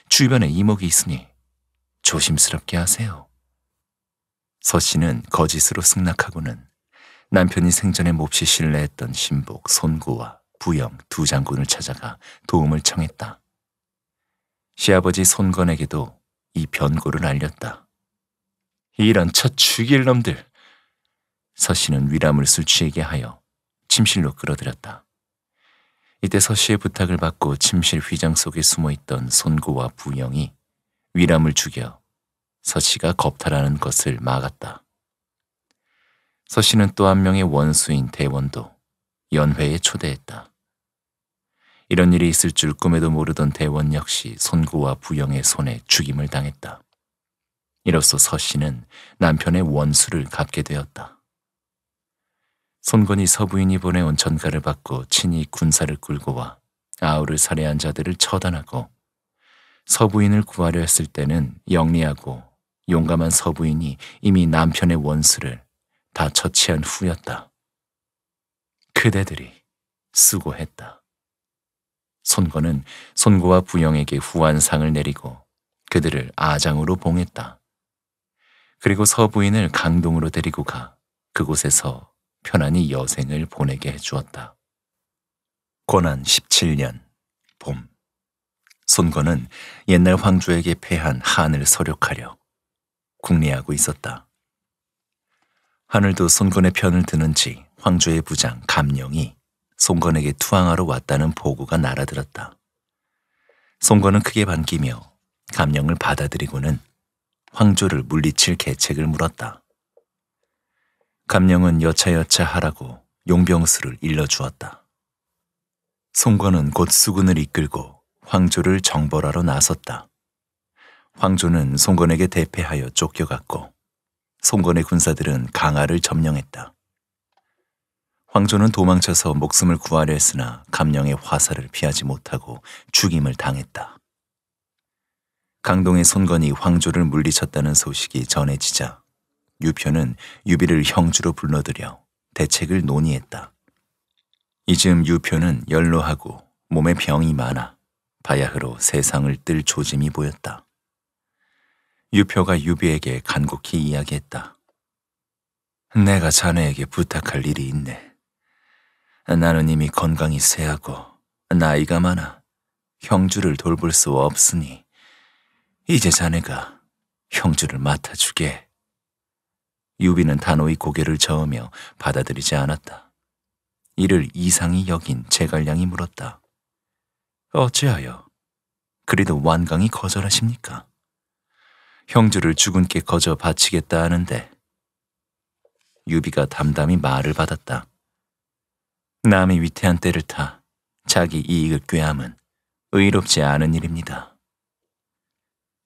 주변에 이목이 있으니 조심스럽게 하세요. 서 씨는 거짓으로 승낙하고는 남편이 생전에 몹시 신뢰했던 신복 손구와 부영 두 장군을 찾아가 도움을 청했다. 시아버지 손건에게도 이 변고를 알렸다. 이런 첫 죽일 놈들. 서 씨는 위람을 술취하게 하여 침실로 끌어들였다. 이때 서 씨의 부탁을 받고 침실 휘장 속에 숨어있던 손구와 부영이 위람을 죽여 서 씨가 겁탈하는 것을 막았다. 서 씨는 또 한 명의 원수인 대원도 연회에 초대했다. 이런 일이 있을 줄 꿈에도 모르던 대원 역시 손구와 부영의 손에 죽임을 당했다. 이로써 서 씨는 남편의 원수를 갚게 되었다. 손건이 서부인이 보내온 전가를 받고 친히 군사를 끌고 와 아우를 살해한 자들을 처단하고 서부인을 구하려 했을 때는 영리하고 용감한 서부인이 이미 남편의 원수를 다 처치한 후였다. 그대들이 수고했다. 손건은 손고와 부영에게 후한상을 내리고 그들을 아장으로 봉했다. 그리고 서부인을 강동으로 데리고 가 그곳에서 편안히 여생을 보내게 해주었다. 고난 17년 봄 손건은 옛날 황조에게 패한 한을 서력하려 국리하고 있었다. 하늘도 손건의 편을 드는지 황조의 부장 감령이 손건에게 투항하러 왔다는 보고가 날아들었다. 손건은 크게 반기며 감령을 받아들이고는 황조를 물리칠 계책을 물었다. 감령은 여차여차 하라고 용병수를 일러주었다. 송건은 곧 수군을 이끌고 황조를 정벌하러 나섰다. 황조는 송건에게 대패하여 쫓겨갔고 송건의 군사들은 강화를 점령했다. 황조는 도망쳐서 목숨을 구하려 했으나 감령의 화살을 피하지 못하고 죽임을 당했다. 강동의 손건이 황조를 물리쳤다는 소식이 전해지자 유표는 유비를 형주로 불러들여 대책을 논의했다. 이쯤 유표는 연로하고 몸에 병이 많아 바야흐로 세상을 뜰 조짐이 보였다. 유표가 유비에게 간곡히 이야기했다. 내가 자네에게 부탁할 일이 있네. 나는 이미 건강이 쇠하고 나이가 많아 형주를 돌볼 수 없으니 이제 자네가 형주를 맡아주게. 유비는 단호히 고개를 저으며 받아들이지 않았다. 이를 이상히 여긴 제갈량이 물었다. 어찌하여 그래도 완강히 거절하십니까? 형주를 주군께 거저 바치겠다 하는데 유비가 담담히 말을 받았다. 남의 위태한 때를 타 자기 이익을 꾀함은 의롭지 않은 일입니다.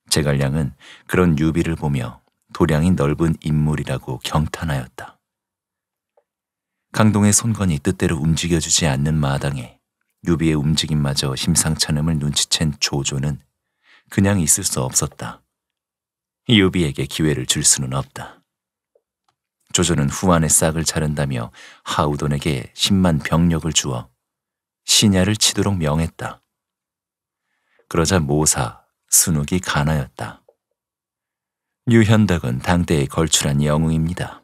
제갈량은 그런 유비를 보며 도량이 넓은 인물이라고 경탄하였다. 강동의 손건이 뜻대로 움직여주지 않는 마당에 유비의 움직임마저 심상찮음을 눈치챈 조조는 그냥 있을 수 없었다. 유비에게 기회를 줄 수는 없다. 조조는 후안의 싹을 자른다며 하우돈에게 10만 병력을 주어 신야를 치도록 명했다. 그러자 모사, 순욱이 가나였다. 유현덕은 당대의 걸출한 영웅입니다.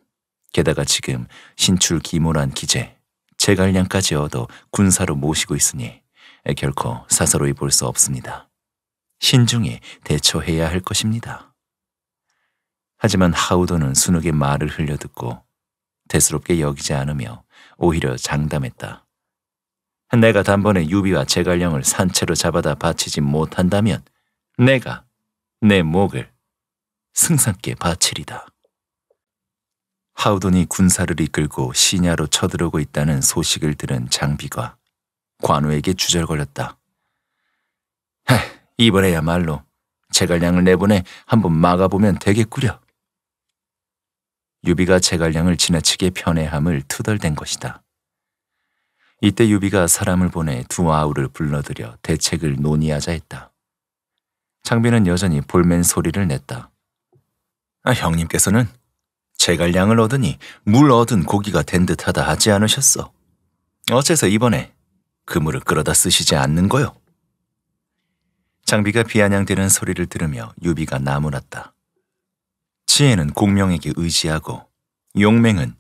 게다가 지금 신출 기모란 기재, 제갈량까지 얻어 군사로 모시고 있으니 결코 사서로이 볼 수 없습니다. 신중히 대처해야 할 것입니다. 하지만 하우도는 순욱의 말을 흘려듣고 대수롭게 여기지 않으며 오히려 장담했다. 내가 단번에 유비와 제갈령을 산채로 잡아다 바치지 못한다면 내가 내 목을 승상께 바치이다 하우돈이 군사를 이끌고 시냐로 쳐들어오고 있다는 소식을 들은 장비가 관우에게 주절걸렸다. 이번에야말로 제갈량을 내보내 한번 막아보면 되겠구려. 유비가 제갈량을 지나치게 편애함을 투덜댄 것이다. 이때 유비가 사람을 보내 두 아우를 불러들여 대책을 논의하자 했다. 장비는 여전히 볼멘 소리를 냈다. 아, 형님께서는 제갈량을 얻으니 물 얻은 고기가 된 듯하다 하지 않으셨어. 어째서 이번에 그물을 끌어다 쓰시지 않는 거요? 장비가 비아냥대는 소리를 들으며 유비가 나무랐다. 지혜는 공명에게 의지하고 용맹은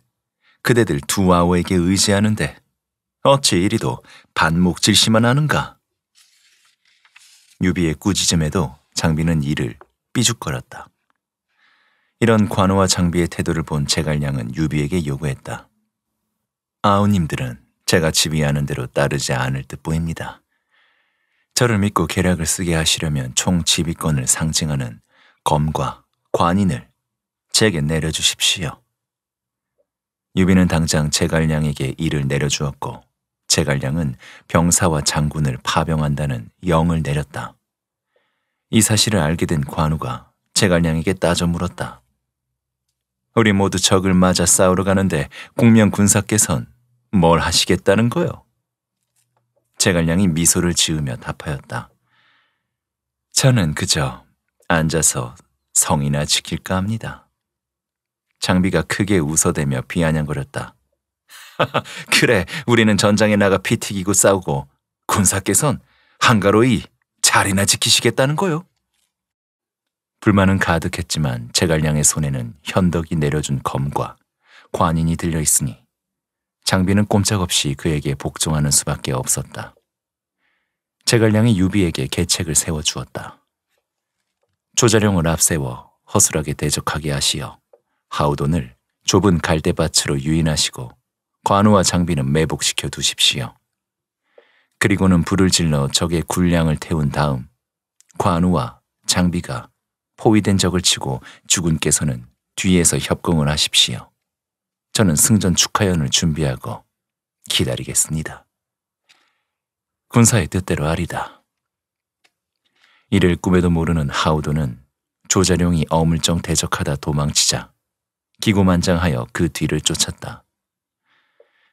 그대들 두 아우에게 의지하는데 어찌 이리도 반목질시만 하는가? 유비의 꾸짖음에도 장비는 이를 삐죽거렸다. 이런 관우와 장비의 태도를 본 제갈량은 유비에게 요구했다. 아우님들은 제가 지휘하는 대로 따르지 않을 듯 보입니다. 저를 믿고 계략을 쓰게 하시려면 총 지휘권을 상징하는 검과 관인을 제게 내려주십시오. 유비는 당장 제갈량에게 일을 내려주었고 제갈량은 병사와 장군을 파병한다는 영을 내렸다. 이 사실을 알게 된 관우가 제갈량에게 따져 물었다. 우리 모두 적을 맞아 싸우러 가는데 국명 군사께선 뭘 하시겠다는 거요? 제갈량이 미소를 지으며 답하였다. 저는 그저 앉아서 성이나 지킬까 합니다. 장비가 크게 웃어대며 비아냥거렸다. 그래, 우리는 전장에 나가 피 튀기고 싸우고 군사께선 한가로이 자리나 지키시겠다는 거요. 불만은 가득했지만 제갈량의 손에는 현덕이 내려준 검과 관인이 들려 있으니 장비는 꼼짝없이 그에게 복종하는 수밖에 없었다. 제갈량이 유비에게 계책을 세워주었다. 조자룡을 앞세워 허술하게 대적하게 하시어 하우돈을 좁은 갈대밭으로 유인하시고 관우와 장비는 매복시켜 두십시오. 그리고는 불을 질러 적의 군량을 태운 다음 관우와 장비가 포위된 적을 치고 주군께서는 뒤에서 협공을 하십시오. 저는 승전 축하연을 준비하고 기다리겠습니다. 군사의 뜻대로 하리다. 이를 꿈에도 모르는 하우도는 조자룡이 어물쩡 대적하다 도망치자 기고만장하여 그 뒤를 쫓았다.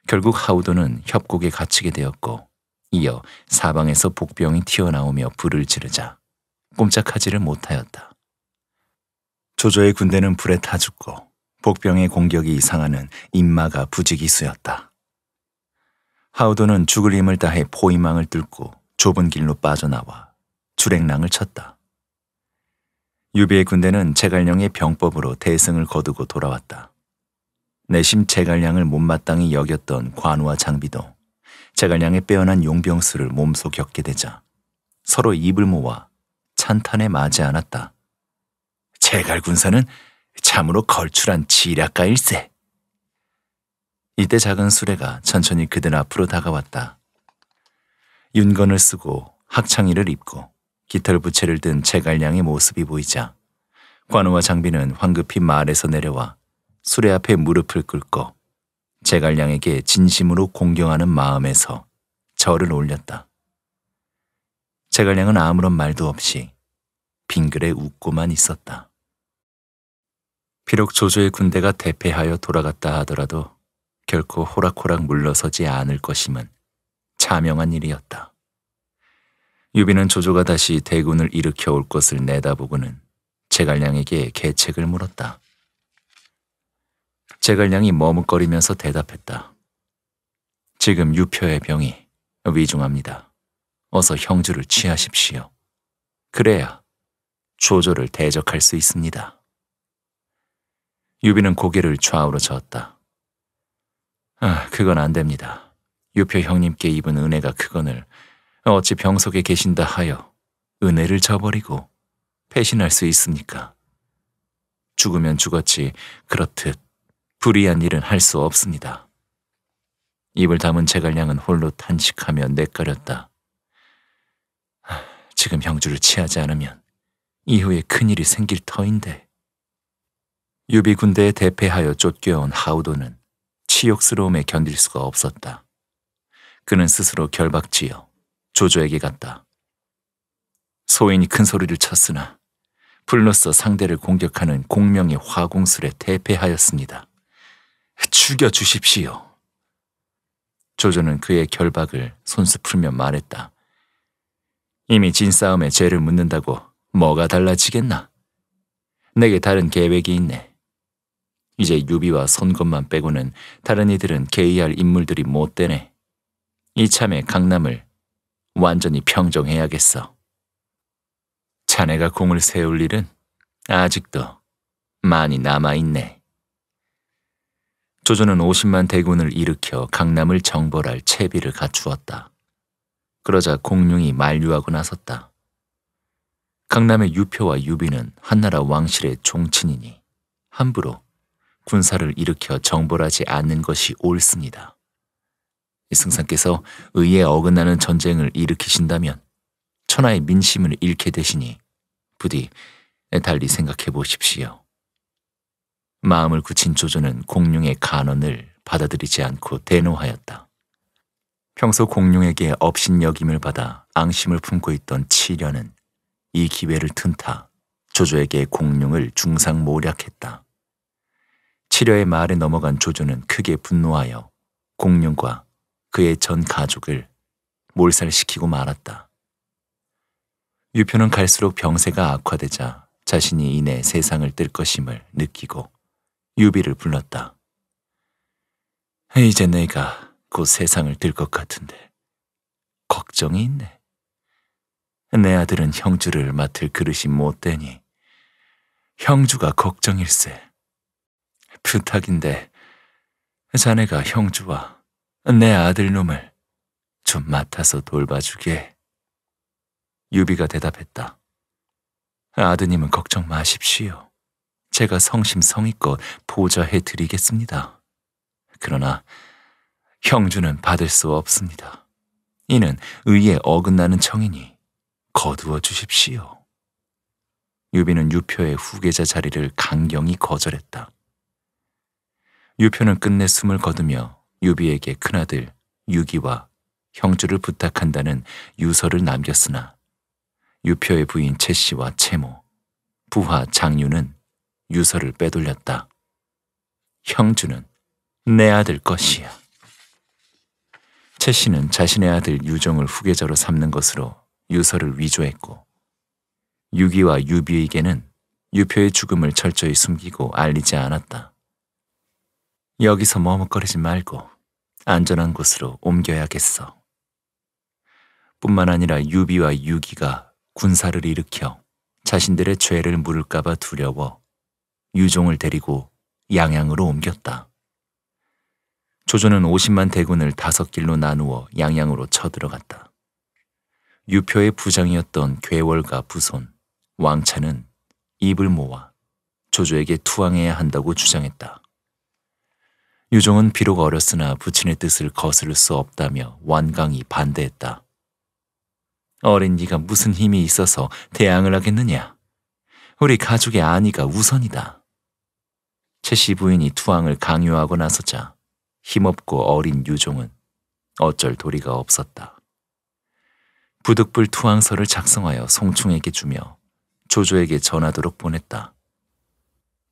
결국 하우도는 협곡에 갇히게 되었고 이어 사방에서 복병이 튀어나오며 불을 지르자 꼼짝하지를 못하였다. 조조의 군대는 불에 타 죽고 복병의 공격이 이상하는 임마가 부지기수였다. 하우도는 죽을 힘을 다해 포위망을 뚫고 좁은 길로 빠져나와 주랭랑을 쳤다. 유비의 군대는 제갈령의 병법으로 대승을 거두고 돌아왔다. 내심 제갈량을 못마땅히 여겼던 관우와 장비도 제갈량의 빼어난 용병수를 몸소 겪게 되자 서로 입을 모아 찬탄에 마지 않았다. 제갈군사는 참으로 걸출한 지략가일세. 이때 작은 수레가 천천히 그들 앞으로 다가왔다. 윤건을 쓰고 학창이를 입고 깃털 부채를 든 제갈량의 모습이 보이자 관우와 장비는 황급히 마을에서 내려와 수레 앞에 무릎을 꿇고 제갈량에게 진심으로 공경하는 마음에서 절을 올렸다. 제갈량은 아무런 말도 없이 빙글에 웃고만 있었다. 비록 조조의 군대가 대패하여 돌아갔다 하더라도 결코 호락호락 물러서지 않을 것임은 자명한 일이었다. 유비는 조조가 다시 대군을 일으켜 올 것을 내다보고는 제갈량에게 계책을 물었다. 제갈량이 머뭇거리면서 대답했다. 지금 유표의 병이 위중합니다. 어서 형주를 취하십시오. 그래야 조조를 대적할 수 있습니다. 유비는 고개를 좌우로 저었다. 아, 그건 안 됩니다. 유표 형님께 입은 은혜가 그거늘 어찌 병석에 계신다 하여 은혜를 저버리고 배신할 수 있습니까? 죽으면 죽었지 그렇듯 불의한 일은 할 수 없습니다. 입을 담은 제갈량은 홀로 탄식하며 내까렸다. 아, 지금 형주를 치하지 않으면 이후에 큰일이 생길 터인데. 유비 군대에 대패하여 쫓겨온 하우도는 치욕스러움에 견딜 수가 없었다. 그는 스스로 결박지어 조조에게 갔다. 소인이 큰 소리를 쳤으나 불로써 상대를 공격하는 공명의 화공술에 대패하였습니다. 죽여 주십시오. 조조는 그의 결박을 손수 풀며 말했다. 이미 진 싸움에 죄를 묻는다고 뭐가 달라지겠나? 내게 다른 계획이 있네. 이제 유비와 손것만 빼고는 다른 이들은 개의할 인물들이 못 되네. 이참에 강남을 완전히 평정해야겠어. 자네가 공을 세울 일은 아직도 많이 남아있네. 조조는 50만 대군을 일으켜 강남을 정벌할 채비를 갖추었다. 그러자 공룡이 만류하고 나섰다. 강남의 유표와 유비는 한나라 왕실의 종친이니 함부로 군사를 일으켜 정벌하지 않는 것이 옳습니다. 승상께서 의에 어긋나는 전쟁을 일으키신다면 천하의 민심을 잃게 되시니 부디 달리 생각해 보십시오. 마음을 굳힌 조조는 공룡의 간언을 받아들이지 않고 대노하였다. 평소 공룡에게 업신여김을 받아 앙심을 품고 있던 치려는 이 기회를 틈타 조조에게 공룡을 중상 모략했다. 치려의 말에 넘어간 조조는 크게 분노하여 공룡과 그의 전 가족을 몰살시키고 말았다. 유표는 갈수록 병세가 악화되자 자신이 이내 세상을 뜰 것임을 느끼고 유비를 불렀다. 이제 내가 곧 세상을 뜰 것 같은데 걱정이 있네. 내 아들은 형주를 맡을 그릇이 못 되니 형주가 걱정일세. 부탁인데 자네가 형주와 내 아들놈을 좀 맡아서 돌봐주게. 유비가 대답했다. 아드님은 걱정 마십시오. 제가 성심성의껏 보좌해 드리겠습니다. 그러나 형주는 받을 수 없습니다. 이는 의에 어긋나는 청이니 거두어 주십시오. 유비는 유표의 후계자 자리를 강경히 거절했다. 유표는 끝내 숨을 거두며 유비에게 큰아들 유기와 형주를 부탁한다는 유서를 남겼으나 유표의 부인 채씨와 채모, 부하 장유는 유서를 빼돌렸다. 형주는 내 아들 것이야. 채씨는 자신의 아들 유종을 후계자로 삼는 것으로 유서를 위조했고 유기와 유비에게는 유표의 죽음을 철저히 숨기고 알리지 않았다. 여기서 머뭇거리지 말고 안전한 곳으로 옮겨야겠어. 뿐만 아니라 유비와 유기가 군사를 일으켜 자신들의 죄를 물을까봐 두려워 유종을 데리고 양양으로 옮겼다. 조조는 50만 대군을 다섯 길로 나누어 양양으로 쳐들어갔다. 유표의 부장이었던 괴월과 부손, 왕차는 입을 모아 조조에게 투항해야 한다고 주장했다. 유종은 비록 어렸으나 부친의 뜻을 거스를 수 없다며 완강히 반대했다. 어린 이가 무슨 힘이 있어서 대항을 하겠느냐? 우리 가족의 안위가 우선이다. 최씨 부인이 투항을 강요하고 나서자 힘없고 어린 유종은 어쩔 도리가 없었다. 부득불 투항서를 작성하여 송충에게 주며 조조에게 전하도록 보냈다.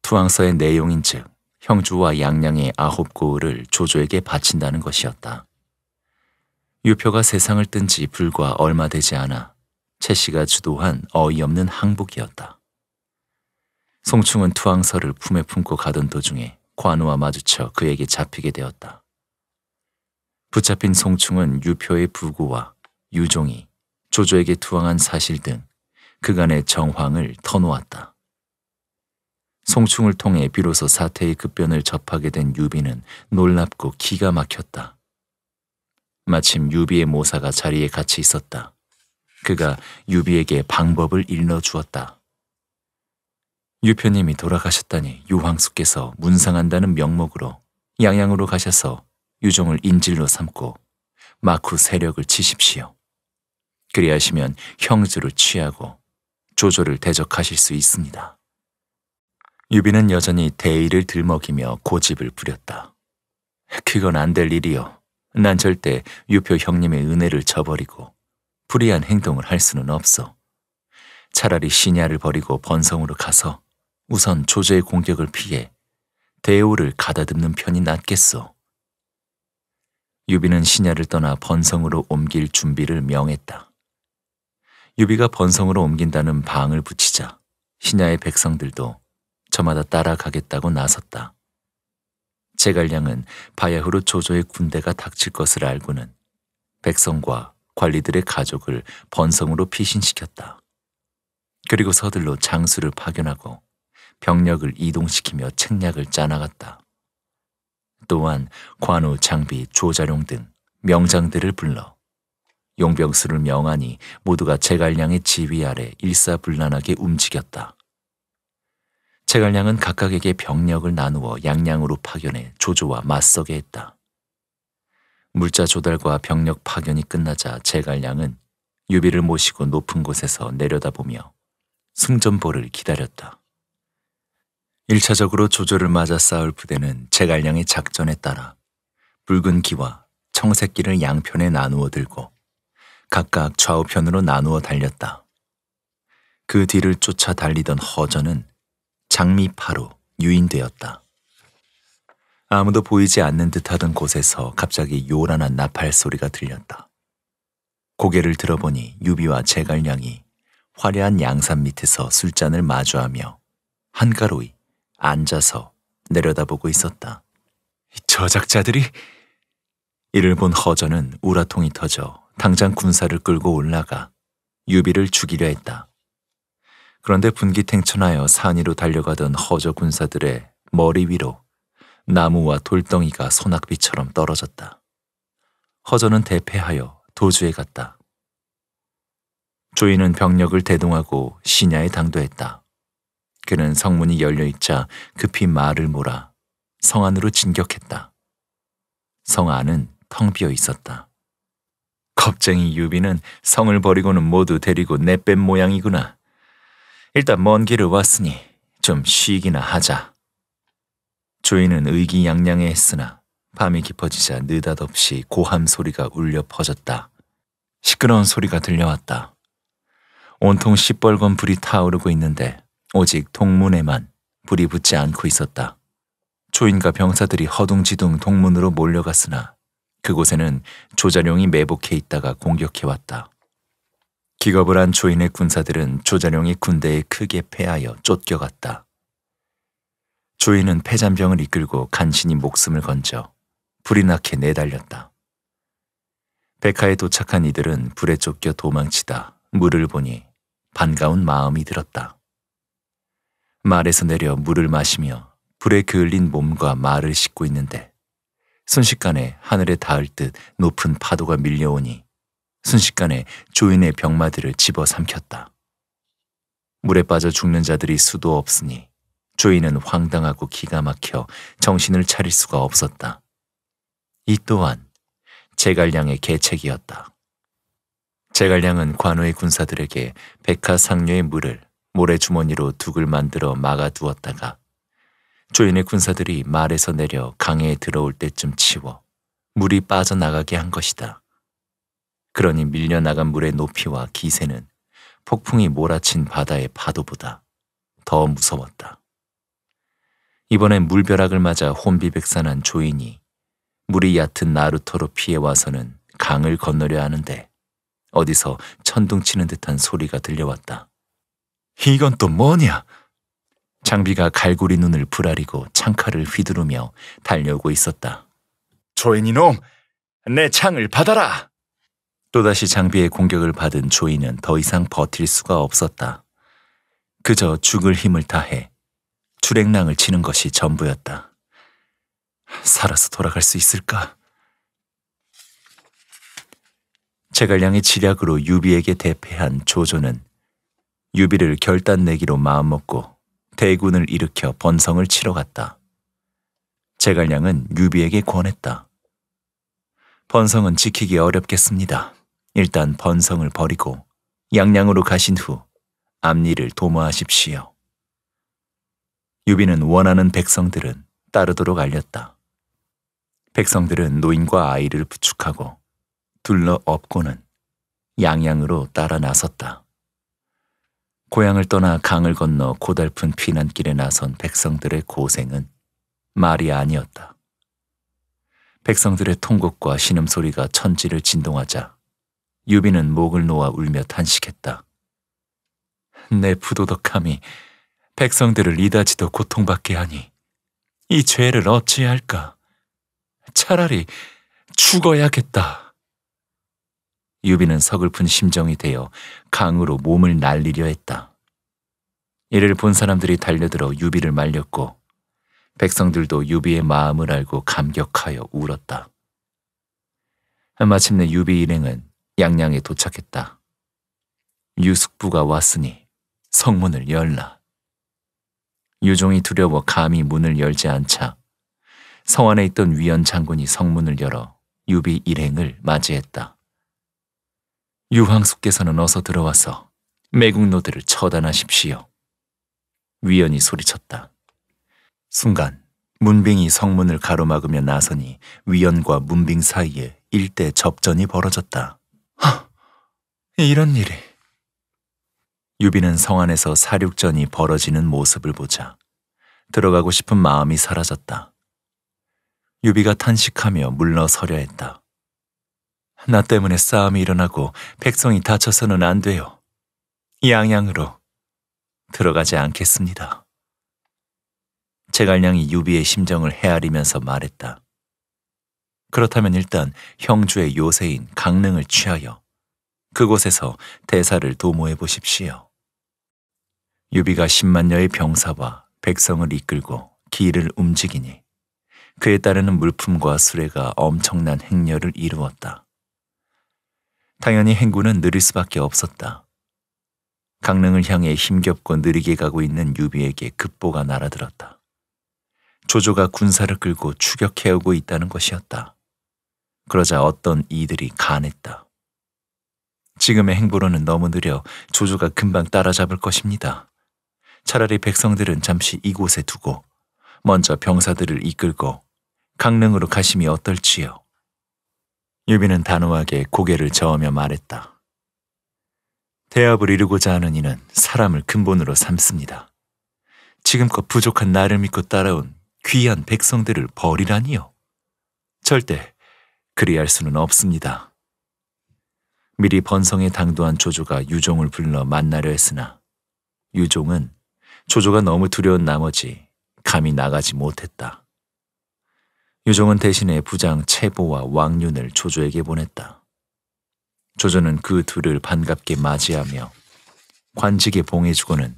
투항서의 내용인 즉 형주와 양양의 아홉 고을을 조조에게 바친다는 것이었다. 유표가 세상을 뜬 지 불과 얼마 되지 않아 채 씨가 주도한 어이없는 항복이었다. 송충은 투항서를 품에 품고 가던 도중에 관우와 마주쳐 그에게 잡히게 되었다. 붙잡힌 송충은 유표의 부고와 유종이 조조에게 투항한 사실 등 그간의 정황을 터놓았다. 송충을 통해 비로소 사태의 급변을 접하게 된 유비는 놀랍고 기가 막혔다. 마침 유비의 모사가 자리에 같이 있었다. 그가 유비에게 방법을 일러 주었다. 유표님이 돌아가셨다니 유황숙께서 문상한다는 명목으로 양양으로 가셔서 유종을 인질로 삼고 마쿠 세력을 치십시오. 그리하시면 형주를 취하고 조조를 대적하실 수 있습니다. 유비는 여전히 대의를 들먹이며 고집을 부렸다. 그건 안 될 일이요. 난 절대 유표 형님의 은혜를 저버리고 불의한 행동을 할 수는 없어. 차라리 신야를 버리고 번성으로 가서 우선 조조의 공격을 피해 대우를 가다듬는 편이 낫겠소. 유비는 신야를 떠나 번성으로 옮길 준비를 명했다. 유비가 번성으로 옮긴다는 방을 붙이자 신야의 백성들도 저마다 따라가겠다고 나섰다. 제갈량은 바야흐로 조조의 군대가 닥칠 것을 알고는 백성과 관리들의 가족을 번성으로 피신시켰다. 그리고 서둘러 장수를 파견하고 병력을 이동시키며 책략을 짜나갔다. 또한 관우, 장비, 조자룡 등 명장들을 불러 용병수를 명하니 모두가 제갈량의 지휘 아래 일사불란하게 움직였다. 채갈량은 각각에게 병력을 나누어 양양으로 파견해 조조와 맞서게 했다. 물자 조달과 병력 파견이 끝나자 채갈량은 유비를 모시고 높은 곳에서 내려다보며 승전보를 기다렸다. 1차적으로 조조를 맞아 싸울 부대는 채갈량의 작전에 따라 붉은 기와 청색 기를 양편에 나누어 들고 각각 좌우편으로 나누어 달렸다. 그 뒤를 쫓아 달리던 허전은 장미파로 유인되었다. 아무도 보이지 않는 듯하던 곳에서 갑자기 요란한 나팔 소리가 들렸다. 고개를 들어보니 유비와 제갈량이 화려한 양산 밑에서 술잔을 마주하며 한가로이 앉아서 내려다보고 있었다. 저작자들이 이를 본 허전은 우라통이 터져 당장 군사를 끌고 올라가 유비를 죽이려 했다. 그런데 분기탱천하여 산위로 달려가던 허저 군사들의 머리 위로 나무와 돌덩이가 소낙비처럼 떨어졌다. 허저는 대패하여 도주해 갔다. 조이는 병력을 대동하고 신야에 당도했다. 그는 성문이 열려있자 급히 말을 몰아 성 안으로 진격했다. 성 안은 텅 비어 있었다. 겁쟁이 유비는 성을 버리고는 모두 데리고 내뺀 모양이구나. 일단 먼 길을 왔으니 좀 쉬기나 하자. 조이는 의기양양해 했으나 밤이 깊어지자 느닷없이 고함 소리가 울려 퍼졌다. 시끄러운 소리가 들려왔다. 온통 시뻘건 불이 타오르고 있는데 오직 동문에만 불이 붙지 않고 있었다. 조인과 병사들이 허둥지둥 동문으로 몰려갔으나 그곳에는 조자룡이 매복해 있다가 공격해왔다. 기겁을 한 조인의 군사들은 조자룡이 군대에 크게 패하여 쫓겨갔다. 조인은 패잔병을 이끌고 간신히 목숨을 건져 불이 나게 내달렸다. 백화에 도착한 이들은 불에 쫓겨 도망치다 물을 보니 반가운 마음이 들었다. 말에서 내려 물을 마시며 불에 그을린 몸과 말을 씻고 있는데 순식간에 하늘에 닿을 듯 높은 파도가 밀려오니 순식간에 조인의 병마들을 집어삼켰다. 물에 빠져 죽는 자들이 수도 없으니 조인은 황당하고 기가 막혀 정신을 차릴 수가 없었다. 이 또한 제갈량의 계책이었다. 제갈량은 관우의 군사들에게 백화상류의 물을 모래주머니로 둑을 만들어 막아두었다가 조인의 군사들이 말에서 내려 강에 들어올 때쯤 치워 물이 빠져나가게 한 것이다. 그러니 밀려나간 물의 높이와 기세는 폭풍이 몰아친 바다의 파도보다 더 무서웠다. 이번엔 물벼락을 맞아 혼비백산한 조인이 물이 얕은 나루터로 피해 와서는 강을 건너려 하는데 어디서 천둥치는 듯한 소리가 들려왔다. 이건 또 뭐냐? 장비가 갈고리 눈을 부라리고 창칼을 휘두르며 달려오고 있었다. 조인이놈, 내 창을 받아라! 또다시 장비의 공격을 받은 조이는 더 이상 버틸 수가 없었다. 그저 죽을 힘을 다해 출행랑을 치는 것이 전부였다. 살아서 돌아갈 수 있을까? 제갈량의 지략으로 유비에게 대패한 조조는 유비를 결단내기로 마음먹고 대군을 일으켜 번성을 치러 갔다. 제갈량은 유비에게 권했다. 번성은 지키기 어렵겠습니다. 일단 번성을 버리고 양양으로 가신 후 앞니를 도모하십시오. 유비는 원하는 백성들은 따르도록 알렸다. 백성들은 노인과 아이를 부축하고 둘러 업고는 양양으로 따라 나섰다. 고향을 떠나 강을 건너 고달픈 피난길에 나선 백성들의 고생은 말이 아니었다. 백성들의 통곡과 신음소리가 천지를 진동하자 유비는 목을 놓아 울며 탄식했다. 내 부도덕함이 백성들을 이다지도 고통받게 하니 이 죄를 어찌할까? 차라리 죽어야겠다. 유비는 서글픈 심정이 되어 강으로 몸을 날리려 했다. 이를 본 사람들이 달려들어 유비를 말렸고 백성들도 유비의 마음을 알고 감격하여 울었다. 마침내 유비 일행은 양양에 도착했다. 유숙부가 왔으니 성문을 열라. 유종이 두려워 감히 문을 열지 않자 성 안에 있던 위원 장군이 성문을 열어 유비 일행을 맞이했다. 유황숙께서는 어서 들어와서 매국노들을 처단하십시오. 위원이 소리쳤다. 순간 문빙이 성문을 가로막으며 나서니 위원과 문빙 사이에 일대 접전이 벌어졌다. 이런 일이. 유비는 성 안에서 사륙전이 벌어지는 모습을 보자 들어가고 싶은 마음이 사라졌다. 유비가 탄식하며 물러서려 했다. 나 때문에 싸움이 일어나고 백성이 다쳐서는 안 돼요. 양양으로 들어가지 않겠습니다. 제갈량이 유비의 심정을 헤아리면서 말했다. 그렇다면 일단 형주의 요새인 강릉을 취하여 그곳에서 대사를 도모해 보십시오. 유비가 십만여의 병사와 백성을 이끌고 길을 움직이니 그에 따르는 물품과 수레가 엄청난 행렬을 이루었다. 당연히 행군은 느릴 수밖에 없었다. 강릉을 향해 힘겹고 느리게 가고 있는 유비에게 급보가 날아들었다. 조조가 군사를 끌고 추격해오고 있다는 것이었다. 그러자 어떤 이들이 간했다. 지금의 행보로는 너무 느려 조조가 금방 따라잡을 것입니다. 차라리 백성들은 잠시 이곳에 두고 먼저 병사들을 이끌고 강릉으로 가심이 어떨지요. 유비는 단호하게 고개를 저으며 말했다. 대합을 이루고자 하는 이는 사람을 근본으로 삼습니다. 지금껏 부족한 나를 믿고 따라온 귀한 백성들을 버리라니요. 절대 그리할 수는 없습니다. 미리 번성에 당도한 조조가 유종을 불러 만나려 했으나 유종은 조조가 너무 두려운 나머지 감히 나가지 못했다. 유종은 대신에 부장 채보와 왕윤을 조조에게 보냈다. 조조는 그 둘을 반갑게 맞이하며 관직에 봉해주고는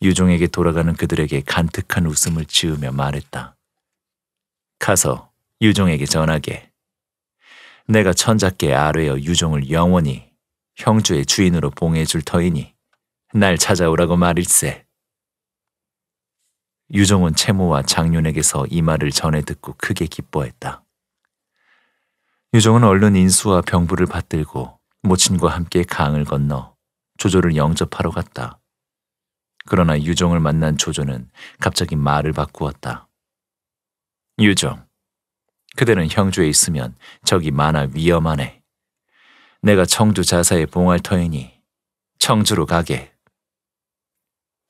유종에게 돌아가는 그들에게 간특한 웃음을 지으며 말했다. 가서 유종에게 전하게. 내가 천자께 아뢰어 유종을 영원히 형주의 주인으로 봉해 줄 터이니 날 찾아오라고 말일세. 유종은 채모와 장윤에게서 이 말을 전해 듣고 크게 기뻐했다. 유종은 얼른 인수와 병부를 받들고 모친과 함께 강을 건너 조조를 영접하러 갔다. 그러나 유종을 만난 조조는 갑자기 말을 바꾸었다. 유종, 그대는 형주에 있으면 적이 많아 위험하네. 내가 청주 자사의 봉할 터이니 청주로 가게.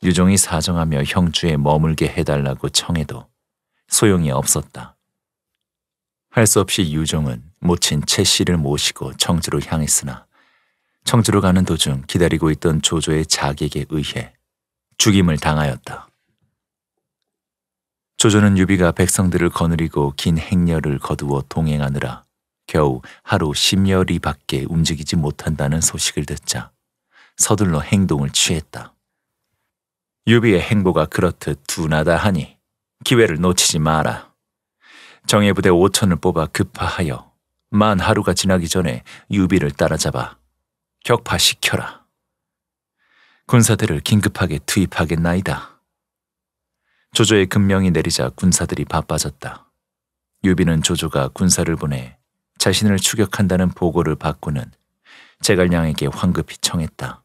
유종이 사정하며 형주에 머물게 해달라고 청해도 소용이 없었다. 할 수 없이 유종은 모친 채 씨를 모시고 청주로 향했으나 청주로 가는 도중 기다리고 있던 조조의 자객에 의해 죽임을 당하였다. 조조는 유비가 백성들을 거느리고 긴 행렬을 거두어 동행하느라 겨우 하루 십여리 밖에 움직이지 못한다는 소식을 듣자 서둘러 행동을 취했다. 유비의 행보가 그렇듯 둔하다 하니 기회를 놓치지 마라. 정예부대 5천을 뽑아 급파하여 만 하루가 지나기 전에 유비를 따라잡아 격파시켜라. 군사들을 긴급하게 투입하겠나이다. 조조의 금명이 내리자 군사들이 바빠졌다. 유비는 조조가 군사를 보내 자신을 추격한다는 보고를 받고는 제갈량에게 황급히 청했다.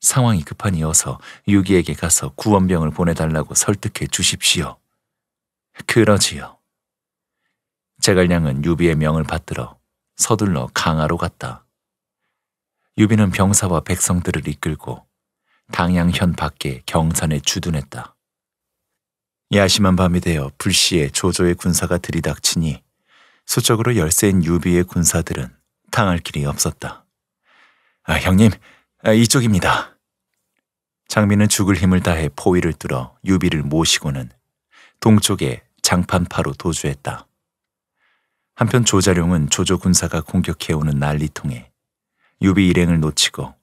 상황이 급한 이어서 유기에게 가서 구원병을 보내달라고 설득해 주십시오. 그러지요. 제갈량은 유비의 명을 받들어 서둘러 강화로 갔다. 유비는 병사와 백성들을 이끌고 당양현 밖에 경산에 주둔했다. 야심한 밤이 되어 불시에 조조의 군사가 들이닥치니 수적으로 열세인 유비의 군사들은 당할 길이 없었다. 아, 형님, 아, 이쪽입니다. 장미는 죽을 힘을 다해 포위를 뚫어 유비를 모시고는 동쪽에 장판파로 도주했다. 한편 조자룡은 조조 군사가 공격해오는 난리통에 유비 일행을 놓치고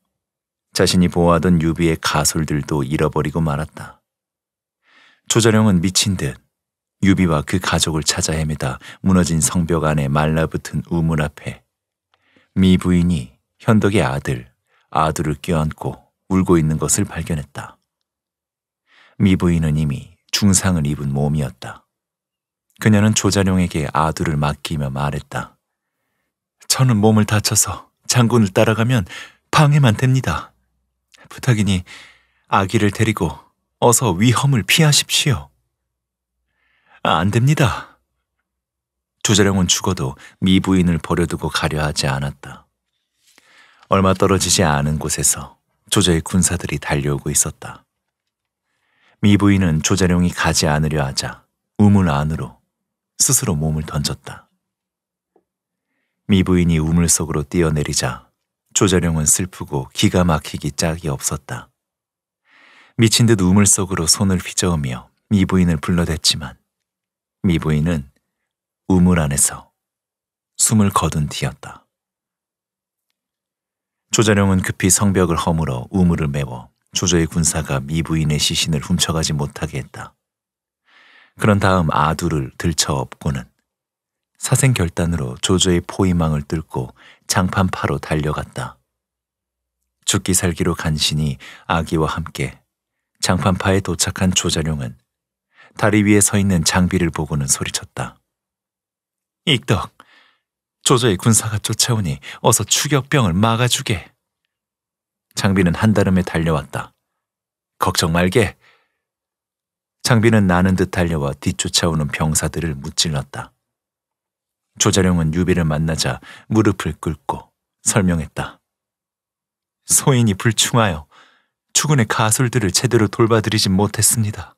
자신이 보호하던 유비의 가솔들도 잃어버리고 말았다. 조자룡은 미친 듯 유비와 그 가족을 찾아 헤매다 무너진 성벽 안에 말라붙은 우물 앞에 미 부인이 현덕의 아들, 아두를 껴안고 울고 있는 것을 발견했다. 미 부인은 이미 중상을 입은 몸이었다. 그녀는 조자룡에게 아두를 맡기며 말했다. 저는 몸을 다쳐서 장군을 따라가면 방해만 됩니다. 부탁이니 아기를 데리고 어서 위험을 피하십시오. 아, 안 됩니다. 조재령은 죽어도 미부인을 버려두고 가려 하지 않았다. 얼마 떨어지지 않은 곳에서 조자의 군사들이 달려오고 있었다. 미부인은 조재룡이 가지 않으려 하자 우물 안으로 스스로 몸을 던졌다. 미부인이 우물 속으로 뛰어내리자 조재룡은 슬프고 기가 막히기 짝이 없었다. 미친 듯 우물속으로 손을 휘저으며 미부인을 불러댔지만 미부인은 우물 안에서 숨을 거둔 뒤였다. 조자룡은 급히 성벽을 허물어 우물을 메워 조조의 군사가 미부인의 시신을 훔쳐가지 못하게 했다. 그런 다음 아두를 들쳐 업고는 사생결단으로 조조의 포위망을 뚫고 장판파로 달려갔다. 죽기 살기로 간신히 아기와 함께 장판파에 도착한 조자룡은 다리 위에 서 있는 장비를 보고는 소리쳤다. 익덕, 조조의 군사가 쫓아오니 어서 추격병을 막아주게. 장비는 한다름에 달려왔다. 걱정 말게. 장비는 나는 듯 달려와 뒤쫓아오는 병사들을 무찔렀다. 조자룡은 유비를 만나자 무릎을 꿇고 설명했다. 소인이 불충하여 추근의 가솔들을 제대로 돌봐드리진 못했습니다.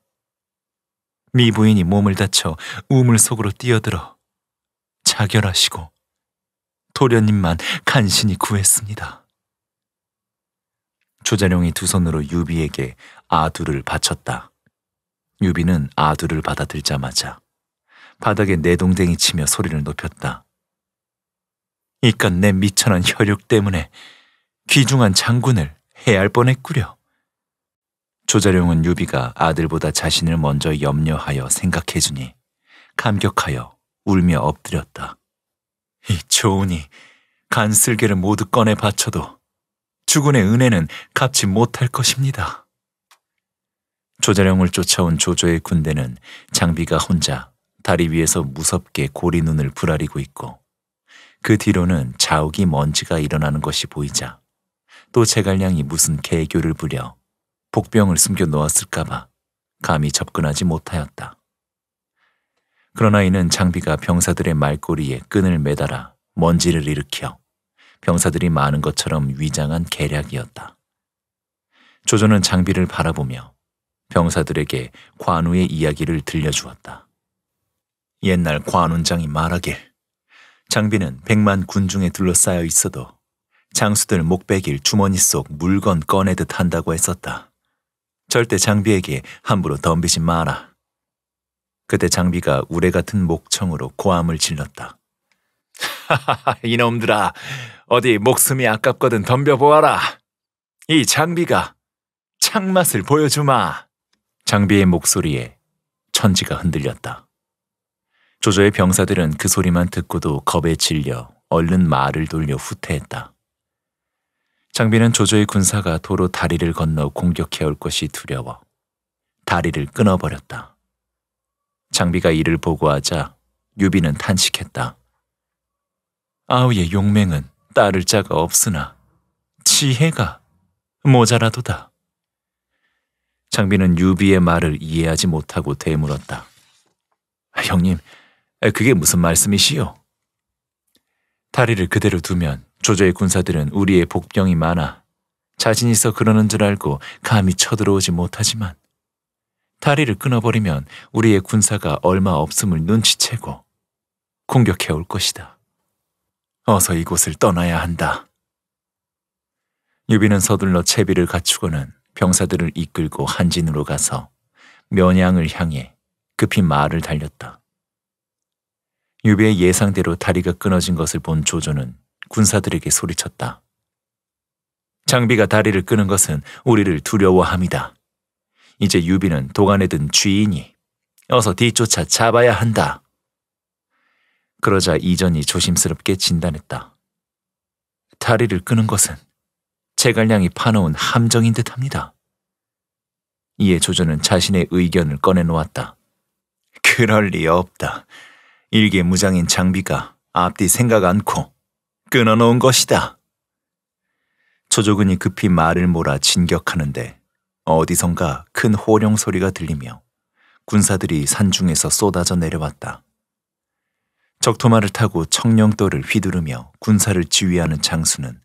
미부인이 몸을 다쳐 우물 속으로 뛰어들어 자결하시고 도련님만 간신히 구했습니다. 조자룡이 두 손으로 유비에게 아두를 바쳤다. 유비는 아두를 받아들자마자 바닥에 내동댕이 치며 소리를 높였다. 이깟 내 미천한 혈육 때문에 귀중한 장군을 해할 뻔했구려. 조자룡은 유비가 아들보다 자신을 먼저 염려하여 생각해주니 감격하여 울며 엎드렸다. 이 조운이 간슬개를 모두 꺼내 바쳐도 주군의 은혜는 갚지 못할 것입니다. 조자룡을 쫓아온 조조의 군대는 장비가 혼자 다리 위에서 무섭게 고리 눈을 부라리고 있고 그 뒤로는 자욱이 먼지가 일어나는 것이 보이자 또 제갈량이 무슨 개교를 부려 복병을 숨겨 놓았을까봐 감히 접근하지 못하였다. 그러나 이는 장비가 병사들의 말꼬리에 끈을 매달아 먼지를 일으켜 병사들이 많은 것처럼 위장한 계략이었다. 조조는 장비를 바라보며 병사들에게 관우의 이야기를 들려주었다. 옛날 관운장이 말하길 장비는 백만 군중에 둘러싸여 있어도 장수들 목베길 주머니 속 물건 꺼내듯 한다고 했었다. 절대 장비에게 함부로 덤비지 마라. 그때 장비가 우레 같은 목청으로 고함을 질렀다. 하하하 이놈들아 어디 목숨이 아깝거든 덤벼보아라. 이 장비가 창맛을 보여주마. 장비의 목소리에 천지가 흔들렸다. 조조의 병사들은 그 소리만 듣고도 겁에 질려 얼른 말을 돌려 후퇴했다. 장비는 조조의 군사가 도로 다리를 건너 공격해 올 것이 두려워 다리를 끊어버렸다. 장비가 이를 보고하자 유비는 탄식했다. 아우의 용맹은 따를 자가 없으나 지혜가 모자라도다. 장비는 유비의 말을 이해하지 못하고 되물었다. 형님, 그게 무슨 말씀이시오 다리를 그대로 두면 조조의 군사들은 우리의 복병이 많아 자신 있어 그러는 줄 알고 감히 쳐들어오지 못하지만 다리를 끊어버리면 우리의 군사가 얼마 없음을 눈치채고 공격해 올 것이다. 어서 이곳을 떠나야 한다. 유비는 서둘러 채비를 갖추고는 병사들을 이끌고 한진으로 가서 면양을 향해 급히 말을 달렸다. 유비의 예상대로 다리가 끊어진 것을 본 조조는 군사들에게 소리쳤다. 장비가 다리를 끄는 것은 우리를 두려워합니다 이제 유비는 도간에 든 주인이 어서 뒤쫓아 잡아야 한다. 그러자 이전이 조심스럽게 진단했다. 다리를 끄는 것은 제갈량이 파놓은 함정인 듯 합니다. 이에 조조는 자신의 의견을 꺼내놓았다. 그럴 리 없다. 일개 무장인 장비가 앞뒤 생각 않고 끊어놓은 것이다. 조조근이 급히 말을 몰아 진격하는데 어디선가 큰 호령 소리가 들리며 군사들이 산중에서 쏟아져 내려왔다. 적토마를 타고 청령도를 휘두르며 군사를 지휘하는 장수는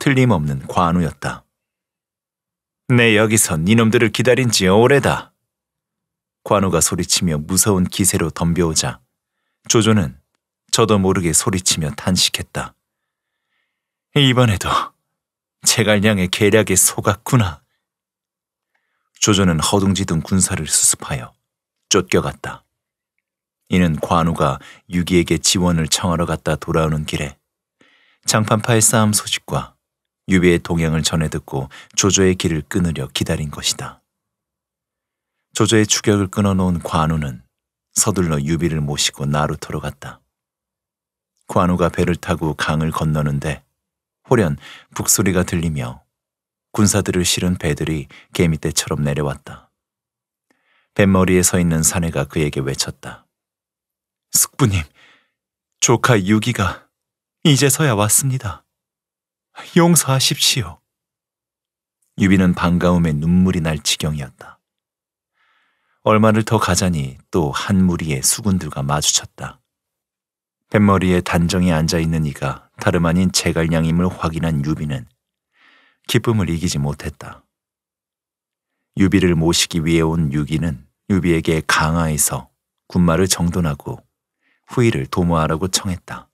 틀림없는 관우였다. 내 네, 여기선 이놈들을 기다린 지 오래다. 관우가 소리치며 무서운 기세로 덤벼오자 조조는 저도 모르게 소리치며 탄식했다. 이번에도 제갈량의 계략에 속았구나. 조조는 허둥지둥 군사를 수습하여 쫓겨갔다. 이는 관우가 유기에게 지원을 청하러 갔다 돌아오는 길에 장판파의 싸움 소식과 유비의 동향을 전해 듣고 조조의 길을 끊으려 기다린 것이다. 조조의 추격을 끊어놓은 관우는 서둘러 유비를 모시고 나루터로 갔다. 관우가 배를 타고 강을 건너는데 홀련 북소리가 들리며 군사들을 실은 배들이 개미떼처럼 내려왔다. 뱃머리에 서 있는 사내가 그에게 외쳤다. 숙부님, 조카 유기가 이제서야 왔습니다. 용서하십시오. 유비는 반가움에 눈물이 날 지경이었다. 얼마를 더 가자니 또 한 무리의 수군들과 마주쳤다. 뱃머리에 단정히 앉아 있는 이가 다름 아닌 제갈량임을 확인한 유비는 기쁨을 이기지 못했다. 유비를 모시기 위해 온 유기는 유비에게 강화해서 군마를 정돈하고 후위를 도모하라고 청했다.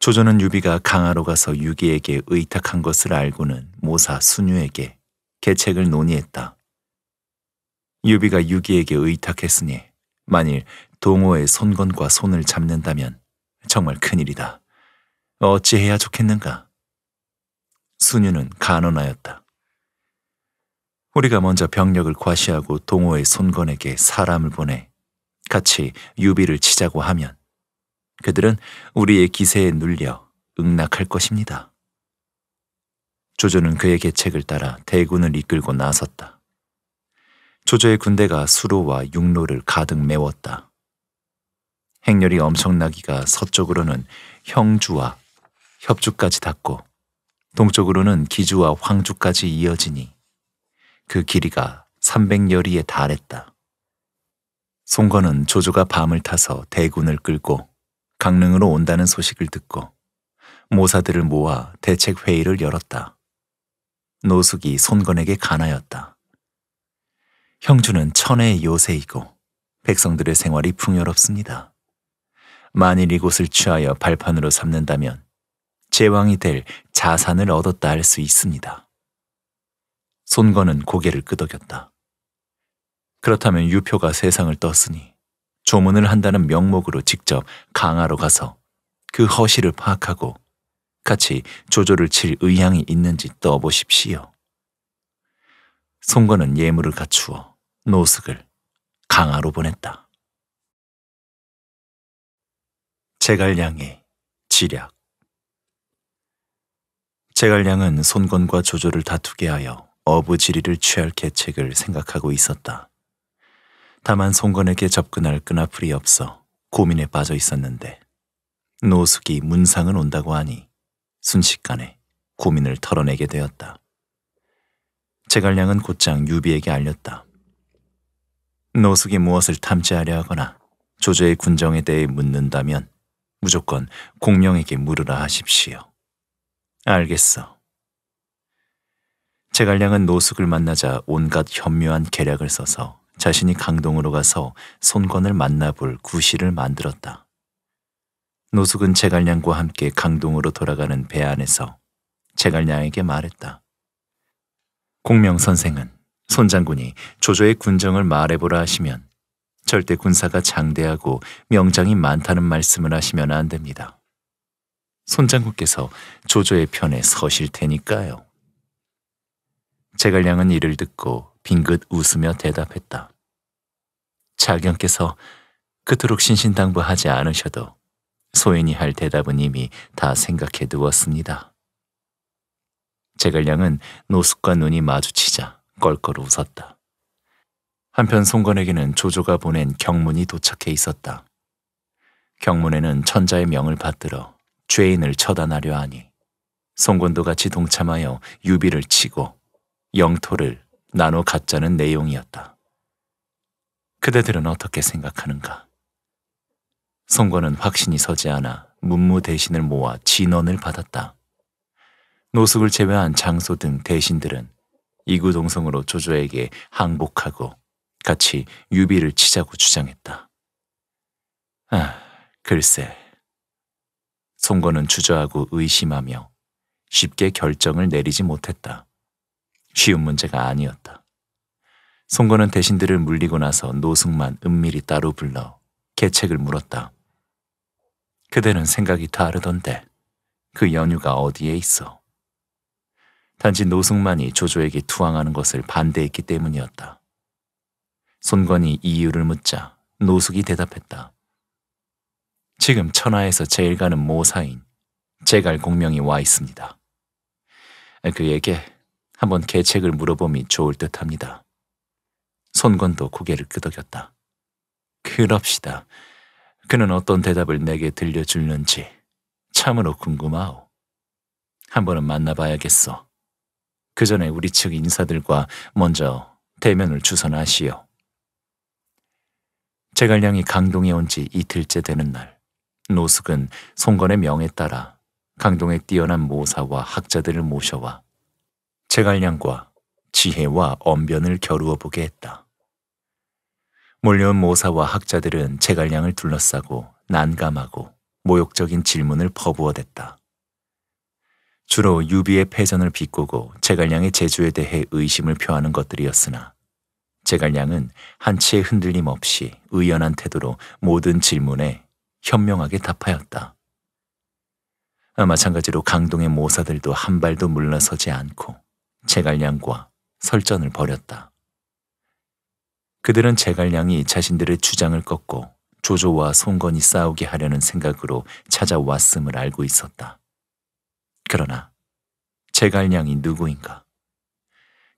조조는 유비가 강화로 가서 유기에게 의탁한 것을 알고는 모사 순유에게 계책을 논의했다. 유비가 유기에게 의탁했으니 만일 동호의 손건과 손을 잡는다면 정말 큰일이다. 어찌해야 좋겠는가? 수녀는 간언하였다. 우리가 먼저 병력을 과시하고 동호의 손건에게 사람을 보내 같이 유비를 치자고 하면 그들은 우리의 기세에 눌려 응낙할 것입니다. 조조는 그의 계책을 따라 대군을 이끌고 나섰다. 조조의 군대가 수로와 육로를 가득 메웠다. 행렬이 엄청나기가 서쪽으로는 형주와 협주까지 닿고 동쪽으로는 기주와 황주까지 이어지니 그 길이가 300여리에 달했다. 송건은 조조가 밤을 타서 대군을 끌고 강릉으로 온다는 소식을 듣고 모사들을 모아 대책 회의를 열었다. 노숙이 손건에게 간하였다. 형주는 천의 요새이고 백성들의 생활이 풍요롭습니다. 만일 이곳을 취하여 발판으로 삼는다면 제왕이 될 자산을 얻었다 할 수 있습니다. 손건은 고개를 끄덕였다. 그렇다면 유표가 세상을 떴으니 조문을 한다는 명목으로 직접 강화로 가서 그 허실을 파악하고 같이 조조를 칠 의향이 있는지 떠보십시오. 송건은 예물을 갖추어 노숙을 강화로 보냈다. 제갈량의 지략 제갈량은 손건과 조조를 다투게 하여 어부지리를 취할 계책을 생각하고 있었다. 다만 손건에게 접근할 끈앞풀이 없어 고민에 빠져 있었는데 노숙이 문상은 온다고 하니 순식간에 고민을 털어내게 되었다. 제갈량은 곧장 유비에게 알렸다. 노숙이 무엇을 탐지하려 하거나 조조의 군정에 대해 묻는다면 무조건 공명에게 물으라 하십시오. 알겠어. 제갈량은 노숙을 만나자 온갖 현묘한 계략을 써서 자신이 강동으로 가서 손권을 만나볼 구실을 만들었다. 노숙은 제갈량과 함께 강동으로 돌아가는 배 안에서 제갈량에게 말했다. 공명 선생은 손 장군이 조조의 군정을 말해보라 하시면 절대 군사가 장대하고 명장이 많다는 말씀을 하시면 안 됩니다. 손장군께서 조조의 편에 서실 테니까요. 제갈량은 이를 듣고 빙긋 웃으며 대답했다. 자경께서 그토록 신신당부하지 않으셔도 소인이 할 대답은 이미 다 생각해 두었습니다. 제갈량은 노숙과 눈이 마주치자 껄껄 웃었다. 한편 송건에게는 조조가 보낸 경문이 도착해 있었다. 경문에는 천자의 명을 받들어 죄인을 처단하려 하니 송곤도 같이 동참하여 유비를 치고 영토를 나눠 갖자는 내용이었다. 그대들은 어떻게 생각하는가? 송건은 확신이 서지 않아 문무 대신을 모아 진언을 받았다. 노숙을 제외한 장소 등 대신들은 이구동성으로 조조에게 항복하고 같이 유비를 치자고 주장했다. 아, 글쎄. 송건은 주저하고 의심하며 쉽게 결정을 내리지 못했다. 쉬운 문제가 아니었다. 송건은 대신들을 물리고 나서 노승만 은밀히 따로 불러 계책을 물었다. 그대는 생각이 다르던데 그 연유가 어디에 있어? 단지 노승만이 조조에게 투항하는 것을 반대했기 때문이었다. 손건이 이유를 묻자 노숙이 대답했다. 지금 천하에서 제일 가는 모사인 제갈 공명이 와 있습니다. 그에게 한번 계책을 물어보면 좋을 듯합니다. 손건도 고개를 끄덕였다. 그럽시다. 그는 어떤 대답을 내게 들려줄는지 참으로 궁금하오. 한 번은 만나봐야겠어. 그 전에 우리 측 인사들과 먼저 대면을 주선하시오. 제갈량이 강동에 온지 이틀째 되는 날 노숙은 송건의 명에 따라 강동의 뛰어난 모사와 학자들을 모셔와 제갈량과 지혜와 언변을 겨루어 보게 했다. 몰려온 모사와 학자들은 제갈량을 둘러싸고 난감하고 모욕적인 질문을 퍼부어댔다. 주로 유비의 패전을 비꼬고 제갈량의 재주에 대해 의심을 표하는 것들이었으나 제갈량은 한치의 흔들림 없이 의연한 태도로 모든 질문에 현명하게 답하였다. 아, 마찬가지로 강동의 모사들도 한 발도 물러서지 않고 제갈량과 설전을 벌였다. 그들은 제갈량이 자신들의 주장을 꺾고 조조와 송건이 싸우게 하려는 생각으로 찾아왔음을 알고 있었다. 그러나 제갈량이 누구인가?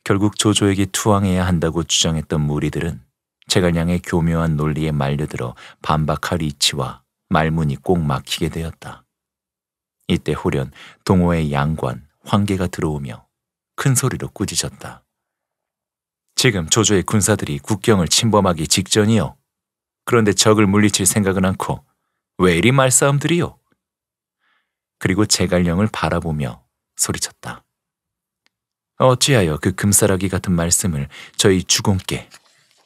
결국 조조에게 투항해야 한다고 주장했던 무리들은 제갈량의 교묘한 논리에 말려들어 반박할 이치와 말문이 꼭 막히게 되었다. 이때 후련 동호의 양관 황계가 들어오며 큰 소리로 꾸짖었다. 지금 조조의 군사들이 국경을 침범하기 직전이요. 그런데 적을 물리칠 생각은 않고 왜 이리 말싸움들이요? 그리고 제갈령을 바라보며 소리쳤다. 어찌하여 그 금사라기 같은 말씀을 저희 주공께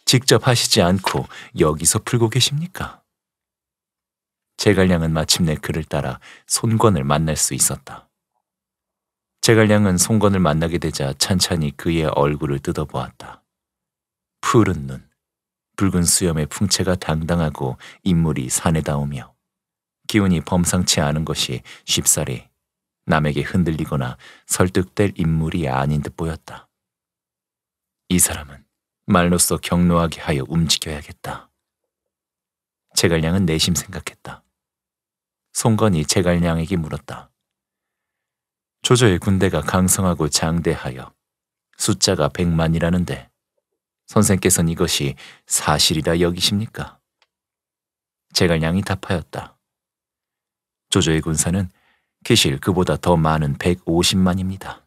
직접 하시지 않고 여기서 풀고 계십니까? 제갈량은 마침내 그를 따라 손권을 만날 수 있었다. 제갈량은 손권을 만나게 되자 찬찬히 그의 얼굴을 뜯어보았다. 푸른 눈, 붉은 수염의 풍채가 당당하고 인물이 사내다우며 기운이 범상치 않은 것이 쉽사리 남에게 흔들리거나 설득될 인물이 아닌 듯 보였다. 이 사람은 말로써 경로하게 하여 움직여야겠다. 제갈량은 내심 생각했다. 송건이 제갈량에게 물었다. 조조의 군대가 강성하고 장대하여 숫자가 백만이라는데 선생께서는 이것이 사실이라 여기십니까? 제갈량이 답하였다. 조조의 군사는 기실 그보다 더 많은 150만입니다.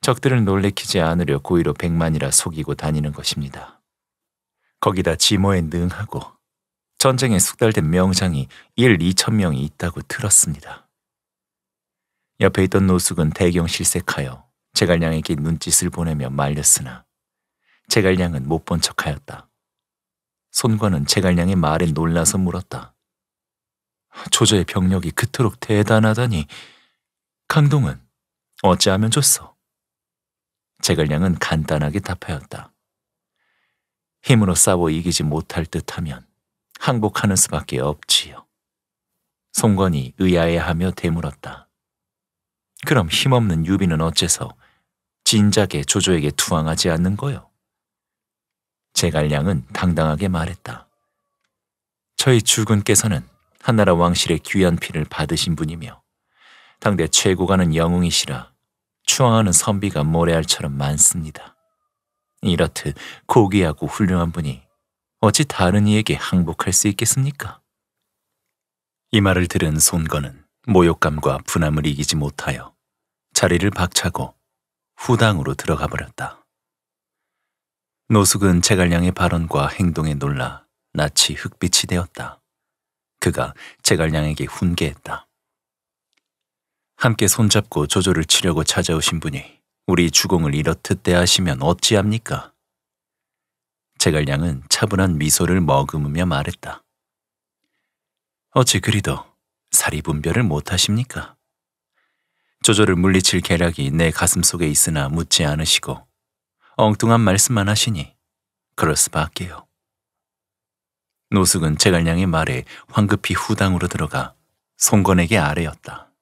적들을 놀래키지 않으려 고의로 100만이라 속이고 다니는 것입니다. 거기다 지모에 능하고 전쟁에 숙달된 명장이 1, 2천 명이 있다고 들었습니다. 옆에 있던 노숙은 대경 실색하여 제갈량에게 눈짓을 보내며 말렸으나 제갈량은 못 본 척하였다. 손관은 제갈량의 말에 놀라서 물었다. 조조의 병력이 그토록 대단하다니 강동은 어찌하면 좋소? 제갈량은 간단하게 답하였다. 힘으로 싸워 이기지 못할 듯하면 항복하는 수밖에 없지요. 송건이 의아해하며 되물었다. 그럼 힘없는 유비는 어째서 진작에 조조에게 투항하지 않는 거요? 제갈량은 당당하게 말했다. 저희 주군께서는 한나라 왕실의 귀한 피를 받으신 분이며 당대 최고가는 영웅이시라 추앙하는 선비가 모래알처럼 많습니다. 이렇듯 고귀하고 훌륭한 분이 어찌 다른 이에게 항복할 수 있겠습니까? 이 말을 들은 손건은 모욕감과 분함을 이기지 못하여 자리를 박차고 후당으로 들어가 버렸다. 노숙은 제갈량의 발언과 행동에 놀라 낯이 흑빛이 되었다. 그가 제갈량에게 훈계했다. 함께 손잡고 조조를 치려고 찾아오신 분이 우리 주공을 이렇듯 대하시면 어찌합니까? 제갈량은 차분한 미소를 머금으며 말했다. 어찌 그리도 사리 분별을 못하십니까? 조조를 물리칠 계략이 내 가슴 속에 있으나 묻지 않으시고 엉뚱한 말씀만 하시니 그럴 수밖에요. 노숙은 제갈량의 말에 황급히 후당으로 들어가 송건에게 아뢰었다.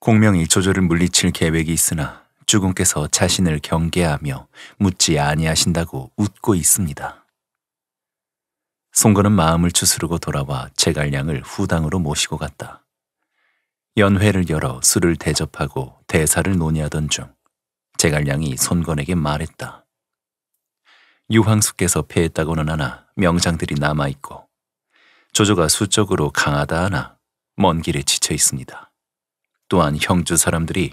공명이 조조를 물리칠 계획이 있으나 주군께서 자신을 경계하며 묻지 아니하신다고 웃고 있습니다. 송건은 마음을 추스르고 돌아와 제갈량을 후당으로 모시고 갔다. 연회를 열어 술을 대접하고 대사를 논의하던 중 제갈량이 손건에게 말했다. 유황숙께서 패했다고는 하나 명장들이 남아있고 조조가 수적으로 강하다 하나 먼 길에 지쳐 있습니다. 또한 형주 사람들이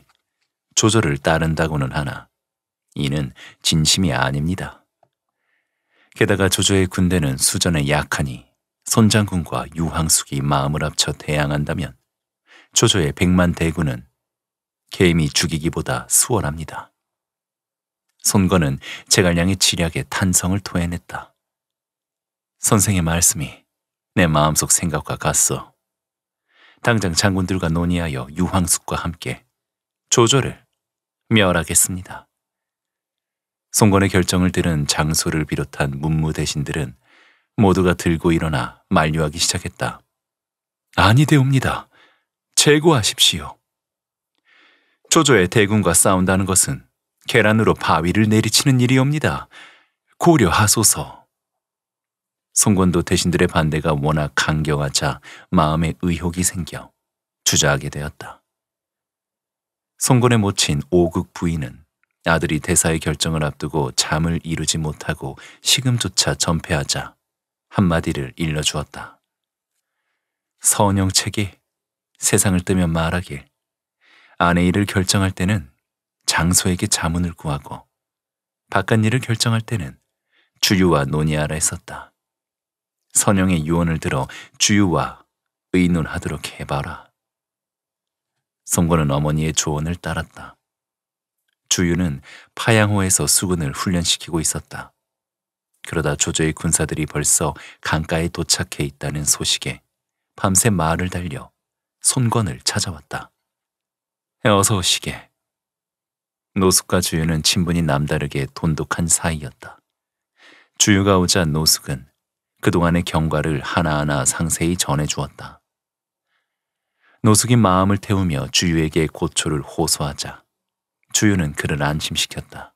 조절을 따른다고는 하나 이는 진심이 아닙니다. 게다가 조조의 군대는 수전에 약하니 손장군과 유황숙이 마음을 합쳐 대항한다면 조조의 백만 대군은 개미 죽이기보다 수월합니다. 손건은 제갈량의 지략에 탄성을 토해냈다. 선생의 말씀이 내 마음속 생각과 같소. 당장 장군들과 논의하여 유황숙과 함께 조조를 멸하겠습니다. 송건의 결정을 들은 장소를 비롯한 문무 대신들은 모두가 들고 일어나 만류하기 시작했다. 아니되옵니다. 제거하십시오. 조조의 대군과 싸운다는 것은 계란으로 바위를 내리치는 일이옵니다. 고려하소서. 송건도 대신들의 반대가 워낙 강경하자 마음의 의혹이 생겨 주저하게 되었다. 송곤의 모친 오극 부인은 아들이 대사의 결정을 앞두고 잠을 이루지 못하고 식음조차 전폐하자 한마디를 일러주었다. 선영책이 세상을 뜨면 말하길 아내 일을 결정할 때는 장소에게 자문을 구하고 바깥 일을 결정할 때는 주유와 논의하라 했었다. 선영의 유언을 들어 주유와 의논하도록 해봐라. 송권은 어머니의 조언을 따랐다. 주유는 파양호에서 수군을 훈련시키고 있었다. 그러다 조조의 군사들이 벌써 강가에 도착해 있다는 소식에 밤새 마을을 달려 손권을 찾아왔다. 어서 오시게. 노숙과 주유는 친분이 남다르게 돈독한 사이였다. 주유가 오자 노숙은 그동안의 경과를 하나하나 상세히 전해주었다. 노숙인 마음을 태우며 주유에게 고초를 호소하자 주유는 그를 안심시켰다.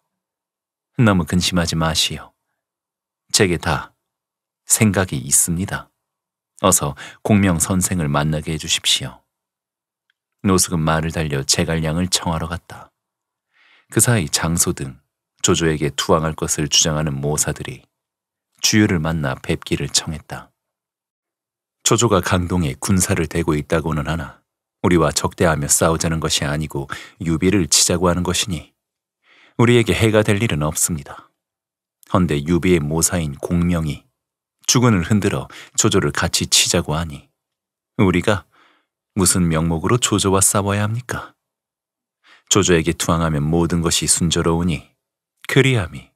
너무 근심하지 마시오. 제게 다 생각이 있습니다. 어서 공명 선생을 만나게 해주십시오. 노숙은 말을 달려 제갈량을 청하러 갔다. 그 사이 장소 등 조조에게 투항할 것을 주장하는 모사들이 주유를 만나 뵙기를 청했다. 조조가 강동에 군사를 대고 있다고는 하나 우리와 적대하며 싸우자는 것이 아니고 유비를 치자고 하는 것이니 우리에게 해가 될 일은 없습니다. 헌데 유비의 모사인 공명이 주군을 흔들어 조조를 같이 치자고 하니 우리가 무슨 명목으로 조조와 싸워야 합니까? 조조에게 투항하면 모든 것이 순조로우니 그리함이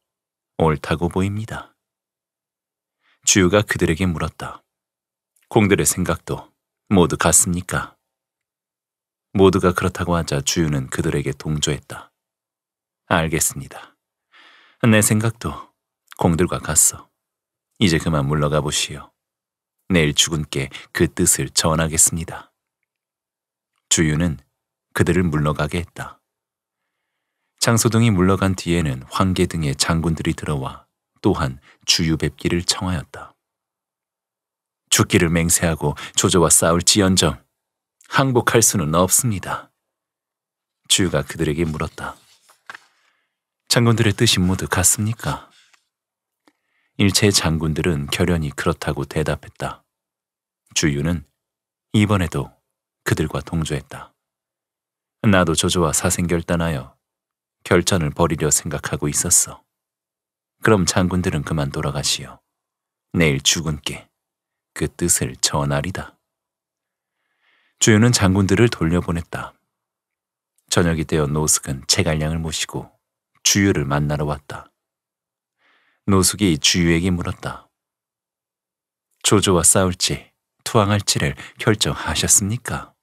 옳다고 보입니다. 주유가 그들에게 물었다. 공들의 생각도 모두 같습니까? 모두가 그렇다고 하자 주유는 그들에게 동조했다. 알겠습니다. 내 생각도 공들과 같소. 이제 그만 물러가 보시오. 내일 주군께 그 뜻을 전하겠습니다. 주유는 그들을 물러가게 했다. 장소등이 물러간 뒤에는 황계 등의 장군들이 들어와 또한 주유 뵙기를 청하였다. 죽기를 맹세하고 조조와 싸울지언정 항복할 수는 없습니다. 주가 유 그들에게 물었다. 장군들의 뜻이 모두 같습니까? 일체의 장군들은 결연히 그렇다고 대답했다. 주유는 이번에도 그들과 동조했다. 나도 조조와 사생결단하여 결전을 벌이려 생각하고 있었어. 그럼 장군들은 그만 돌아가시오. 내일 죽은께 그 뜻을 전하리다. 주유는 장군들을 돌려보냈다. 저녁이 되어 노숙은 채갈량을 모시고 주유를 만나러 왔다. 노숙이 주유에게 물었다. 조조와 싸울지 투항할지를 결정하셨습니까?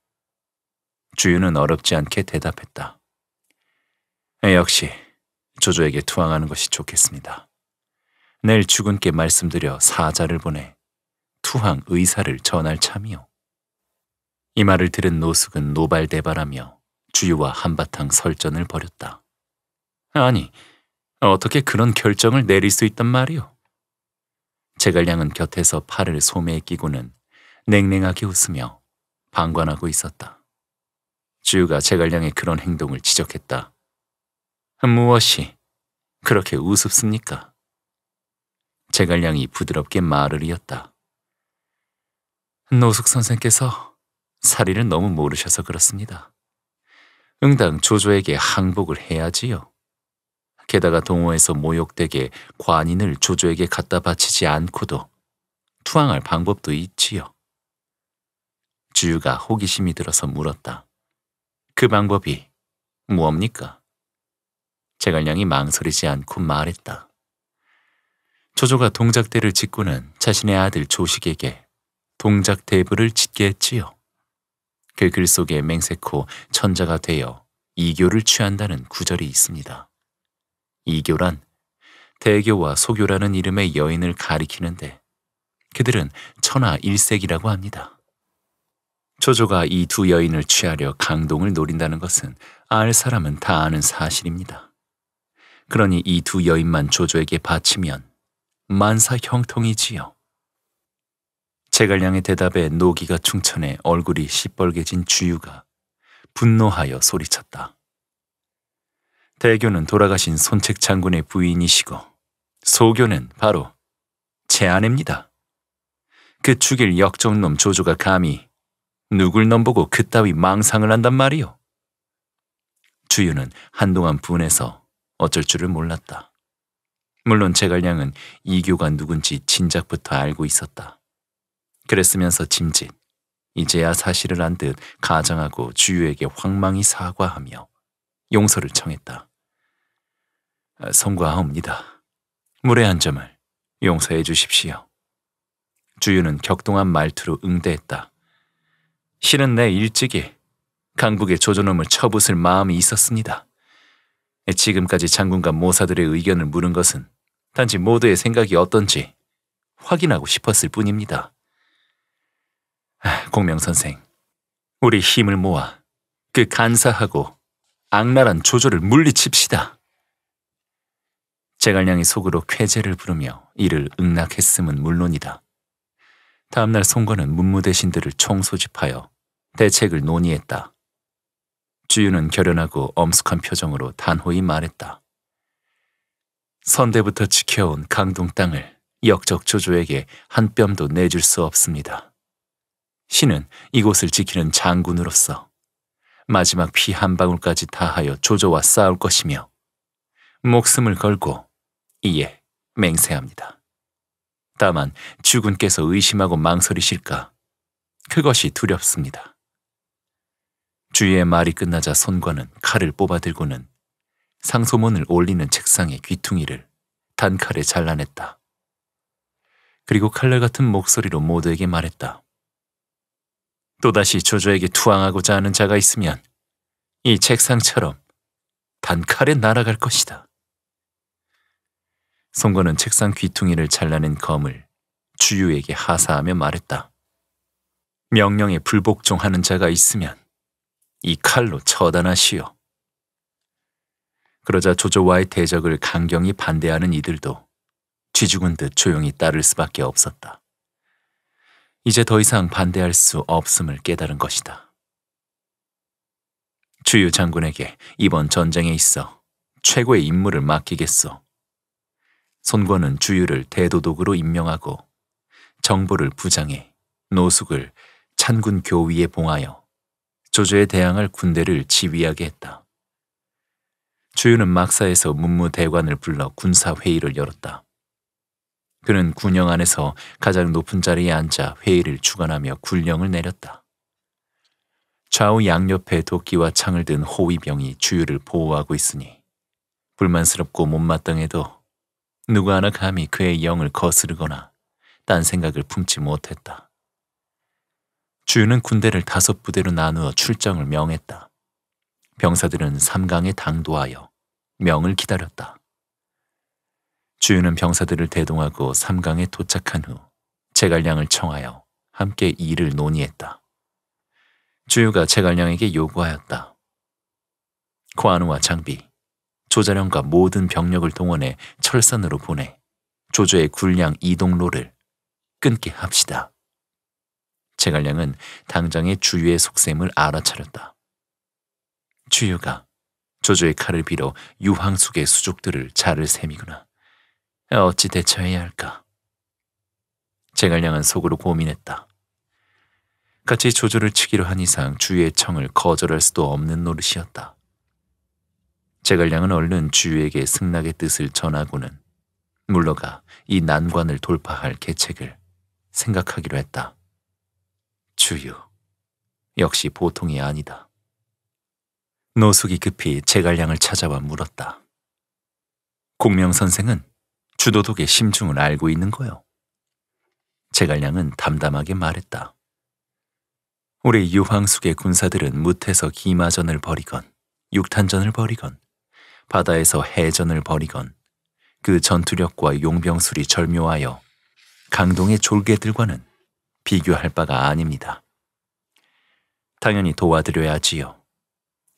주유는 어렵지 않게 대답했다. 역시 조조에게 투항하는 것이 좋겠습니다. 내일 주군께 말씀드려 사자를 보내 투항 의사를 전할 참이요. 이 말을 들은 노숙은 노발대발하며 주유와 한바탕 설전을 벌였다. 아니, 어떻게 그런 결정을 내릴 수 있단 말이오? 제갈량은 곁에서 팔을 소매에 끼고는 냉랭하게 웃으며 방관하고 있었다. 주유가 제갈량의 그런 행동을 지적했다. 무엇이 그렇게 우습습니까? 제갈량이 부드럽게 말을 이었다. 노숙 선생께서 사리를 너무 모르셔서 그렇습니다. 응당 조조에게 항복을 해야지요. 게다가 동호에서 모욕되게 관인을 조조에게 갖다 바치지 않고도 투항할 방법도 있지요. 주유가 호기심이 들어서 물었다. 그 방법이 무엇니까 제갈량이 망설이지 않고 말했다. 조조가 동작대를 짓고는 자신의 아들 조식에게 동작 대부를 짓게 했지요. 그 글 속에 맹세코 천자가 되어 이교를 취한다는 구절이 있습니다. 이교란 대교와 소교라는 이름의 여인을 가리키는데 그들은 천하 일색이라고 합니다. 조조가이 두 여인을 취하려 강동을 노린다는 것은 알 사람은 다 아는 사실입니다. 그러니 이 두 여인만 조조에게 바치면 만사 형통이지요. 제갈량의 대답에 노기가 충천해 얼굴이 시뻘개진 주유가 분노하여 소리쳤다. 대교는 돌아가신 손책 장군의 부인이시고 소교는 바로 제 아내입니다. 그 죽일 역정놈 조조가 감히 누굴 넘보고 그따위 망상을 한단 말이오. 주유는 한동안 분해서 어쩔 줄을 몰랐다. 물론 제갈량은 이교가 누군지 진작부터 알고 있었다. 그랬으면서 짐짓. 이제야 사실을 안 듯가정하고 주유에게 황망히 사과하며 용서를 청했다. 아, 송과하옵니다. 물의 한 점을 용서해 주십시오. 주유는 격동한 말투로 응대했다. 실은 내 일찍이 강북의 조조놈을 처부술 마음이 있었습니다. 지금까지 장군과 모사들의 의견을 물은 것은 단지 모두의 생각이 어떤지 확인하고 싶었을 뿐입니다. 아, 공명 선생, 우리 힘을 모아 그 간사하고 악랄한 조조를 물리칩시다. 제갈량이 속으로 쾌제를 부르며 이를 응낙했음은 물론이다. 다음날 송건은 문무대신들을 총소집하여 대책을 논의했다. 주유는 결연하고 엄숙한 표정으로 단호히 말했다. 선대부터 지켜온 강동 땅을 역적 조조에게 한 뼘도 내줄 수 없습니다. 신은 이곳을 지키는 장군으로서 마지막 피 한 방울까지 다하여 조조와 싸울 것이며 목숨을 걸고 이에 맹세합니다. 다만 주군께서 의심하고 망설이실까 그것이 두렵습니다. 주의 말이 끝나자 손과는 칼을 뽑아들고는 상소문을 올리는 책상의 귀퉁이를 단칼에 잘라냈다. 그리고 칼날 같은 목소리로 모두에게 말했다. 또다시 조조에게 투항하고자 하는 자가 있으면 이 책상처럼 단칼에 날아갈 것이다. 송건은 책상 귀퉁이를 잘라낸 검을 주유에게 하사하며 말했다. 명령에 불복종하는 자가 있으면 이 칼로 처단하시오. 그러자 조조와의 대적을 강경히 반대하는 이들도 쥐죽은 듯 조용히 따를 수밖에 없었다. 이제 더 이상 반대할 수 없음을 깨달은 것이다. 주유 장군에게 이번 전쟁에 있어 최고의 임무를 맡기겠소. 손권은 주유를 대도독으로 임명하고 정보를 부장해 노숙을 찬군 교위에 봉하여 조조에 대항할 군대를 지휘하게 했다. 주유는 막사에서 문무대관을 불러 군사회의를 열었다. 그는 군영 안에서 가장 높은 자리에 앉아 회의를 주관하며 군령을 내렸다. 좌우 양옆에 도끼와 창을 든 호위병이 주유를 보호하고 있으니 불만스럽고 못마땅해도 누구 하나 감히 그의 영을 거스르거나 딴 생각을 품지 못했다. 주유는 군대를 다섯 부대로 나누어 출정을 명했다. 병사들은 삼강에 당도하여 명을 기다렸다. 주유는 병사들을 대동하고 삼강에 도착한 후 제갈량을 청하여 함께 일을 논의했다. 주유가 제갈량에게 요구하였다. 고아누와 장비, 조자령과 모든 병력을 동원해 철선으로 보내 조조의 군량 이동로를 끊게 합시다. 제갈량은 당장의 주유의 속셈을 알아차렸다. 주유가 조조의 칼을 빌어 유황숙의 수족들을 자를 셈이구나. 어찌 대처해야 할까? 제갈량은 속으로 고민했다. 같이 조조를 치기로 한 이상 주유의 청을 거절할 수도 없는 노릇이었다. 제갈량은 얼른 주유에게 승낙의 뜻을 전하고는 물러가 이 난관을 돌파할 계책을 생각하기로 했다. 주유, 역시 보통이 아니다. 노숙이 급히 제갈량을 찾아와 물었다. 공명선생은 주도독의 심중을 알고 있는 거요. 제갈량은 담담하게 말했다. 우리 유황숙의 군사들은 뭇에서 기마전을 벌이건 육탄전을 벌이건 바다에서 해전을 벌이건 그 전투력과 용병술이 절묘하여 강동의 졸개들과는 비교할 바가 아닙니다. 당연히 도와드려야지요.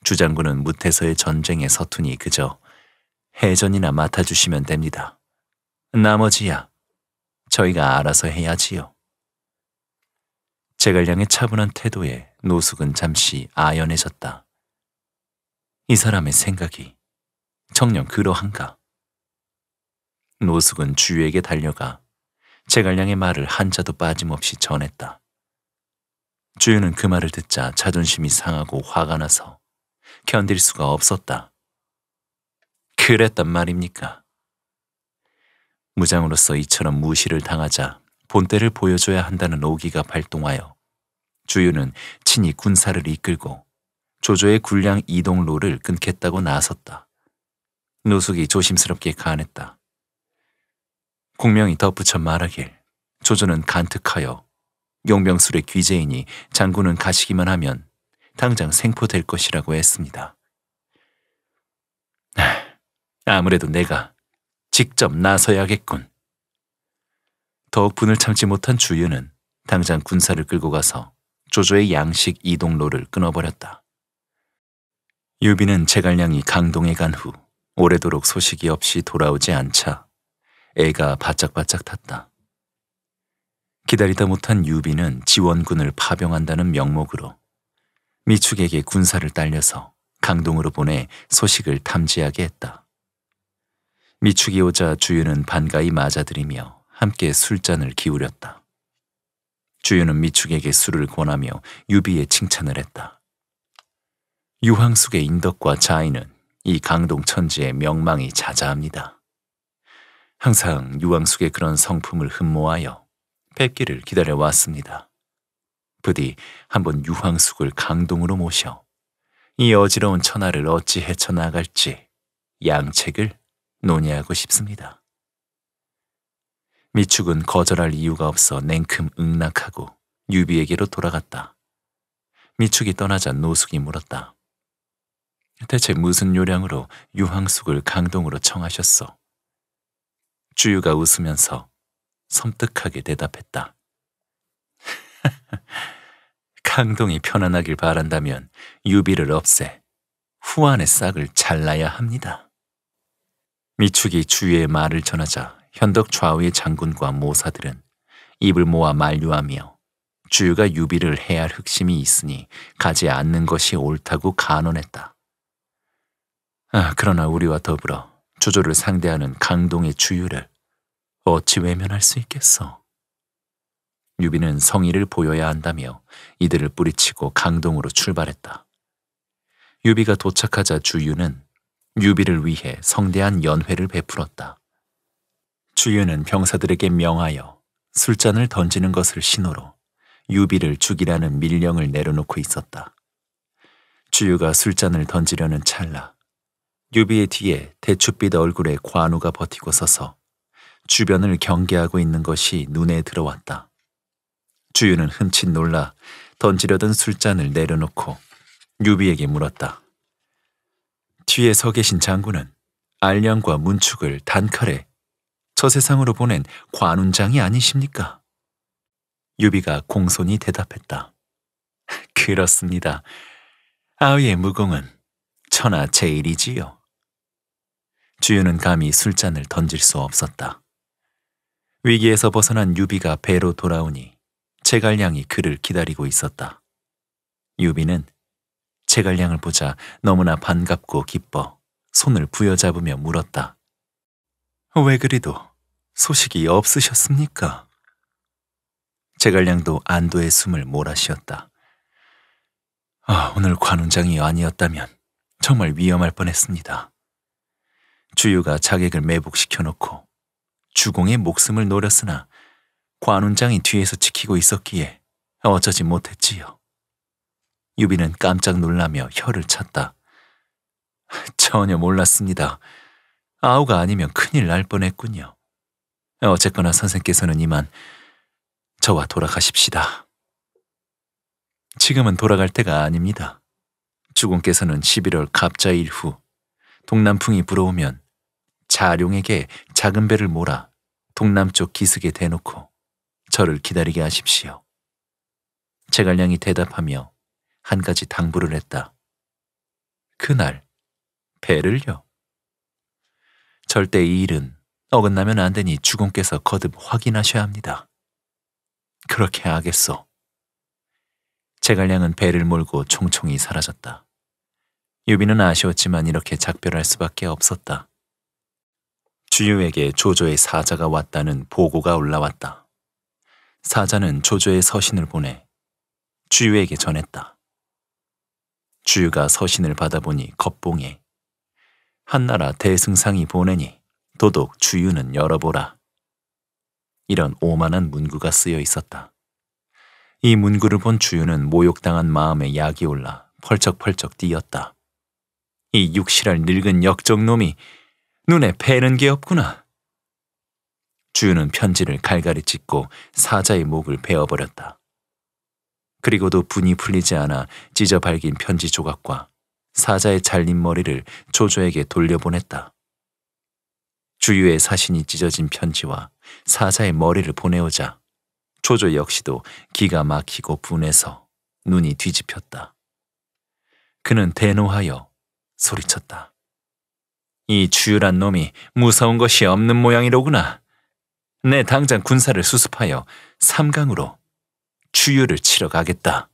주장군은 무태서의 전쟁에 서툰이 그저 해전이나 맡아주시면 됩니다. 나머지야 저희가 알아서 해야지요. 제갈량의 차분한 태도에 노숙은 잠시 아연해졌다. 이 사람의 생각이 청년 그러한가? 노숙은 주유에게 달려가 제갈량의 말을 한자도 빠짐없이 전했다. 주유는 그 말을 듣자 자존심이 상하고 화가 나서 견딜 수가 없었다. 그랬단 말입니까? 무장으로서 이처럼 무시를 당하자 본때를 보여줘야 한다는 오기가 발동하여 주유는 친히 군사를 이끌고 조조의 군량 이동로를 끊겠다고 나섰다. 노숙이 조심스럽게 가안했다. 공명이 덧붙여 말하길 조조는 간특하여 용병술의 귀재이니 장군은 가시기만 하면 당장 생포될 것이라고 했습니다. 아무래도 내가 직접 나서야겠군. 더욱 분을 참지 못한 주유는 당장 군사를 끌고 가서 조조의 양식 이동로를 끊어버렸다. 유비는 제갈량이 강동에 간 후 오래도록 소식이 없이 돌아오지 않자 애가 바짝바짝 탔다. 기다리다 못한 유비는 지원군을 파병한다는 명목으로 미축에게 군사를 딸려서 강동으로 보내 소식을 탐지하게 했다. 미축이 오자 주유는 반가이 맞아들이며 함께 술잔을 기울였다. 주유는 미축에게 술을 권하며 유비의 칭찬을 했다. 유황숙의 인덕과 자의는 이 강동 천지의 명망이 자자합니다. 항상 유황숙의 그런 성품을 흠모하여 뵙기를 기다려왔습니다. 부디 한번 유황숙을 강동으로 모셔 이 어지러운 천하를 어찌 헤쳐나갈지 양책을 논의하고 싶습니다. 미축은 거절할 이유가 없어 냉큼 응낙하고 유비에게로 돌아갔다. 미축이 떠나자 노숙이 물었다. 대체 무슨 요량으로 유황숙을 강동으로 청하셨어 주유가 웃으면서 섬뜩하게 대답했다. 강동이 편안하길 바란다면 유비를 없애 후안의 싹을 잘라야 합니다. 미축이 주위의 말을 전하자 현덕 좌우의 장군과 모사들은 입을 모아 만류하며 주유가 유비를 해야 할 흑심이 있으니 가지 않는 것이 옳다고 간언했다. 아, 그러나 우리와 더불어 조조를 상대하는 강동의 주유를 어찌 외면할 수 있겠어? 유비는 성의를 보여야 한다며 이들을 뿌리치고 강동으로 출발했다. 유비가 도착하자 주유는 유비를 위해 성대한 연회를 베풀었다. 주유는 병사들에게 명하여 술잔을 던지는 것을 신호로 유비를 죽이라는 밀령을 내려놓고 있었다. 주유가 술잔을 던지려는 찰나 유비의 뒤에 대추빛 얼굴에 관우가 버티고 서서 주변을 경계하고 있는 것이 눈에 들어왔다. 주유는 흠칫 놀라 던지려던 술잔을 내려놓고 유비에게 물었다. 뒤에 서 계신 장군은 알량과 문축을 단칼에 저 세상으로 보낸 관운장이 아니십니까? 유비가 공손히 대답했다. 그렇습니다. 아우의 무공은 천하 제일이지요. 주유는 감히 술잔을 던질 수 없었다. 위기에서 벗어난 유비가 배로 돌아오니 제갈량이 그를 기다리고 있었다. 유비는 제갈량을 보자 너무나 반갑고 기뻐 손을 부여잡으며 물었다. 왜 그리도 소식이 없으셨습니까? 제갈량도 안도의 숨을 몰아쉬었다. 아, 오늘 관훈장이 아니었다면 정말 위험할 뻔했습니다. 주유가 자객을 매복시켜 놓고 주공의 목숨을 노렸으나 관훈장이 뒤에서 지키고 있었기에 어쩌지 못했지요. 유비는 깜짝 놀라며 혀를 찼다. 전혀 몰랐습니다. 아우가 아니면 큰일 날 뻔했군요. 어쨌거나 선생께서는 이만 저와 돌아가십시다. 지금은 돌아갈 때가 아닙니다. 주공께서는 11월 갑자일 후 동남풍이 불어오면 자룡에게 작은 배를 몰아 동남쪽 기슭에 대놓고 저를 기다리게 하십시오. 제갈량이 대답하며 한 가지 당부를 했다. 그날 배를요. 절대 이 일은 어긋나면 안 되니 주공께서 거듭 확인하셔야 합니다. 그렇게 하겠소. 제갈량은 배를 몰고 총총히 사라졌다. 유비는 아쉬웠지만 이렇게 작별할 수밖에 없었다. 주유에게 조조의 사자가 왔다는 보고가 올라왔다. 사자는 조조의 서신을 보내 주유에게 전했다. 주유가 서신을 받아보니 겉봉에 한나라 대승상이 보내니 도독 주유는 열어보라. 이런 오만한 문구가 쓰여 있었다. 이 문구를 본 주유는 모욕당한 마음에 약이 올라 펄쩍펄쩍 뛰었다. 이 육실할 늙은 역적놈이 눈에 패는 게 없구나. 주유는 편지를 갈갈이 찢고 사자의 목을 베어버렸다. 그리고도 분이 풀리지 않아 찢어 밝긴 편지 조각과 사자의 잘린 머리를 조조에게 돌려보냈다. 주유의 사신이 찢어진 편지와 사자의 머리를 보내오자 조조 역시도 기가 막히고 분해서 눈이 뒤집혔다. 그는 대노하여 소리쳤다. 이 주유란 놈이 무서운 것이 없는 모양이로구나. 내 당장 군사를 수습하여 삼강으로 추유를 치러 가겠다.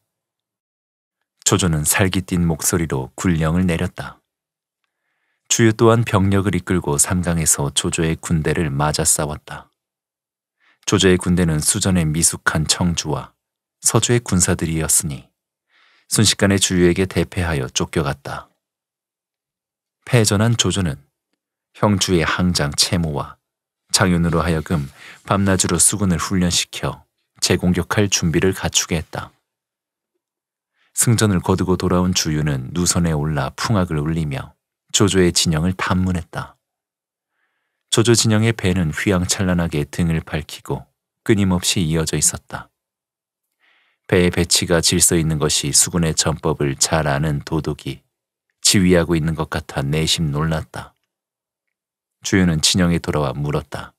조조는 살기 띈 목소리로 군령을 내렸다. 주유 또한 병력을 이끌고 삼강에서 조조의 군대를 맞아 싸웠다. 조조의 군대는 수전의 미숙한 청주와 서주의 군사들이었으니 순식간에 주유에게 대패하여 쫓겨갔다. 패전한 조조는 형주의 항장 채모와 장윤으로 하여금 밤낮으로 수군을 훈련시켜 재공격할 준비를 갖추게 했다. 승전을 거두고 돌아온 주유는 누선에 올라 풍악을 울리며 조조의 진영을 탐문했다. 조조 진영의 배는 휘황찬란하게 등을 밝히고 끊임없이 이어져 있었다. 배의 배치가 질서 있는 것이 수군의 전법을 잘 아는 도독이 지휘하고 있는 것 같아 내심 놀랐다. 주유는 진영에 돌아와 물었다.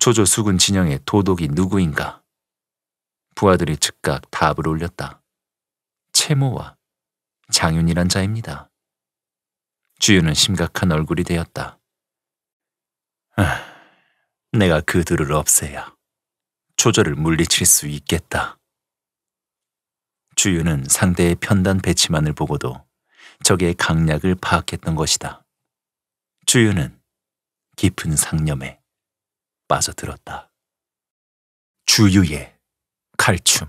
조조 수군 진영의 도독이 누구인가? 부하들이 즉각 답을 올렸다. 채모와 장윤이란 자입니다. 주윤은 심각한 얼굴이 되었다. 아, 내가 그들을 없애야 조조를 물리칠 수 있겠다. 주윤은 상대의 편단 배치만을 보고도 적의 강약을 파악했던 것이다. 주윤은 깊은 상념에 빠져들었다. 주유의 칼춤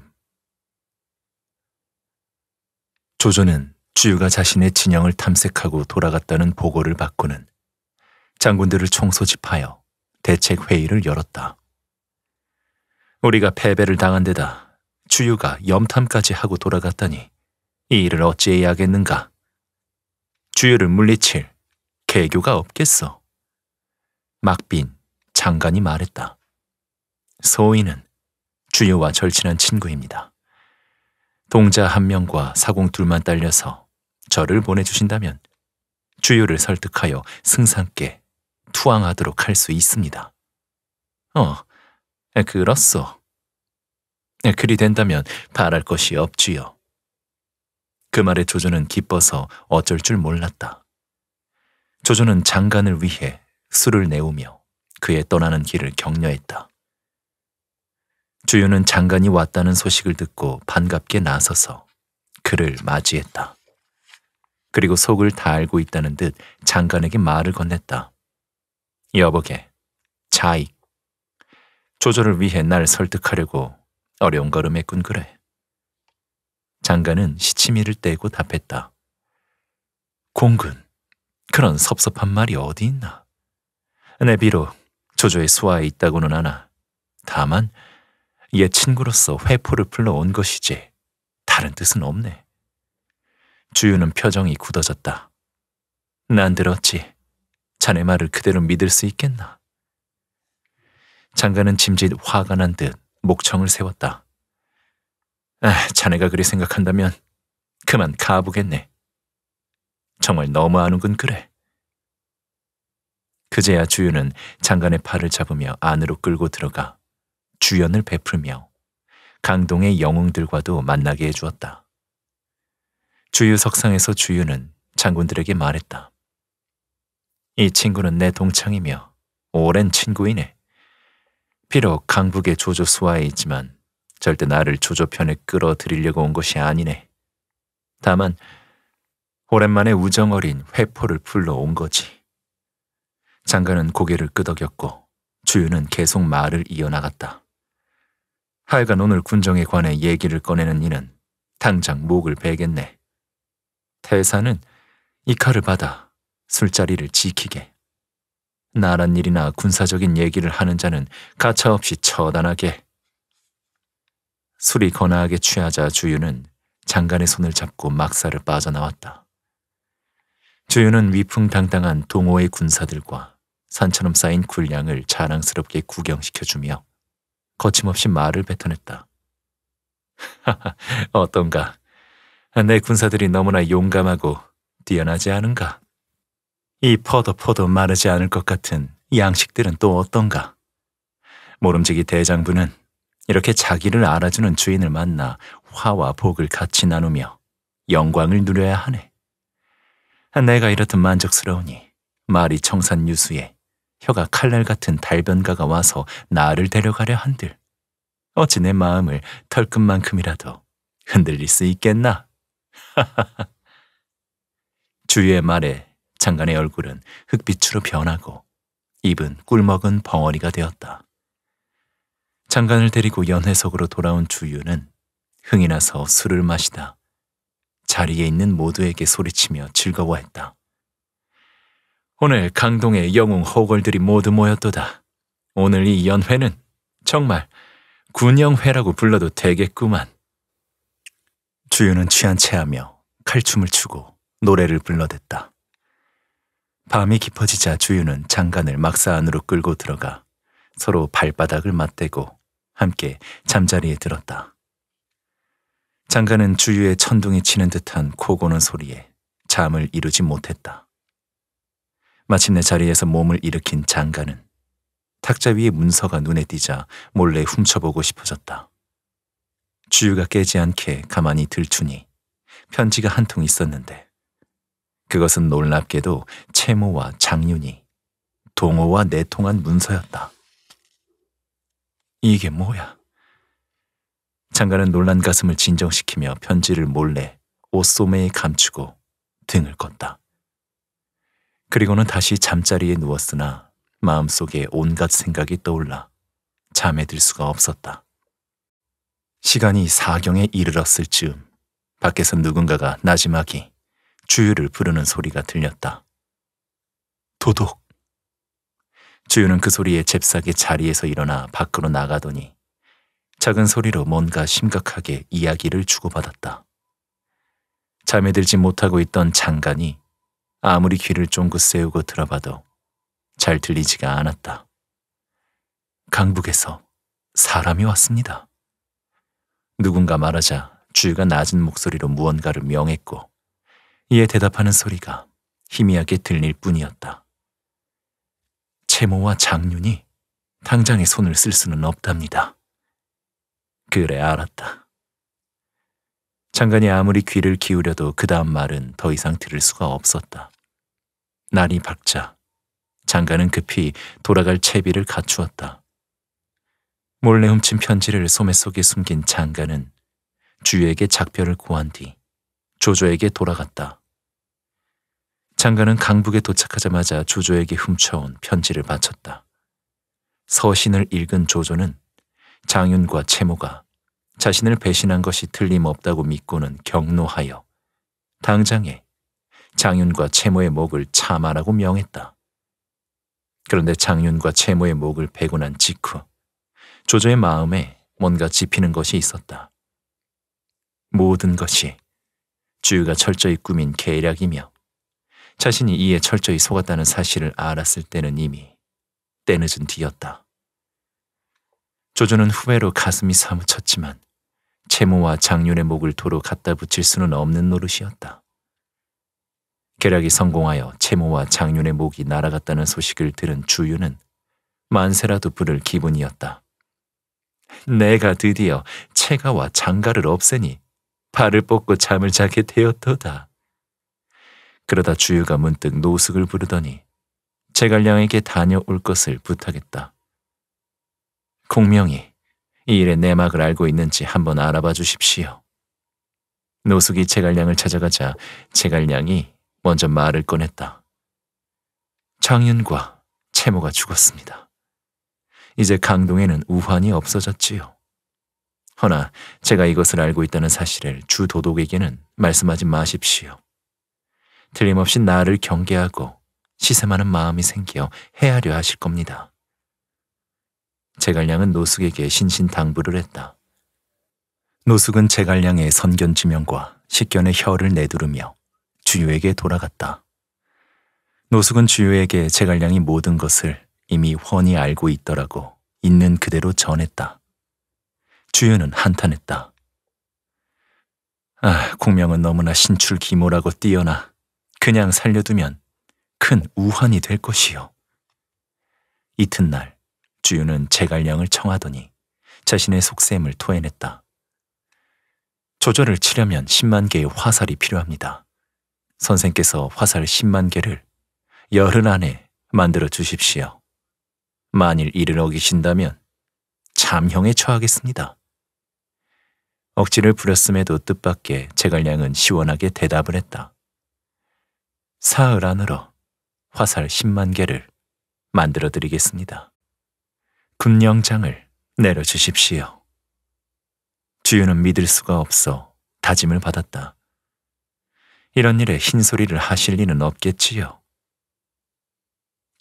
조조는 주유가 자신의 진영을 탐색하고 돌아갔다는 보고를 받고는 장군들을 총소집하여 대책 회의를 열었다. 우리가 패배를 당한 데다 주유가 염탐까지 하고 돌아갔다니 이 일을 어찌해야 하겠는가? 주유를 물리칠 개교가 없겠어. 막빈, 장관이 말했다. 소인은 주요와 절친한 친구입니다. 동자 한 명과 사공 둘만 딸려서 저를 보내주신다면 주요를 설득하여 승상께 투항하도록 할 수 있습니다. 어, 그렇소. 그리 된다면 바랄 것이 없지요. 그 말에 조조는 기뻐서 어쩔 줄 몰랐다. 조조는 장관을 위해 술을 내우며 그의 떠나는 길을 격려했다. 주유는 장관이 왔다는 소식을 듣고 반갑게 나서서 그를 맞이했다. 그리고 속을 다 알고 있다는 듯 장관에게 말을 건넸다. 여보게, 자익. 조절을 위해 날 설득하려고 어려운 걸음했군 그래. 장관은 시치미를 떼고 답했다. 공군, 그런 섭섭한 말이 어디 있나? 내 비록 조조의 수하에 있다고는 하나 다만 옛 친구로서 회포를 불러온 것이지 다른 뜻은 없네. 주유는 표정이 굳어졌다. 난 들었지. 자네 말을 그대로 믿을 수 있겠나? 장가는 짐짓 화가 난 듯 목청을 세웠다. 아, 자네가 그리 생각한다면 그만 가보겠네. 정말 너무아는군 그래. 그제야 주윤은 장관의 팔을 잡으며 안으로 끌고 들어가 주연을 베풀며 강동의 영웅들과도 만나게 해주었다. 주유석상에서 주윤은 장군들에게 말했다. 이 친구는 내 동창이며 오랜 친구이네. 비록 강북의 조조 수하에 있지만 절대 나를 조조 편에 끌어들이려고 온 것이 아니네. 다만 오랜만에 우정 어린 회포를 불러온 거지. 장가는 고개를 끄덕였고 주유는 계속 말을 이어나갔다. 하여간 오늘 군정에 관해 얘기를 꺼내는 이는 당장 목을 베겠네. 태사는 이 칼을 받아 술자리를 지키게. 나란 일이나 군사적인 얘기를 하는 자는 가차없이 처단하게. 술이 거나하게 취하자 주유는 장관의 손을 잡고 막사를 빠져나왔다. 주유는 위풍당당한 동호의 군사들과 산처럼 쌓인 군량을 자랑스럽게 구경시켜주며 거침없이 말을 뱉어냈다. 하하, 어떤가? 내 군사들이 너무나 용감하고 뛰어나지 않은가? 이 퍼도 퍼도 마르지 않을 것 같은 양식들은 또 어떤가? 모름지기 대장부는 이렇게 자기를 알아주는 주인을 만나 화와 복을 같이 나누며 영광을 누려야 하네. 내가 이렇듯 만족스러우니 말이 청산유수에 혀가 칼날 같은 달변가가 와서 나를 데려가려 한들 어찌 내 마음을 털끝만큼이라도 흔들릴 수 있겠나? 주유의 말에 장관의 얼굴은 흑빛으로 변하고 입은 꿀먹은 벙어리가 되었다. 장관을 데리고 연회석으로 돌아온 주유는 흥이 나서 술을 마시다 자리에 있는 모두에게 소리치며 즐거워했다. 오늘 강동의 영웅 허걸들이 모두 모였도다. 오늘 이 연회는 정말 군영회라고 불러도 되겠구만. 주유는 취한 채하며 칼춤을 추고 노래를 불러댔다. 밤이 깊어지자 주유는 장관을 막사 안으로 끌고 들어가 서로 발바닥을 맞대고 함께 잠자리에 들었다. 장관은 주유의 천둥이 치는 듯한 코고는 소리에 잠을 이루지 못했다. 마침내 자리에서 몸을 일으킨 장가는 탁자 위의 문서가 눈에 띄자 몰래 훔쳐보고 싶어졌다. 주유가 깨지 않게 가만히 들추니 편지가 한 통 있었는데 그것은 놀랍게도 채모와 장윤이 동호와 내통한 문서였다. 이게 뭐야? 장가는 놀란 가슴을 진정시키며 편지를 몰래 옷소매에 감추고 등을 껐다. 그리고는 다시 잠자리에 누웠으나 마음속에 온갖 생각이 떠올라 잠에 들 수가 없었다. 시간이 사경에 이르렀을 즈음 밖에서 누군가가 나지막이 주유를 부르는 소리가 들렸다. 도독! 주유는 그 소리에 잽싸게 자리에서 일어나 밖으로 나가더니 작은 소리로 뭔가 심각하게 이야기를 주고받았다. 잠에 들지 못하고 있던 장관이 아무리 귀를 쫑긋 세우고 들어봐도 잘 들리지가 않았다. 강북에서 사람이 왔습니다. 누군가 말하자 주유가 낮은 목소리로 무언가를 명했고 이에 대답하는 소리가 희미하게 들릴 뿐이었다. 채모와 장윤이 당장에 손을 쓸 수는 없답니다. 그래 알았다. 장관이 아무리 귀를 기울여도 그 다음 말은 더 이상 들을 수가 없었다. 날이 밝자 장가는 급히 돌아갈 채비를 갖추었다. 몰래 훔친 편지를 소매 속에 숨긴 장가는 주에게 유 작별을 고한 뒤 조조에게 돌아갔다. 장가는 강북에 도착하자마자 조조에게 훔쳐온 편지를 바쳤다. 서신을 읽은 조조는 장윤과 채모가 자신을 배신한 것이 틀림없다고 믿고는 경노하여 당장에 장윤과 채모의 목을 차마라고 명했다. 그런데 장윤과 채모의 목을 베고난 직후 조조의 마음에 뭔가 짚히는 것이 있었다. 모든 것이 주유가 철저히 꾸민 계략이며 자신이 이에 철저히 속았다는 사실을 알았을 때는 이미 때늦은 뒤였다. 조조는 후회로 가슴이 사무쳤지만 채모와 장윤의 목을 도로 갖다 붙일 수는 없는 노릇이었다. 계략이 성공하여 채모와 장윤의 목이 날아갔다는 소식을 들은 주유는 만세라도 부를 기분이었다. 내가 드디어 채가와 장가를 없애니 발을 뻗고 잠을 자게 되었도다. 그러다 주유가 문득 노숙을 부르더니 제갈량에게 다녀올 것을 부탁했다. 공명이 이 일의 내막을 알고 있는지 한번 알아봐 주십시오. 노숙이 제갈량을 찾아가자 제갈량이 먼저 말을 꺼냈다. 장윤과 채모가 죽었습니다. 이제 강동에는 우환이 없어졌지요. 허나 제가 이것을 알고 있다는 사실을 주 도독에게는 말씀하지 마십시오. 틀림없이 나를 경계하고 시샘하는 마음이 생겨 헤아려 하실 겁니다. 제갈량은 노숙에게 신신당부를 했다. 노숙은 제갈량의 선견지명과 식견의 혀를 내두르며 주유에게 돌아갔다. 노숙은 주유에게 제갈량이 모든 것을 이미 훤히 알고 있더라고 있는 그대로 전했다. 주유는 한탄했다. 아, 공명은 너무나 신출기모라고 뛰어나 그냥 살려두면 큰 우환이 될 것이요. 이튿날 주유는 제갈량을 청하더니 자신의 속셈을 토해냈다. 조절을 치려면 10만 개의 화살이 필요합니다. 선생께서 화살 10만 개를 열흘 안에 만들어 주십시오. 만일 이를 어기신다면 잠형에 처하겠습니다. 억지를 부렸음에도 뜻밖의 제갈량은 시원하게 대답을 했다. 사흘 안으로 화살 10만 개를 만들어 드리겠습니다. 군령장을 내려 주십시오. 주유는 믿을 수가 없어 다짐을 받았다. 이런 일에 흰소리를 하실 리는 없겠지요.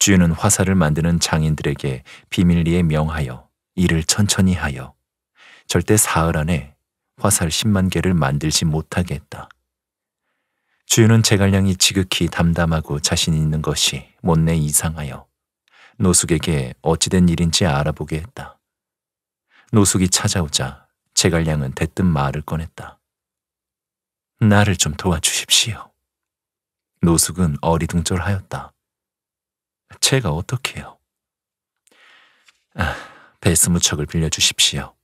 주는 화살을 만드는 장인들에게 비밀리에 명하여 일을 천천히 하여 절대 사흘 안에 화살 10만 개를 만들지 못하게 했다. 주유는 제갈량이 지극히 담담하고 자신 있는 것이 못내 이상하여 노숙에게 어찌된 일인지 알아보게 했다. 노숙이 찾아오자 제갈량은 대뜸 말을 꺼냈다. 나를 좀 도와주십시오. 노숙은 어리둥절하였다. 제가 어떻게요? 아, 배스무척을 빌려주십시오.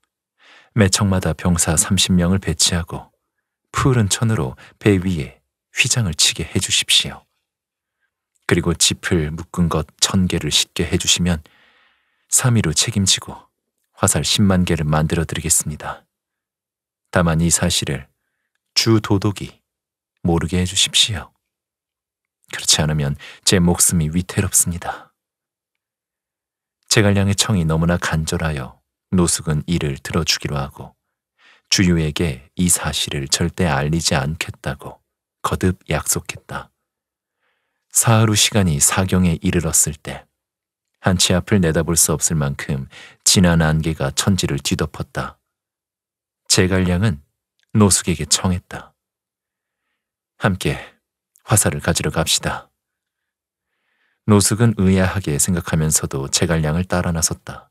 매청마다 병사 30명을 배치하고 푸른 천으로 배 위에 휘장을 치게 해주십시오. 그리고 짚을 묶은 것 천 개를 싣게 해주시면 3위로 책임지고 화살 10만 개를 만들어 드리겠습니다. 다만 이 사실을 주 도독이 모르게 해주십시오. 그렇지 않으면 제 목숨이 위태롭습니다. 제갈량의 청이 너무나 간절하여 노숙은 이를 들어주기로 하고 주유에게 이 사실을 절대 알리지 않겠다고 거듭 약속했다. 사흘 후 시간이 사경에 이르렀을 때 한치 앞을 내다볼 수 없을 만큼 진한 안개가 천지를 뒤덮었다. 제갈량은 노숙에게 청했다. 함께 화살을 가지러 갑시다. 노숙은 의아하게 생각하면서도 제갈량을 따라 나섰다.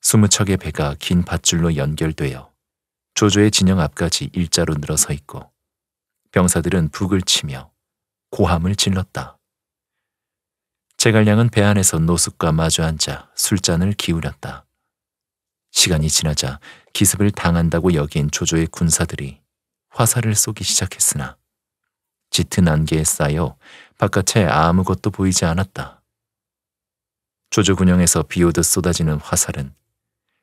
스무 척의 배가 긴 밧줄로 연결되어 조조의 진영 앞까지 일자로 늘어서 있고 병사들은 북을 치며 고함을 질렀다. 제갈량은 배 안에서 노숙과 마주 앉아 술잔을 기울였다. 시간이 지나자 기습을 당한다고 여긴 조조의 군사들이 화살을 쏘기 시작했으나 짙은 안개에 쌓여 바깥에 아무것도 보이지 않았다. 조조군영에서 비오듯 쏟아지는 화살은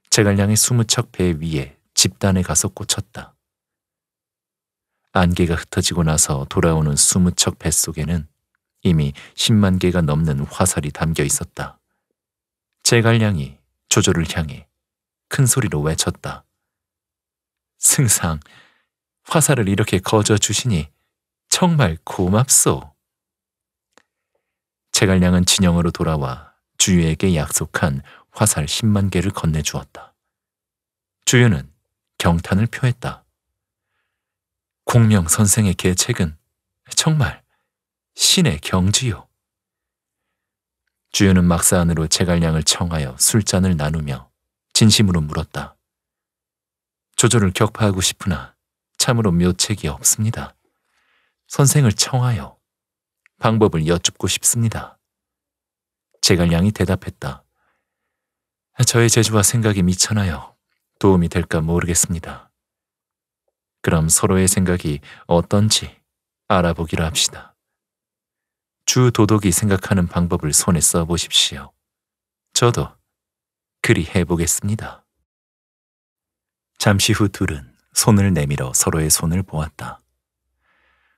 제갈량의 스무 척배 위에 집단에 가서 꽂혔다. 안개가 흩어지고 나서 돌아오는 스무 척배 속에는 이미 10만 개가 넘는 화살이 담겨 있었다. 제갈량이 조조를 향해 큰 소리로 외쳤다. 승상, 화살을 이렇게 거저 주시니 정말 고맙소. 제갈량은 진영으로 돌아와 주유에게 약속한 화살 10만 개를 건네주었다. 주유는 경탄을 표했다. 공명 선생의 계책은 정말 신의 경지요. 주유는 막사 안으로 제갈량을 청하여 술잔을 나누며 진심으로 물었다. 조조를 격파하고 싶으나 참으로 묘책이 없습니다. 선생을 청하여 방법을 여쭙고 싶습니다. 제갈량이 대답했다. 저의 재주와 생각이 미천하여 도움이 될까 모르겠습니다. 그럼 서로의 생각이 어떤지 알아보기로 합시다. 주 도독이 생각하는 방법을 손에 써보십시오. 저도 그리해 보겠습니다. 잠시 후 둘은 손을 내밀어 서로의 손을 보았다.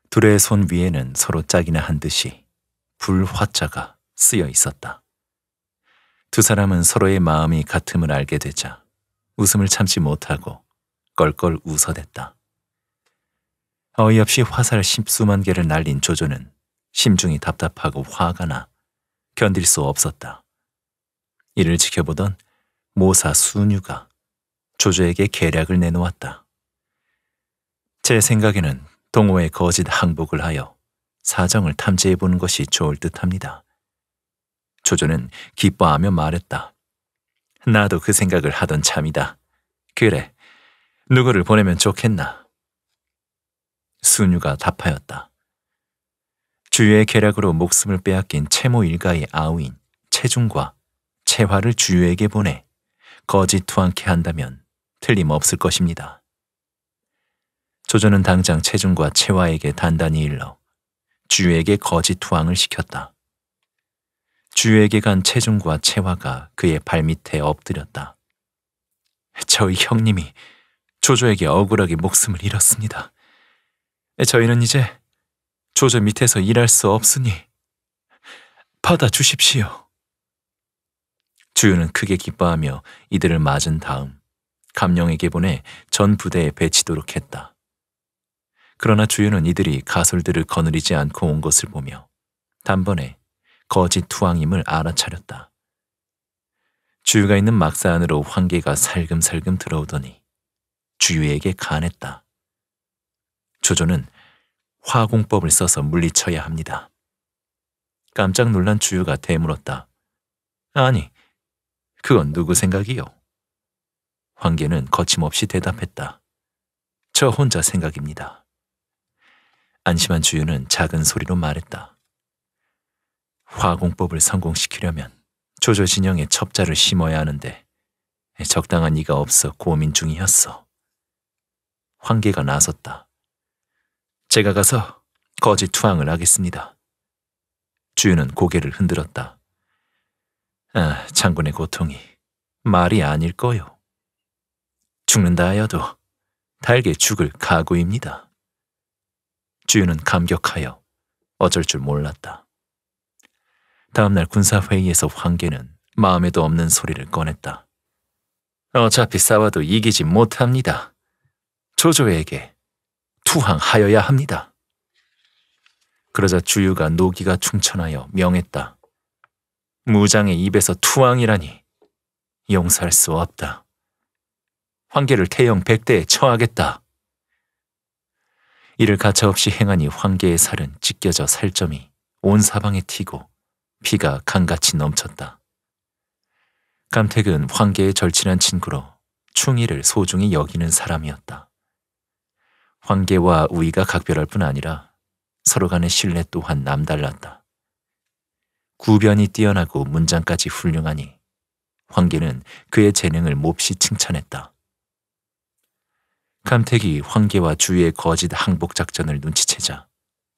둘의 손 위에는 서로 짝이나 한 듯이 불화자가 쓰여 있었다. 두 사람은 서로의 마음이 같음을 알게 되자 웃음을 참지 못하고 껄껄 웃어댔다. 어이없이 화살 십수만 개를 날린 조조는 심중이 답답하고 화가 나 견딜 수 없었다. 이를 지켜보던 모사 수뉴가 조조에게 계략을 내놓았다. 제 생각에는 동호의 거짓 항복을 하여 사정을 탐지해 보는 것이 좋을 듯합니다. 조조는 기뻐하며 말했다. 나도 그 생각을 하던 참이다. 그래, 누구를 보내면 좋겠나? 순유가 답하였다. 주유의 계략으로 목숨을 빼앗긴 채모 일가의 아우인 채중과 채화를 주유에게 보내 거짓투항케 한다면 틀림없을 것입니다. 조조는 당장 체중과 채화에게 단단히 일러 주에게 유거짓투항을 시켰다. 주에게 유간 체중과 채화가 그의 발밑에 엎드렸다. 저희 형님이 조조에게 억울하게 목숨을 잃었습니다. 저희는 이제 조조 밑에서 일할 수 없으니 받아주십시오. 주유는 크게 기뻐하며 이들을 맞은 다음 감령에게 보내 전 부대에 배치도록 했다. 그러나 주유는 이들이 가솔들을 거느리지 않고 온 것을 보며 단번에 거짓 투항임을 알아차렸다. 주유가 있는 막사 안으로 황계가 살금살금 들어오더니 주유에게 간했다. 조조는 화공법을 써서 물리쳐야 합니다. 깜짝 놀란 주유가 되물었다. 아니, 그건 누구 생각이요? 황계는 거침없이 대답했다. 저 혼자 생각입니다. 안심한 주유는 작은 소리로 말했다. 화공법을 성공시키려면 조조 진영의 첩자를 심어야 하는데 적당한 이가 없어 고민 중이었어. 황계가 나섰다. 제가 가서 거짓 투항을 하겠습니다. 주유는 고개를 흔들었다. 아, 장군의 고통이 말이 아닐 거요. 죽는다 하여도 달게 죽을 각오입니다. 주유는 감격하여 어쩔 줄 몰랐다. 다음날 군사회의에서 황계는 마음에도 없는 소리를 꺼냈다. 어차피 싸워도 이기지 못합니다. 조조에게 투항하여야 합니다. 그러자 주유가 노기가 충천하여 명했다. 무장의 입에서 투항이라니 용서할 수 없다. 황계를 태형 백대에 처하겠다. 이를 가차없이 행하니 황계의 살은 찢겨져 살점이 온 사방에 튀고 피가 강같이 넘쳤다. 감택은 황계의 절친한 친구로 충의를 소중히 여기는 사람이었다. 황계와 우이가 각별할 뿐 아니라 서로 간의 신뢰 또한 남달랐다. 구변이 뛰어나고 문장까지 훌륭하니 황계는 그의 재능을 몹시 칭찬했다. 감택이 황계와 주위의 거짓 항복 작전을 눈치채자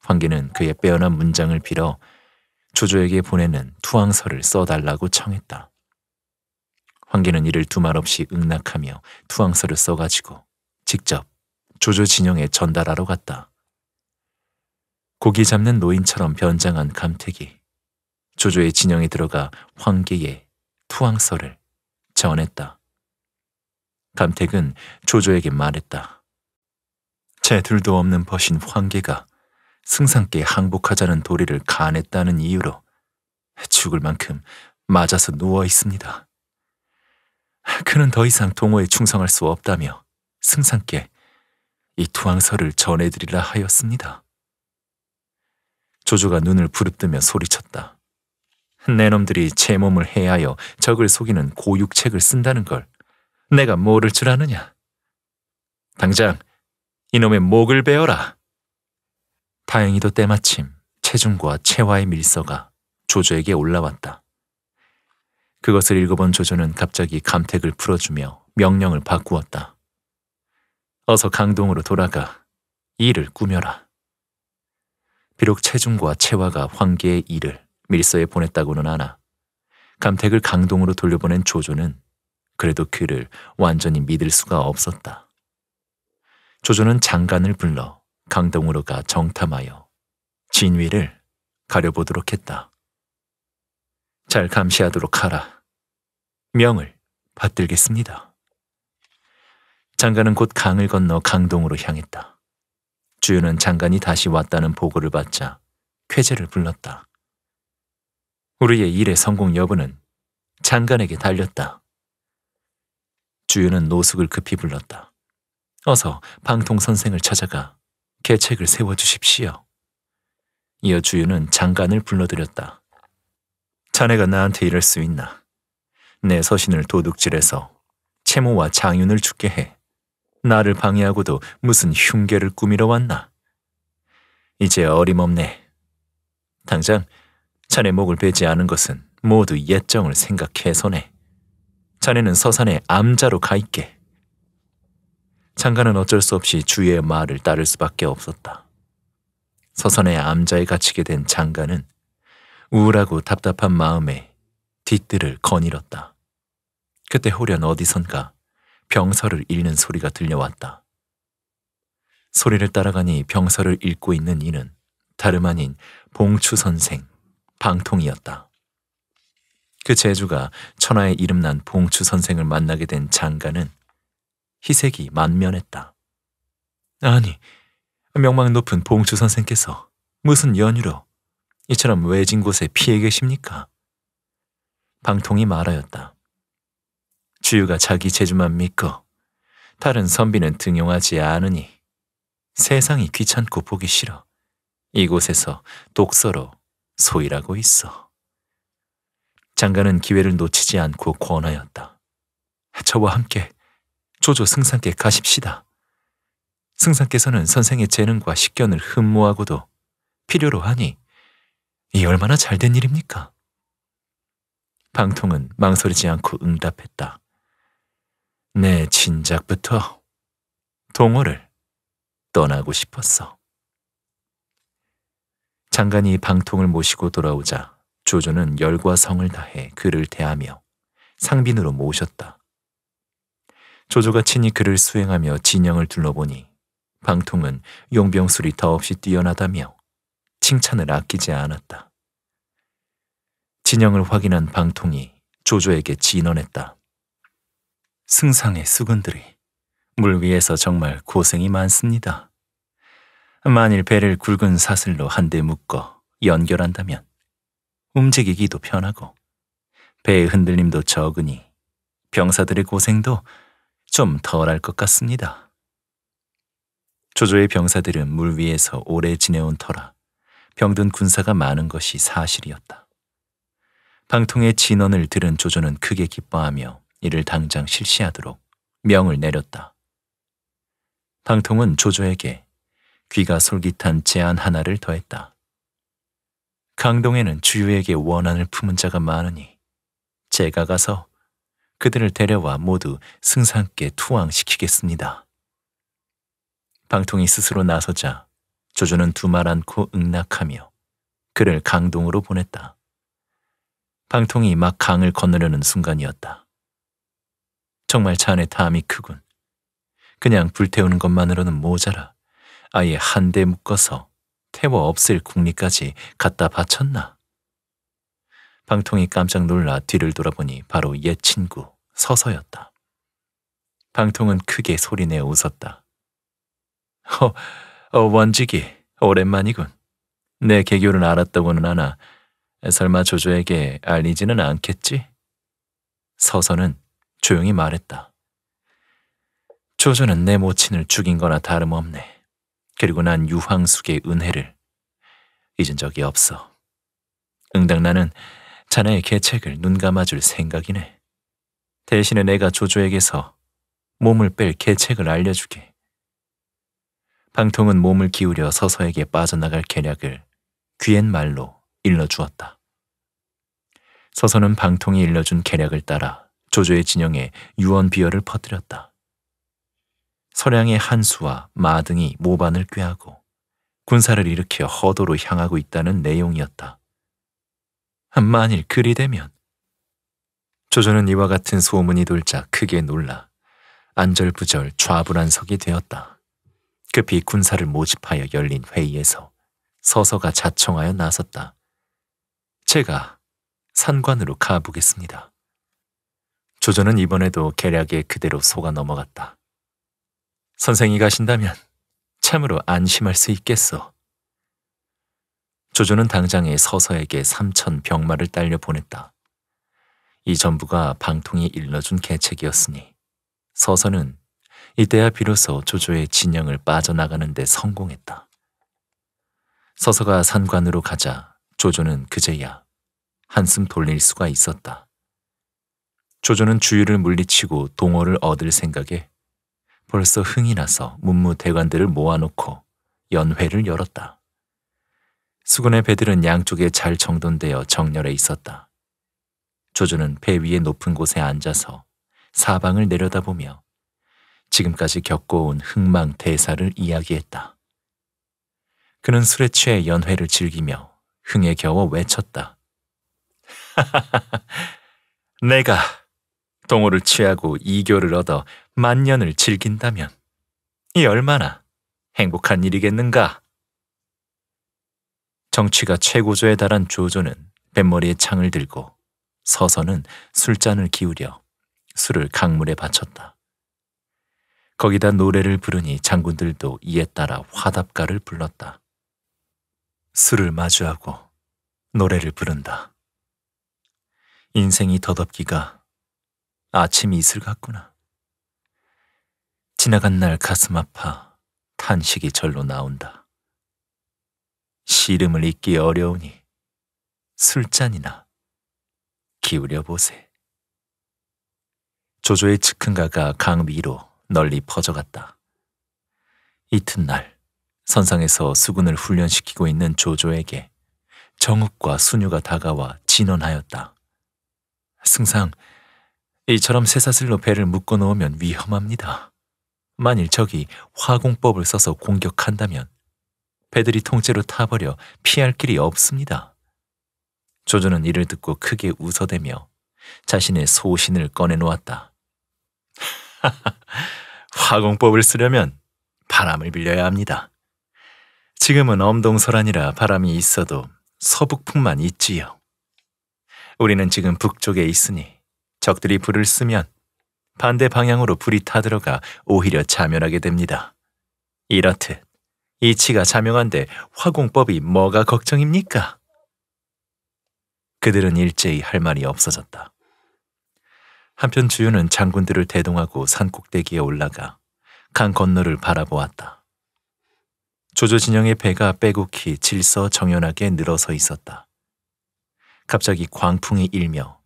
황계는 그의 빼어난 문장을 빌어 조조에게 보내는 투항서를 써달라고 청했다. 황계는 이를 두말 없이 응낙하며 투항서를 써가지고 직접 조조 진영에 전달하러 갔다. 고기 잡는 노인처럼 변장한 감택이 조조의 진영에 들어가 황계의 투항서를 전했다. 감택은 조조에게 말했다. 제둘도 없는 벗인 황계가 승상께 항복하자는 도리를 간했다는 이유로 죽을 만큼 맞아서 누워 있습니다. 그는 더 이상 동호에 충성할 수 없다며 승상께 이 투항서를 전해드리라 하였습니다. 조조가 눈을 부릅뜨며 소리쳤다. 내놈들이 제 몸을 해하여 적을 속이는 고육책을 쓴다는 걸 내가 모를 줄 아느냐? 당장 이놈의 목을 베어라. 다행히도 때마침 체중과 체화의 밀서가 조조에게 올라왔다. 그것을 읽어본 조조는 갑자기 감택을 풀어주며 명령을 바꾸었다. 어서 강동으로 돌아가 일을 꾸며라. 비록 체중과 체화가 황계의 일을 밀서에 보냈다고는 하나 감택을 강동으로 돌려보낸 조조는 그래도 그를 완전히 믿을 수가 없었다. 조조는 장관을 불러 강동으로 가 정탐하여 진위를 가려보도록 했다. 잘 감시하도록 하라. 명을 받들겠습니다. 장관은 곧 강을 건너 강동으로 향했다. 주유는 장관이 다시 왔다는 보고를 받자 쾌재를 불렀다. 우리의 일의 성공 여부는 장관에게 달렸다. 주유는 노숙을 급히 불렀다. 어서 방통 선생을 찾아가 계책을 세워주십시오. 이어 주유는 장관을 불러들였다. 자네가 나한테 이럴 수 있나? 내 서신을 도둑질해서 채모와 장윤을 죽게 해. 나를 방해하고도 무슨 흉계를 꾸미러 왔나? 이제 어림없네. 당장 자네 목을 베지 않은 것은 모두 옛정을 생각해 손해. 자네는 서산에 암자로 가 있게. 장가는 어쩔 수 없이 주의 말을 따를 수밖에 없었다. 서산에 암자에 갇히게 된장가는 우울하고 답답한 마음에 뒤뜰을 거닐었다. 그때 홀연 어디선가 병서를 읽는 소리가 들려왔다. 소리를 따라가니 병서를 읽고 있는 이는 다름 아닌 봉추 선생 방통이었다. 그 제주가 천하의 이름난 봉추 선생을 만나게 된 장가는 희색이 만면했다. 아니, 명망 높은 봉추 선생께서 무슨 연유로 이처럼 외진 곳에 피해 계십니까? 방통이 말하였다. 주유가 자기 재주만 믿고 다른 선비는 등용하지 않으니 세상이 귀찮고 보기 싫어 이곳에서 독서로 소일하고 있어. 장가는 기회를 놓치지 않고 권하였다. 저와 함께 조조 승상께 가십시다. 승상께서는 선생의 재능과 식견을 흠모하고도 필요로 하니 이 얼마나 잘된 일입니까? 방통은 망설이지 않고 응답했다. 내 진작부터 동호를 떠나고 싶었어. 장관이 방통을 모시고 돌아오자 조조는 열과 성을 다해 그를 대하며 상빈으로 모셨다. 조조가 친히 그를 수행하며 진영을 둘러보니 방통은 용병술이 더없이 뛰어나다며 칭찬을 아끼지 않았다. 진영을 확인한 방통이 조조에게 진언했다. 승상의 수군들이 물 위에서 정말 고생이 많습니다. 만일 배를 굵은 사슬로 한 대 묶어 연결한다면 움직이기도 편하고 배의 흔들림도 적으니 병사들의 고생도 좀 덜할 것 같습니다. 조조의 병사들은 물 위에서 오래 지내온 터라 병든 군사가 많은 것이 사실이었다. 방통의 진언을 들은 조조는 크게 기뻐하며 이를 당장 실시하도록 명을 내렸다. 방통은 조조에게 귀가 솔깃한 제안 하나를 더했다. 강동에는 주유에게 원한을 품은 자가 많으니 제가 가서 그들을 데려와 모두 승상께 투항시키겠습니다. 방통이 스스로 나서자 조조는 두말 않고 응낙하며 그를 강동으로 보냈다. 방통이 막 강을 건너려는 순간이었다. 정말 자네 담이 크군. 그냥 불태우는 것만으로는 모자라. 아예 한 대 묶어서 태워 없을 국리까지 갖다 바쳤나? 방통이 깜짝 놀라 뒤를 돌아보니 바로 옛 친구 서서였다. 방통은 크게 소리내 웃었다. 허, 어, 원직이 오랜만이군. 내 개교를 알았다고는 하나 설마 조조에게 알리지는 않겠지? 서서는 조용히 말했다. 조조는 내 모친을 죽인 거나 다름없네. 그리고 난 유황숙의 은혜를 잊은 적이 없어. 응당 나는 자네의 계책을 눈 감아줄 생각이네. 대신에 내가 조조에게서 몸을 뺄 계책을 알려주게. 방통은 몸을 기울여 서서에게 빠져나갈 계략을 귀엔 말로 일러주었다. 서서는 방통이 일러준 계략을 따라 조조의 진영에 유언비어를 퍼뜨렸다. 서량의 한수와 마등이 모반을 꾀하고 군사를 일으켜 허도로 향하고 있다는 내용이었다. 만일 그리 되면 조조는 이와 같은 소문이 돌자 크게 놀라 안절부절 좌불안석이 되었다. 급히 군사를 모집하여 열린 회의에서 서서가 자청하여 나섰다. 제가 산관으로 가보겠습니다. 조조는 이번에도 계략에 그대로 속아 넘어갔다. 선생이 가신다면 참으로 안심할 수 있겠소. 조조는 당장에 서서에게 삼천 병마를 딸려 보냈다. 이 전부가 방통이 일러준 계책이었으니 서서는 이때야 비로소 조조의 진영을 빠져나가는 데 성공했다. 서서가 산관으로 가자 조조는 그제야 한숨 돌릴 수가 있었다. 조조는 주위를 물리치고 동호를 얻을 생각에 벌써 흥이 나서 문무대관들을 모아놓고 연회를 열었다. 수군의 배들은 양쪽에 잘 정돈되어 정렬해 있었다. 조조는 배 위에 높은 곳에 앉아서 사방을 내려다보며 지금까지 겪어온 흥망 대사를 이야기했다. 그는 술에 취해 연회를 즐기며 흥에 겨워 외쳤다. 내가 동호를 취하고 이교를 얻어 만년을 즐긴다면 이 얼마나 행복한 일이겠는가? 정취가 최고조에 달한 조조는 뱃머리에 창을 들고 서서는 술잔을 기울여 술을 강물에 바쳤다. 거기다 노래를 부르니 장군들도 이에 따라 화답가를 불렀다. 술을 마주하고 노래를 부른다. 인생이 더덥기가 아침 이 있을 같구나. 지나간 날 가슴 아파 탄식이 절로 나온다. 시름을 잊기 어려우니 술잔이나 기울여 보세. 조조의 즉흥가가 강 위로 널리 퍼져갔다. 이튿날 선상에서 수군을 훈련시키고 있는 조조에게 정욱과 순유가 다가와 진언하였다. 승상, 이처럼 쇠사슬로 배를 묶어놓으면 위험합니다. 만일 적이 화공법을 써서 공격한다면 배들이 통째로 타버려 피할 길이 없습니다. 조조는 이를 듣고 크게 웃어대며 자신의 소신을 꺼내놓았다. 화공법을 쓰려면 바람을 빌려야 합니다. 지금은 엄동설안이라 바람이 있어도 서북풍만 있지요. 우리는 지금 북쪽에 있으니 적들이 불을 쓰면 반대 방향으로 불이 타들어가 오히려 자멸하게 됩니다. 이렇듯 이치가 자명한데 화공법이 뭐가 걱정입니까? 그들은 일제히 할 말이 없어졌다. 한편 주유는 장군들을 대동하고 산 꼭대기에 올라가 강 건너를 바라보았다. 조조 진영의 배가 빼곡히 질서 정연하게 늘어서 있었다. 갑자기 광풍이 일며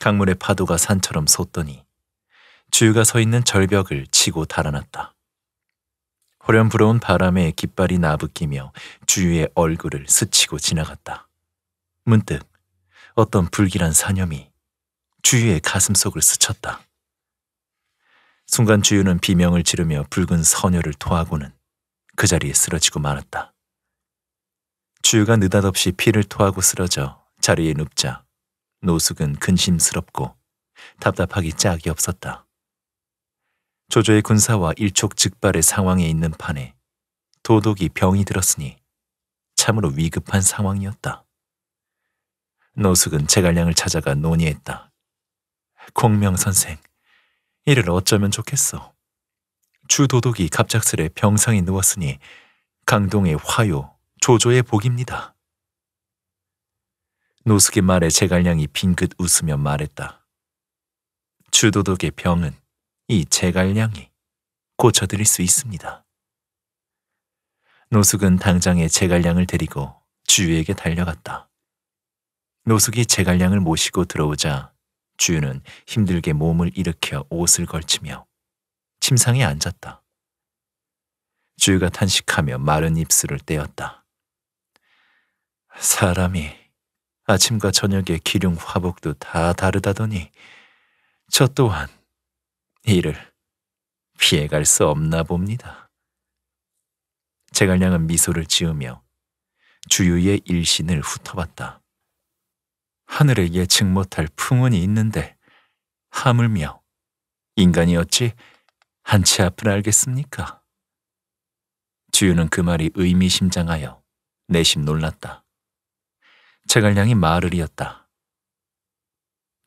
강물의 파도가 산처럼 솟더니 주유가 서 있는 절벽을 치고 달아났다. 호련 불어온 바람에 깃발이 나부끼며 주유의 얼굴을 스치고 지나갔다. 문득 어떤 불길한 사념이 주유의 가슴속을 스쳤다. 순간 주유는 비명을 지르며 붉은 선혈을 토하고는 그 자리에 쓰러지고 말았다. 주유가 느닷없이 피를 토하고 쓰러져 자리에 눕자 노숙은 근심스럽고 답답하기 짝이 없었다. 조조의 군사와 일촉즉발의 상황에 있는 판에 도독이 병이 들었으니 참으로 위급한 상황이었다. 노숙은 제갈량을 찾아가 논의했다. 공명 선생, 이를 어쩌면 좋겠어 주도독이 갑작스레 병상에 누웠으니 강동의 화요, 조조의 복입니다. 노숙의 말에 제갈량이 빙긋 웃으며 말했다. 주도독의 병은 이 제갈량이 고쳐드릴 수 있습니다. 노숙은 당장에 제갈량을 데리고 주유에게 달려갔다. 노숙이 제갈량을 모시고 들어오자 주유는 힘들게 몸을 일으켜 옷을 걸치며 침상에 앉았다. 주유가 탄식하며 마른 입술을 떼었다. 사람이 아침과 저녁의 기륭 화복도 다 다르다더니 저 또한 이를 피해갈 수 없나 봅니다. 제갈량은 미소를 지으며 주유의 일신을 훑어봤다. 하늘에 예측 못할 풍운이 있는데 하물며 인간이 어찌 한치 앞을 알겠습니까? 주유는 그 말이 의미심장하여 내심 놀랐다. 제갈량이 마을이었다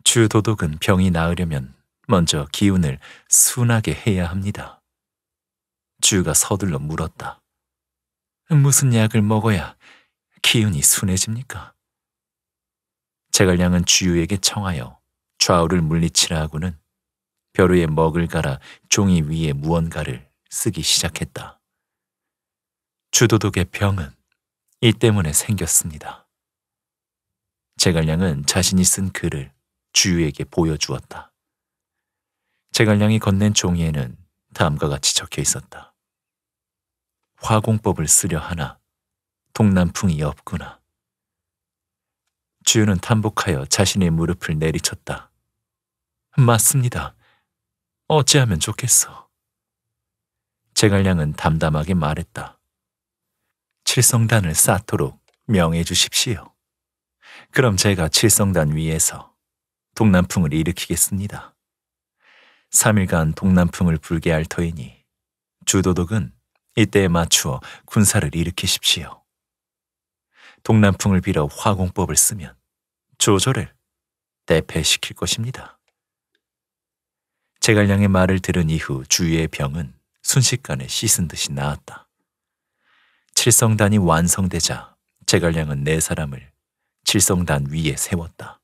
주도독은 병이 나으려면 먼저 기운을 순하게 해야 합니다. 주가 서둘러 물었다. 무슨 약을 먹어야 기운이 순해집니까? 제갈량은 주유에게 청하여 좌우를 물리치라 하고는 벼루에 먹을 갈아 종이 위에 무언가를 쓰기 시작했다. 주도독의 병은 이 때문에 생겼습니다. 제갈량은 자신이 쓴 글을 주유에게 보여주었다. 제갈량이 건넨 종이에는 다음과 같이 적혀 있었다. 화공법을 쓰려 하나 동남풍이 없구나. 주유는 탄복하여 자신의 무릎을 내리쳤다. 맞습니다. 어찌하면 좋겠어. 제갈량은 담담하게 말했다. 칠성단을 쌓도록 명해 주십시오. 그럼 제가 칠성단 위에서 동남풍을 일으키겠습니다. 3일간 동남풍을 불게 할 터이니 주도독은 이때에 맞추어 군사를 일으키십시오. 동남풍을 빌어 화공법을 쓰면 조조를 대패시킬 것입니다. 제갈량의 말을 들은 이후 주위의 병은 순식간에 씻은 듯이 나았다. 칠성단이 완성되자 제갈량은 네 사람을 칠성단 위에 세웠다.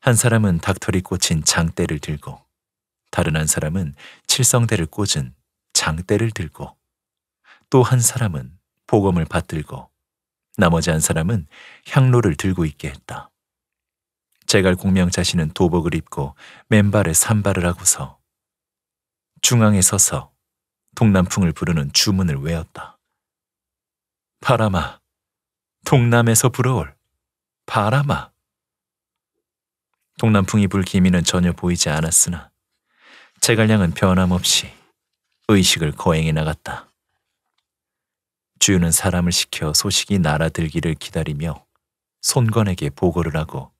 한 사람은 닥터리 꽂힌 장대를 들고 다른 한 사람은 칠성대를 꽂은 장대를 들고 또 한 사람은 복음을 받들고 나머지 한 사람은 향로를 들고 있게 했다. 제갈 공명 자신은 도복을 입고 맨발에 산발을 하고서 중앙에 서서 동남풍을 부르는 주문을 외웠다. 바람아, 동남에서 불어올 바람아. 동남풍이 불 기미는 전혀 보이지 않았으나 제갈량은 변함없이 의식을 거행해 나갔다. 주유는 사람을 시켜 소식이 날아들기를 기다리며 손관에게 보고를 하고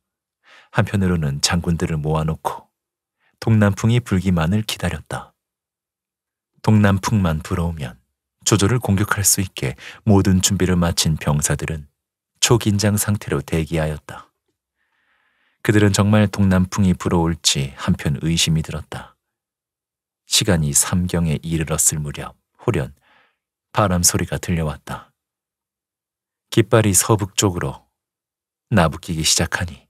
한편으로는 장군들을 모아놓고 동남풍이 불기만을 기다렸다. 동남풍만 불어오면 조조를 공격할 수 있게 모든 준비를 마친 병사들은 초긴장 상태로 대기하였다. 그들은 정말 동남풍이 불어올지 한편 의심이 들었다. 시간이 삼경에 이르렀을 무렵 홀연 바람 소리가 들려왔다. 깃발이 서북쪽으로 나부끼기 시작하니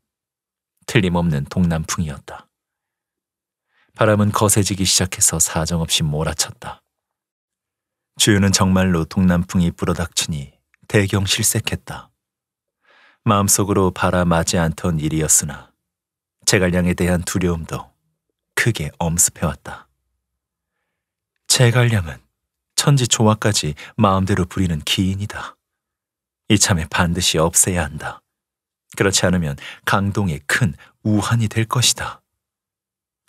틀림없는 동남풍이었다. 바람은 거세지기 시작해서 사정없이 몰아쳤다. 주유는 정말로 동남풍이 불어닥치니 대경 실색했다. 마음속으로 바라마지 않던 일이었으나 제갈량에 대한 두려움도 크게 엄습해왔다. 제갈량은 천지조화까지 마음대로 부리는 기인이다. 이참에 반드시 없애야 한다. 그렇지 않으면 강동의 큰 우한이 될 것이다.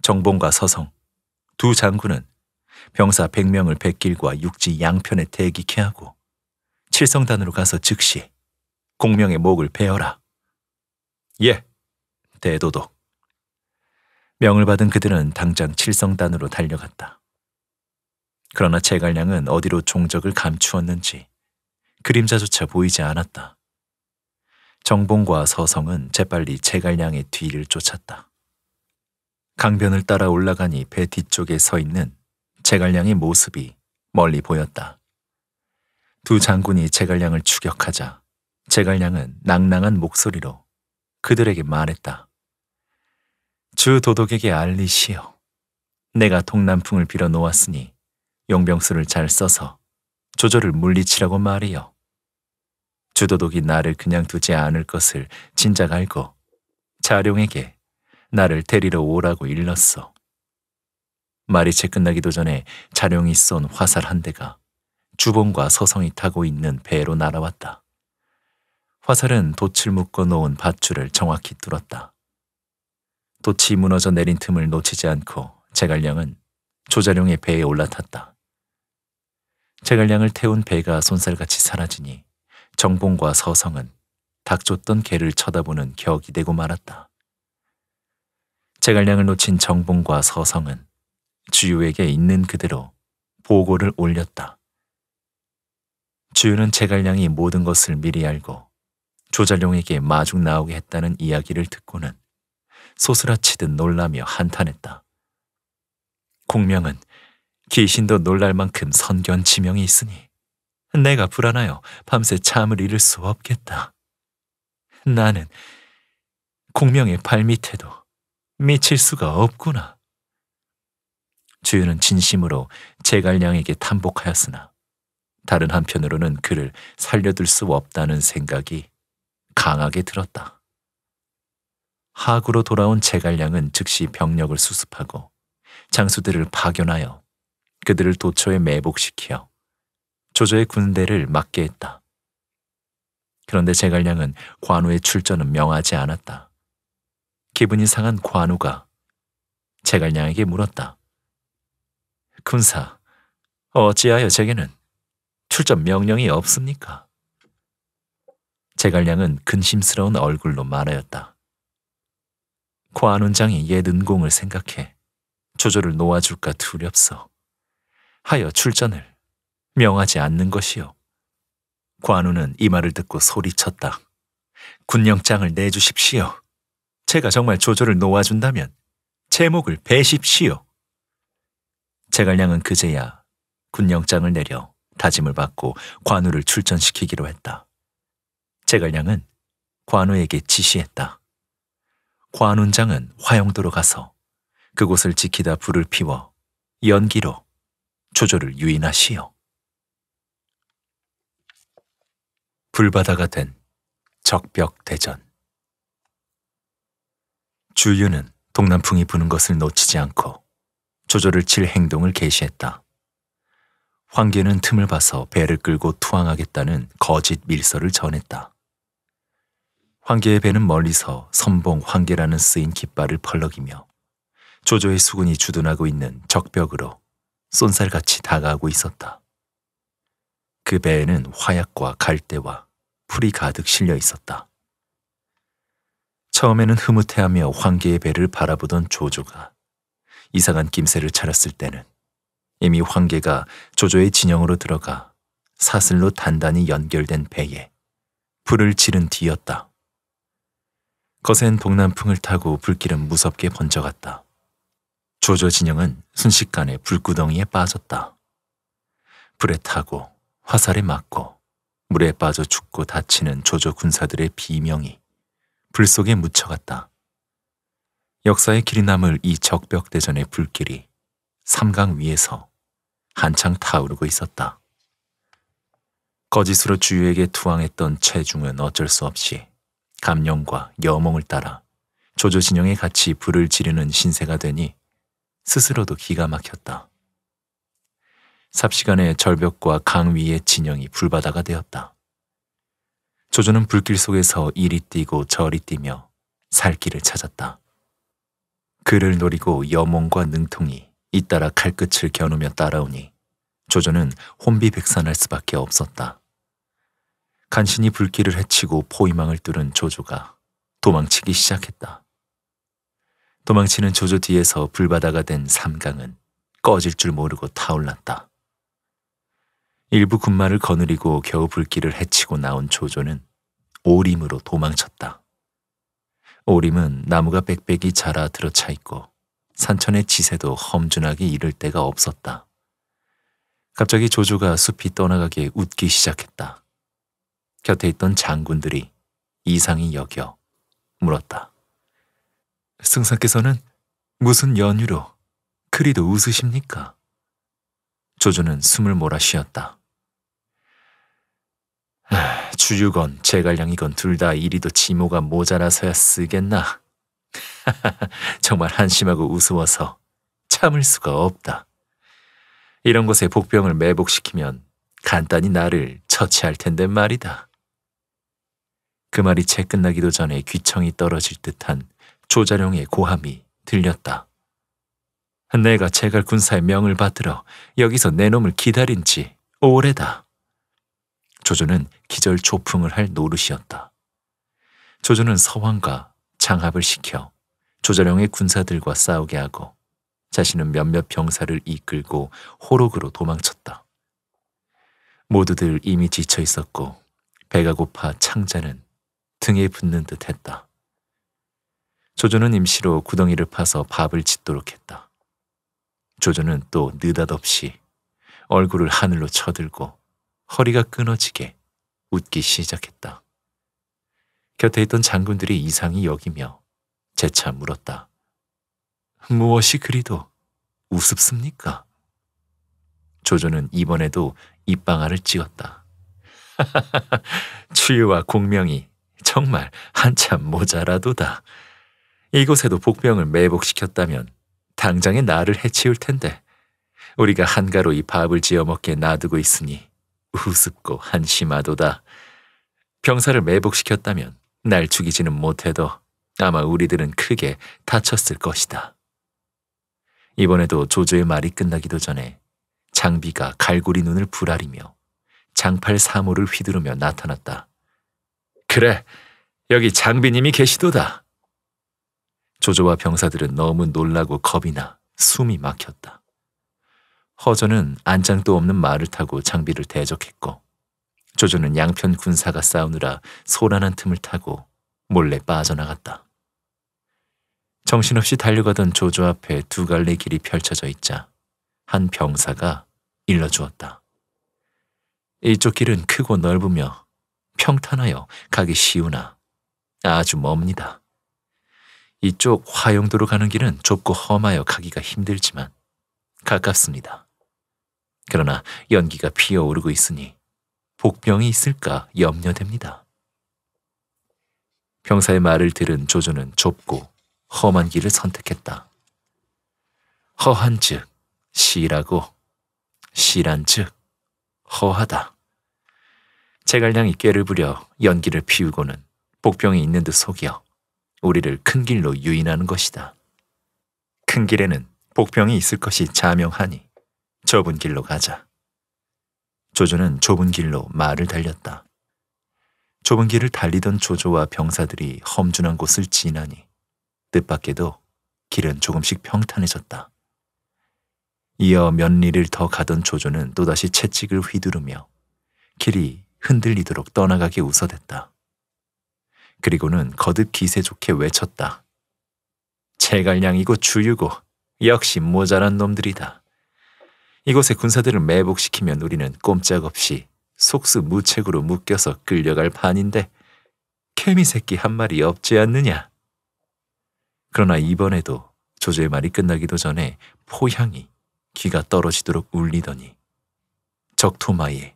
정봉과 서성 두 장군은 병사 백명을 백길과 육지 양편에 대기케 하고 칠성단으로 가서 즉시 공명의 목을 베어라. 예, 대도독. 명을 받은 그들은 당장 칠성단으로 달려갔다. 그러나 제갈량은 어디로 종적을 감추었는지 그림자조차 보이지 않았다. 정봉과 서성은 재빨리 제갈량의 뒤를 쫓았다. 강변을 따라 올라가니 배 뒤쪽에 서 있는 제갈량의 모습이 멀리 보였다. 두 장군이 제갈량을 추격하자 제갈량은 낭낭한 목소리로 그들에게 말했다. 주 도독에게 알리시오. 내가 동남풍을 빌어 놓았으니 용병수를 잘 써서 조절을 물리치라고 말이요. 주도독이 나를 그냥 두지 않을 것을 진작 알고 자룡에게 나를 데리러 오라고 일렀소. 말이 채 끝나기도 전에 자룡이 쏜 화살 한 대가 주봉과 서성이 타고 있는 배로 날아왔다. 화살은 돛을 묶어 놓은 밧줄을 정확히 뚫었다. 돛이 무너져 내린 틈을 놓치지 않고 제갈량은 조자룡의 배에 올라탔다. 제갈량을 태운 배가 손살같이 사라지니 정봉과 서성은 닥쳤던 개를 쳐다보는 격이 되고 말았다. 제갈량을 놓친 정봉과 서성은 주유에게 있는 그대로 보고를 올렸다. 주유는 제갈량이 모든 것을 미리 알고 조잘룡에게 마중 나오게 했다는 이야기를 듣고는 소스라치듯 놀라며 한탄했다. 공명은 귀신도 놀랄 만큼 선견 지명이 있으니 내가 불안하여 밤새 잠을 잃을 수 없겠다. 나는 공명의 발밑에도 미칠 수가 없구나. 주유는 진심으로 제갈량에게 탄복하였으나 다른 한편으로는 그를 살려둘 수 없다는 생각이 강하게 들었다. 하구로 돌아온 제갈량은 즉시 병력을 수습하고 장수들을 파견하여 그들을 도처에 매복시켜 조조의 군대를 막게 했다. 그런데 제갈량은 관우의 출전은 명하지 않았다. 기분이 상한 관우가 제갈량에게 물었다. 군사, 어찌하여 제게는 출전 명령이 없습니까? 제갈량은 근심스러운 얼굴로 말하였다. 코안 원장이 옛 은공을 생각해 조조를 놓아줄까 두렵소 하여 출전을 명하지 않는 것이요. 관우는 이 말을 듣고 소리쳤다. 군영장을 내주십시오. 제가 정말 조조를 놓아준다면 제목을 배십시오. 제갈량은 그제야 군영장을 내려 다짐을 받고 관우를 출전시키기로 했다. 제갈량은 관우에게 지시했다. 관운장은 화영도로 가서 그곳을 지키다 불을 피워 연기로 조조를 유인하시오. 불바다가 된 적벽대전 주유는 동남풍이 부는 것을 놓치지 않고 조조를 칠 행동을 개시했다. 황계는 틈을 봐서 배를 끌고 투항하겠다는 거짓 밀서를 전했다. 황계의 배는 멀리서 선봉 황계라는 쓰인 깃발을 펄럭이며 조조의 수군이 주둔하고 있는 적벽으로 쏜살같이 다가오고 있었다. 그 배에는 화약과 갈대와 풀이 가득 실려 있었다. 처음에는 흐뭇해하며 황계의 배를 바라보던 조조가 이상한 낌새를 차렸을 때는 이미 황계가 조조의 진영으로 들어가 사슬로 단단히 연결된 배에 불을 지른 뒤였다. 거센 동남풍을 타고 불길은 무섭게 번져갔다. 조조 진영은 순식간에 불구덩이에 빠졌다. 불에 타고 화살에 맞고 물에 빠져 죽고 다치는 조조 군사들의 비명이 불 속에 묻혀갔다. 역사의 길이 남을 이 적벽대전의 불길이 삼강 위에서 한창 타오르고 있었다. 거짓으로 주유에게 투항했던 최중은 어쩔 수 없이 감령과 여몽을 따라 조조진영에 같이 불을 지르는 신세가 되니 스스로도 기가 막혔다. 삽시간에 절벽과 강 위의 진영이 불바다가 되었다. 조조는 불길 속에서 이리 뛰고 저리 뛰며 살 길을 찾았다. 그를 노리고 여몽과 능통이 잇따라 칼끝을 겨누며 따라오니 조조는 혼비백산할 수밖에 없었다. 간신히 불길을 헤치고 포위망을 뚫은 조조가 도망치기 시작했다. 도망치는 조조 뒤에서 불바다가 된 삼강은 꺼질 줄 모르고 타올랐다. 일부 군마를 거느리고 겨우 불길을 헤치고 나온 조조는 오림으로 도망쳤다. 오림은 나무가 빽빽이 자라 들어차 있고 산천의 지세도 험준하게 이를 데가 없었다. 갑자기 조조가 숲이 떠나가게 웃기 시작했다. 곁에 있던 장군들이 이상히 여겨 물었다. 승사께서는 무슨 연유로 그리도 웃으십니까? 조조는 숨을 몰아 쉬었다. 주유건 제갈량이건 둘 다 이리도 지모가 모자라서야 쓰겠나. 정말 한심하고 우스워서 참을 수가 없다. 이런 곳에 복병을 매복시키면 간단히 나를 처치할 텐데 말이다. 그 말이 채 끝나기도 전에 귀청이 떨어질 듯한 조자룡의 고함이 들렸다. 내가 제갈 군사의 명을 받들어 여기서 내 놈을 기다린 지 오래다. 조조는 기절 초풍을할 노릇이었다. 조조는 서황과 장합을 시켜 조자룡의 군사들과 싸우게 하고 자신은 몇몇 병사를 이끌고 호록으로 도망쳤다. 모두들 이미 지쳐 있었고 배가 고파 창자는 등에 붙는 듯 했다. 조조는 임시로 구덩이를 파서 밥을 짓도록 했다. 조조는 또 느닷없이 얼굴을 하늘로 쳐들고 허리가 끊어지게 웃기 시작했다. 곁에 있던 장군들이 이상히 여기며 재차 물었다. 무엇이 그리도 우습습니까? 조조는 이번에도 입방아를 찍었다 추유와 공명이 정말 한참 모자라도다. 이곳에도 복병을 매복시켰다면 당장에 나를 해치울 텐데 우리가 한가로 이 밥을 지어 먹게 놔두고 있으니 우습고 한심하도다. 병사를 매복시켰다면 날 죽이지는 못해도 아마 우리들은 크게 다쳤을 것이다. 이번에도 조조의 말이 끝나기도 전에 장비가 갈고리 눈을 불아리며 장팔 사모를 휘두르며 나타났다. 그래, 여기 장비님이 계시도다. 조조와 병사들은 너무 놀라고 겁이 나 숨이 막혔다. 허전은 안장도 없는 말을 타고 장비를 대적했고 조조는 양편 군사가 싸우느라 소란한 틈을 타고 몰래 빠져나갔다. 정신없이 달려가던 조조 앞에 두 갈래 길이 펼쳐져 있자 한 병사가 일러주었다. 이쪽 길은 크고 넓으며 평탄하여 가기 쉬우나 아주 멉니다. 이쪽 화용도로 가는 길은 좁고 험하여 가기가 힘들지만 가깝습니다. 그러나 연기가 피어오르고 있으니 복병이 있을까 염려됩니다. 병사의 말을 들은 조조는 좁고 험한 길을 선택했다. 허한즉 시라고 시란즉 허하다. 제갈량이 깨를 부려 연기를 피우고는 복병이 있는 듯 속여 우리를 큰 길로 유인하는 것이다. 큰 길에는 복병이 있을 것이 자명하니 좁은 길로 가자. 조조는 좁은 길로 말을 달렸다. 좁은 길을 달리던 조조와 병사들이 험준한 곳을 지나니 뜻밖에도 길은 조금씩 평탄해졌다. 이어 몇 리를 더 가던 조조는 또다시 채찍을 휘두르며 길이 흔들리도록 떠나가게 웃어댔다. 그리고는 거듭 기세 좋게 외쳤다. 채갈량이고 주유고 역시 모자란 놈들이다. 이곳의 군사들을 매복시키면 우리는 꼼짝없이 속수무책으로 묶여서 끌려갈 판인데 케미 새끼 한 마리 없지 않느냐. 그러나 이번에도 조조의 말이 끝나기도 전에 포향이 귀가 떨어지도록 울리더니 적토마에 이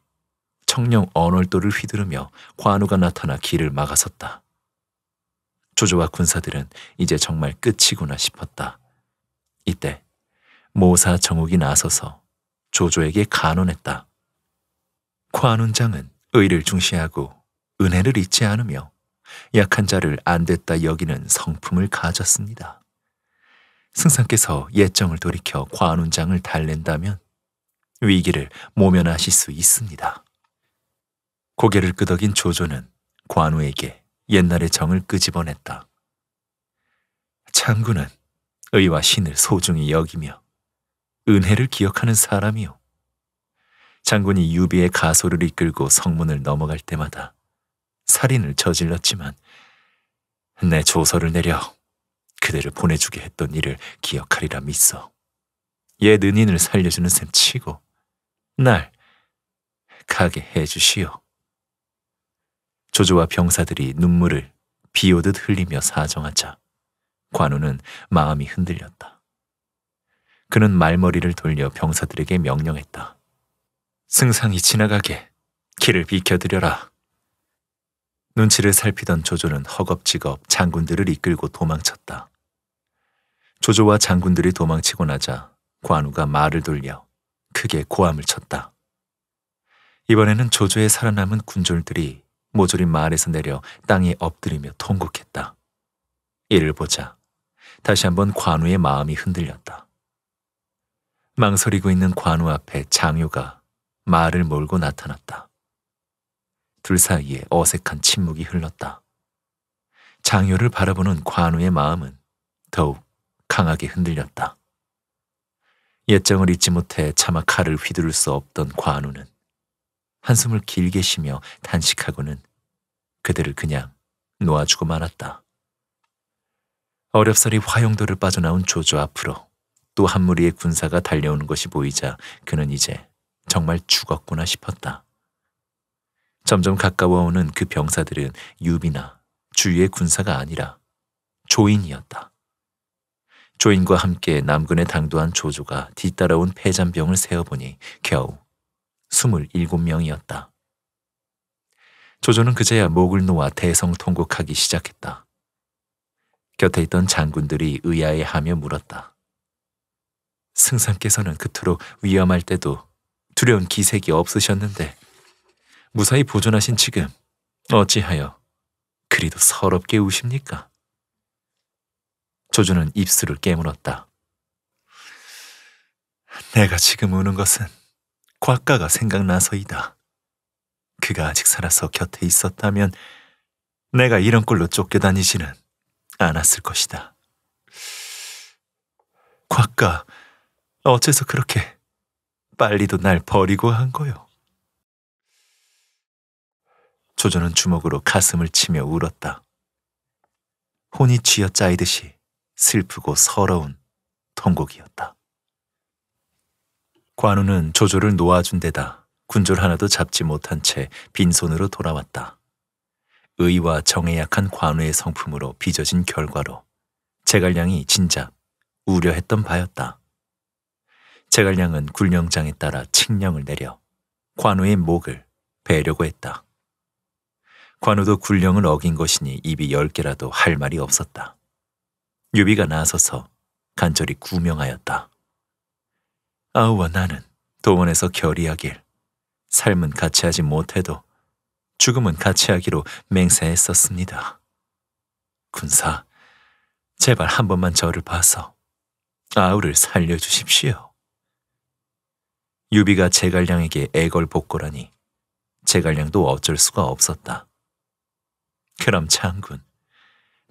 청령 언월도를 휘두르며 관우가 나타나 길을 막아섰다. 조조와 군사들은 이제 정말 끝이구나 싶었다. 이때 모사 정욱이 나서서 조조에게 간언했다. 관운장은 의를 중시하고 은혜를 잊지 않으며 약한 자를 안 됐다 여기는 성품을 가졌습니다. 승상께서 예정을 돌이켜 관운장을 달랜다면 위기를 모면하실 수 있습니다. 고개를 끄덕인 조조는 관우에게 옛날의 정을 끄집어냈다. 장군은 의와 신을 소중히 여기며 은혜를 기억하는 사람이오 장군이 유비의 가소를 이끌고 성문을 넘어갈 때마다 살인을 저질렀지만 내 조서를 내려 그대를 보내주게 했던 일을 기억하리라 믿어. 옛 은인을 살려주는 셈 치고 날 가게 해주시오. 조조와 병사들이 눈물을 비 오듯 흘리며 사정하자 관우는 마음이 흔들렸다. 그는 말머리를 돌려 병사들에게 명령했다. 승상이 지나가게 길을 비켜드려라. 눈치를 살피던 조조는 허겁지겁 장군들을 이끌고 도망쳤다. 조조와 장군들이 도망치고 나자 관우가 말을 돌려 크게 고함을 쳤다. 이번에는 조조의 살아남은 군졸들이 모조리 을에서 내려 땅에 엎드리며 통곡했다. 이를 보자 다시 한번 관우의 마음이 흔들렸다. 망설이고 있는 관우 앞에 장유가 말을 몰고 나타났다. 둘 사이에 어색한 침묵이 흘렀다. 장유를 바라보는 관우의 마음은 더욱 강하게 흔들렸다. 옛정을 잊지 못해 차마 칼을 휘두를 수 없던 관우는 한숨을 길게 쉬며 단식하고는 그들을 그냥 놓아주고 말았다. 어렵사리 화용도를 빠져나온 조조 앞으로 또 한 무리의 군사가 달려오는 것이 보이자 그는 이제 정말 죽었구나 싶었다. 점점 가까워오는 그 병사들은 유비나 주위의 군사가 아니라 조인이었다. 조인과 함께 남군에 당도한 조조가 뒤따라온 패잔병을 세어보니 겨우 27명이었다. 조조는 그제야 목을 놓아 대성통곡하기 시작했다. 곁에 있던 장군들이 의아해하며 물었다. 승상께서는 그토록 위험할 때도 두려운 기색이 없으셨는데 무사히 보존하신 지금 어찌하여 그리도 서럽게 우십니까? 조조는 입술을 깨물었다. 내가 지금 우는 것은 곽가가 생각나서이다. 그가 아직 살아서 곁에 있었다면 내가 이런 꼴로 쫓겨다니지는 않았을 것이다. 곽가, 어째서 그렇게 빨리도 날 버리고 한 거요? 조조는 주먹으로 가슴을 치며 울었다. 혼이 쥐어 짜이듯이 슬프고 서러운 통곡이었다. 관우는 조조를 놓아준 데다 군졸 하나도 잡지 못한 채 빈손으로 돌아왔다. 의와 정에 약한 관우의 성품으로 빚어진 결과로 제갈량이 진작 우려했던 바였다. 제갈량은 군령장에 따라 칙령을 내려 관우의 목을 베려고 했다. 관우도 군령을 어긴 것이니 입이 열 개라도 할 말이 없었다. 유비가 나서서 간절히 구명하였다. 아우와 나는 동원에서 결의하길 삶은 같이 하지 못해도 죽음은 같이 하기로 맹세했었습니다. 군사, 제발 한 번만 저를 봐서 아우를 살려주십시오. 유비가 제갈량에게 애걸복고라니 제갈량도 어쩔 수가 없었다. 그럼 장군,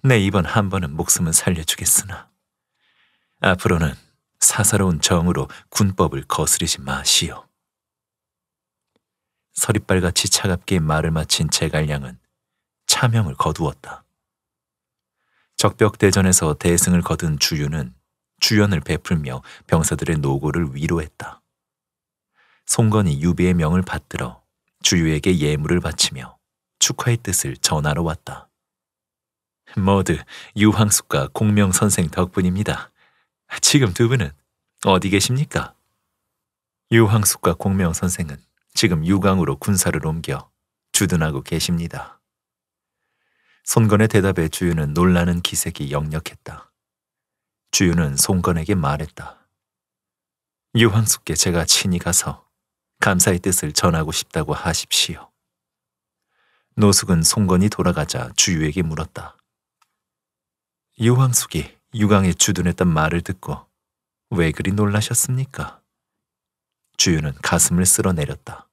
내 이번 한 번은 목숨은 살려주겠으나 앞으로는 사사로운 정으로 군법을 거스르지 마시오. 서리빨같이 차갑게 말을 마친 제갈량은 차명을 거두었다. 적벽대전에서 대승을 거둔 주유는 주연을 베풀며 병사들의 노고를 위로했다. 송건이 유비의 명을 받들어 주유에게 예물을 바치며 축하의 뜻을 전하러 왔다. 모두 유황숙과 공명선생 덕분입니다. 지금 두 분은 어디 계십니까? 유황숙과 공명 선생은 지금 유강으로 군사를 옮겨 주둔하고 계십니다. 손건의 대답에 주윤은 놀라는 기색이 역력했다. 주윤은 손건에게 말했다. 유황숙께 제가 친히 가서 감사의 뜻을 전하고 싶다고 하십시오. 노숙은 송건이 돌아가자 주유에게 물었다. 유황숙이 유광에 주둔했던 말을 듣고 왜 그리 놀라셨습니까? 주유는 가슴을 쓸어내렸다.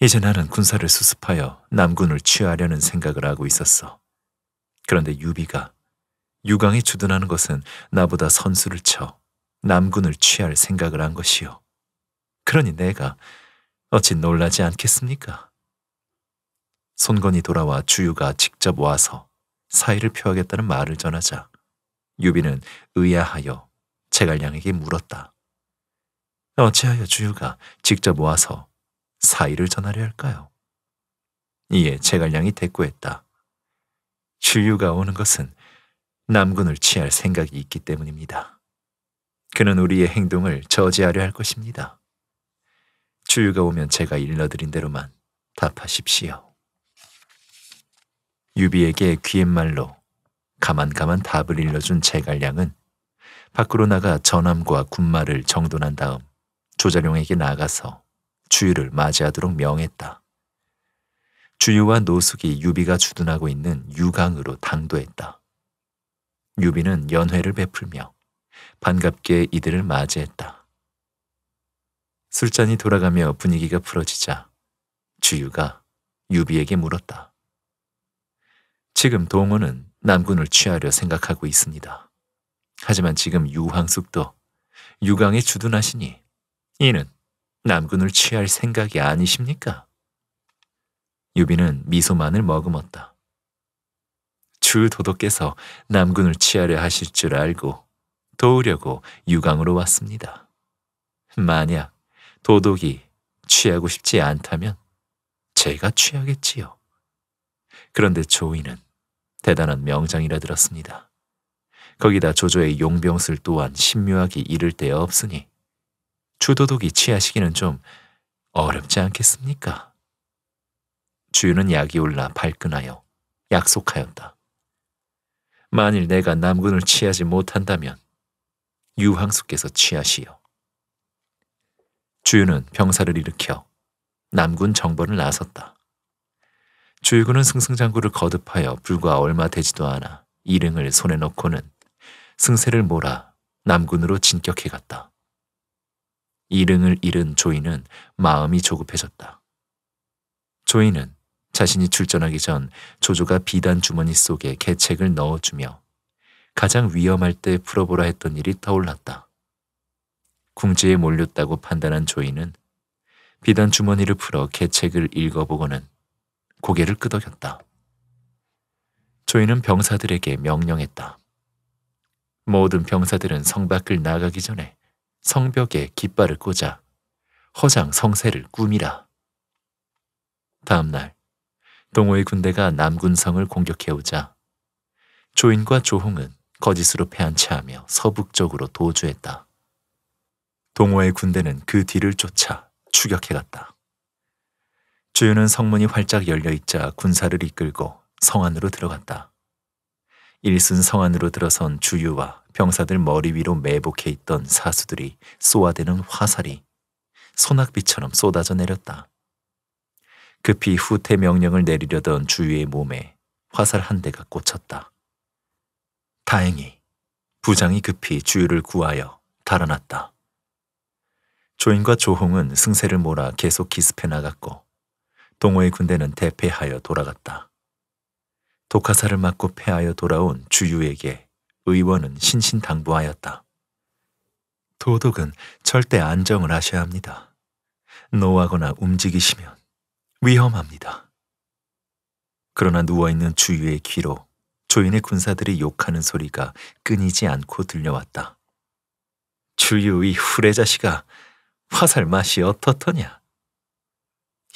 이제 나는 군사를 수습하여 남군을 취하려는 생각을 하고 있었어. 그런데 유비가 유광에 주둔하는 것은 나보다 선수를 쳐 남군을 취할 생각을 한 것이요. 그러니 내가 어찌 놀라지 않겠습니까? 손건이 돌아와 주유가 직접 와서 사의를 표하겠다는 말을 전하자 유비는 의아하여 제갈량에게 물었다. 어찌하여 주유가 직접 모아서 사의를 전하려 할까요? 이에 제갈량이 대꾸했다. 주유가 오는 것은 남군을 취할 생각이 있기 때문입니다. 그는 우리의 행동을 저지하려 할 것입니다. 주유가 오면 제가 일러드린 대로만 답하십시오. 유비에게 귀인 말로 가만가만 답을 일러준 제갈량은 밖으로 나가 전함과 군마를 정돈한 다음 조자룡에게 나가서 주유를 맞이하도록 명했다. 주유와 노숙이 유비가 주둔하고 있는 유강으로 당도했다. 유비는 연회를 베풀며 반갑게 이들을 맞이했다. 술잔이 돌아가며 분위기가 풀어지자 주유가 유비에게 물었다. 지금 동호는 남군을 취하려 생각하고 있습니다. 하지만 지금 유황숙도 유강에 주둔하시니 이는 남군을 취할 생각이 아니십니까? 유비는 미소만을 머금었다. 주도독께서 남군을 취하려 하실 줄 알고 도우려고 유강으로 왔습니다. 만약 도독이 취하고 싶지 않다면 제가 취하겠지요. 그런데 조이는 대단한 명장이라 들었습니다. 거기다 조조의 용병술 또한 신묘하게 이를 데 없으니 주도독이 취하시기는 좀 어렵지 않겠습니까? 주유는 약이 올라 발끈하여 약속하였다. 만일 내가 남군을 취하지 못한다면 유황숙께서 취하시오. 주유는 병사를 일으켜 남군 정벌을 나섰다. 주유구는 승승장구를 거듭하여 불과 얼마 되지도 않아 이릉을 손에 넣고는 승세를 몰아 남군으로 진격해 갔다. 이릉을 잃은 조이는 마음이 조급해졌다. 조이는 자신이 출전하기 전 조조가 비단 주머니 속에 개책을 넣어주며 가장 위험할 때 풀어보라 했던 일이 떠올랐다. 궁지에 몰렸다고 판단한 조이는 비단 주머니를 풀어 개책을 읽어보고는 고개를 끄덕였다. 조이는 병사들에게 명령했다. 모든 병사들은 성 밖을 나가기 전에 성벽에 깃발을 꽂아 허장 성세를 꾸미라. 다음날 동호의 군대가 남군성을 공격해오자 조인과 조홍은 거짓으로 패한채하며 서북쪽으로 도주했다. 동호의 군대는 그 뒤를 쫓아 추격해갔다. 주유는 성문이 활짝 열려 있자 군사를 이끌고 성 안으로 들어갔다. 일순 성 안으로 들어선 주유와 병사들 머리 위로 매복해 있던 사수들이 쏘아대는 화살이 소낙비처럼 쏟아져 내렸다. 급히 후퇴 명령을 내리려던 주유의 몸에 화살 한 대가 꽂혔다. 다행히 부장이 급히 주유를 구하여 달아났다. 조인과 조홍은 승세를 몰아 계속 기습해 나갔고 동호의 군대는 대패하여 돌아갔다. 독화사를 맞고 패하여 돌아온 주유에게 의원은 신신당부하였다. 도독은 절대 안정을 하셔야 합니다. 노하거나 움직이시면 위험합니다. 그러나 누워있는 주유의 귀로 조인의 군사들이 욕하는 소리가 끊이지 않고 들려왔다. 주유의 후레자씨가 화살 맛이 어떻더냐?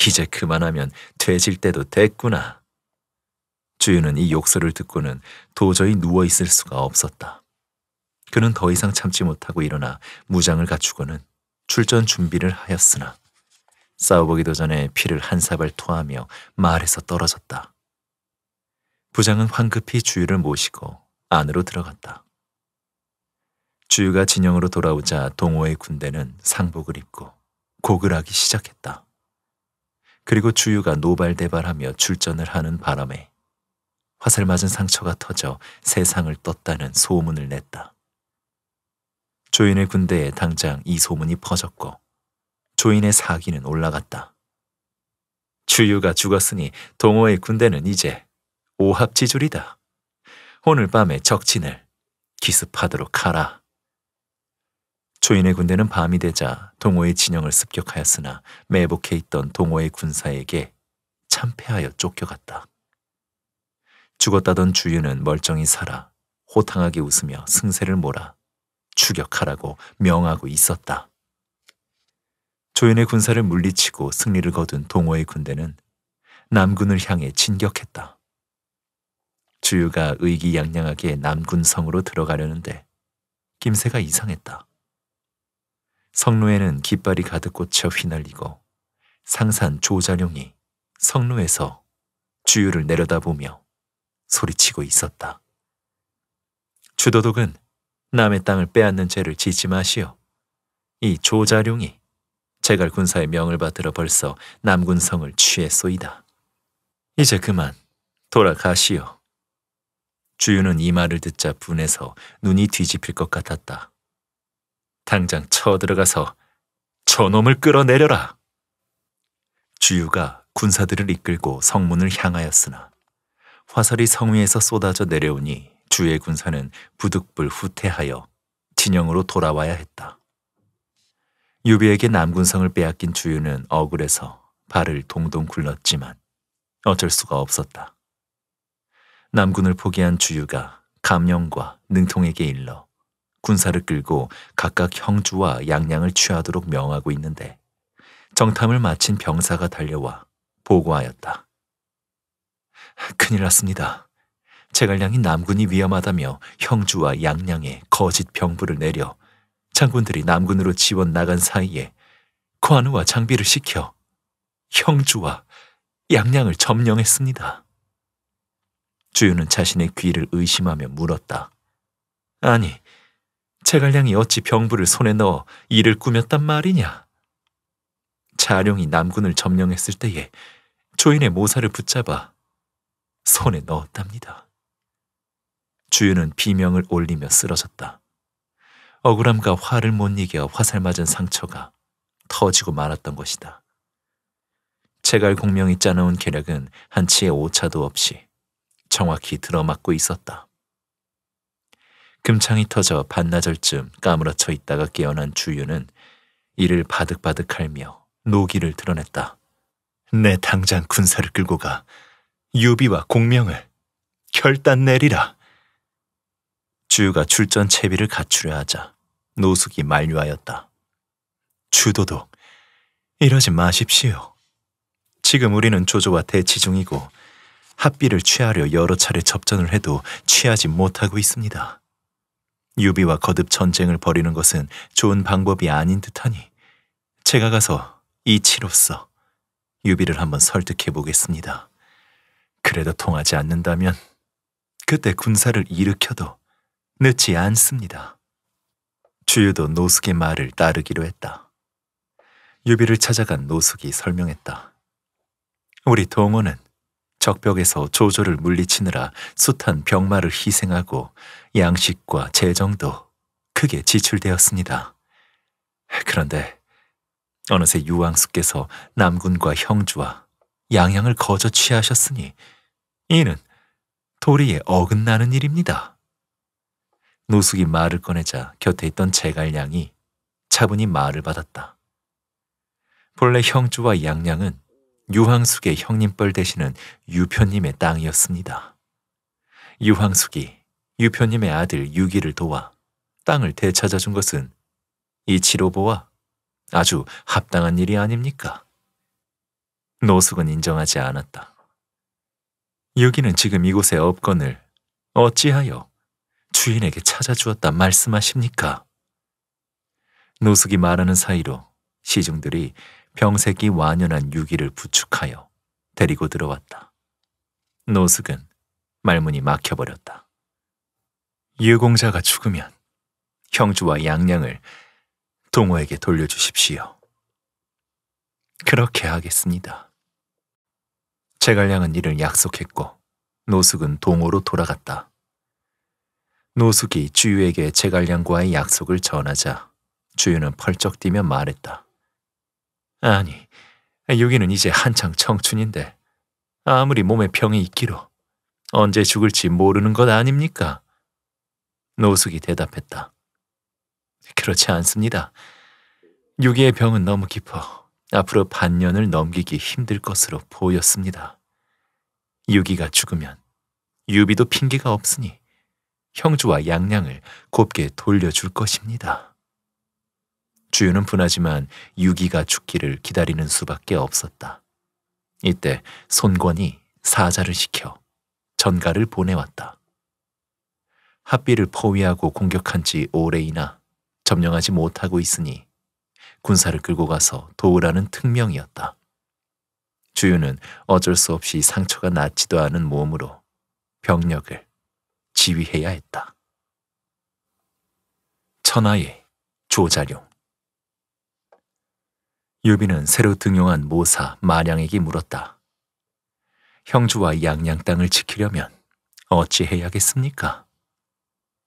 이제 그만하면 돼질 때도 됐구나. 주유는 이 욕설을 듣고는 도저히 누워있을 수가 없었다. 그는 더 이상 참지 못하고 일어나 무장을 갖추고는 출전 준비를 하였으나 싸워보기도 전에 피를 한 사발 토하며 말에서 떨어졌다. 부장은 황급히 주유를 모시고 안으로 들어갔다. 주유가 진영으로 돌아오자 동호의 군대는 상복을 입고 고글하기 시작했다. 그리고 주유가 노발대발하며 출전을 하는 바람에 화살 맞은 상처가 터져 세상을 떴다는 소문을 냈다. 조인의 군대에 당장 이 소문이 퍼졌고 조인의 사기는 올라갔다. 주유가 죽었으니 동호의 군대는 이제 오합지졸이다. 오늘 밤에 적진을 기습하도록 하라. 조인의 군대는 밤이 되자 동호의 진영을 습격하였으나 매복해 있던 동호의 군사에게 참패하여 쫓겨갔다. 죽었다던 주유는 멀쩡히 살아 호탕하게 웃으며 승세를 몰아 추격하라고 명하고 있었다. 조인의 군사를 물리치고 승리를 거둔 동호의 군대는 남군을 향해 진격했다. 주유가 의기양양하게 남군 성으로 들어가려는데 김세가 이상했다. 성로에는 깃발이 가득 꽂혀 휘날리고 상산 조자룡이 성로에서 주유를 내려다보며 소리치고 있었다. 주도독은 남의 땅을 빼앗는 죄를 짓지 마시오. 이 조자룡이 제갈 군사의 명을 받들어 벌써 남군성을 취했소이다 이제 그만 돌아가시오. 주유는 이 말을 듣자 분해서 눈이 뒤집힐 것 같았다. 당장 쳐들어가서 저놈을 끌어내려라. 주유가 군사들을 이끌고 성문을 향하였으나 화살이 성위에서 쏟아져 내려오니 주의 군사는 부득불 후퇴하여 진영으로 돌아와야 했다. 유비에게 남군성을 빼앗긴 주유는 억울해서 발을 동동 굴렀지만 어쩔 수가 없었다. 남군을 포기한 주유가 감령과 능통에게 일러 군사를 끌고 각각 형주와 양양을 취하도록 명하고 있는데 정탐을 마친 병사가 달려와 보고하였다. 큰일 났습니다. 제갈량이 남군이 위험하다며 형주와 양양에 거짓 병부를 내려 장군들이 남군으로 지원 나간 사이에 관우와 장비를 시켜 형주와 양양을 점령했습니다. 주유는 자신의 귀를 의심하며 물었다. 아니, 채갈량이 어찌 병부를 손에 넣어 일을 꾸몄단 말이냐. 자룡이 남군을 점령했을 때에 조인의 모사를 붙잡아 손에 넣었답니다. 주윤은 비명을 올리며 쓰러졌다. 억울함과 화를 못 이겨 화살 맞은 상처가 터지고 말았던 것이다. 채갈 공명이 짜놓은 계략은 한치의 오차도 없이 정확히 들어맞고 있었다. 금창이 터져 반나절쯤 까무러쳐 있다가 깨어난 주유는 이를 바득바득할며 노기를 드러냈다. 내 당장 군사를 끌고 가 유비와 공명을 결단 내리라. 주유가 출전 채비를 갖추려 하자 노숙이 만류하였다. 주도독, 이러지 마십시오. 지금 우리는 조조와 대치 중이고 합비를 취하려 여러 차례 접전을 해도 취하지 못하고 있습니다. 유비와 거듭 전쟁을 벌이는 것은 좋은 방법이 아닌 듯하니 제가 가서 이치로서 유비를 한번 설득해 보겠습니다. 그래도 통하지 않는다면 그때 군사를 일으켜도 늦지 않습니다. 주유도 노숙의 말을 따르기로 했다. 유비를 찾아간 노숙이 설명했다. 우리 동호는 적벽에서 조조를 물리치느라 숱한 병마를 희생하고 양식과 재정도 크게 지출되었습니다. 그런데 어느새 유왕숙께서 남군과 형주와 양양을 거저 취하셨으니 이는 도리에 어긋나는 일입니다. 노숙이 말을 꺼내자 곁에 있던 제갈량이 차분히 말을 받았다. 본래 형주와 양양은 유황숙의 형님뻘 대신은 유표님의 땅이었습니다. 유황숙이 유표님의 아들 유기를 도와 땅을 되찾아준 것은 이치로보와 아주 합당한 일이 아닙니까? 노숙은 인정하지 않았다. 유기는 지금 이곳의 업건을 어찌하여 주인에게 찾아주었다 말씀하십니까? 노숙이 말하는 사이로 시중들이 병색이 완연한 유기를 부축하여 데리고 들어왔다. 노숙은 말문이 막혀버렸다. 유공자가 죽으면 형주와 양양을 동호에게 돌려주십시오. 그렇게 하겠습니다. 제갈량은 이를 약속했고 노숙은 동호로 돌아갔다. 노숙이 주유에게 제갈량과의 약속을 전하자 주유는 펄쩍 뛰며 말했다. 아니, 여기는 이제 한창 청춘인데 아무리 몸에 병이 있기로 언제 죽을지 모르는 것 아닙니까? 노숙이 대답했다. 그렇지 않습니다. 유기의 병은 너무 깊어 앞으로 반년을 넘기기 힘들 것으로 보였습니다. 유기가 죽으면 유비도 핑계가 없으니 형주와 양양을 곱게 돌려줄 것입니다. 주유는 분하지만 유기가 죽기를 기다리는 수밖에 없었다. 이때 손권이 사자를 시켜 전가를 보내왔다. 합비를 포위하고 공격한 지 오래이나 점령하지 못하고 있으니 군사를 끌고 가서 도우라는 특명이었다. 주유는 어쩔 수 없이 상처가 낫지도 않은 몸으로 병력을 지휘해야 했다. 천하의 조자룡 유비는 새로 등용한 모사 마량에게 물었다. 형주와 양양 땅을 지키려면 어찌 해야겠습니까?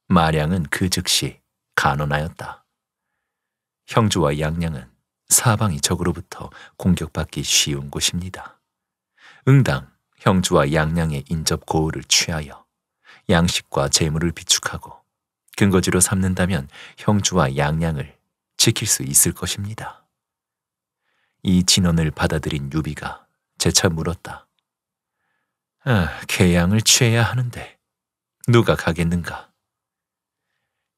마량은 그 즉시 간언하였다. 형주와 양양은 사방이 적으로부터 공격받기 쉬운 곳입니다. 응당 형주와 양양의 인접 고을을 취하여 양식과 재물을 비축하고 근거지로 삼는다면 형주와 양양을 지킬 수 있을 것입니다. 이 진언을 받아들인 유비가 재차 물었다. 아, 개양을 취해야 하는데 누가 가겠는가?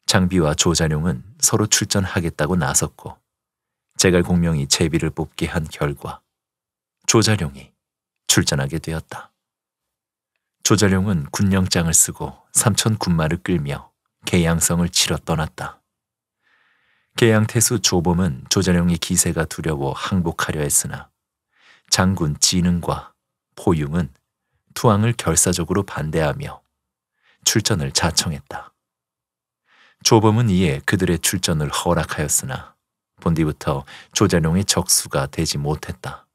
장비와 조잔용은 서로 출전하겠다고 나섰고 제갈 공명이 제비를 뽑게 한 결과 조자룡이 출전하게 되었다. 조자룡은 군령장을 쓰고 삼천 군마를 끌며 개양성을 치러 떠났다. 계양태수 조범은 조전영의 기세가 두려워 항복하려 했으나 장군 진흥과 포융은 투항을 결사적으로 반대하며 출전을 자청했다. 조범은 이에 그들의 출전을 허락하였으나 본디부터 조자룡의 적수가 되지 못했다.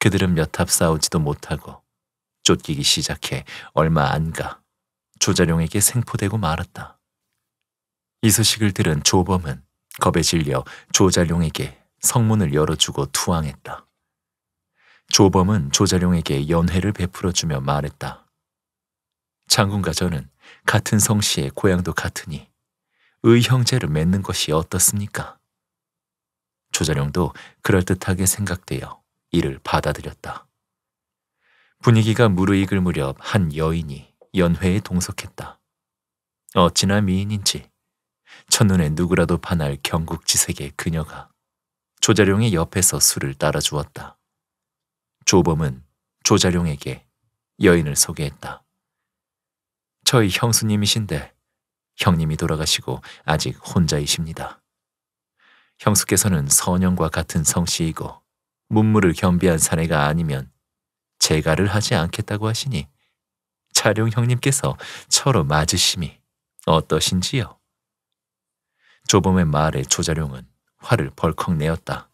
그들은 몇 합 싸우지도 못하고 쫓기기 시작해 얼마 안 가 조자룡에게 생포되고 말았다. 이 소식을 들은 조범은 겁에 질려 조자룡에게 성문을 열어주고 투항했다. 조범은 조자룡에게 연회를 베풀어주며 말했다. 장군과 저는 같은 성씨의 고향도 같으니 의형제를 맺는 것이 어떻습니까? 조자룡도 그럴듯하게 생각되어 이를 받아들였다. 분위기가 무르익을 무렵 한 여인이 연회에 동석했다. 어찌나 미인인지 첫눈에 누구라도 반할 경국지색의 그녀가 조자룡의 옆에서 술을 따라주었다. 조범은 조자룡에게 여인을 소개했다. 저희 형수님이신데 형님이 돌아가시고 아직 혼자이십니다. 형수께서는 선영과 같은 성씨이고 문물을 겸비한 사내가 아니면 제가를 하지 않겠다고 하시니 자룡 형님께서 처로 맞으심이 어떠신지요? 조범의 말에 조자룡은 화를 벌컥 내었다.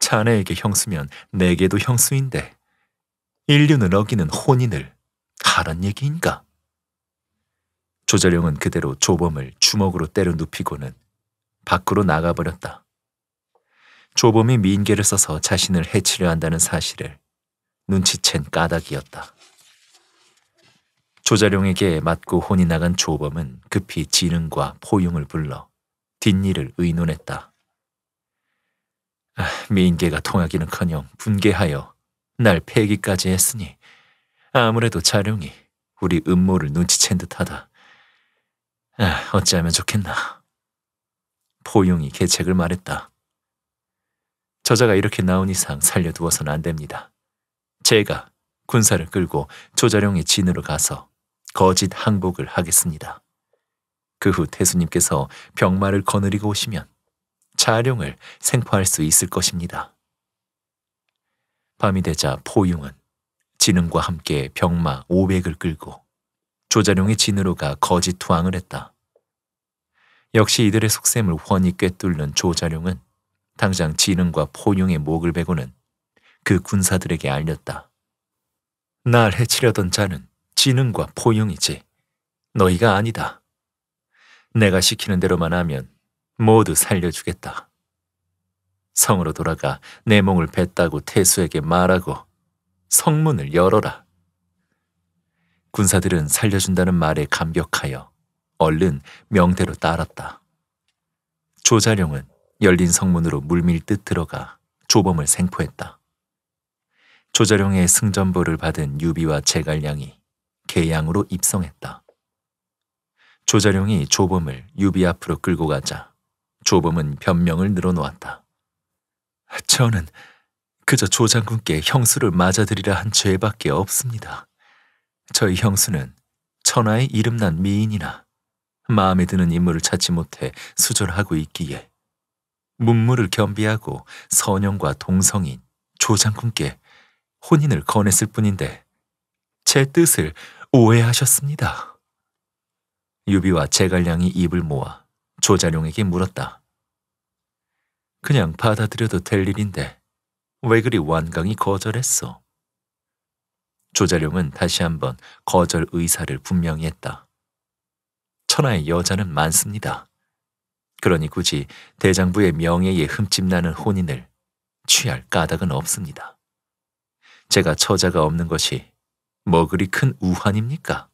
자네에게 형수면 내게도 형수인데 인류는 어기는 혼인을 하란 얘기인가? 조자룡은 그대로 조범을 주먹으로 때려 눕히고는 밖으로 나가버렸다. 조범이 민계를 써서 자신을 해치려 한다는 사실을 눈치챈 까닭이었다. 조자룡에게 맞고 혼이 나간 조범은 급히 지능과 포용을 불러 뒷일을 의논했다. 아, 미인계가 통하기는커녕 분개하여 날 패기까지 했으니 아무래도 자룡이 우리 음모를 눈치챈 듯하다. 아, 어찌하면 좋겠나. 포용이 계책을 말했다. 저자가 이렇게 나온 이상 살려두어선 안 됩니다. 제가 군사를 끌고 조자룡의 진으로 가서 거짓 항복을 하겠습니다. 그후 태수님께서 병마를 거느리고 오시면 자룡을 생포할 수 있을 것입니다. 밤이 되자 포용은 진흥과 함께 병마 500을 끌고 조자룡이 진으로 가 거지 투항을 했다. 역시 이들의 속셈을 훤히 꿰뚫는 조자룡은 당장 진흥과 포용의 목을 베고는 그 군사들에게 알렸다. 날 해치려던 자는 진흥과 포용이지 너희가 아니다. 내가 시키는 대로만 하면 모두 살려주겠다. 성으로 돌아가 내 몸을 뱉다고 태수에게 말하고 성문을 열어라. 군사들은 살려준다는 말에 감격하여 얼른 명대로 따랐다. 조자룡은 열린 성문으로 물밀듯 들어가 조범을 생포했다. 조자룡의 승전보를 받은 유비와 제갈량이 계양으로 입성했다. 조자룡이 조범을 유비 앞으로 끌고 가자 조범은 변명을 늘어놓았다. 저는 그저 조 장군께 형수를 맞아들이라 한 죄밖에 없습니다. 저희 형수는 천하의 이름난 미인이나 마음에 드는 인물을 찾지 못해 수절하고 있기에 문물을 겸비하고 선영과 동성인 조 장군께 혼인을 권했을 뿐인데 제 뜻을 오해하셨습니다. 유비와 제갈량이 입을 모아 조자룡에게 물었다. 그냥 받아들여도 될 일인데 왜 그리 완강히 거절했어? 조자룡은 다시 한번 거절 의사를 분명히 했다. 천하의 여자는 많습니다. 그러니 굳이 대장부의 명예에 흠집나는 혼인을 취할 까닭은 없습니다. 제가 처자가 없는 것이 뭐 그리 큰 우환입니까?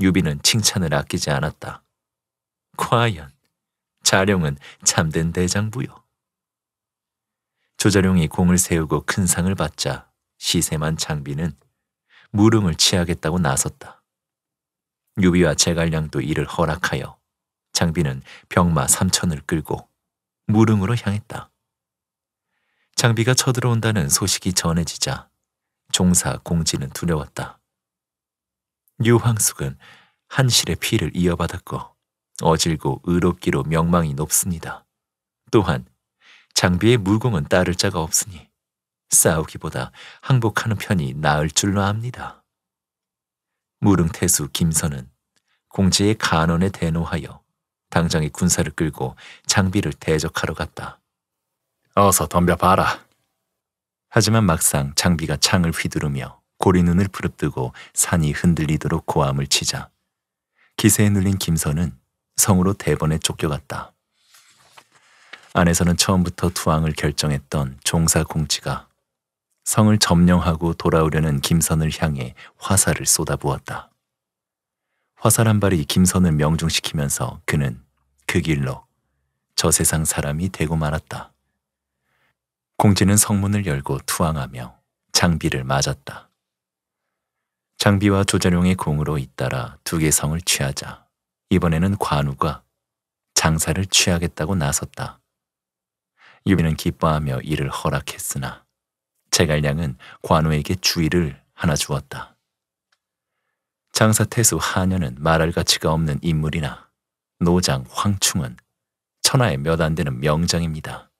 유비는 칭찬을 아끼지 않았다. 과연 자룡은 참된 대장부요. 조자룡이 공을 세우고 큰 상을 받자 시세만 장비는 무릉을 취하겠다고 나섰다. 유비와 제갈량도 이를 허락하여 장비는 병마 삼천을 끌고 무릉으로 향했다. 장비가 쳐들어온다는 소식이 전해지자 종사 공지는 두려웠다. 류황숙은 한실의 피를 이어받았고 어질고 의롭기로 명망이 높습니다. 또한 장비의 물공은 따를 자가 없으니 싸우기보다 항복하는 편이 나을 줄로 압니다. 무릉태수 김선은 공지의 간원에 대노하여 당장의 군사를 끌고 장비를 대적하러 갔다. 어서 덤벼봐라. 하지만 막상 장비가 창을 휘두르며 고리 눈을 부릅뜨고 산이 흔들리도록 고함을 치자 기세에 눌린 김선은 성으로 대번에 쫓겨갔다. 안에서는 처음부터 투항을 결정했던 종사 공치가 성을 점령하고 돌아오려는 김선을 향해 화살을 쏟아부었다. 화살 한 발이 김선을 명중시키면서 그는 그 길로 저 세상 사람이 되고 말았다. 공지는 성문을 열고 투항하며 장비를 맞았다. 장비와 조전용의 공으로 잇따라 두 개 성을 취하자 이번에는 관우가 장사를 취하겠다고 나섰다. 유비는 기뻐하며 이를 허락했으나 제갈량은 관우에게 주의를 하나 주었다. 장사 태수 하녀는 말할 가치가 없는 인물이나 노장 황충은 천하에 몇 안 되는 명장입니다.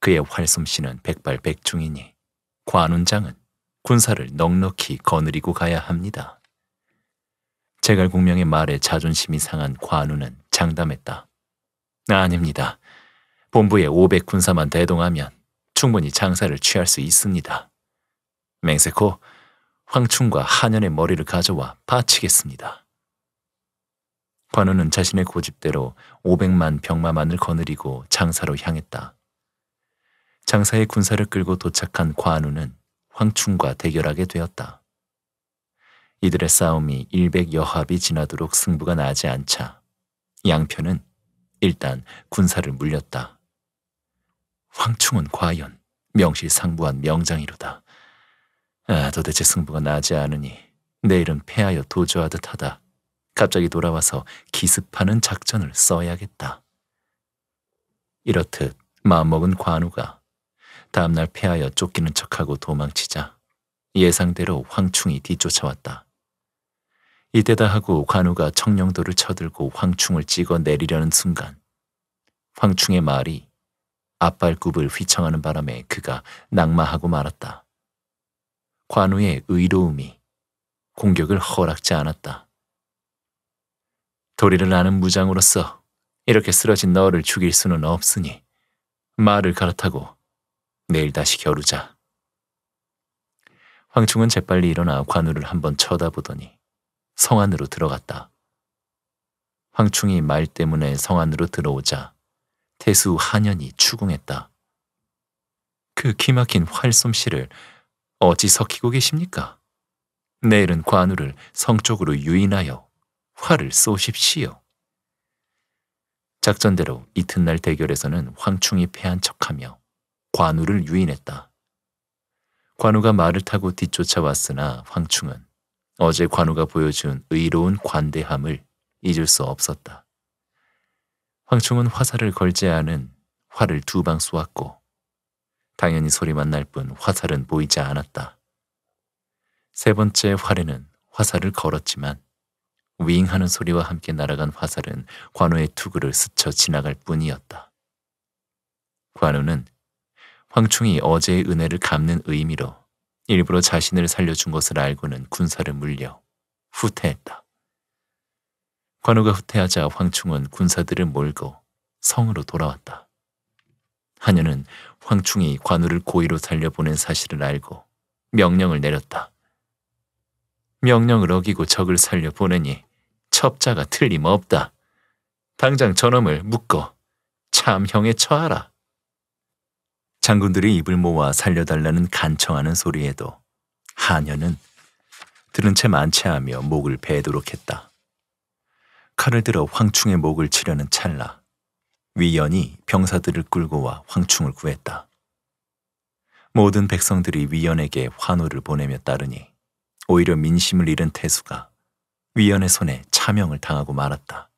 그의 활솜씨는 백발백중이니 관운장은 군사를 넉넉히 거느리고 가야 합니다. 제갈공명의 말에 자존심이 상한 관우는 장담했다. 아닙니다. 본부에500 군사만 대동하면 충분히 장사를 취할 수 있습니다. 맹세코 황충과 한연의 머리를 가져와 바치겠습니다. 관우는 자신의 고집대로 500만 병마만을 거느리고 장사로 향했다. 장사의 군사를 끌고 도착한 관우는 황충과 대결하게 되었다. 이들의 싸움이 일백여합이 지나도록 승부가 나지 않자 양편은 일단 군사를 물렸다. 황충은 과연 명실상부한 명장이로다. 아, 도대체 승부가 나지 않으니 내일은 패하여 도주하듯 하다. 갑자기 돌아와서 기습하는 작전을 써야겠다. 이렇듯 마음먹은 관우가 다음날 패하여 쫓기는 척하고 도망치자 예상대로 황충이 뒤쫓아왔다. 이때다 하고 관우가 청령도를 쳐들고 황충을 찍어 내리려는 순간 황충의 말이 앞발굽을 휘청하는 바람에 그가 낙마하고 말았다. 관우의 의로움이 공격을 허락지 않았다. 도리를 아는 무장으로서 이렇게 쓰러진 너를 죽일 수는 없으니 말을 갈아타고 내일 다시 겨루자. 황충은 재빨리 일어나 관우를 한번 쳐다보더니 성 안으로 들어갔다. 황충이 말 때문에 성 안으로 들어오자 태수 한연이 추궁했다. 그 기막힌 활솜씨를 어찌 섞이고 계십니까? 내일은 관우를 성 쪽으로 유인하여 활을 쏘십시오. 작전대로 이튿날 대결에서는 황충이 패한 척하며 관우를 유인했다. 관우가 말을 타고 뒤쫓아왔으나 황충은 어제 관우가 보여준 의로운 관대함을 잊을 수 없었다. 황충은 화살을 걸지 않은 활을 두 방 쏘았고 당연히 소리만 날 뿐 화살은 보이지 않았다. 세 번째 활에는 화살을 걸었지만 윙하는 소리와 함께 날아간 화살은 관우의 투구를 스쳐 지나갈 뿐이었다. 관우는 황충이 어제의 은혜를 갚는 의미로 일부러 자신을 살려준 것을 알고는 군사를 물려 후퇴했다. 관우가 후퇴하자 황충은 군사들을 몰고 성으로 돌아왔다. 한여는 황충이 관우를 고의로 살려보낸 사실을 알고 명령을 내렸다. 명령을 어기고 적을 살려보내니 첩자가 틀림없다. 당장 저놈을 묶어 참형에 처하라. 장군들이 입을 모아 살려달라는 간청하는 소리에도 하녀는 들은 채 만체하며 목을 베도록 했다. 칼을 들어 황충의 목을 치려는 찰나 위연이 병사들을 끌고 와 황충을 구했다. 모든 백성들이 위연에게 환호를 보내며 따르니 오히려 민심을 잃은 태수가 위연의 손에 차명을 당하고 말았다.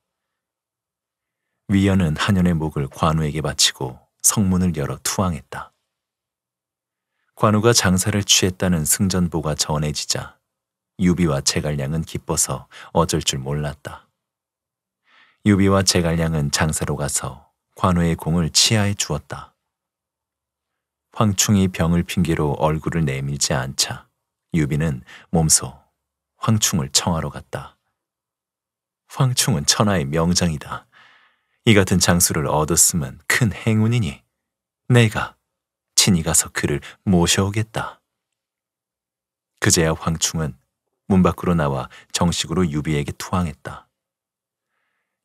위연은 한연의 목을 관우에게 바치고 성문을 열어 투항했다. 관우가 장사를 취했다는 승전보가 전해지자 유비와 제갈량은 기뻐서 어쩔 줄 몰랐다. 유비와 제갈량은 장사로 가서 관우의 공을 치아에 주었다. 황충이 병을 핑계로 얼굴을 내밀지 않자 유비는 몸소 황충을 청하러 갔다. 황충은 천하의 명장이다. 이 같은 장수를 얻었으면큰 행운이니 내가 친히 가서 그를 모셔오겠다. 그제야 황충은 문 밖으로 나와 정식으로 유비에게 투항했다.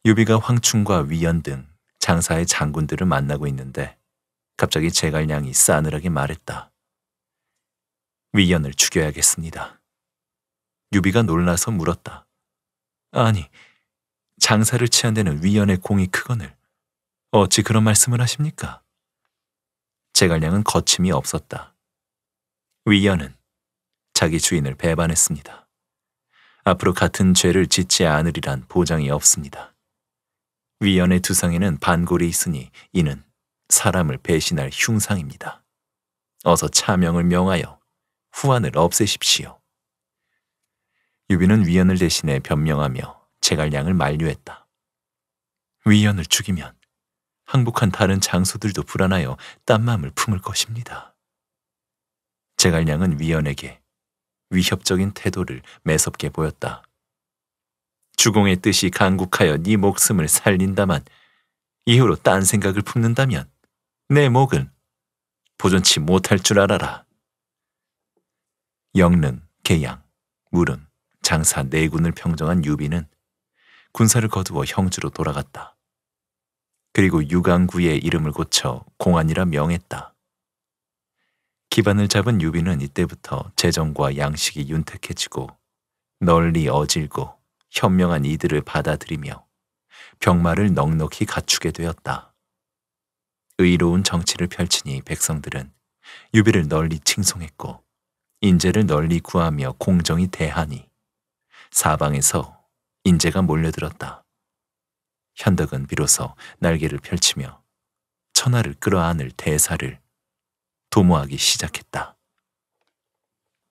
유비가 황충과 위연 등 장사의 장군들을 만나고 있는데 갑자기 제갈량이 싸늘하게 말했다. 위연을 죽여야겠습니다. 유비가 놀라서 물었다. 아니, 장사를 취한 데는 위연의 공이 크거늘 어찌 그런 말씀을 하십니까? 제갈량은 거침이 없었다. 위연은 자기 주인을 배반했습니다. 앞으로 같은 죄를 짓지 않으리란 보장이 없습니다. 위연의 두상에는 반골이 있으니 이는 사람을 배신할 흉상입니다. 어서 차명을 명하여 후환을 없애십시오. 유비는 위연을 대신해 변명하며 제갈량을 만류했다. 위연을 죽이면 항복한 다른 장소들도 불안하여 딴마음을 품을 것입니다. 제갈량은 위연에게 위협적인 태도를 매섭게 보였다. 주공의 뜻이 강국하여네 목숨을 살린다만 이후로 딴 생각을 품는다면 내 목은 보존치 못할 줄 알아라. 영릉, 계양, 무릉, 장사 네 군을 평정한 유비는 군사를 거두어 형주로 돌아갔다. 그리고 유강구의 이름을 고쳐 공안이라 명했다. 기반을 잡은 유비는 이때부터 재정과 양식이 윤택해지고 널리 어질고 현명한 이들을 받아들이며 병마를 넉넉히 갖추게 되었다. 의로운 정치를 펼치니 백성들은 유비를 널리 칭송했고 인재를 널리 구하며 공정히 대하니 사방에서 인재가 몰려들었다. 현덕은 비로소 날개를 펼치며 천하를 끌어안을 대사를 도모하기 시작했다.